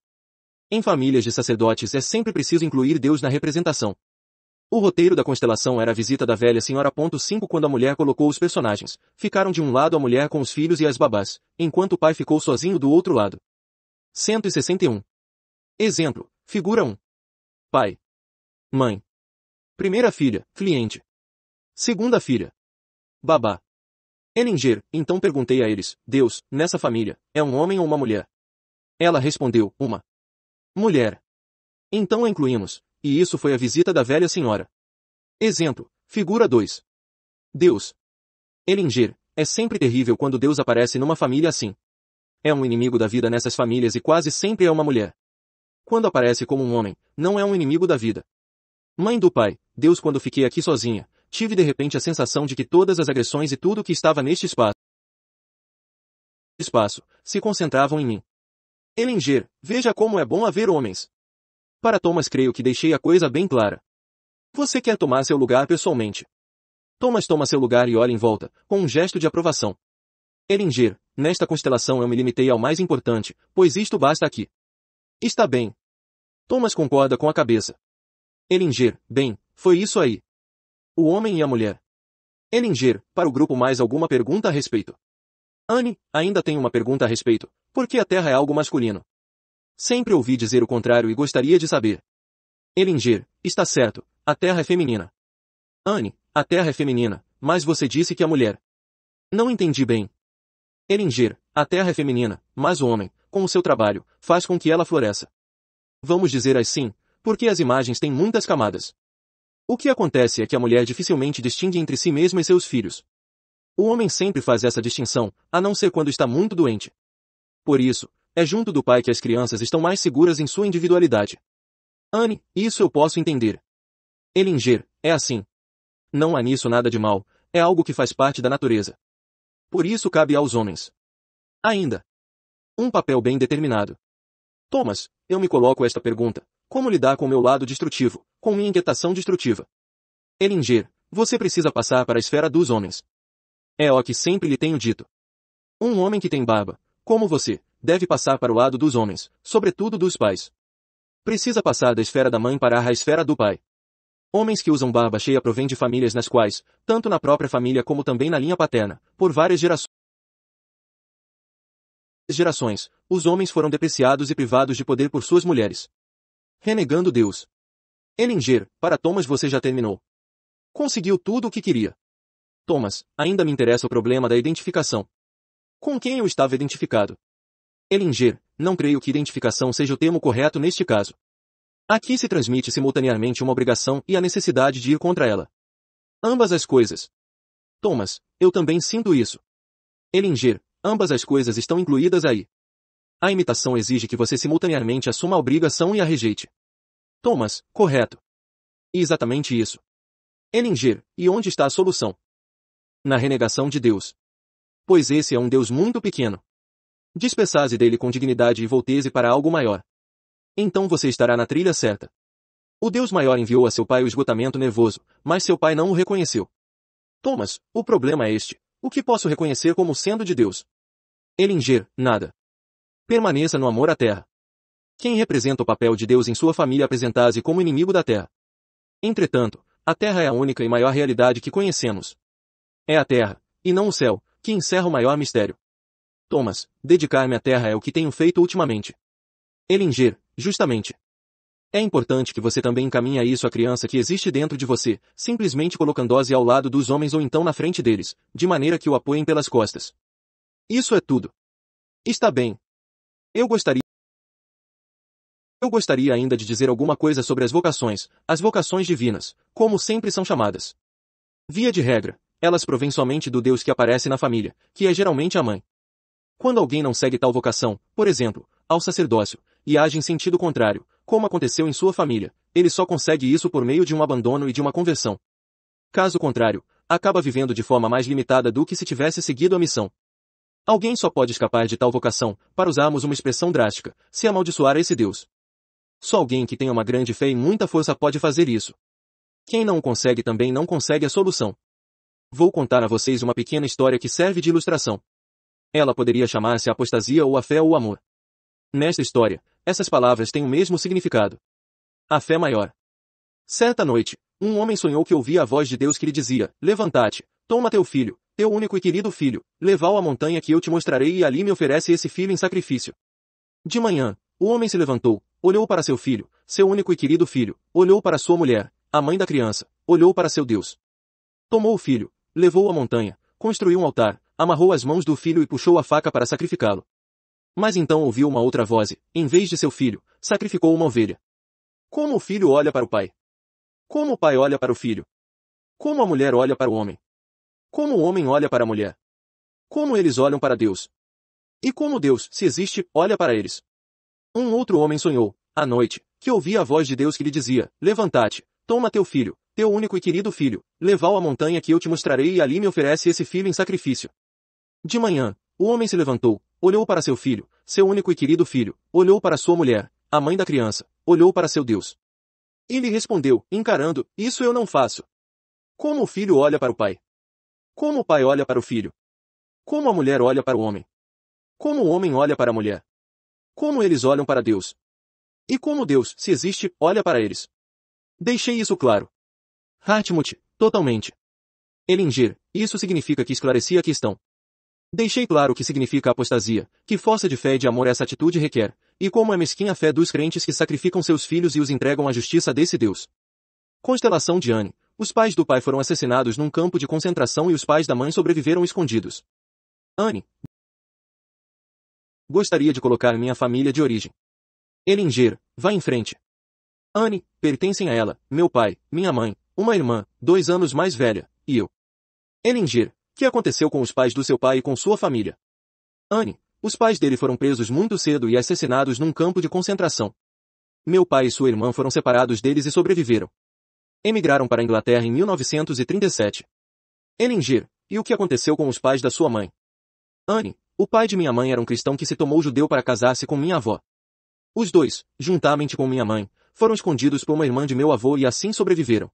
Em famílias de sacerdotes é sempre preciso incluir Deus na representação. O roteiro da constelação era a visita da velha senhora. 5 Quando a mulher colocou os personagens, ficaram de um lado a mulher com os filhos e as babás, enquanto o pai ficou sozinho do outro lado. 161. Exemplo. Figura 1. Pai. Mãe. Primeira filha, cliente. Segunda filha. Babá. Elinger, então perguntei a eles, Deus, nessa família, é um homem ou uma mulher? Ela respondeu, uma. Mulher. Então a incluímos, e isso foi a visita da velha senhora. Exemplo. Figura 2. Deus. Elinger. É sempre terrível quando Deus aparece numa família assim. É um inimigo da vida nessas famílias e quase sempre é uma mulher. Quando aparece como um homem, não é um inimigo da vida. Mãe do pai, Deus quando fiquei aqui sozinha, tive de repente a sensação de que todas as agressões e tudo o que estava neste espaço espaço se concentravam em mim. Elinger, veja como é bom haver homens. Para Thomas creio que deixei a coisa bem clara. Você quer tomar seu lugar pessoalmente. Thomas toma seu lugar e olha em volta, com um gesto de aprovação. Eringer, nesta constelação eu me limitei ao mais importante, pois isto basta aqui. Está bem. Thomas concorda com a cabeça. Elinger, bem, foi isso aí. O homem e a mulher. Elinger, para o grupo mais alguma pergunta a respeito? Anne, ainda tem uma pergunta a respeito. Por que a Terra é algo masculino? Sempre ouvi dizer o contrário e gostaria de saber. Elinger, está certo, a Terra é feminina. Anne, a Terra é feminina, mas você disse que a mulher. Não entendi bem. Elinger, a Terra é feminina, mas o homem, com o seu trabalho, faz com que ela floresça. Vamos dizer assim, porque as imagens têm muitas camadas. O que acontece é que a mulher dificilmente distingue entre si mesma e seus filhos. O homem sempre faz essa distinção, a não ser quando está muito doente. Por isso, é junto do pai que as crianças estão mais seguras em sua individualidade. Anne, isso eu posso entender. Elinger, é assim. Não há nisso nada de mal, é algo que faz parte da natureza. Por isso cabe aos homens. Ainda. Um papel bem determinado. Thomas, eu me coloco esta pergunta. Como lidar com meu lado destrutivo, com minha inquietação destrutiva? Elinger, você precisa passar para a esfera dos homens. É o que sempre lhe tenho dito. Um homem que tem barba, como você, deve passar para o lado dos homens, sobretudo dos pais. Precisa passar da esfera da mãe para a esfera do pai. Homens que usam barba cheia provêm de famílias nas quais, tanto na própria família como também na linha paterna, por várias gerações, gerações os homens foram depreciados e privados de poder por suas mulheres. Renegando Deus. Ellinger, para Thomas você já terminou. Conseguiu tudo o que queria. Thomas, ainda me interessa o problema da identificação. Com quem eu estava identificado? Elinger, não creio que identificação seja o termo correto neste caso. Aqui se transmite simultaneamente uma obrigação e a necessidade de ir contra ela. Ambas as coisas. Thomas, eu também sinto isso. Elinger, ambas as coisas estão incluídas aí. A imitação exige que você simultaneamente assuma a obrigação e a rejeite. Thomas, correto. E exatamente isso. Elinger, e onde está a solução? Na renegação de Deus. Pois esse é um Deus muito pequeno. Dispensase dele com dignidade e voltei-se para algo maior. Então você estará na trilha certa. O Deus maior enviou a seu pai o esgotamento nervoso, mas seu pai não o reconheceu. Thomas, o problema é este. O que posso reconhecer como sendo de Deus? Elinger, nada. Permaneça no amor à terra. Quem representa o papel de Deus em sua família apresentase como inimigo da terra. Entretanto, a terra é a única e maior realidade que conhecemos. É a terra, e não o céu, que encerra o maior mistério. Thomas, dedicar-me à terra é o que tenho feito ultimamente. Elinger, justamente. É importante que você também encaminhe isso à criança que existe dentro de você, simplesmente colocando-se ao lado dos homens ou então na frente deles, de maneira que o apoiem pelas costas. Isso é tudo. Está bem. Eu gostaria eu gostaria ainda de dizer alguma coisa sobre as vocações, as vocações divinas, como sempre são chamadas. Via de regra, elas provêm somente do Deus que aparece na família, que é geralmente a mãe. Quando alguém não segue tal vocação, por exemplo, ao sacerdócio, e age em sentido contrário, como aconteceu em sua família, ele só consegue isso por meio de um abandono e de uma conversão. Caso contrário, acaba vivendo de forma mais limitada do que se tivesse seguido a missão. Alguém só pode escapar de tal vocação, para usarmos uma expressão drástica, se amaldiçoar esse Deus. Só alguém que tenha uma grande fé e muita força pode fazer isso. Quem não o consegue também não consegue a solução. Vou contar a vocês uma pequena história que serve de ilustração. Ela poderia chamar-se apostasia ou a fé ou amor. Nesta história, essas palavras têm o mesmo significado. A fé maior. Certa noite, um homem sonhou que ouvia a voz de Deus que lhe dizia, Levantate, toma teu filho, teu único e querido filho, levá o à montanha que eu te mostrarei e ali me oferece esse filho em sacrifício. De manhã, o homem se levantou, olhou para seu filho, seu único e querido filho, olhou para sua mulher, a mãe da criança, olhou para seu Deus. Tomou o filho, levou-o à montanha, construiu um altar, amarrou as mãos do filho e puxou a faca para sacrificá-lo. Mas então ouviu uma outra voz e, em vez de seu filho, sacrificou uma ovelha. Como o filho olha para o pai? Como o pai olha para o filho? Como a mulher olha para o homem? Como o homem olha para a mulher? Como eles olham para Deus? E como Deus, se existe, olha para eles? Um outro homem sonhou, à noite, que ouvia a voz de Deus que lhe dizia, Levantate, toma teu filho, teu único e querido filho, levá-o à montanha que eu te mostrarei e ali me oferece esse filho em sacrifício. De manhã, o homem se levantou, olhou para seu filho, seu único e querido filho, olhou para sua mulher, a mãe da criança, olhou para seu Deus. Ele respondeu, encarando, isso eu não faço. Como o filho olha para o pai? Como o pai olha para o filho? Como a mulher olha para o homem? Como o homem olha para a mulher? Como eles olham para Deus? E como Deus, se existe, olha para eles? Deixei isso claro. Hartmut, totalmente. Elinger, isso significa que esclareci a questão. Deixei claro o que significa apostasia, que força de fé e de amor essa atitude requer, e como é mesquinha a fé dos crentes que sacrificam seus filhos e os entregam à justiça desse Deus. Constelação de Anne. Os pais do pai foram assassinados num campo de concentração e os pais da mãe sobreviveram escondidos. Anne. Gostaria de colocar minha família de origem. Elinger, vá em frente. Anne, pertencem a ela, meu pai, minha mãe, uma irmã, dois anos mais velha, e eu. Elinger, que aconteceu com os pais do seu pai e com sua família. Anne, os pais dele foram presos muito cedo e assassinados num campo de concentração. Meu pai e sua irmã foram separados deles e sobreviveram. Emigraram para a Inglaterra em 1937. Elinger, e o que aconteceu com os pais da sua mãe? Anne, o pai de minha mãe era um cristão que se tomou judeu para casar-se com minha avó. Os dois, juntamente com minha mãe, foram escondidos por uma irmã de meu avô e assim sobreviveram.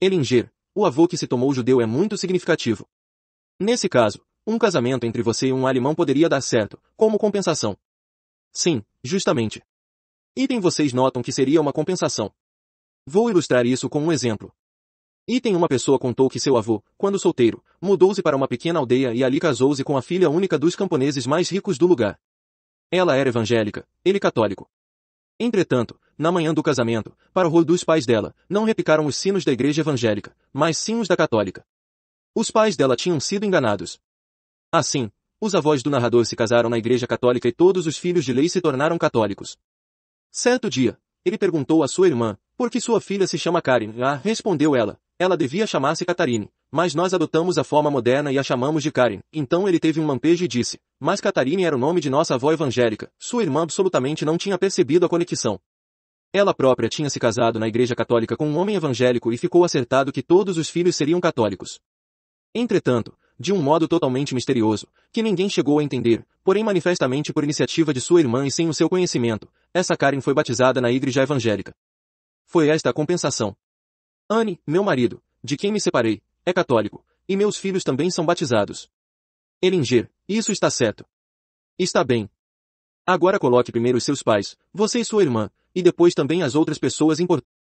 Elinger, o avô que se tomou judeu é muito significativo. Nesse caso, um casamento entre você e um alemão poderia dar certo, como compensação. Sim, justamente. Item vocês notam que seria uma compensação. Vou ilustrar isso com um exemplo. Item uma pessoa contou que seu avô, quando solteiro, mudou-se para uma pequena aldeia e ali casou-se com a filha única dos camponeses mais ricos do lugar. Ela era evangélica, ele católico. Entretanto, na manhã do casamento, para o horror dos pais dela, não repicaram os sinos da igreja evangélica, mas sim os da católica. Os pais dela tinham sido enganados. Assim, os avós do narrador se casaram na igreja católica e todos os filhos de lei se tornaram católicos. Certo dia, ele perguntou à sua irmã, por que sua filha se chama Karen? Ah, respondeu ela, ela devia chamar-se Catarine, mas nós adotamos a forma moderna e a chamamos de Karen. Então ele teve um lampejo e disse, mas Catarine era o nome de nossa avó evangélica. Sua irmã absolutamente não tinha percebido a conexão. Ela própria tinha se casado na igreja católica com um homem evangélico e ficou acertado que todos os filhos seriam católicos. Entretanto, de um modo totalmente misterioso, que ninguém chegou a entender, porém manifestamente por iniciativa de sua irmã e sem o seu conhecimento, essa Karen foi batizada na igreja evangélica. Foi esta a compensação. Anne, meu marido, de quem me separei, é católico, e meus filhos também são batizados. Elinger, isso está certo. Está bem. Agora coloque primeiro seus pais, você e sua irmã, e depois também as outras pessoas importantes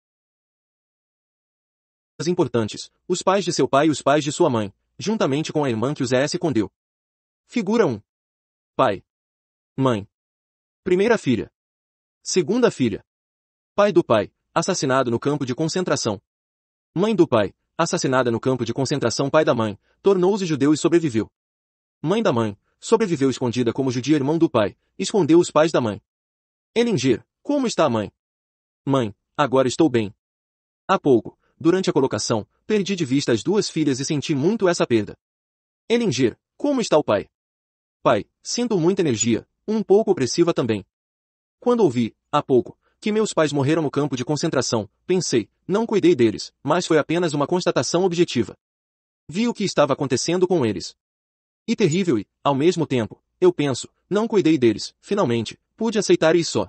importantes, os pais de seu pai e os pais de sua mãe, juntamente com a irmã que os S escondeu. Figura 1. Pai. Mãe. Primeira filha. Segunda filha. Pai do pai, assassinado no campo de concentração. Mãe do pai, assassinada no campo de concentração pai da mãe, tornou-se judeu e sobreviveu. Mãe da mãe, sobreviveu escondida como judia irmão do pai, escondeu os pais da mãe. Elingir, como está a mãe? Mãe, agora estou bem. Há pouco, durante a colocação, perdi de vista as duas filhas e senti muito essa perda. Elinger, como está o pai? Pai, sinto muita energia, um pouco opressiva também. Quando ouvi, há pouco, que meus pais morreram no campo de concentração, pensei, não cuidei deles, mas foi apenas uma constatação objetiva. Vi o que estava acontecendo com eles. E terrível e, ao mesmo tempo, eu penso, não cuidei deles, finalmente, pude aceitar isso só.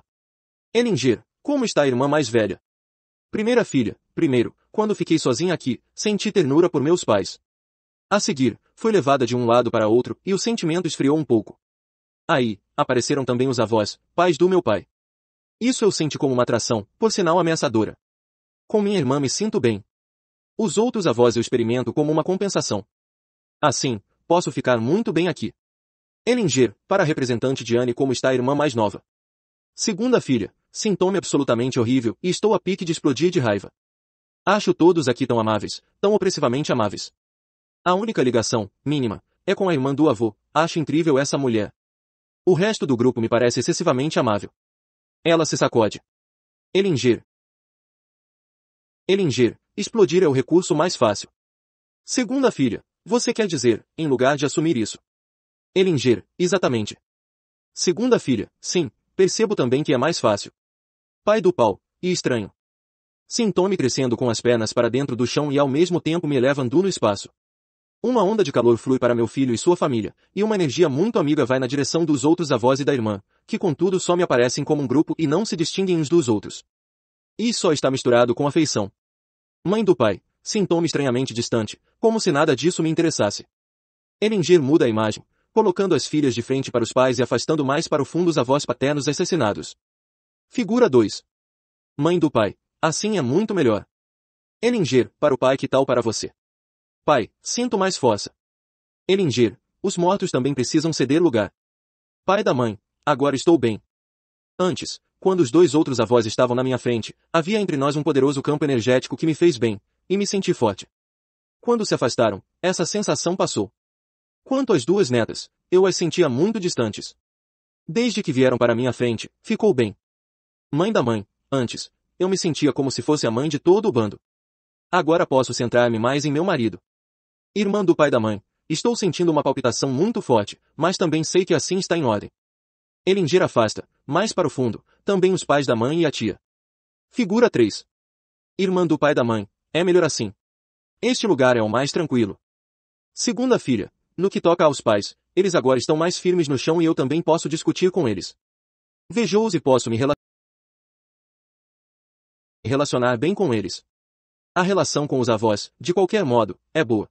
Elinger, como está a irmã mais velha? Primeira filha, Primeiro, quando fiquei sozinha aqui, senti ternura por meus pais. A seguir, fui levada de um lado para outro e o sentimento esfriou um pouco. Aí, apareceram também os avós, pais do meu pai. Isso eu senti como uma atração, por sinal ameaçadora. Com minha irmã me sinto bem. Os outros avós eu experimento como uma compensação. Assim, posso ficar muito bem aqui. Elinger, para a representante de Anne como está a irmã mais nova. Segunda filha, sintome absolutamente horrível e estou a pique de explodir de raiva. Acho todos aqui tão amáveis, tão opressivamente amáveis. A única ligação, mínima, é com a irmã do avô, acho incrível essa mulher. O resto do grupo me parece excessivamente amável. Ela se sacode. Elingir. Elingir, explodir é o recurso mais fácil. Segunda filha, você quer dizer, em lugar de assumir isso. Elingir, exatamente. Segunda filha, sim, percebo também que é mais fácil. Pai do pau, e estranho, Sinto-me crescendo com as pernas para dentro do chão e ao mesmo tempo me elevando no espaço. Uma onda de calor flui para meu filho e sua família, e uma energia muito amiga vai na direção dos outros avós e da irmã, que contudo só me aparecem como um grupo e não se distinguem uns dos outros. E só está misturado com afeição. Mãe do pai, sinto-me estranhamente distante, como se nada disso me interessasse. Eringer muda a imagem, colocando as filhas de frente para os pais e afastando mais para o fundo os avós paternos assassinados. Figura 2. Mãe do pai, Assim é muito melhor. Elinger, para o pai que tal para você? Pai, sinto mais força. Elinger, os mortos também precisam ceder lugar. Pai da mãe, agora estou bem. Antes, quando os dois outros avós estavam na minha frente, havia entre nós um poderoso campo energético que me fez bem, e me senti forte. Quando se afastaram, essa sensação passou. Quanto às duas netas, eu as sentia muito distantes. Desde que vieram para minha frente, ficou bem. Mãe da mãe, antes, eu me sentia como se fosse a mãe de todo o bando. Agora posso centrar-me mais em meu marido. Irmã do pai da mãe, estou sentindo uma palpitação muito forte, mas também sei que assim está em ordem. Elinger afasta, mais para o fundo, também os pais da mãe e a tia. Figura 3. Irmã do pai da mãe, é melhor assim. Este lugar é o mais tranquilo. Segunda filha, no que toca aos pais, eles agora estão mais firmes no chão e eu também posso discutir com eles. Vejo-os e posso me relacionar relacionar bem com eles. A relação com os avós, de qualquer modo, é boa.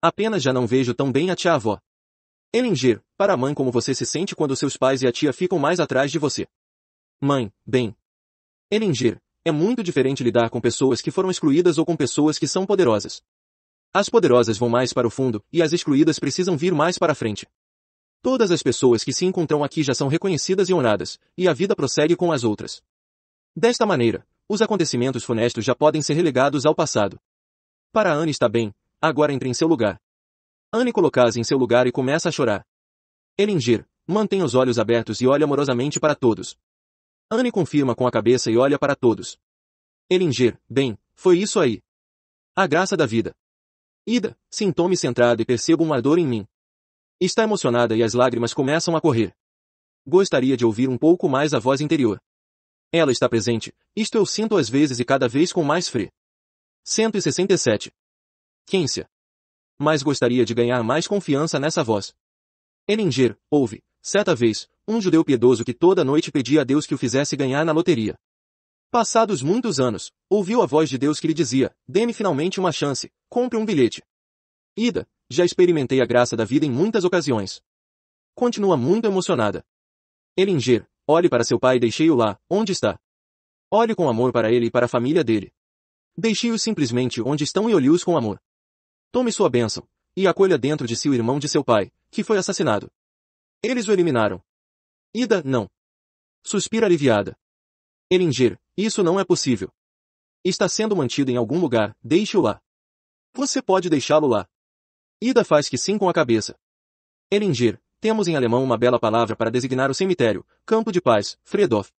Apenas já não vejo tão bem a tia-avó. Elinger, para a mãe como você se sente quando seus pais e a tia ficam mais atrás de você. Mãe, bem. Elinger, é muito diferente lidar com pessoas que foram excluídas ou com pessoas que são poderosas. As poderosas vão mais para o fundo, e as excluídas precisam vir mais para a frente. Todas as pessoas que se encontram aqui já são reconhecidas e honradas, e a vida prossegue com as outras. Desta maneira, os acontecimentos funestos já podem ser relegados ao passado. Para Anne está bem, agora entre em seu lugar. Anne coloca-se em seu lugar e começa a chorar. Elingir, mantém os olhos abertos e olha amorosamente para todos. Anne confirma com a cabeça e olha para todos. Elingir, bem, foi isso aí. A graça da vida. Ida, sinto-me e percebo uma dor em mim. Está emocionada e as lágrimas começam a correr. Gostaria de ouvir um pouco mais a voz interior. Ela está presente, isto eu sinto às vezes e cada vez com mais fre. 167. Quência. Mas gostaria de ganhar mais confiança nessa voz. Elinger, ouve, certa vez, um judeu piedoso que toda noite pedia a Deus que o fizesse ganhar na loteria. Passados muitos anos, ouviu a voz de Deus que lhe dizia, dê-me finalmente uma chance, compre um bilhete. Ida, já experimentei a graça da vida em muitas ocasiões. Continua muito emocionada. Elinger, Olhe para seu pai e deixei-o lá, onde está. Olhe com amor para ele e para a família dele. Deixei-os simplesmente onde estão e olhe-os com amor. Tome sua bênção, e acolha dentro de si o irmão de seu pai, que foi assassinado. Eles o eliminaram. Ida, não. Suspira aliviada. Elinger, isso não é possível. Está sendo mantido em algum lugar, deixe-o lá. Você pode deixá-lo lá. Ida faz que sim com a cabeça. Elinger, temos em alemão uma bela palavra para designar o cemitério, campo de paz, Friedhof.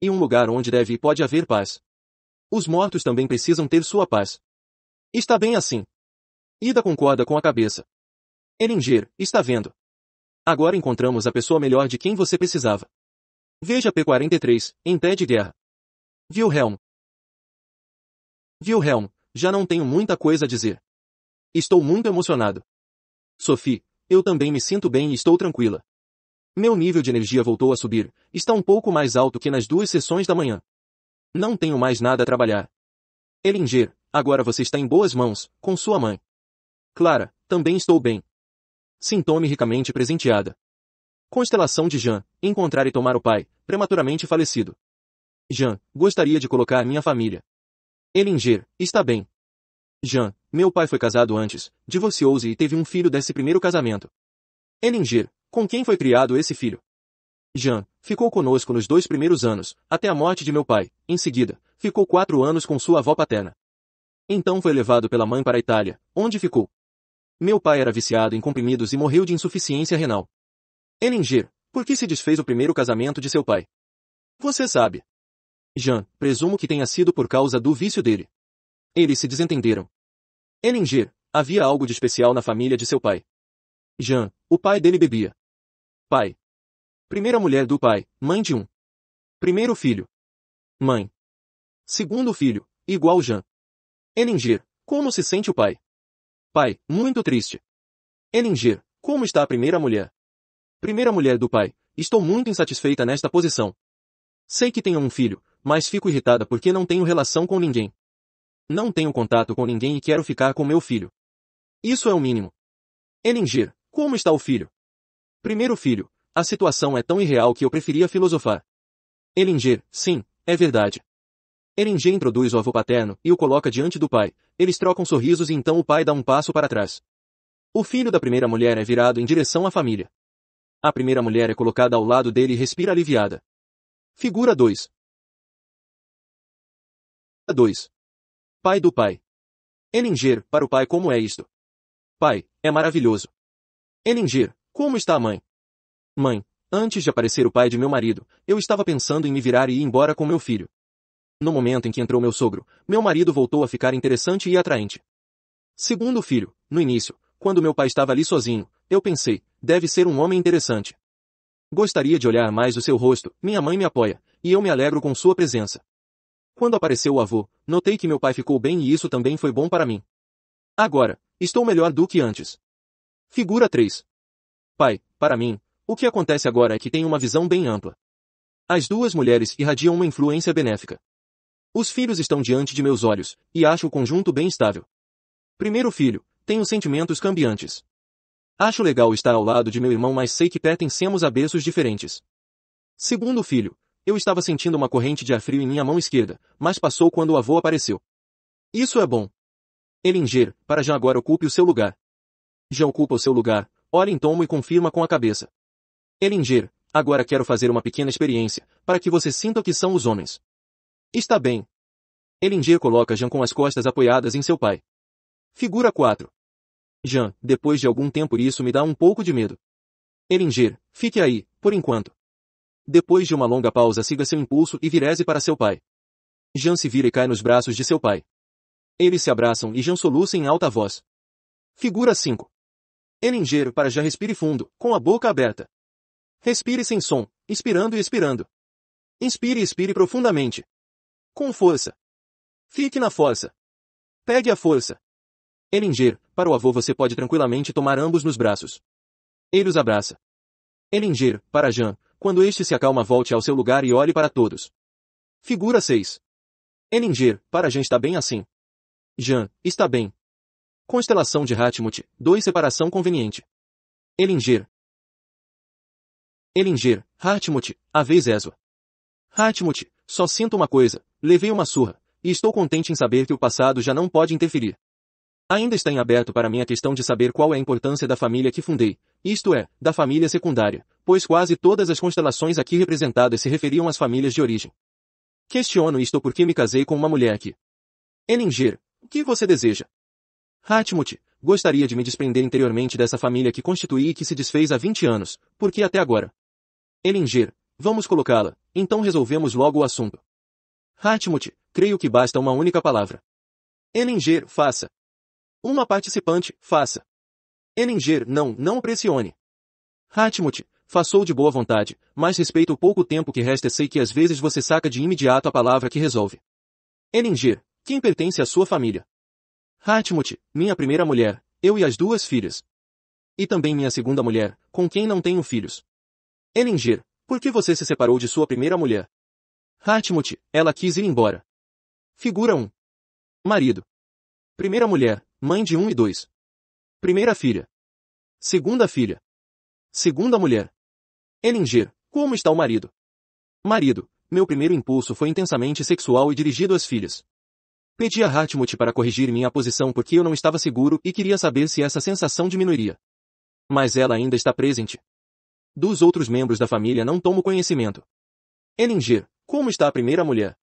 E um lugar onde deve e pode haver paz. Os mortos também precisam ter sua paz. Está bem assim. Ida concorda com a cabeça. Elinger, está vendo. Agora encontramos a pessoa melhor de quem você precisava. Veja P-43, em pé de guerra. Wilhelm. Wilhelm, já não tenho muita coisa a dizer. Estou muito emocionado. Sophie, eu também me sinto bem e estou tranquila. Meu nível de energia voltou a subir, está um pouco mais alto que nas duas sessões da manhã. Não tenho mais nada a trabalhar. Elinger, agora você está em boas mãos, com sua mãe. Clara, também estou bem. Sintome ricamente presenteada. Constelação de Jean, encontrar e tomar o pai, prematuramente falecido. Jean, gostaria de colocar minha família. Elinger, está bem. Jean, meu pai foi casado antes, divorciou-se e teve um filho desse primeiro casamento. Elinger, com quem foi criado esse filho? Jean, ficou conosco nos dois primeiros anos, até a morte de meu pai. Em seguida, ficou quatro anos com sua avó paterna. Então foi levado pela mãe para a Itália, onde ficou. Meu pai era viciado em comprimidos e morreu de insuficiência renal. Elinger, por que se desfez o primeiro casamento de seu pai? Você sabe. Jean, presumo que tenha sido por causa do vício dele. Eles se desentenderam, Elinger, havia algo de especial na família de seu pai. Jean, o pai dele bebia. Pai. Primeira mulher do pai, mãe de um. Primeiro filho. Mãe. Segundo filho, igual Jean. Elinger, como se sente o pai? Pai, muito triste. Elinger, como está a primeira mulher? Primeira mulher do pai, estou muito insatisfeita nesta posição. Sei que tenho um filho, mas fico irritada porque não tenho relação com ninguém. Não tenho contato com ninguém e quero ficar com meu filho. Isso é o mínimo. Elingir, como está o filho? Primeiro filho, a situação é tão irreal que eu preferia filosofar. Elingir, sim, é verdade. Elingir introduz o avô paterno e o coloca diante do pai. Eles trocam sorrisos e então o pai dá um passo para trás. O filho da primeira mulher é virado em direção à família. A primeira mulher é colocada ao lado dele e respira aliviada. Figura 2. 2. Pai do Pai. Eninger, para o Pai como é isto? Pai, é maravilhoso. Eninger, como está a mãe? Mãe, antes de aparecer o pai de meu marido, eu estava pensando em me virar e ir embora com meu filho. No momento em que entrou meu sogro, meu marido voltou a ficar interessante e atraente. Segundo filho, no início, quando meu pai estava ali sozinho, eu pensei, deve ser um homem interessante. Gostaria de olhar mais o seu rosto, minha mãe me apoia, e eu me alegro com sua presença. Quando apareceu o avô, notei que meu pai ficou bem e isso também foi bom para mim. Agora, estou melhor do que antes. Figura 3. Pai, para mim, o que acontece agora é que tenho uma visão bem ampla. As duas mulheres irradiam uma influência benéfica. Os filhos estão diante de meus olhos, e acho o conjunto bem estável. Primeiro filho, tenho sentimentos cambiantes. Acho legal estar ao lado de meu irmão mas sei que pertencemos a berços diferentes. Segundo filho, eu estava sentindo uma corrente de ar frio em minha mão esquerda, mas passou quando o avô apareceu. Isso é bom. Elinger, para já agora ocupe o seu lugar. Já ocupa o seu lugar, olha em tomo e confirma com a cabeça. Elinger, agora quero fazer uma pequena experiência, para que você sinta o que são os homens. Está bem. Elinger coloca Jean com as costas apoiadas em seu pai. Figura 4. Jean, depois de algum tempo isso me dá um pouco de medo. Elinger, fique aí, por enquanto. Depois de uma longa pausa siga seu impulso e vireze para seu pai. Jan se vira e cai nos braços de seu pai. Eles se abraçam e Jan soluça em alta voz. Figura 5. Ele para já respire fundo, com a boca aberta. Respire sem som, inspirando e expirando. Inspire e expire profundamente. Com força. Fique na força. Pegue a força. Elinger, para o avô você pode tranquilamente tomar ambos nos braços. Ele os abraça. Elinger, para Jean, quando este se acalma volte ao seu lugar e olhe para todos. Figura 6. Elinger, para Jean está bem assim. Jean, está bem. Constelação de Hatmut, 2 separação conveniente. Elinger. Elinger, Hatmut, a vez Ezra. Hatmut, só sinto uma coisa, levei uma surra, e estou contente em saber que o passado já não pode interferir. Ainda está em aberto para mim a questão de saber qual é a importância da família que fundei, isto é, da família secundária, pois quase todas as constelações aqui representadas se referiam às famílias de origem. Questiono isto porque me casei com uma mulher que... Elinger, o que você deseja? Hatmut, gostaria de me desprender interiormente dessa família que constituí e que se desfez há 20 anos, porque até agora. Elinger, vamos colocá-la, então resolvemos logo o assunto. Hatmut, creio que basta uma única palavra. Elinger, faça. Uma participante, faça. Eninger, não, não pressione. Hatmut, façou de boa vontade, mas respeito o pouco tempo que resta sei que às vezes você saca de imediato a palavra que resolve. Eninger, quem pertence à sua família? Hatmut, minha primeira mulher, eu e as duas filhas. E também minha segunda mulher, com quem não tenho filhos. Eninger, por que você se separou de sua primeira mulher? Hatmut, ela quis ir embora. Figura 1. Marido. Primeira mulher, mãe de um e dois. Primeira filha. Segunda filha. Segunda mulher. Elinger, como está o marido? Marido, meu primeiro impulso foi intensamente sexual e dirigido às filhas. Pedi a Hatmut para corrigir minha posição porque eu não estava seguro e queria saber se essa sensação diminuiria. Mas ela ainda está presente. Dos outros membros da família não tomo conhecimento. Elinger, como está a primeira mulher?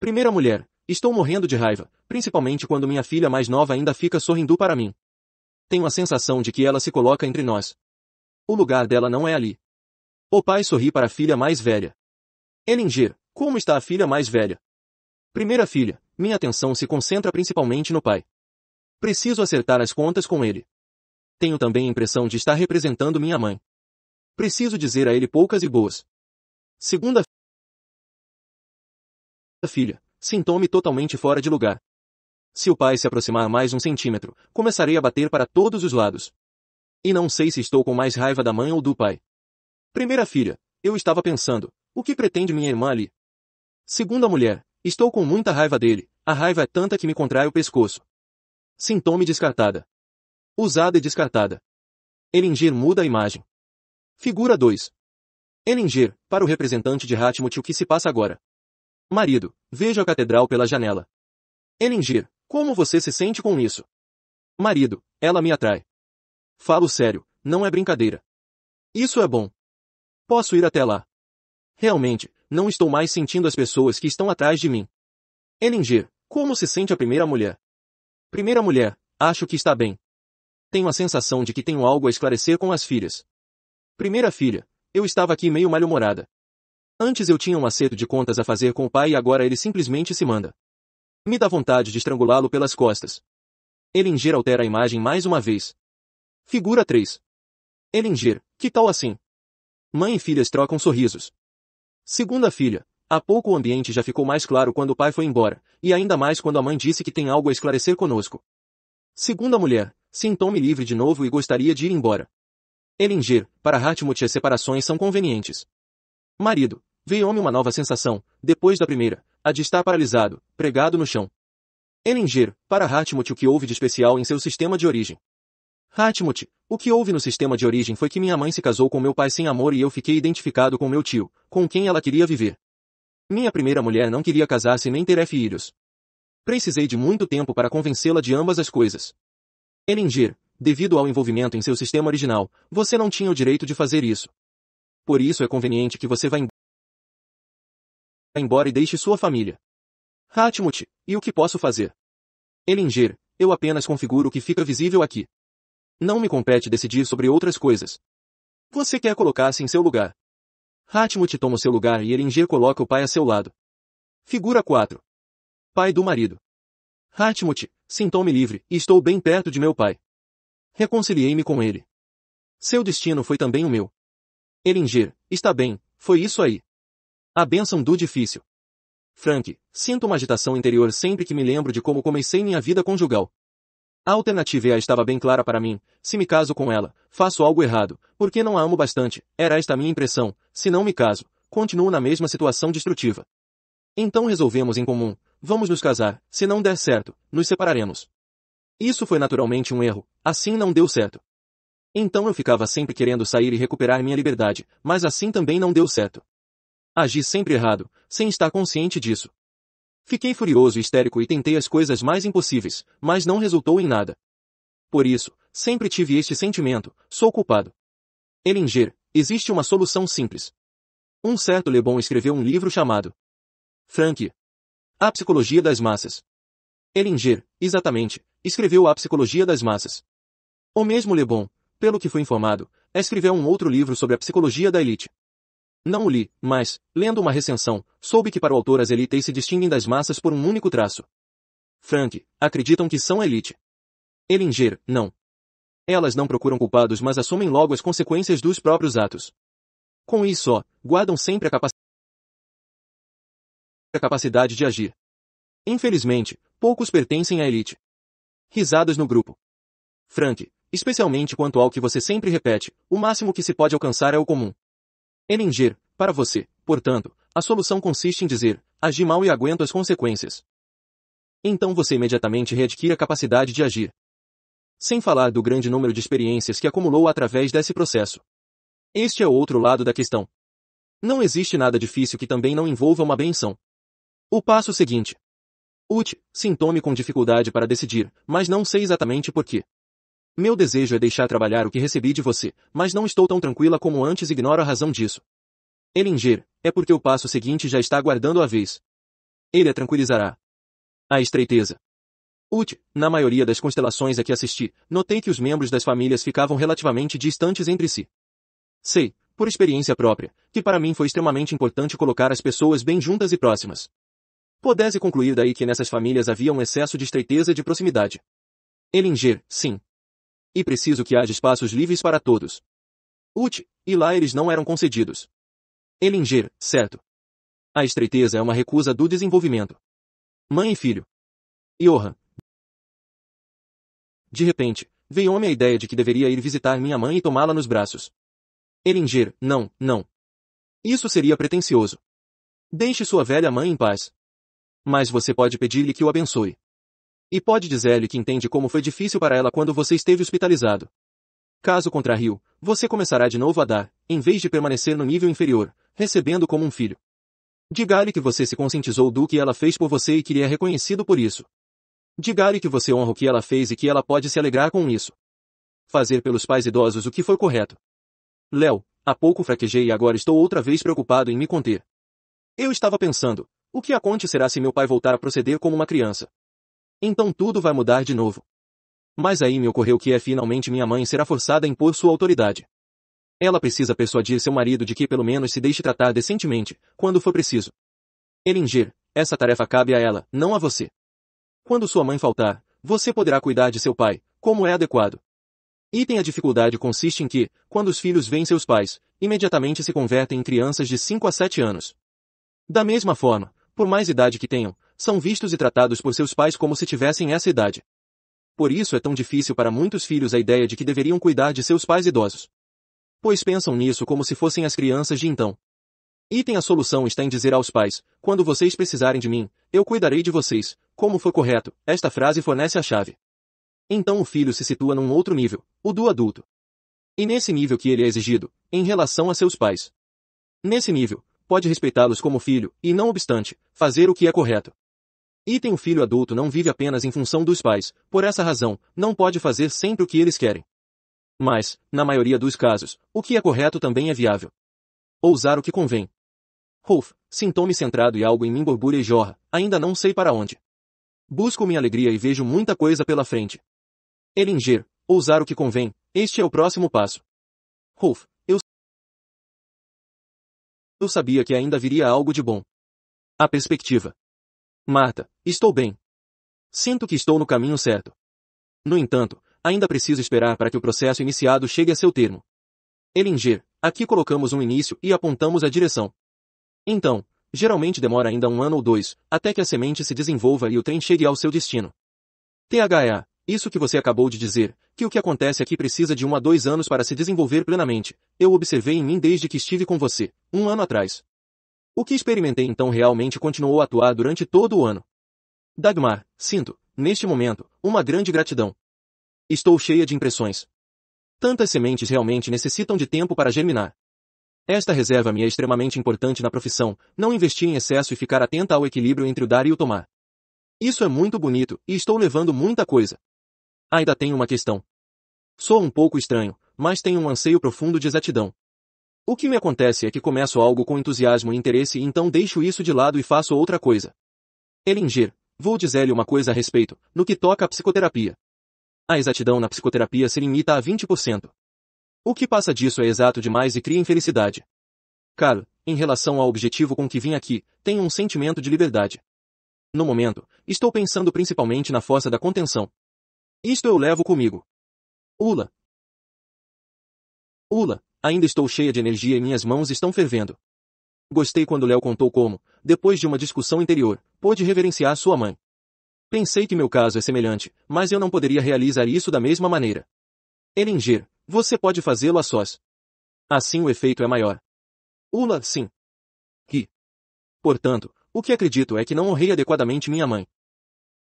Primeira mulher, estou morrendo de raiva, principalmente quando minha filha mais nova ainda fica sorrindo para mim. Tenho a sensação de que ela se coloca entre nós. O lugar dela não é ali. O pai sorri para a filha mais velha. Elinger, como está a filha mais velha? Primeira filha, minha atenção se concentra principalmente no pai. Preciso acertar as contas com ele. Tenho também a impressão de estar representando minha mãe. Preciso dizer a ele poucas e boas. Segunda filha, sintome totalmente fora de lugar. Se o pai se aproximar mais um centímetro, começarei a bater para todos os lados. E não sei se estou com mais raiva da mãe ou do pai. Primeira filha, eu estava pensando, o que pretende minha irmã ali? Segunda mulher, estou com muita raiva dele, a raiva é tanta que me contrai o pescoço. Sintome descartada. Usada e descartada. Elinger muda a imagem. Figura 2. Elinger, para o representante de Hatmut o que se passa agora. Marido, vejo a catedral pela janela. Elinger, como você se sente com isso? Marido, ela me atrai. Falo sério, não é brincadeira. Isso é bom. Posso ir até lá. Realmente, não estou mais sentindo as pessoas que estão atrás de mim. Elinger, como se sente a primeira mulher? Primeira mulher, acho que está bem. Tenho a sensação de que tenho algo a esclarecer com as filhas. Primeira filha, eu estava aqui meio malhumorada. Antes eu tinha um acerto de contas a fazer com o pai e agora ele simplesmente se manda. Me dá vontade de estrangulá-lo pelas costas. Elinger altera a imagem mais uma vez. Figura 3. Elinger, que tal assim? Mãe e filhas trocam sorrisos. Segunda filha. Há pouco o ambiente já ficou mais claro quando o pai foi embora, e ainda mais quando a mãe disse que tem algo a esclarecer conosco. Segunda mulher. Sinto-me livre de novo e gostaria de ir embora. Elinger, para Hartmut as separações são convenientes. Marido, Veio-me uma nova sensação, depois da primeira, a de estar paralisado, pregado no chão. Ellinger, para Hartmut o que houve de especial em seu sistema de origem. Hartmut, o que houve no sistema de origem foi que minha mãe se casou com meu pai sem amor e eu fiquei identificado com meu tio, com quem ela queria viver. Minha primeira mulher não queria casar-se nem ter filhos. Precisei de muito tempo para convencê-la de ambas as coisas. Ellinger, devido ao envolvimento em seu sistema original, você não tinha o direito de fazer isso. Por isso é conveniente que você vá embora e deixe sua família. Hatmut, e o que posso fazer? Elinger, eu apenas configuro o que fica visível aqui. Não me compete decidir sobre outras coisas. Você quer colocar-se em seu lugar. Hatmut toma o seu lugar e Elinger coloca o pai a seu lado. Figura 4. Pai do marido. Hatmut, sinto-me livre e estou bem perto de meu pai. Reconciliei-me com ele. Seu destino foi também o meu. Elinger, está bem, foi isso aí. A bênção do difícil. Frank, sinto uma agitação interior sempre que me lembro de como comecei minha vida conjugal. A alternativa é A estava bem clara para mim, se me caso com ela, faço algo errado, porque não a amo bastante, era esta a minha impressão, se não me caso, continuo na mesma situação destrutiva. Então resolvemos em comum, vamos nos casar, se não der certo, nos separaremos. Isso foi naturalmente um erro, assim não deu certo. Então eu ficava sempre querendo sair e recuperar minha liberdade, mas assim também não deu certo. Agi sempre errado, sem estar consciente disso. Fiquei furioso e histérico e tentei as coisas mais impossíveis, mas não resultou em nada. Por isso, sempre tive este sentimento, sou culpado. Elinger, existe uma solução simples. Um certo Le Bon escreveu um livro chamado Frank. A Psicologia das Massas. Elinger, exatamente, escreveu A Psicologia das Massas. O mesmo Le Bon, pelo que fui informado, escreveu um outro livro sobre a psicologia da elite. Não o li, mas, lendo uma recensão, soube que para o autor as elites se distinguem das massas por um único traço. Frank, acreditam que são elite. Elinger, não. Elas não procuram culpados mas assumem logo as consequências dos próprios atos. Com isso, ó, guardam sempre a, a capacidade de agir. Infelizmente, poucos pertencem à elite. Risadas no grupo. Frank, especialmente quanto ao que você sempre repete, o máximo que se pode alcançar é o comum. Eninger, para você, portanto, a solução consiste em dizer, agi mal e aguento as consequências. Então você imediatamente readquire a capacidade de agir. Sem falar do grande número de experiências que acumulou através desse processo. Este é o outro lado da questão. Não existe nada difícil que também não envolva uma benção. O passo seguinte. Ut, sintome com dificuldade para decidir, mas não sei exatamente porquê. Meu desejo é deixar trabalhar o que recebi de você, mas não estou tão tranquila como antes ignoro a razão disso. Elinger, é porque o passo seguinte já está aguardando a vez. Ele a tranquilizará. A estreiteza. Ut, na maioria das constelações a que assisti, notei que os membros das famílias ficavam relativamente distantes entre si. Sei, por experiência própria, que para mim foi extremamente importante colocar as pessoas bem juntas e próximas. Pudesse concluir daí que nessas famílias havia um excesso de estreiteza de proximidade. Elinger, sim, e preciso que haja espaços livres para todos. Ut, e lá eles não eram concedidos. Elinger, certo. A estreiteza é uma recusa do desenvolvimento. Mãe e filho. Johan. De repente, veio-me a ideia de que deveria ir visitar minha mãe e tomá-la nos braços. Elinger, não, não. Isso seria pretensioso. Deixe sua velha mãe em paz. Mas você pode pedir-lhe que o abençoe. E pode dizer-lhe que entende como foi difícil para ela quando você esteve hospitalizado. Caso contrário, você começará de novo a dar, em vez de permanecer no nível inferior, recebendo como um filho. Diga-lhe que você se conscientizou do que ela fez por você e que lhe é reconhecido por isso. Diga-lhe que você honra o que ela fez e que ela pode se alegrar com isso. Fazer pelos pais idosos o que foi correto. Léo, há pouco fraquejei e agora estou outra vez preocupado em me conter. Eu estava pensando, o que acontecerá se meu pai voltar a proceder como uma criança? Então tudo vai mudar de novo. Mas aí me ocorreu que é finalmente minha mãe será forçada a impor sua autoridade. Ela precisa persuadir seu marido de que pelo menos se deixe tratar decentemente, quando for preciso. Elinger, essa tarefa cabe a ela, não a você. Quando sua mãe faltar, você poderá cuidar de seu pai, como é adequado. Item A dificuldade consiste em que, quando os filhos veem seus pais, imediatamente se convertem em crianças de 5 a 7 anos. Da mesma forma, por mais idade que tenham, são vistos e tratados por seus pais como se tivessem essa idade. Por isso é tão difícil para muitos filhos a ideia de que deveriam cuidar de seus pais idosos. Pois pensam nisso como se fossem as crianças de então. Item a solução está em dizer aos pais, quando vocês precisarem de mim, eu cuidarei de vocês, como foi correto, esta frase fornece a chave. Então o filho se situa num outro nível, o do adulto. E nesse nível que ele é exigido, em relação a seus pais. Nesse nível, pode respeitá-los como filho, e não obstante, fazer o que é correto. Item o filho adulto não vive apenas em função dos pais, por essa razão, não pode fazer sempre o que eles querem. Mas, na maioria dos casos, o que é correto também é viável. Ousar o que convém. Rolf, sinto-me centrado e algo em mim borbulha e jorra, ainda não sei para onde. Busco minha alegria e vejo muita coisa pela frente. Elinger, ousar o que convém, este é o próximo passo. Rolf, eu... Eu sabia que ainda viria algo de bom. A perspectiva. Marta, estou bem. Sinto que estou no caminho certo. No entanto, ainda preciso esperar para que o processo iniciado chegue a seu termo. Elinger, aqui colocamos um início e apontamos a direção. Então, geralmente demora ainda um ano ou dois, até que a semente se desenvolva e o trem chegue ao seu destino. Tha, isso que você acabou de dizer, que o que acontece aqui precisa de um a dois anos para se desenvolver plenamente, eu observei em mim desde que estive com você, um ano atrás. O que experimentei então realmente continuou a atuar durante todo o ano. Dagmar, sinto, neste momento, uma grande gratidão. Estou cheia de impressões. Tantas sementes realmente necessitam de tempo para germinar. Esta reserva me é extremamente importante na profissão, não investir em excesso e ficar atenta ao equilíbrio entre o dar e o tomar. Isso é muito bonito, e estou levando muita coisa. Ainda tenho uma questão. Sou um pouco estranho, mas tenho um anseio profundo de exatidão. O que me acontece é que começo algo com entusiasmo e interesse e então deixo isso de lado e faço outra coisa. Elingir, vou dizer-lhe uma coisa a respeito, no que toca à psicoterapia. A exatidão na psicoterapia se limita a 20%. O que passa disso é exato demais e cria infelicidade. Carl, em relação ao objetivo com que vim aqui, tenho um sentimento de liberdade. No momento, estou pensando principalmente na força da contenção. Isto eu levo comigo. Ula. Ula, Ainda estou cheia de energia e minhas mãos estão fervendo. Gostei quando Léo contou como, depois de uma discussão interior, pôde reverenciar sua mãe. Pensei que meu caso é semelhante, mas eu não poderia realizar isso da mesma maneira. Elinger, você pode fazê-lo a sós. Assim o efeito é maior. Ula, sim. Ri. Portanto, o que acredito é que não honrei adequadamente minha mãe.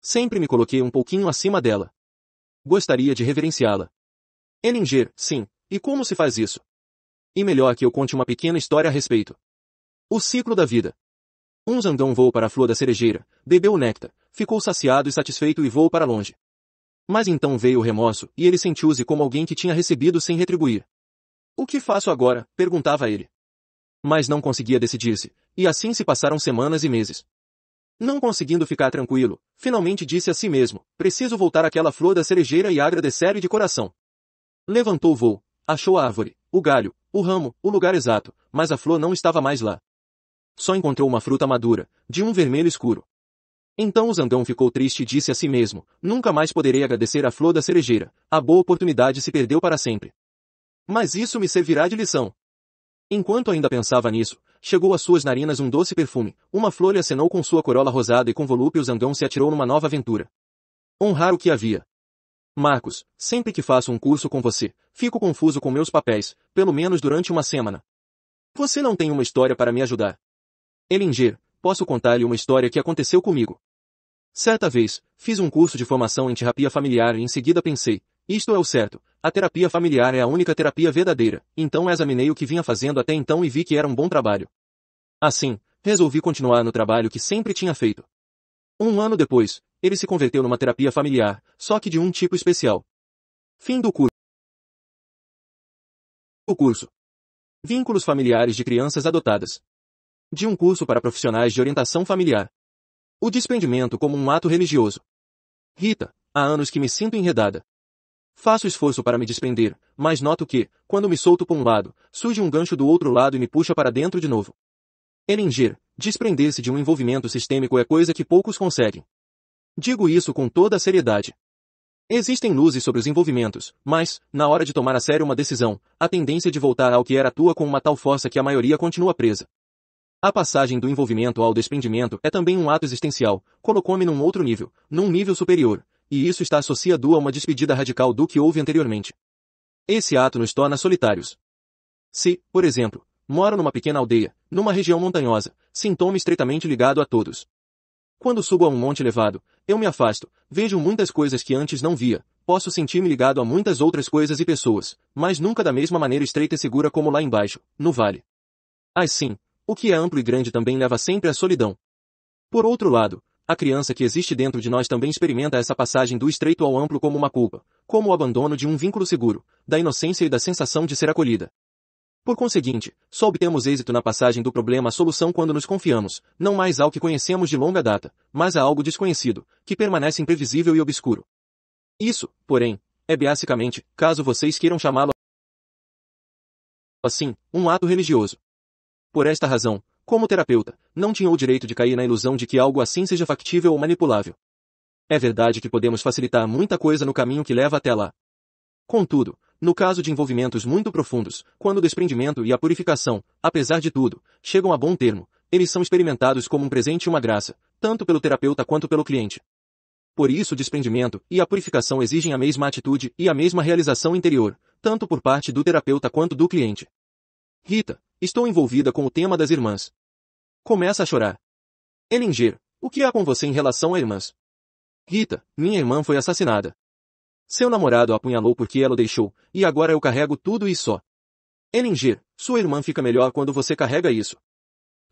Sempre me coloquei um pouquinho acima dela. Gostaria de reverenciá-la. Elinger, sim. E como se faz isso? E melhor que eu conte uma pequena história a respeito. O ciclo da vida. Um zangão voou para a flor da cerejeira, bebeu o néctar, ficou saciado e satisfeito e voou para longe. Mas então veio o remorso, e ele sentiu-se como alguém que tinha recebido sem retribuir. O que faço agora? perguntava ele. Mas não conseguia decidir-se, e assim se passaram semanas e meses. Não conseguindo ficar tranquilo, finalmente disse a si mesmo, preciso voltar àquela flor da cerejeira e agradecer-lhe de coração. Levantou o voo, achou a árvore, o galho, o ramo, o lugar exato, mas a flor não estava mais lá. Só encontrou uma fruta madura, de um vermelho escuro. Então o zangão ficou triste e disse a si mesmo, nunca mais poderei agradecer à flor da cerejeira, a boa oportunidade se perdeu para sempre. Mas isso me servirá de lição. Enquanto ainda pensava nisso, chegou às suas narinas um doce perfume, uma flor lhe acenou com sua corola rosada e com volúpio o zangão se atirou numa nova aventura. Honrar o que havia. Marcos, sempre que faço um curso com você, fico confuso com meus papéis, pelo menos durante uma semana. Você não tem uma história para me ajudar. Elinger, posso contar-lhe uma história que aconteceu comigo. Certa vez, fiz um curso de formação em terapia familiar e em seguida pensei, isto é o certo, a terapia familiar é a única terapia verdadeira, então examinei o que vinha fazendo até então e vi que era um bom trabalho. Assim, resolvi continuar no trabalho que sempre tinha feito. Um ano depois, ele se converteu numa terapia familiar, só que de um tipo especial. Fim do curso. O curso. Vínculos familiares de crianças adotadas. De um curso para profissionais de orientação familiar. O despendimento como um ato religioso. Rita, há anos que me sinto enredada. Faço esforço para me despender, mas noto que, quando me solto por um lado, surge um gancho do outro lado e me puxa para dentro de novo. Elinger, Desprender-se de um envolvimento sistêmico é coisa que poucos conseguem. Digo isso com toda a seriedade. Existem luzes sobre os envolvimentos, mas, na hora de tomar a sério uma decisão, a tendência de voltar ao que era tua com uma tal força que a maioria continua presa. A passagem do envolvimento ao desprendimento é também um ato existencial, colocou-me num outro nível, num nível superior, e isso está associado a uma despedida radical do que houve anteriormente. Esse ato nos torna solitários. Se, por exemplo, Moro numa pequena aldeia, numa região montanhosa, sintoma estreitamente ligado a todos. Quando subo a um monte elevado, eu me afasto, vejo muitas coisas que antes não via, posso sentir-me ligado a muitas outras coisas e pessoas, mas nunca da mesma maneira estreita e segura como lá embaixo, no vale. Assim, o que é amplo e grande também leva sempre à solidão. Por outro lado, a criança que existe dentro de nós também experimenta essa passagem do estreito ao amplo como uma culpa, como o abandono de um vínculo seguro, da inocência e da sensação de ser acolhida. Por conseguinte, só obtemos êxito na passagem do problema à solução quando nos confiamos, não mais ao que conhecemos de longa data, mas a algo desconhecido, que permanece imprevisível e obscuro. Isso, porém, é basicamente, caso vocês queiram chamá-lo assim, um ato religioso. Por esta razão, como terapeuta, não tinha o direito de cair na ilusão de que algo assim seja factível ou manipulável. É verdade que podemos facilitar muita coisa no caminho que leva até lá, Contudo, no caso de envolvimentos muito profundos, quando o desprendimento e a purificação, apesar de tudo, chegam a bom termo, eles são experimentados como um presente e uma graça, tanto pelo terapeuta quanto pelo cliente. Por isso o desprendimento e a purificação exigem a mesma atitude e a mesma realização interior, tanto por parte do terapeuta quanto do cliente. Rita, estou envolvida com o tema das irmãs. Começa a chorar. Elinger, o que há com você em relação a irmãs? Rita, minha irmã foi assassinada. Seu namorado a apunhalou porque ela o deixou, e agora eu carrego tudo e só. Eninger, sua irmã fica melhor quando você carrega isso.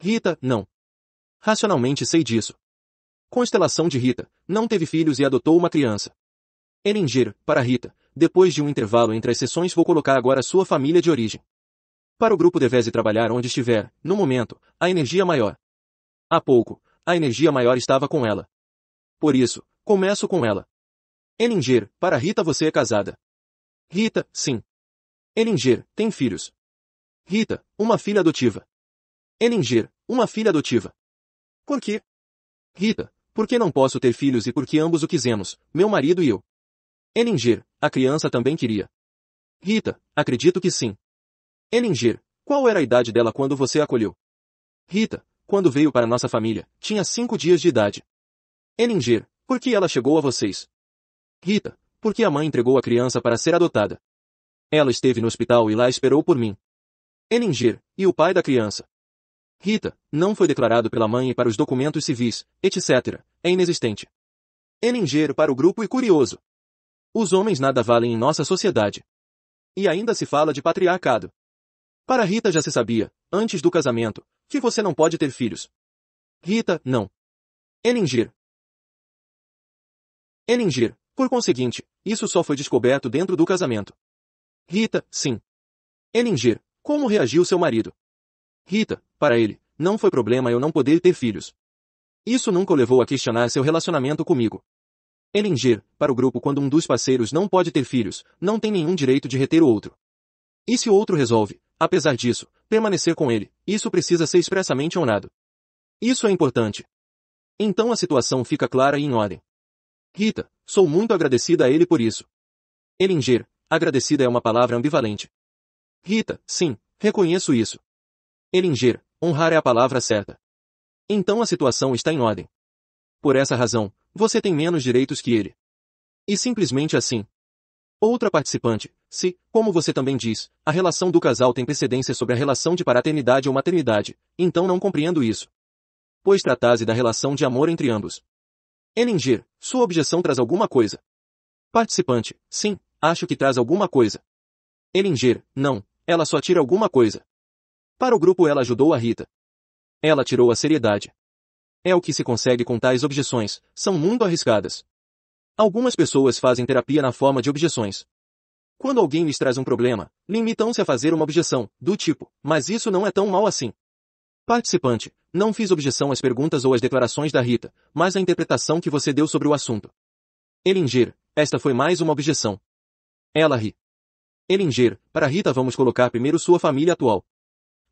Rita, não. Racionalmente sei disso. Constelação de Rita, não teve filhos e adotou uma criança. Eninger, para Rita, depois de um intervalo entre as sessões vou colocar agora sua família de origem. Para o grupo deveze trabalhar onde estiver, no momento, a energia maior. Há pouco, a energia maior estava com ela. Por isso, começo com ela. Elinger, para Rita você é casada. Rita, sim. Elinger, tem filhos. Rita, uma filha adotiva. Elinger, uma filha adotiva. Por quê? Rita, porque não posso ter filhos e porque ambos o quisemos, meu marido e eu. Elinger, a criança também queria. Rita, acredito que sim. Elinger, qual era a idade dela quando você a acolheu? Rita, quando veio para nossa família, tinha cinco dias de idade. Elinger, por que ela chegou a vocês? Rita, porque a mãe entregou a criança para ser adotada. Ela esteve no hospital e lá esperou por mim. Eninger, e o pai da criança. Rita, não foi declarado pela mãe e para os documentos civis, etc. É inexistente. Eninger para o grupo e curioso. Os homens nada valem em nossa sociedade. E ainda se fala de patriarcado. Para Rita já se sabia, antes do casamento, que você não pode ter filhos. Rita, não. Eninger. Eninger, por conseguinte, isso só foi descoberto dentro do casamento. Rita, sim. Elinger, como reagiu seu marido? Rita, para ele, não foi problema eu não poder ter filhos. Isso nunca o levou a questionar seu relacionamento comigo. Elinger, para o grupo quando um dos parceiros não pode ter filhos, não tem nenhum direito de reter o outro. E se o outro resolve, apesar disso, permanecer com ele, isso precisa ser expressamente honrado. Isso é importante. Então a situação fica clara e em ordem. Rita, Sou muito agradecida a ele por isso. Elinger, agradecida é uma palavra ambivalente. Rita, sim, reconheço isso. Elinger, honrar é a palavra certa. Então a situação está em ordem. Por essa razão, você tem menos direitos que ele. E simplesmente assim. Outra participante, se, como você também diz, a relação do casal tem precedência sobre a relação de paternidade ou maternidade, então não compreendo isso. Pois tratase da relação de amor entre ambos. Elinger, sua objeção traz alguma coisa. Participante, sim, acho que traz alguma coisa. Elinger: não, ela só tira alguma coisa. Para o grupo ela ajudou a Rita. Ela tirou a seriedade. É o que se consegue com tais objeções, são muito arriscadas. Algumas pessoas fazem terapia na forma de objeções. Quando alguém lhes traz um problema, limitam-se a fazer uma objeção, do tipo, mas isso não é tão mal assim. Participante, não fiz objeção às perguntas ou às declarações da Rita, mas à interpretação que você deu sobre o assunto. Elinger, esta foi mais uma objeção. Ela ri. Elinger, para Rita vamos colocar primeiro sua família atual.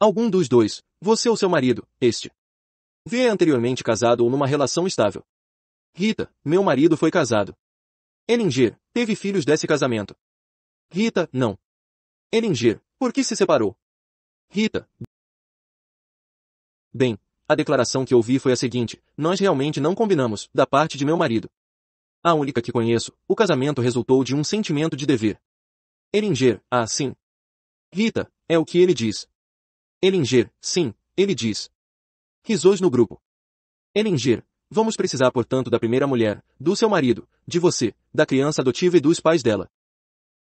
Algum dos dois, você ou seu marido, este. Vê anteriormente casado ou numa relação estável. Rita, meu marido foi casado. Elinger, teve filhos desse casamento. Rita, não. Elinger, por que se separou? Rita, Bem, a declaração que ouvi foi a seguinte: Nós realmente não combinamos, da parte de meu marido. A única que conheço, o casamento resultou de um sentimento de dever. Elinger, ah, sim. Rita, é o que ele diz. Elinger, sim, ele diz. Risos no grupo. Elinger, vamos precisar portanto da primeira mulher, do seu marido, de você, da criança adotiva e dos pais dela.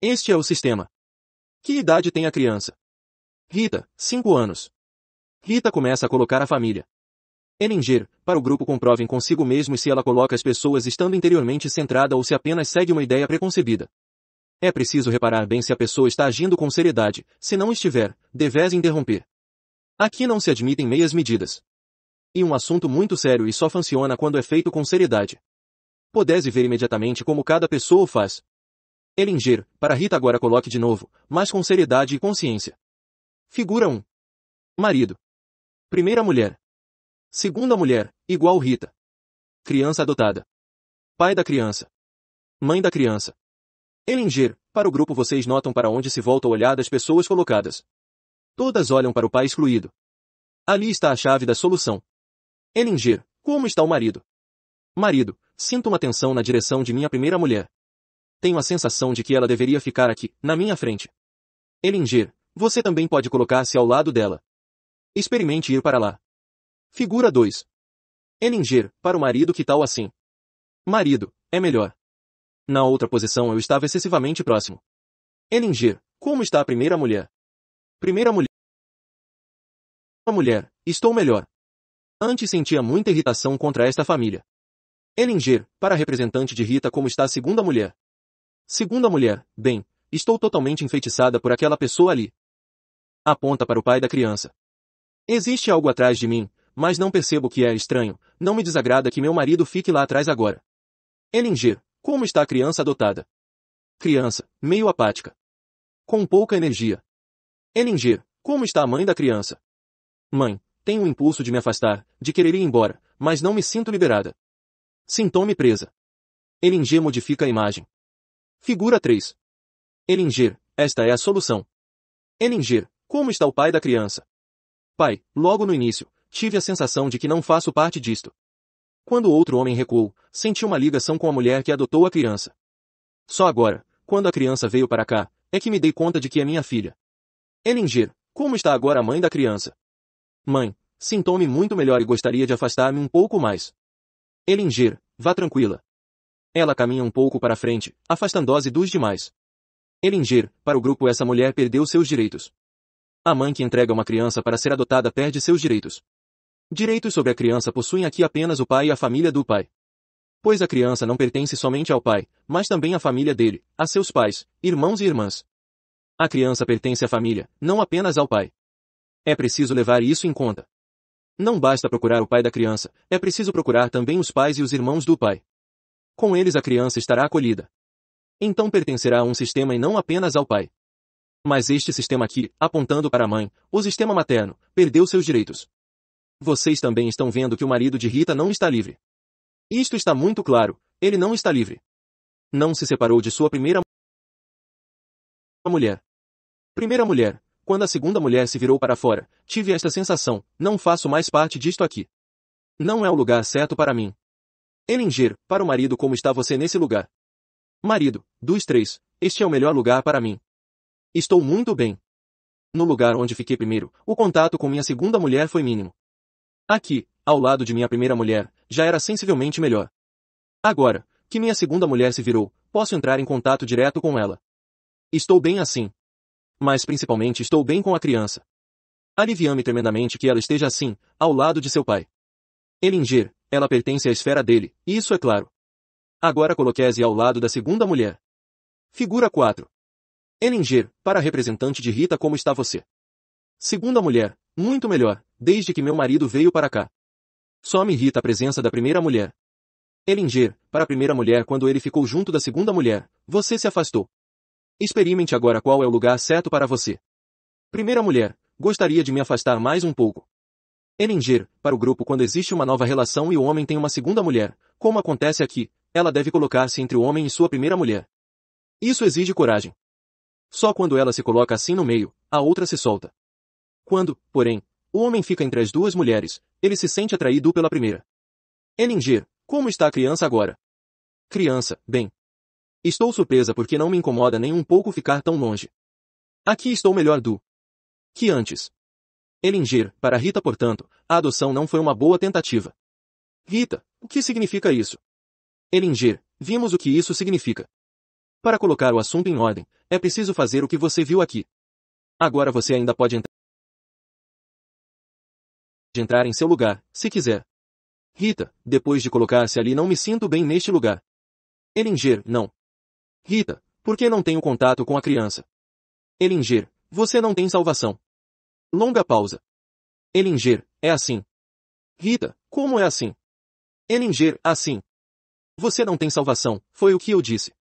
Este é o sistema. Que idade tem a criança? Rita, cinco anos. Rita começa a colocar a família. Ellinger, para o grupo comprovem consigo mesmo se ela coloca as pessoas estando interiormente centrada ou se apenas segue uma ideia preconcebida. É preciso reparar bem se a pessoa está agindo com seriedade, se não estiver, deves interromper. Aqui não se admitem meias medidas. E um assunto muito sério e só funciona quando é feito com seriedade. Podes ver imediatamente como cada pessoa o faz. Elinger, para Rita agora coloque de novo, mas com seriedade e consciência. Figura 1. Marido. Primeira mulher. Segunda mulher, igual Rita. Criança adotada. Pai da criança. Mãe da criança. Elinger, para o grupo vocês notam para onde se volta o olhar das pessoas colocadas. Todas olham para o pai excluído. Ali está a chave da solução. Elinger, como está o marido? Marido, sinto uma tensão na direção de minha primeira mulher. Tenho a sensação de que ela deveria ficar aqui, na minha frente. Elinger, você também pode colocar-se ao lado dela. Experimente ir para lá. Figura 2. Eninger, para o marido que tal assim. Marido, é melhor. Na outra posição eu estava excessivamente próximo. Eninger, como está a primeira mulher? Primeira mulher. A mulher, estou melhor. Antes sentia muita irritação contra esta família. Eninger, para a representante de Rita como está a segunda mulher. Segunda mulher, bem, estou totalmente enfeitiçada por aquela pessoa ali. Aponta para o pai da criança. Existe algo atrás de mim, mas não percebo que é estranho, não me desagrada que meu marido fique lá atrás agora. Elinger, como está a criança adotada? Criança, meio apática. Com pouca energia. Elinger, como está a mãe da criança? Mãe, tenho o um impulso de me afastar, de querer ir embora, mas não me sinto liberada. Sintome presa. Elinger modifica a imagem. Figura 3. Elinger, esta é a solução. Elinger, como está o pai da criança? Pai, logo no início, tive a sensação de que não faço parte disto. Quando outro homem recuou, senti uma ligação com a mulher que adotou a criança. Só agora, quando a criança veio para cá, é que me dei conta de que é minha filha. Elinger, como está agora a mãe da criança? Mãe, sinto-me muito melhor e gostaria de afastar-me um pouco mais. Elinger, vá tranquila. Ela caminha um pouco para frente, afastando-se dos demais. Elinger, para o grupo essa mulher perdeu seus direitos. A mãe que entrega uma criança para ser adotada perde seus direitos. Direitos sobre a criança possuem aqui apenas o pai e a família do pai. Pois a criança não pertence somente ao pai, mas também à família dele, a seus pais, irmãos e irmãs. A criança pertence à família, não apenas ao pai. É preciso levar isso em conta. Não basta procurar o pai da criança, é preciso procurar também os pais e os irmãos do pai. Com eles a criança estará acolhida. Então pertencerá a um sistema e não apenas ao pai. Mas este sistema aqui, apontando para a mãe, o sistema materno, perdeu seus direitos. Vocês também estão vendo que o marido de Rita não está livre. Isto está muito claro, ele não está livre. Não se separou de sua primeira mulher. Primeira mulher, quando a segunda mulher se virou para fora, tive esta sensação, não faço mais parte disto aqui. Não é o lugar certo para mim. Elinger, para o marido como está você nesse lugar? Marido, dos três, este é o melhor lugar para mim. Estou muito bem. No lugar onde fiquei primeiro, o contato com minha segunda mulher foi mínimo. Aqui, ao lado de minha primeira mulher, já era sensivelmente melhor. Agora, que minha segunda mulher se virou, posso entrar em contato direto com ela. Estou bem assim. Mas principalmente estou bem com a criança. Alivia-me tremendamente que ela esteja assim, ao lado de seu pai. Elinger, ela pertence à esfera dele, isso é claro. Agora coloquei-se ao lado da segunda mulher. Figura 4. Ellinger, para a representante de Rita como está você? Segunda mulher, muito melhor, desde que meu marido veio para cá. Só me irrita a presença da primeira mulher. Ellinger, para a primeira mulher quando ele ficou junto da segunda mulher, você se afastou. Experimente agora qual é o lugar certo para você. Primeira mulher, gostaria de me afastar mais um pouco. Ellinger, para o grupo quando existe uma nova relação e o homem tem uma segunda mulher, como acontece aqui, ela deve colocar-se entre o homem e sua primeira mulher. Isso exige coragem. Só quando ela se coloca assim no meio, a outra se solta. Quando, porém, o homem fica entre as duas mulheres, ele se sente atraído pela primeira. Elinger, como está a criança agora? Criança, bem. Estou surpresa porque não me incomoda nem um pouco ficar tão longe. Aqui estou melhor do que antes. Elinger, para Rita portanto, a adoção não foi uma boa tentativa. Rita, o que significa isso? Elinger, vimos o que isso significa. Para colocar o assunto em ordem, é preciso fazer o que você viu aqui. Agora você ainda pode entrar entrar em seu lugar, se quiser. Rita, depois de colocar-se ali não me sinto bem neste lugar. Elinger, não. Rita, por que não tenho contato com a criança? Elinger, você não tem salvação. Longa pausa. Elinger, é assim. Rita, como é assim? Elinger, assim. Você não tem salvação, foi o que eu disse.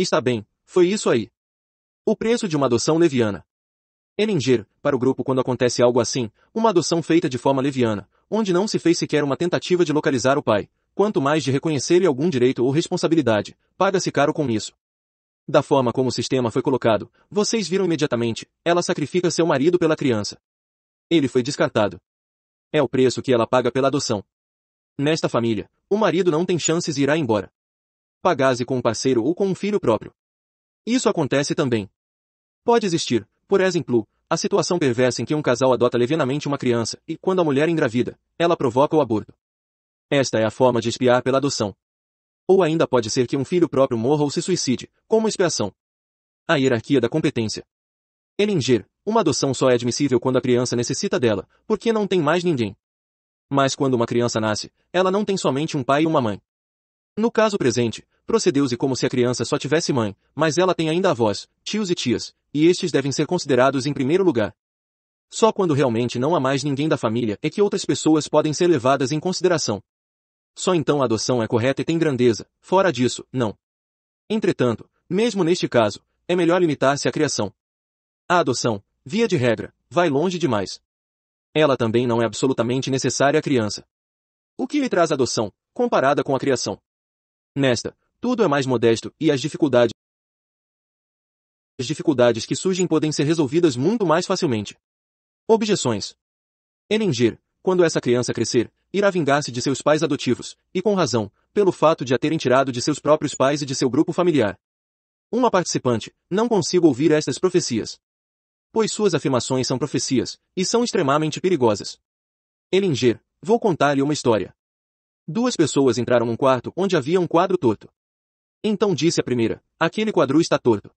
Está bem, foi isso aí. O preço de uma adoção leviana. É para o grupo quando acontece algo assim, uma adoção feita de forma leviana, onde não se fez sequer uma tentativa de localizar o pai, quanto mais de reconhecer-lhe algum direito ou responsabilidade, paga-se caro com isso. Da forma como o sistema foi colocado, vocês viram imediatamente, ela sacrifica seu marido pela criança. Ele foi descartado. É o preço que ela paga pela adoção. Nesta família, o marido não tem chances e irá embora pagase com um parceiro ou com um filho próprio. Isso acontece também. Pode existir, por exemplo, a situação perversa em que um casal adota levianamente uma criança e, quando a mulher engravida, ela provoca o aborto. Esta é a forma de espiar pela adoção. Ou ainda pode ser que um filho próprio morra ou se suicide, como expiação. A hierarquia da competência. Elinger, uma adoção só é admissível quando a criança necessita dela, porque não tem mais ninguém. Mas quando uma criança nasce, ela não tem somente um pai e uma mãe. No caso presente, procedeu-se como se a criança só tivesse mãe, mas ela tem ainda avós, tios e tias, e estes devem ser considerados em primeiro lugar. Só quando realmente não há mais ninguém da família é que outras pessoas podem ser levadas em consideração. Só então a adoção é correta e tem grandeza, fora disso, não. Entretanto, mesmo neste caso, é melhor limitar-se à criação. A adoção, via de regra, vai longe demais. Ela também não é absolutamente necessária à criança. O que lhe traz a adoção, comparada com a criação? Nesta, tudo é mais modesto, e as dificuldades as dificuldades que surgem podem ser resolvidas muito mais facilmente. Objeções. Enengir, quando essa criança crescer, irá vingar-se de seus pais adotivos, e com razão, pelo fato de a terem tirado de seus próprios pais e de seu grupo familiar. Uma participante, não consigo ouvir estas profecias. Pois suas afirmações são profecias, e são extremamente perigosas. Elinger, vou contar-lhe uma história. Duas pessoas entraram num quarto onde havia um quadro torto. Então disse a primeira, aquele quadro está torto.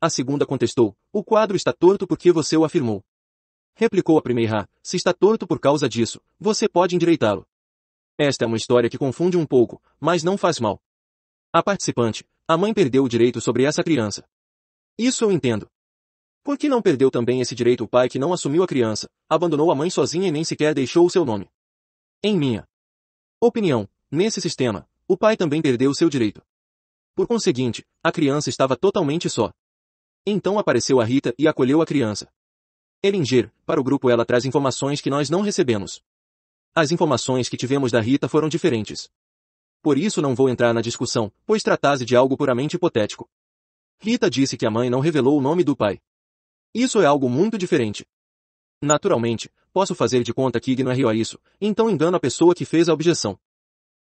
A segunda contestou, o quadro está torto porque você o afirmou. Replicou a primeira, se está torto por causa disso, você pode endireitá-lo. Esta é uma história que confunde um pouco, mas não faz mal. A participante, a mãe perdeu o direito sobre essa criança. Isso eu entendo. Por que não perdeu também esse direito o pai que não assumiu a criança, abandonou a mãe sozinha e nem sequer deixou o seu nome? Em minha Opinião: Nesse sistema, o pai também perdeu seu direito. Por conseguinte, a criança estava totalmente só. Então apareceu a Rita e acolheu a criança. Elinger, para o grupo ela traz informações que nós não recebemos. As informações que tivemos da Rita foram diferentes. Por isso não vou entrar na discussão, pois tratase de algo puramente hipotético. Rita disse que a mãe não revelou o nome do pai. Isso é algo muito diferente. Naturalmente, posso fazer de conta que ignorou isso, então engano a pessoa que fez a objeção.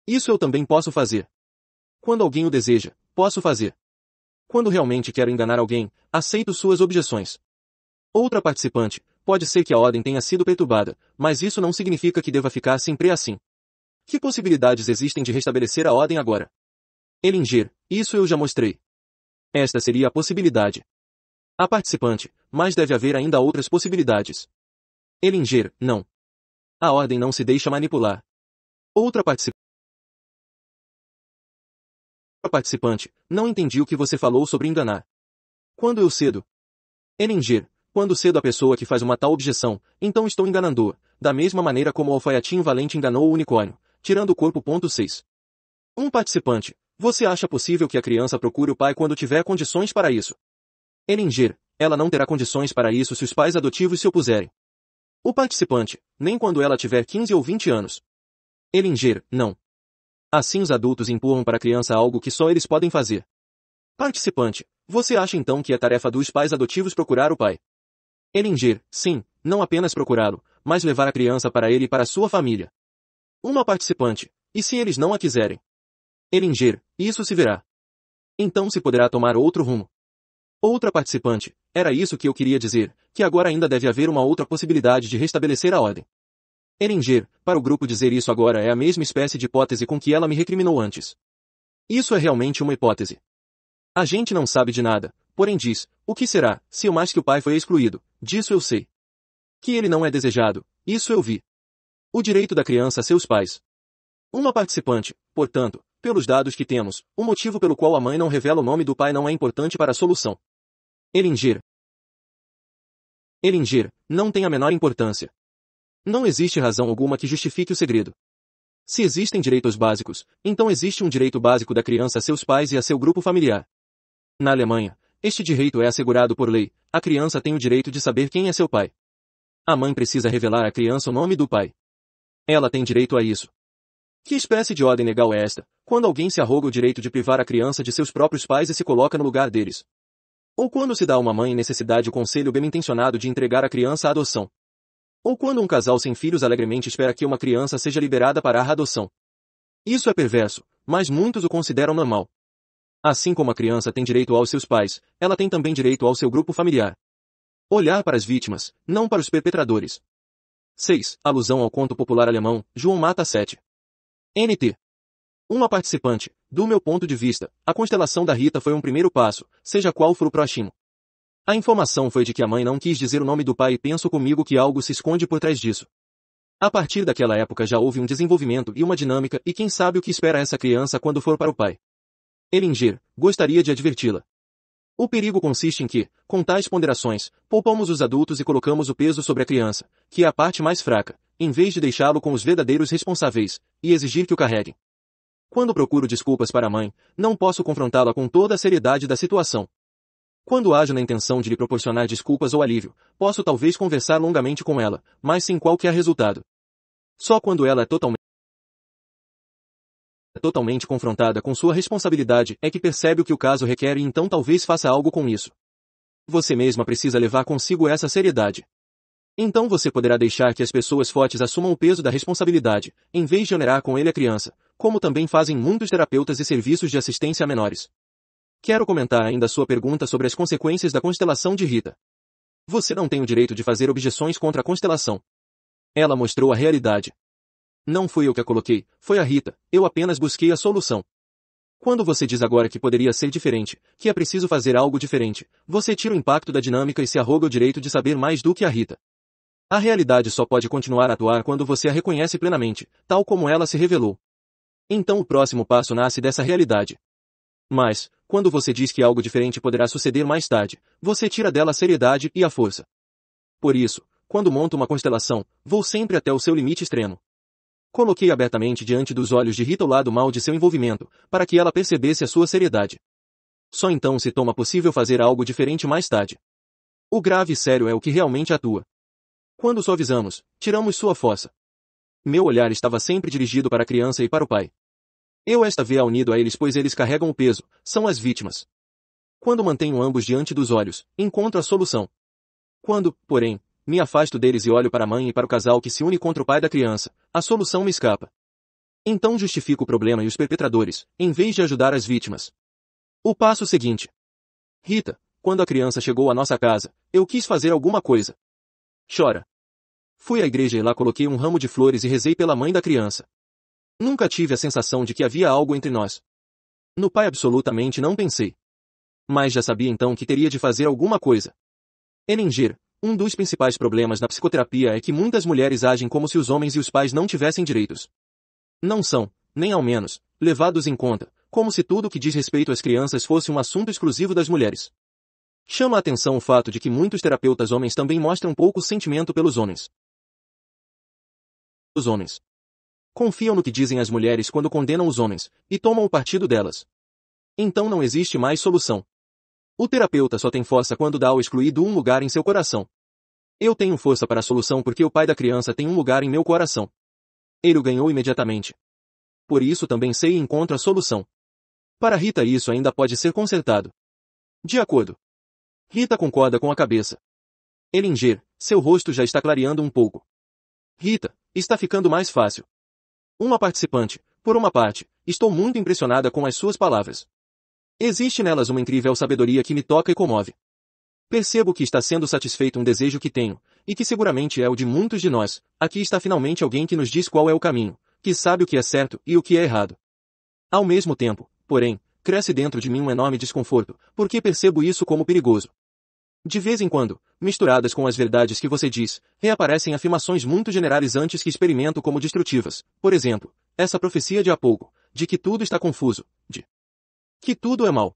Isso eu também posso fazer. Quando alguém o deseja, posso fazer. Quando realmente quero enganar alguém, aceito suas objeções. Outra participante, pode ser que a ordem tenha sido perturbada, mas isso não significa que deva ficar sempre assim. Que possibilidades existem de restabelecer a ordem agora? Elinger, isso eu já mostrei. Esta seria a possibilidade. A participante, mas deve haver ainda outras possibilidades. Elinger, não. A ordem não se deixa manipular. Outra participante participante, não entendi o que você falou sobre enganar. Quando eu cedo? Elinger, quando cedo a pessoa que faz uma tal objeção, então estou enganando-a, da mesma maneira como o alfaiatinho valente enganou o unicórnio, tirando o corpo. Ponto 6. Um participante, você acha possível que a criança procure o pai quando tiver condições para isso? Elinger, ela não terá condições para isso se os pais adotivos se opuserem. O participante, nem quando ela tiver 15 ou 20 anos. Elinger, não. Assim os adultos empurram para a criança algo que só eles podem fazer. Participante, você acha então que é tarefa dos pais adotivos procurar o pai? Elinger, sim, não apenas procurá-lo, mas levar a criança para ele e para sua família. Uma participante, e se eles não a quiserem? Elinger, isso se verá. Então se poderá tomar outro rumo. Outra participante. Era isso que eu queria dizer, que agora ainda deve haver uma outra possibilidade de restabelecer a ordem. Eringer, para o grupo dizer isso agora é a mesma espécie de hipótese com que ela me recriminou antes. Isso é realmente uma hipótese. A gente não sabe de nada, porém diz, o que será, se o mais que o pai foi excluído, disso eu sei. Que ele não é desejado, isso eu vi. O direito da criança a seus pais. Uma participante, portanto, pelos dados que temos, o motivo pelo qual a mãe não revela o nome do pai não é importante para a solução. Elingir. Elingir, não tem a menor importância. Não existe razão alguma que justifique o segredo. Se existem direitos básicos, então existe um direito básico da criança a seus pais e a seu grupo familiar. Na Alemanha, este direito é assegurado por lei, a criança tem o direito de saber quem é seu pai. A mãe precisa revelar à criança o nome do pai. Ela tem direito a isso. Que espécie de ordem legal é esta, quando alguém se arroga o direito de privar a criança de seus próprios pais e se coloca no lugar deles. Ou quando se dá a uma mãe necessidade o conselho bem-intencionado de entregar a criança à adoção. Ou quando um casal sem filhos alegremente espera que uma criança seja liberada para a adoção. Isso é perverso, mas muitos o consideram normal. Assim como a criança tem direito aos seus pais, ela tem também direito ao seu grupo familiar. Olhar para as vítimas, não para os perpetradores. 6. Alusão ao conto popular alemão, João Mata 7. NT. Uma participante, do meu ponto de vista, a constelação da Rita foi um primeiro passo, seja qual for o próximo. A informação foi de que a mãe não quis dizer o nome do pai e penso comigo que algo se esconde por trás disso. A partir daquela época já houve um desenvolvimento e uma dinâmica e quem sabe o que espera essa criança quando for para o pai. Elinger, gostaria de adverti-la. O perigo consiste em que, com tais ponderações, poupamos os adultos e colocamos o peso sobre a criança, que é a parte mais fraca, em vez de deixá-lo com os verdadeiros responsáveis, e exigir que o carreguem. Quando procuro desculpas para a mãe, não posso confrontá-la com toda a seriedade da situação. Quando ajo na intenção de lhe proporcionar desculpas ou alívio, posso talvez conversar longamente com ela, mas sem qualquer resultado. Só quando ela é totalmente totalmente confrontada com sua responsabilidade é que percebe o que o caso requer e então talvez faça algo com isso. Você mesma precisa levar consigo essa seriedade. Então você poderá deixar que as pessoas fortes assumam o peso da responsabilidade, em vez de onerar com ele a criança, como também fazem muitos terapeutas e serviços de assistência a menores. Quero comentar ainda sua pergunta sobre as consequências da constelação de Rita. Você não tem o direito de fazer objeções contra a constelação. Ela mostrou a realidade. Não fui eu que a coloquei, foi a Rita, eu apenas busquei a solução. Quando você diz agora que poderia ser diferente, que é preciso fazer algo diferente, você tira o impacto da dinâmica e se arroga o direito de saber mais do que a Rita. A realidade só pode continuar a atuar quando você a reconhece plenamente, tal como ela se revelou. Então o próximo passo nasce dessa realidade. Mas, quando você diz que algo diferente poderá suceder mais tarde, você tira dela a seriedade e a força. Por isso, quando monto uma constelação, vou sempre até o seu limite extremo. Coloquei abertamente diante dos olhos de Rita o lado mal de seu envolvimento, para que ela percebesse a sua seriedade. Só então se toma possível fazer algo diferente mais tarde. O grave e sério é o que realmente atua. Quando suavizamos, tiramos sua força. Meu olhar estava sempre dirigido para a criança e para o pai. Eu esta a unido a eles pois eles carregam o peso, são as vítimas. Quando mantenho ambos diante dos olhos, encontro a solução. Quando, porém, me afasto deles e olho para a mãe e para o casal que se une contra o pai da criança, a solução me escapa. Então justifico o problema e os perpetradores, em vez de ajudar as vítimas. O passo seguinte. Rita, quando a criança chegou à nossa casa, eu quis fazer alguma coisa. Chora. Fui à igreja e lá coloquei um ramo de flores e rezei pela mãe da criança. Nunca tive a sensação de que havia algo entre nós. No pai absolutamente não pensei. Mas já sabia então que teria de fazer alguma coisa. Eninger, um dos principais problemas na psicoterapia é que muitas mulheres agem como se os homens e os pais não tivessem direitos. Não são, nem ao menos, levados em conta, como se tudo o que diz respeito às crianças fosse um assunto exclusivo das mulheres. Chama a atenção o fato de que muitos terapeutas homens também mostram pouco sentimento pelos homens os homens. Confiam no que dizem as mulheres quando condenam os homens, e tomam o partido delas. Então não existe mais solução. O terapeuta só tem força quando dá ao excluído um lugar em seu coração. Eu tenho força para a solução porque o pai da criança tem um lugar em meu coração. Ele o ganhou imediatamente. Por isso também sei e encontro a solução. Para Rita isso ainda pode ser consertado. De acordo. Rita concorda com a cabeça. Elinger, seu rosto já está clareando um pouco. Rita, Está ficando mais fácil. Uma participante, por uma parte, estou muito impressionada com as suas palavras. Existe nelas uma incrível sabedoria que me toca e comove. Percebo que está sendo satisfeito um desejo que tenho, e que seguramente é o de muitos de nós. Aqui está finalmente alguém que nos diz qual é o caminho, que sabe o que é certo e o que é errado. Ao mesmo tempo, porém, cresce dentro de mim um enorme desconforto, porque percebo isso como perigoso. De vez em quando, misturadas com as verdades que você diz, reaparecem afirmações muito generalizantes que experimento como destrutivas. Por exemplo, essa profecia de há pouco, de que tudo está confuso, de que tudo é mal.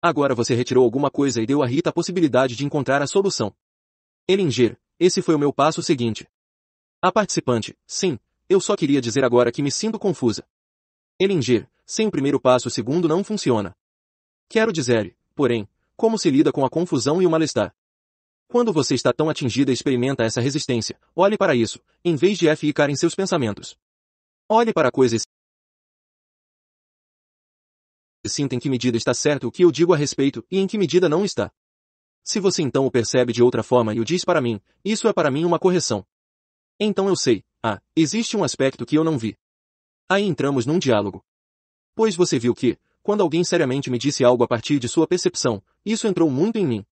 Agora você retirou alguma coisa e deu a Rita a possibilidade de encontrar a solução. Elinger, esse foi o meu passo seguinte. A participante, sim, eu só queria dizer agora que me sinto confusa. Elinger, sem o primeiro passo o segundo não funciona. Quero dizer, porém, como se lida com a confusão e o mal-estar? Quando você está tão atingida e experimenta essa resistência, olhe para isso, em vez de ficar em seus pensamentos. Olhe para coisas sinta em que medida está certo o que eu digo a respeito e em que medida não está. Se você então o percebe de outra forma e o diz para mim, isso é para mim uma correção. Então eu sei, ah, existe um aspecto que eu não vi. Aí entramos num diálogo. Pois você viu que, quando alguém seriamente me disse algo a partir de sua percepção, isso entrou muito em mim.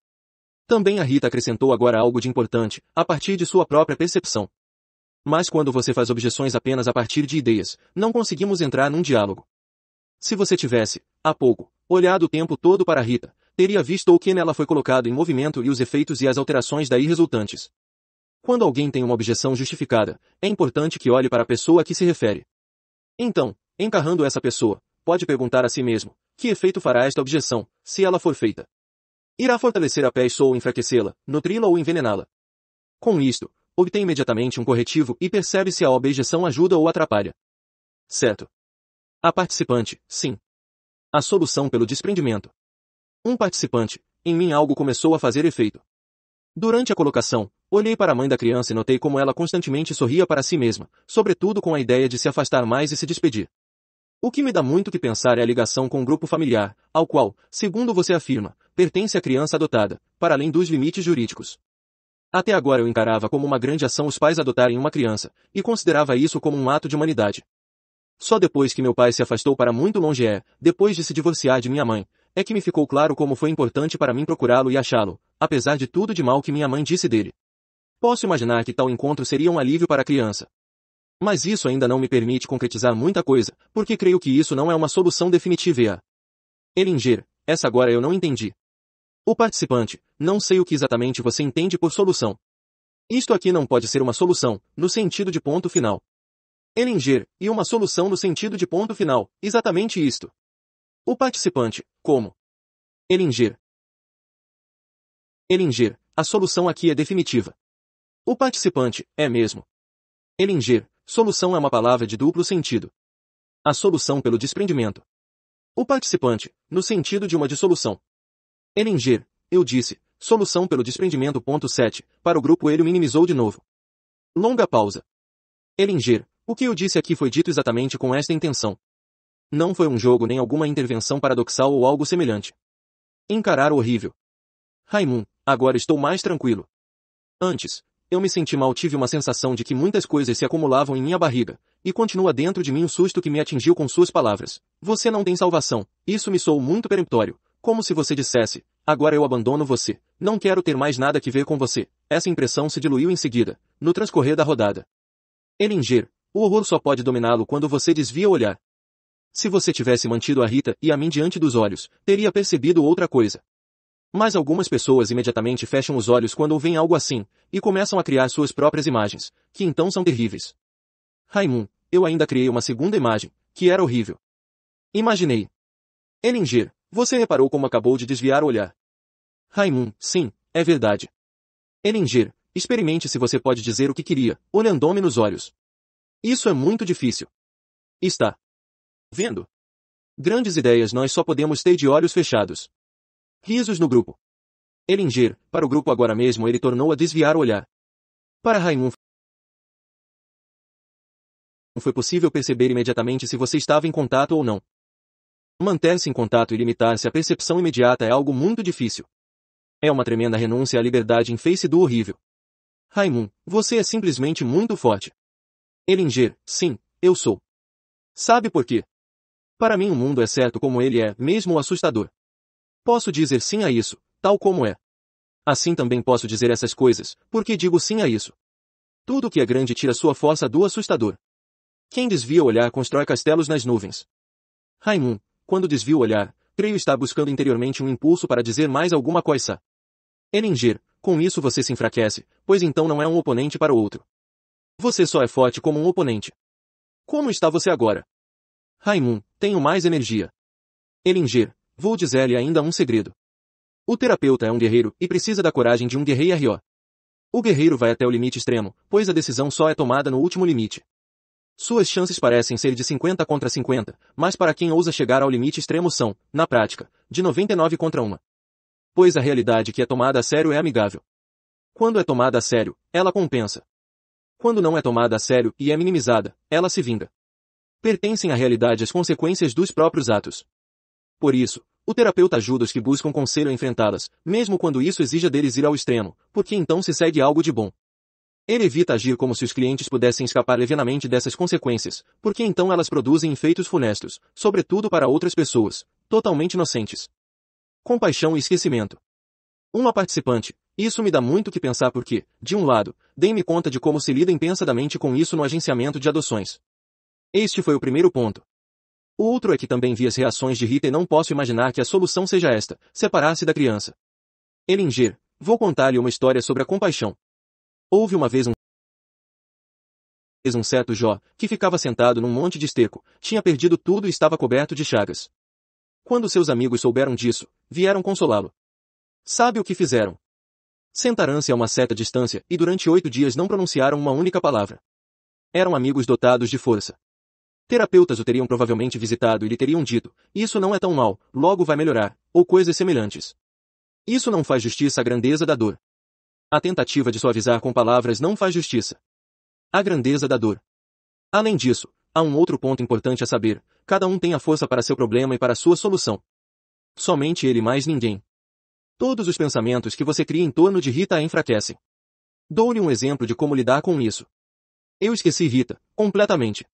Também a Rita acrescentou agora algo de importante, a partir de sua própria percepção. Mas quando você faz objeções apenas a partir de ideias, não conseguimos entrar num diálogo. Se você tivesse, há pouco, olhado o tempo todo para a Rita, teria visto o que nela foi colocado em movimento e os efeitos e as alterações daí resultantes. Quando alguém tem uma objeção justificada, é importante que olhe para a pessoa a que se refere. Então, encarrando essa pessoa, pode perguntar a si mesmo, que efeito fará esta objeção, se ela for feita? Irá fortalecer a peste ou enfraquecê-la, nutri-la ou envenená-la. Com isto, obtém imediatamente um corretivo e percebe se a objeção ajuda ou atrapalha. Certo. A participante, sim. A solução pelo desprendimento. Um participante, em mim algo começou a fazer efeito. Durante a colocação, olhei para a mãe da criança e notei como ela constantemente sorria para si mesma, sobretudo com a ideia de se afastar mais e se despedir. O que me dá muito que pensar é a ligação com o grupo familiar, ao qual, segundo você afirma, pertence a criança adotada, para além dos limites jurídicos. Até agora eu encarava como uma grande ação os pais adotarem uma criança, e considerava isso como um ato de humanidade. Só depois que meu pai se afastou para muito longe é, depois de se divorciar de minha mãe, é que me ficou claro como foi importante para mim procurá-lo e achá-lo, apesar de tudo de mal que minha mãe disse dele. Posso imaginar que tal encontro seria um alívio para a criança, mas isso ainda não me permite concretizar muita coisa, porque creio que isso não é uma solução definitiva e a... Elinger, essa agora eu não entendi. O participante, não sei o que exatamente você entende por solução. Isto aqui não pode ser uma solução, no sentido de ponto final. Elinger, e uma solução no sentido de ponto final, exatamente isto. O participante, como? Elinger. Elinger, a solução aqui é definitiva. O participante, é mesmo. Elinger, Solução é uma palavra de duplo sentido. A solução pelo desprendimento. O participante, no sentido de uma dissolução. Elinger, eu disse, solução pelo desprendimento. Ponto 7, para o grupo ele minimizou de novo. Longa pausa. Elinger, o que eu disse aqui foi dito exatamente com esta intenção. Não foi um jogo nem alguma intervenção paradoxal ou algo semelhante. Encarar o horrível. Raimund, agora estou mais tranquilo. Antes, eu me senti mal, tive uma sensação de que muitas coisas se acumulavam em minha barriga, e continua dentro de mim o susto que me atingiu com suas palavras. Você não tem salvação. Isso me soou muito peremptório, como se você dissesse, agora eu abandono você, não quero ter mais nada que ver com você. Essa impressão se diluiu em seguida, no transcorrer da rodada. Elinger, o horror só pode dominá-lo quando você desvia o olhar. Se você tivesse mantido a Rita e a mim diante dos olhos, teria percebido outra coisa. Mas algumas pessoas imediatamente fecham os olhos quando ouvem algo assim, e começam a criar suas próprias imagens, que então são terríveis. Raimund, eu ainda criei uma segunda imagem, que era horrível. Imaginei. Elinger, você reparou como acabou de desviar o olhar. Raimund, sim, é verdade. Elinger, experimente se você pode dizer o que queria, olhando-me nos olhos. Isso é muito difícil. Está. Vendo? Grandes ideias nós só podemos ter de olhos fechados risos no grupo. Elinger, para o grupo agora mesmo ele tornou a desviar o olhar. Para Raimundo foi possível perceber imediatamente se você estava em contato ou não. Manter-se em contato e limitar-se à percepção imediata é algo muito difícil. É uma tremenda renúncia à liberdade em face do horrível. Raimund, você é simplesmente muito forte. Elinger, sim, eu sou. Sabe por quê? Para mim o mundo é certo como ele é, mesmo assustador. Posso dizer sim a isso, tal como é. Assim também posso dizer essas coisas, porque digo sim a isso. Tudo que é grande tira sua força do assustador. Quem desvia o olhar constrói castelos nas nuvens. Raimund, quando desvia o olhar, creio estar buscando interiormente um impulso para dizer mais alguma coisa. Eringer, com isso você se enfraquece, pois então não é um oponente para o outro. Você só é forte como um oponente. Como está você agora? Raimund, tenho mais energia. Elinger, Vou dizer-lhe ainda um segredo. O terapeuta é um guerreiro e precisa da coragem de um guerreiro. O guerreiro vai até o limite extremo, pois a decisão só é tomada no último limite. Suas chances parecem ser de 50 contra 50, mas para quem ousa chegar ao limite extremo são, na prática, de 99 contra 1. Pois a realidade que é tomada a sério é amigável. Quando é tomada a sério, ela compensa. Quando não é tomada a sério e é minimizada, ela se vinga. Pertencem à realidade as consequências dos próprios atos. Por isso, o terapeuta ajuda os que buscam conselho a enfrentá-las, mesmo quando isso exija deles ir ao extremo, porque então se segue algo de bom. Ele evita agir como se os clientes pudessem escapar levemente dessas consequências, porque então elas produzem efeitos funestos, sobretudo para outras pessoas, totalmente inocentes. Compaixão e esquecimento. Uma participante, isso me dá muito que pensar porque, de um lado, dei-me conta de como se lida impensadamente com isso no agenciamento de adoções. Este foi o primeiro ponto. O outro é que também vi as reações de Rita e não posso imaginar que a solução seja esta, separar-se da criança. Elinger, vou contar-lhe uma história sobre a compaixão. Houve uma vez um um certo Jó, que ficava sentado num monte de esteco, tinha perdido tudo e estava coberto de chagas. Quando seus amigos souberam disso, vieram consolá-lo. Sabe o que fizeram? Sentaram-se a uma certa distância e durante oito dias não pronunciaram uma única palavra. Eram amigos dotados de força. Terapeutas o teriam provavelmente visitado e lhe teriam dito, isso não é tão mal, logo vai melhorar, ou coisas semelhantes. Isso não faz justiça à grandeza da dor. A tentativa de suavizar com palavras não faz justiça. A grandeza da dor. Além disso, há um outro ponto importante a saber, cada um tem a força para seu problema e para sua solução. Somente ele mais ninguém. Todos os pensamentos que você cria em torno de Rita a enfraquecem. Dou-lhe um exemplo de como lidar com isso. Eu esqueci Rita, completamente.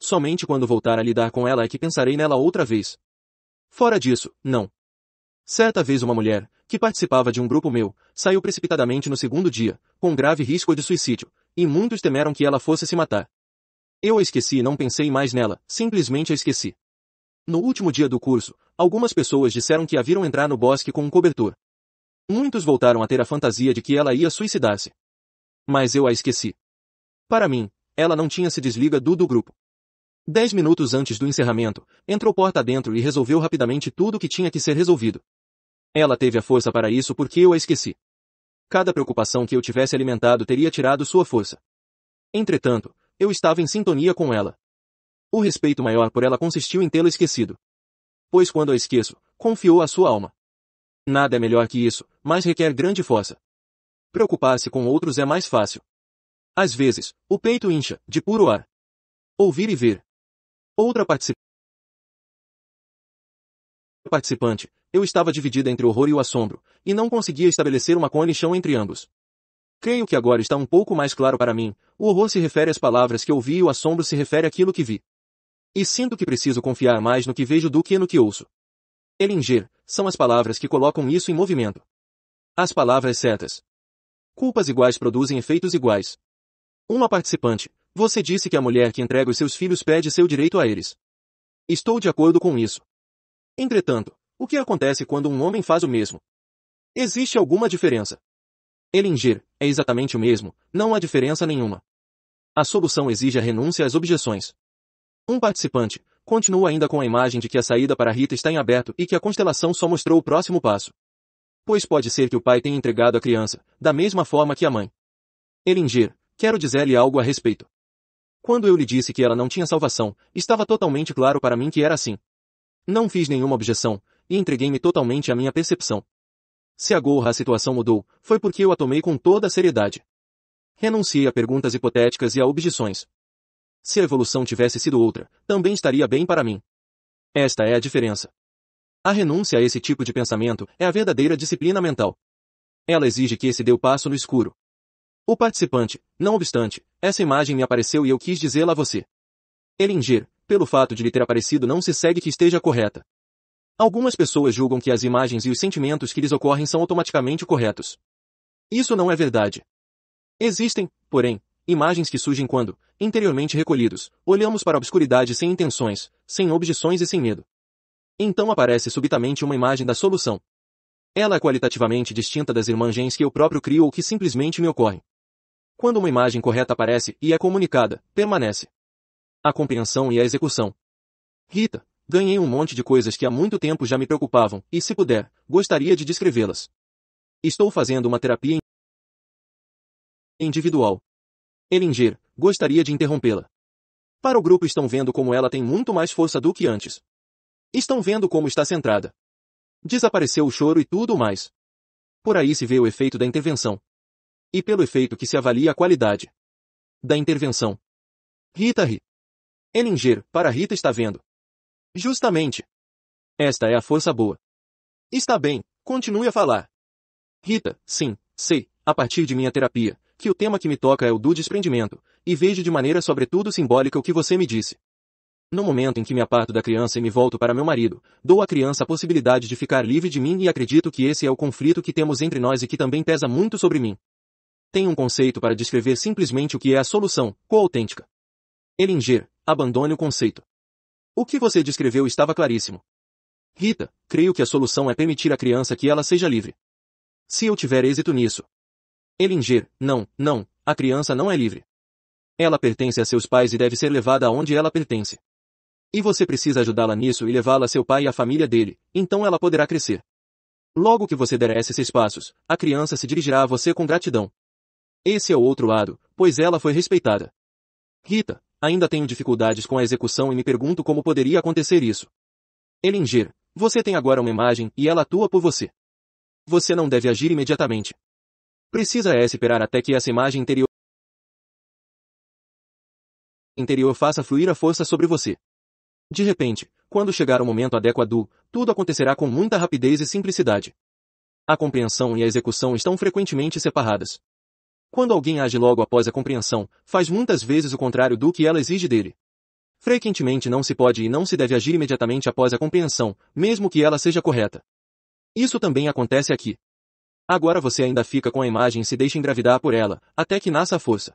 Somente quando voltar a lidar com ela é que pensarei nela outra vez. Fora disso, não. Certa vez uma mulher, que participava de um grupo meu, saiu precipitadamente no segundo dia, com grave risco de suicídio, e muitos temeram que ela fosse se matar. Eu a esqueci e não pensei mais nela, simplesmente a esqueci. No último dia do curso, algumas pessoas disseram que a viram entrar no bosque com um cobertor. Muitos voltaram a ter a fantasia de que ela ia suicidar-se. Mas eu a esqueci. Para mim, ela não tinha se desliga do do grupo. Dez minutos antes do encerramento, entrou porta dentro e resolveu rapidamente tudo o que tinha que ser resolvido. Ela teve a força para isso porque eu a esqueci. Cada preocupação que eu tivesse alimentado teria tirado sua força. Entretanto, eu estava em sintonia com ela. O respeito maior por ela consistiu em tê-la esquecido. Pois quando a esqueço, confiou a sua alma. Nada é melhor que isso, mas requer grande força. Preocupar-se com outros é mais fácil. Às vezes, o peito incha, de puro ar. Ouvir e ver, Outra participante, eu estava dividida entre o horror e o assombro, e não conseguia estabelecer uma conexão entre ambos. Creio que agora está um pouco mais claro para mim, o horror se refere às palavras que ouvi e o assombro se refere àquilo que vi. E sinto que preciso confiar mais no que vejo do que no que ouço. Elinger, são as palavras que colocam isso em movimento. As palavras certas. Culpas iguais produzem efeitos iguais. Uma participante, você disse que a mulher que entrega os seus filhos pede seu direito a eles. Estou de acordo com isso. Entretanto, o que acontece quando um homem faz o mesmo? Existe alguma diferença? Elingir, é exatamente o mesmo, não há diferença nenhuma. A solução exige a renúncia às objeções. Um participante, continua ainda com a imagem de que a saída para Rita está em aberto e que a constelação só mostrou o próximo passo. Pois pode ser que o pai tenha entregado a criança, da mesma forma que a mãe. Elingir, quero dizer-lhe algo a respeito. Quando eu lhe disse que ela não tinha salvação, estava totalmente claro para mim que era assim. Não fiz nenhuma objeção, e entreguei-me totalmente à minha percepção. Se agora a situação mudou, foi porque eu a tomei com toda a seriedade. Renunciei a perguntas hipotéticas e a objeções. Se a evolução tivesse sido outra, também estaria bem para mim. Esta é a diferença. A renúncia a esse tipo de pensamento é a verdadeira disciplina mental. Ela exige que esse dê o passo no escuro. O participante, não obstante, essa imagem me apareceu e eu quis dizê-la a você. Elinger, pelo fato de lhe ter aparecido não se segue que esteja correta. Algumas pessoas julgam que as imagens e os sentimentos que lhes ocorrem são automaticamente corretos. Isso não é verdade. Existem, porém, imagens que surgem quando, interiormente recolhidos, olhamos para a obscuridade sem intenções, sem objeções e sem medo. Então aparece subitamente uma imagem da solução. Ela é qualitativamente distinta das imagens que eu próprio crio ou que simplesmente me ocorrem. Quando uma imagem correta aparece e é comunicada, permanece. A compreensão e a execução. Rita, ganhei um monte de coisas que há muito tempo já me preocupavam, e se puder, gostaria de descrevê-las. Estou fazendo uma terapia individual. Elinger, gostaria de interrompê-la. Para o grupo estão vendo como ela tem muito mais força do que antes. Estão vendo como está centrada. Desapareceu o choro e tudo mais. Por aí se vê o efeito da intervenção. E pelo efeito que se avalia a qualidade da intervenção. Rita ri. Ellinger, para Rita está vendo. Justamente. Esta é a força boa. Está bem, continue a falar. Rita, sim, sei, a partir de minha terapia, que o tema que me toca é o do desprendimento, e vejo de maneira sobretudo simbólica o que você me disse. No momento em que me aparto da criança e me volto para meu marido, dou à criança a possibilidade de ficar livre de mim e acredito que esse é o conflito que temos entre nós e que também pesa muito sobre mim tem um conceito para descrever simplesmente o que é a solução coautêntica. Elinger, abandone o conceito. O que você descreveu estava claríssimo. Rita, creio que a solução é permitir à criança que ela seja livre. Se eu tiver êxito nisso. Elinger, não, não, a criança não é livre. Ela pertence a seus pais e deve ser levada aonde ela pertence. E você precisa ajudá-la nisso e levá-la a seu pai e à família dele, então ela poderá crescer. Logo que você der esses passos, a criança se dirigirá a você com gratidão. Esse é o outro lado, pois ela foi respeitada. Rita, ainda tenho dificuldades com a execução e me pergunto como poderia acontecer isso. Elinger, você tem agora uma imagem e ela atua por você. Você não deve agir imediatamente. Precisa é esperar até que essa imagem interior interior faça fluir a força sobre você. De repente, quando chegar o momento adequado, tudo acontecerá com muita rapidez e simplicidade. A compreensão e a execução estão frequentemente separadas. Quando alguém age logo após a compreensão, faz muitas vezes o contrário do que ela exige dele. Frequentemente não se pode e não se deve agir imediatamente após a compreensão, mesmo que ela seja correta. Isso também acontece aqui. Agora você ainda fica com a imagem e se deixa engravidar por ela, até que nasça a força.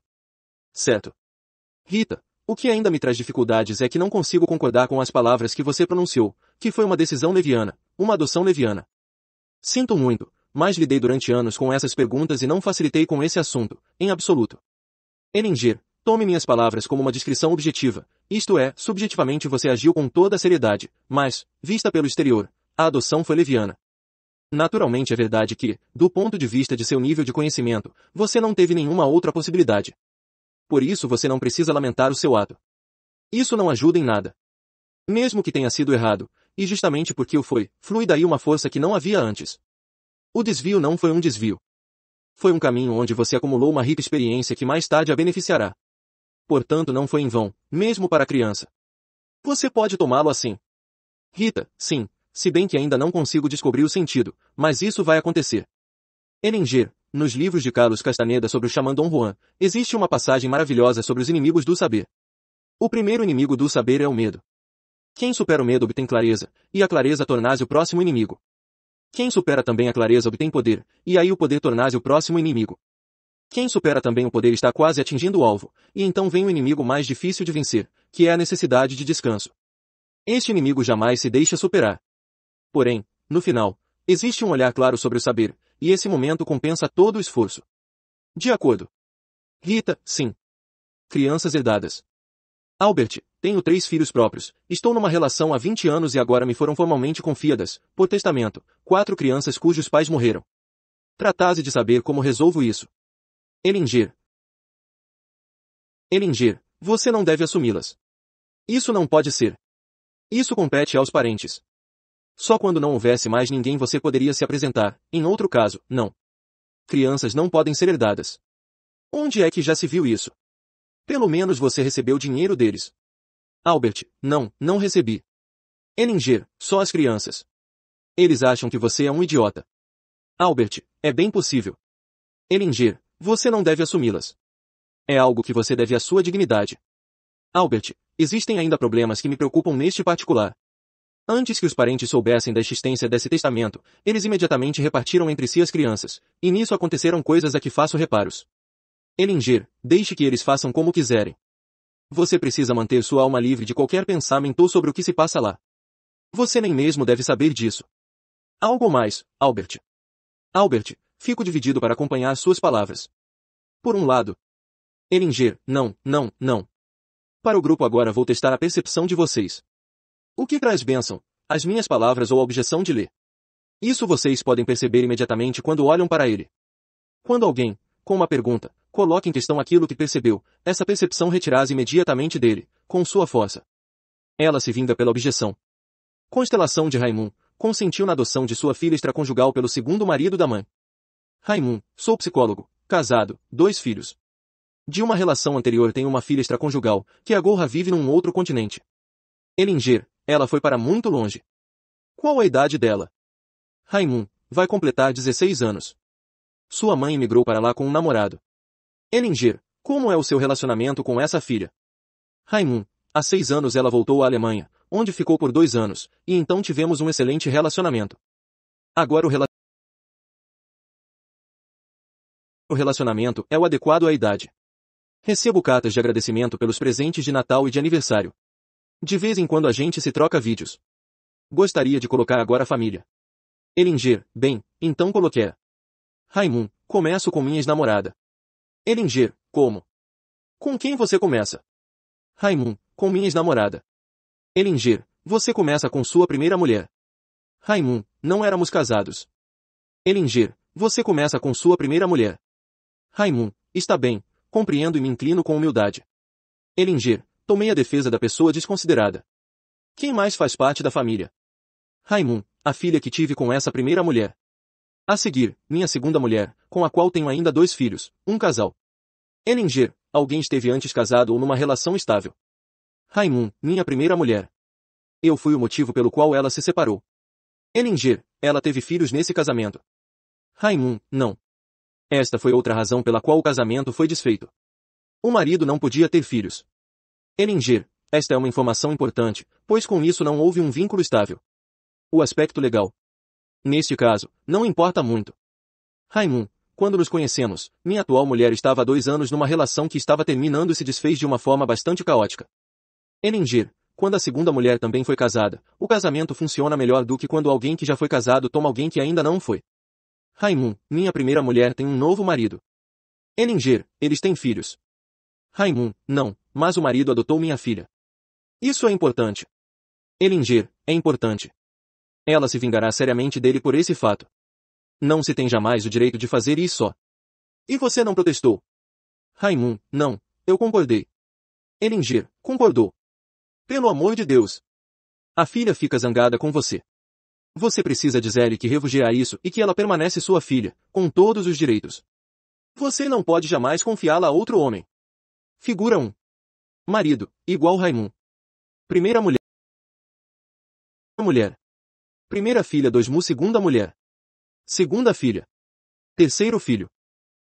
Certo. Rita, o que ainda me traz dificuldades é que não consigo concordar com as palavras que você pronunciou, que foi uma decisão leviana, uma adoção leviana. Sinto muito, mas lidei durante anos com essas perguntas e não facilitei com esse assunto, em absoluto. Eninger, tome minhas palavras como uma descrição objetiva, isto é, subjetivamente você agiu com toda a seriedade, mas, vista pelo exterior, a adoção foi leviana. Naturalmente é verdade que, do ponto de vista de seu nível de conhecimento, você não teve nenhuma outra possibilidade. Por isso você não precisa lamentar o seu ato. Isso não ajuda em nada. Mesmo que tenha sido errado, e justamente porque o foi, flui daí uma força que não havia antes, o desvio não foi um desvio. Foi um caminho onde você acumulou uma rica experiência que mais tarde a beneficiará. Portanto, não foi em vão, mesmo para a criança. Você pode tomá-lo assim. Rita, sim, se bem que ainda não consigo descobrir o sentido, mas isso vai acontecer. Erenger, nos livros de Carlos Castaneda sobre o xamã Dom Juan, existe uma passagem maravilhosa sobre os inimigos do saber. O primeiro inimigo do saber é o medo. Quem supera o medo obtém clareza, e a clareza torna-se o próximo inimigo. Quem supera também a clareza obtém poder, e aí o poder tornase o próximo inimigo. Quem supera também o poder está quase atingindo o alvo, e então vem o inimigo mais difícil de vencer, que é a necessidade de descanso. Este inimigo jamais se deixa superar. Porém, no final, existe um olhar claro sobre o saber, e esse momento compensa todo o esforço. De acordo. Rita, sim. Crianças herdadas. Albert, tenho três filhos próprios, estou numa relação há 20 anos e agora me foram formalmente confiadas, por testamento, quatro crianças cujos pais morreram. Tratase de saber como resolvo isso. Elingir. Elingir, você não deve assumi-las. Isso não pode ser. Isso compete aos parentes. Só quando não houvesse mais ninguém você poderia se apresentar, em outro caso, não. Crianças não podem ser herdadas. Onde é que já se viu isso? Pelo menos você recebeu dinheiro deles. Albert, não, não recebi. Ellinger, só as crianças. Eles acham que você é um idiota. Albert, é bem possível. Ellinger, você não deve assumi-las. É algo que você deve à sua dignidade. Albert, existem ainda problemas que me preocupam neste particular. Antes que os parentes soubessem da existência desse testamento, eles imediatamente repartiram entre si as crianças, e nisso aconteceram coisas a que faço reparos. Elinger, deixe que eles façam como quiserem. Você precisa manter sua alma livre de qualquer pensamento sobre o que se passa lá. Você nem mesmo deve saber disso. Algo mais, Albert. Albert, fico dividido para acompanhar suas palavras. Por um lado, Elinger, não, não, não. Para o grupo agora vou testar a percepção de vocês. O que traz bênção? As minhas palavras ou a objeção de ler? Isso vocês podem perceber imediatamente quando olham para ele. Quando alguém, com uma pergunta, coloque em questão aquilo que percebeu, essa percepção retirás imediatamente dele, com sua força. Ela se vinga pela objeção. Constelação de Raimund, consentiu na adoção de sua filha extraconjugal pelo segundo marido da mãe. Raimund, sou psicólogo, casado, dois filhos. De uma relação anterior tenho uma filha extraconjugal, que agora vive num outro continente. Elinger, ela foi para muito longe. Qual a idade dela? Raimund, vai completar 16 anos. Sua mãe migrou para lá com um namorado. Elinger, como é o seu relacionamento com essa filha? Raimund, há seis anos ela voltou à Alemanha, onde ficou por dois anos, e então tivemos um excelente relacionamento. Agora o relacionamento o relacionamento é o adequado à idade. Recebo cartas de agradecimento pelos presentes de Natal e de aniversário. De vez em quando a gente se troca vídeos. Gostaria de colocar agora a família. Elinger, bem, então coloquei. Raimundo, começo com minha ex-namorada. Elinger, como? Com quem você começa? Raimundo, com minha ex-namorada. Elinger, você começa com sua primeira mulher. Raimundo, não éramos casados. Elinger, você começa com sua primeira mulher. Raimundo, está bem, compreendo e me inclino com humildade. Elinger, tomei a defesa da pessoa desconsiderada. Quem mais faz parte da família? Raimundo, a filha que tive com essa primeira mulher. A seguir, minha segunda mulher, com a qual tenho ainda dois filhos, um casal. Eninger, alguém esteve antes casado ou numa relação estável. Raimund, minha primeira mulher. Eu fui o motivo pelo qual ela se separou. Eninger, ela teve filhos nesse casamento. Raimund, não. Esta foi outra razão pela qual o casamento foi desfeito. O marido não podia ter filhos. Eninger, esta é uma informação importante, pois com isso não houve um vínculo estável. O aspecto legal. Neste caso, não importa muito. Raimundo, quando nos conhecemos, minha atual mulher estava há dois anos numa relação que estava terminando e se desfez de uma forma bastante caótica. Enengir, quando a segunda mulher também foi casada, o casamento funciona melhor do que quando alguém que já foi casado toma alguém que ainda não foi. Raimundo, minha primeira mulher tem um novo marido. Enengir, eles têm filhos. Raimundo, não, mas o marido adotou minha filha. Isso é importante. Elinger, é importante. Ela se vingará seriamente dele por esse fato. Não se tem jamais o direito de fazer isso só. E você não protestou? Raimundo? não. Eu concordei. Elinger, concordou. Pelo amor de Deus. A filha fica zangada com você. Você precisa dizer-lhe que refugiará isso e que ela permanece sua filha, com todos os direitos. Você não pode jamais confiá-la a outro homem. Figura 1. Marido, igual Raimundo. Primeira mulher. Mulher. Primeira filha Dosmu Segunda mulher. Segunda filha. Terceiro filho.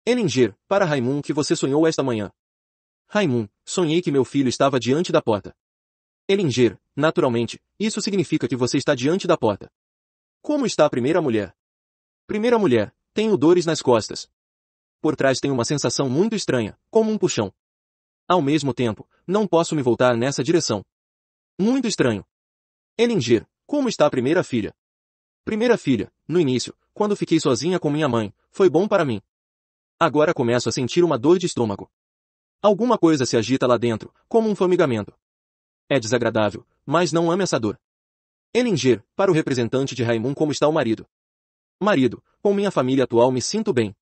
Elinger, para Raimun que você sonhou esta manhã. Raimundo, sonhei que meu filho estava diante da porta. Elinger, naturalmente, isso significa que você está diante da porta. Como está a primeira mulher? Primeira mulher, tenho dores nas costas. Por trás tenho uma sensação muito estranha, como um puxão. Ao mesmo tempo, não posso me voltar nessa direção. Muito estranho. Elinger, como está a primeira filha? Primeira filha, no início, quando fiquei sozinha com minha mãe, foi bom para mim. Agora começo a sentir uma dor de estômago. Alguma coisa se agita lá dentro, como um formigamento. É desagradável, mas não ameaçador. Elinger, para o representante de Raimund como está o marido. Marido, com minha família atual me sinto bem.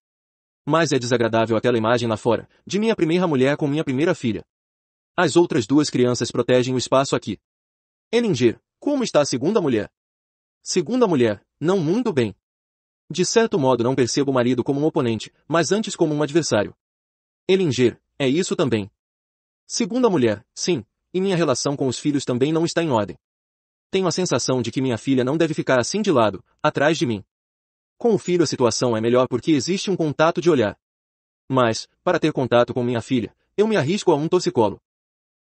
Mas é desagradável aquela imagem lá fora, de minha primeira mulher com minha primeira filha. As outras duas crianças protegem o espaço aqui. Elinger, como está a segunda mulher? Segunda mulher, não muito bem. De certo modo não percebo o marido como um oponente, mas antes como um adversário. Elinger, é isso também. Segunda mulher, sim, e minha relação com os filhos também não está em ordem. Tenho a sensação de que minha filha não deve ficar assim de lado, atrás de mim. Com o filho a situação é melhor porque existe um contato de olhar. Mas, para ter contato com minha filha, eu me arrisco a um torcicolo.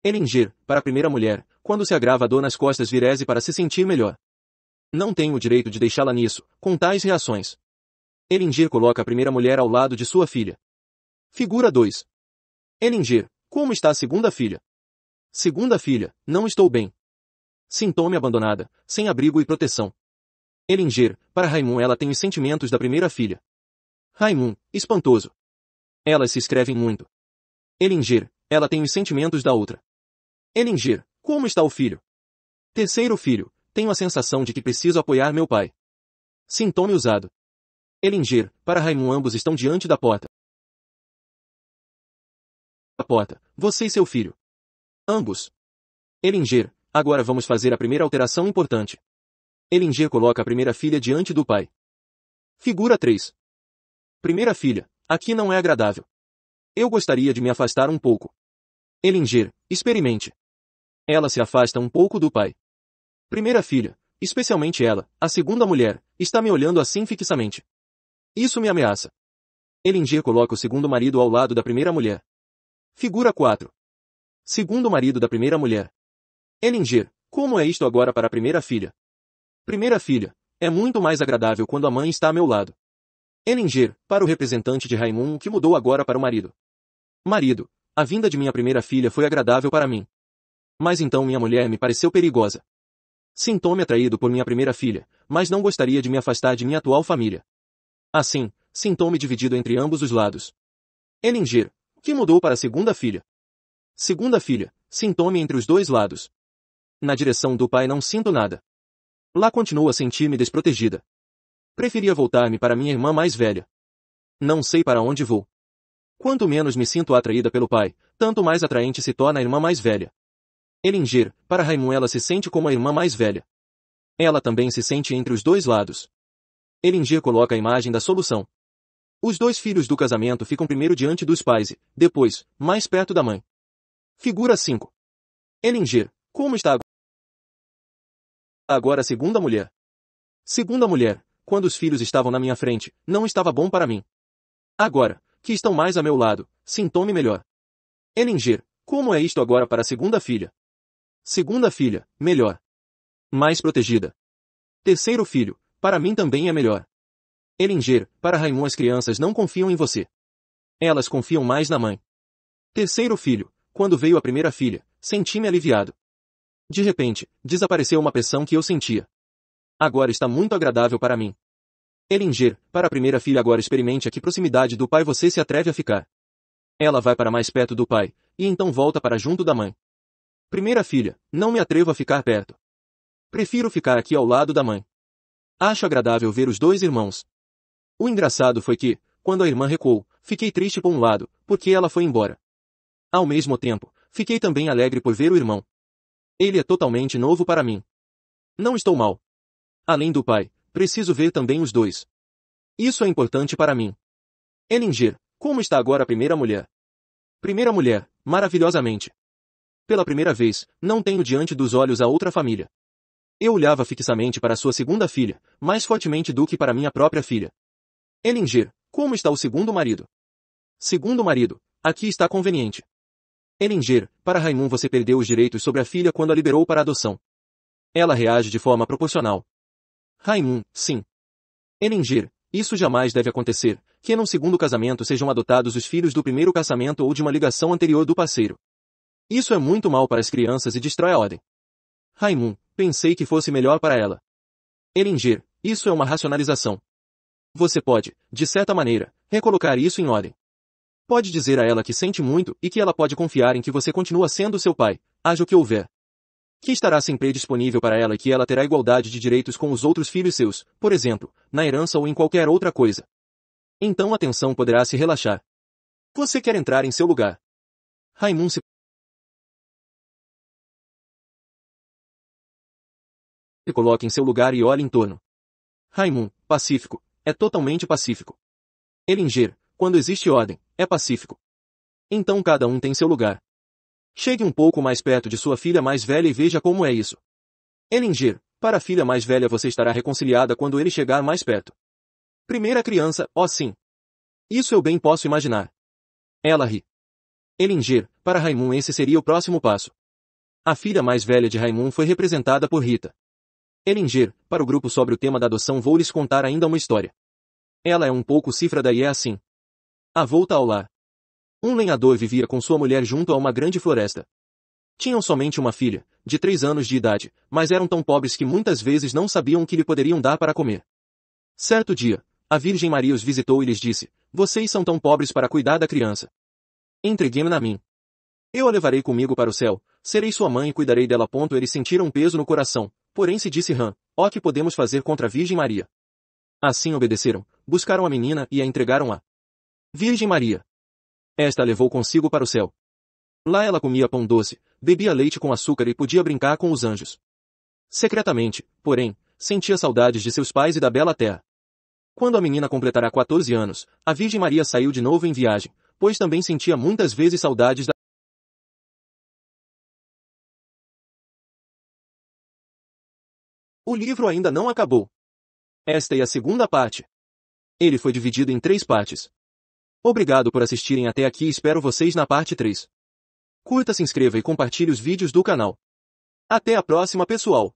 Elinger, para a primeira mulher, quando se agrava a dor nas costas virese para se sentir melhor. Não tenho o direito de deixá-la nisso, com tais reações. Elingir coloca a primeira mulher ao lado de sua filha. Figura 2. Elingir, como está a segunda filha? Segunda filha, não estou bem. Sintome abandonada, sem abrigo e proteção. Elinger, para Raimund ela tem os sentimentos da primeira filha. Raimund, espantoso. Elas se escrevem muito. Elinger, ela tem os sentimentos da outra. Elinger, como está o filho? Terceiro filho, tenho a sensação de que preciso apoiar meu pai. Sintoma usado. Elinger, para Raimon ambos estão diante da porta. A porta, você e seu filho. Ambos. Elinger, agora vamos fazer a primeira alteração importante. Elinger coloca a primeira filha diante do pai. Figura 3. Primeira filha, aqui não é agradável. Eu gostaria de me afastar um pouco. Elinger, experimente. Ela se afasta um pouco do pai. Primeira filha, especialmente ela, a segunda mulher, está me olhando assim fixamente. Isso me ameaça. Elinger coloca o segundo marido ao lado da primeira mulher. Figura 4. Segundo marido da primeira mulher. Elinger, como é isto agora para a primeira filha? Primeira filha, é muito mais agradável quando a mãe está a meu lado. Elinger, para o representante de Raimundo que mudou agora para o marido. Marido, a vinda de minha primeira filha foi agradável para mim. Mas então minha mulher me pareceu perigosa. Sinto-me atraído é por minha primeira filha, mas não gostaria de me afastar de minha atual família. Assim, sinto-me dividido entre ambos os lados. Elinger, que mudou para a segunda filha. Segunda filha, sinto-me entre os dois lados. Na direção do pai não sinto nada. Lá continuo a sentir-me desprotegida. Preferia voltar-me para minha irmã mais velha. Não sei para onde vou. Quanto menos me sinto atraída pelo pai, tanto mais atraente se torna a irmã mais velha. Elinger, para Raimund ela se sente como a irmã mais velha. Ela também se sente entre os dois lados. Elinger coloca a imagem da solução. Os dois filhos do casamento ficam primeiro diante dos pais e, depois, mais perto da mãe. Figura 5. Elinger, como está agora a segunda mulher? Segunda mulher, quando os filhos estavam na minha frente, não estava bom para mim. Agora, que estão mais a meu lado, sintome melhor. Elinger, como é isto agora para a segunda filha? Segunda filha, melhor. Mais protegida. Terceiro filho, para mim também é melhor. Elinger, para Raimon as crianças não confiam em você. Elas confiam mais na mãe. Terceiro filho, quando veio a primeira filha, senti-me aliviado. De repente, desapareceu uma pressão que eu sentia. Agora está muito agradável para mim. Elinger, para a primeira filha agora experimente a que proximidade do pai você se atreve a ficar. Ela vai para mais perto do pai, e então volta para junto da mãe. Primeira filha, não me atrevo a ficar perto. Prefiro ficar aqui ao lado da mãe. Acho agradável ver os dois irmãos. O engraçado foi que, quando a irmã recuou, fiquei triste por um lado, porque ela foi embora. Ao mesmo tempo, fiquei também alegre por ver o irmão. Ele é totalmente novo para mim. Não estou mal. Além do pai, preciso ver também os dois. Isso é importante para mim. Elinger, como está agora a primeira mulher? Primeira mulher, maravilhosamente. Pela primeira vez, não tenho diante dos olhos a outra família. Eu olhava fixamente para sua segunda filha, mais fortemente do que para minha própria filha. Elinger, como está o segundo marido? Segundo marido, aqui está conveniente. Elinger, para Raimund você perdeu os direitos sobre a filha quando a liberou para adoção. Ela reage de forma proporcional. Raimund, sim. Elinger, isso jamais deve acontecer, que num segundo casamento sejam adotados os filhos do primeiro casamento ou de uma ligação anterior do parceiro. Isso é muito mal para as crianças e destrói a ordem. Raimundo, pensei que fosse melhor para ela. Elinger, isso é uma racionalização. Você pode, de certa maneira, recolocar isso em ordem. Pode dizer a ela que sente muito e que ela pode confiar em que você continua sendo seu pai, haja o que houver. Que estará sempre disponível para ela e que ela terá igualdade de direitos com os outros filhos seus, por exemplo, na herança ou em qualquer outra coisa. Então a tensão poderá se relaxar. Você quer entrar em seu lugar. Raimundo. se se coloque em seu lugar e olhe em torno. Raimundo, pacífico, é totalmente pacífico. Elinger, quando existe ordem, é pacífico. Então cada um tem seu lugar. Chegue um pouco mais perto de sua filha mais velha e veja como é isso. Elinger, para a filha mais velha você estará reconciliada quando ele chegar mais perto. Primeira criança, ó oh sim. Isso eu bem posso imaginar. Ela ri. Elinger, para Raimundo esse seria o próximo passo. A filha mais velha de Raimundo foi representada por Rita. Elinger, para o grupo sobre o tema da adoção vou lhes contar ainda uma história. Ela é um pouco cifrada e é assim. A volta ao lar. Um lenhador vivia com sua mulher junto a uma grande floresta. Tinham somente uma filha, de três anos de idade, mas eram tão pobres que muitas vezes não sabiam o que lhe poderiam dar para comer. Certo dia, a Virgem Maria os visitou e lhes disse, vocês são tão pobres para cuidar da criança. entreguem me a mim. Eu a levarei comigo para o céu, serei sua mãe e cuidarei dela. Ponto, eles sentiram um peso no coração, Porém se disse Ram, ó que podemos fazer contra a Virgem Maria? Assim obedeceram, buscaram a menina e a entregaram a Virgem Maria. Esta a levou consigo para o céu. Lá ela comia pão doce, bebia leite com açúcar e podia brincar com os anjos. Secretamente, porém, sentia saudades de seus pais e da bela terra. Quando a menina completará 14 anos, a Virgem Maria saiu de novo em viagem, pois também sentia muitas vezes saudades da O livro ainda não acabou. Esta é a segunda parte. Ele foi dividido em três partes. Obrigado por assistirem até aqui espero vocês na parte 3. Curta, se inscreva e compartilhe os vídeos do canal. Até a próxima pessoal!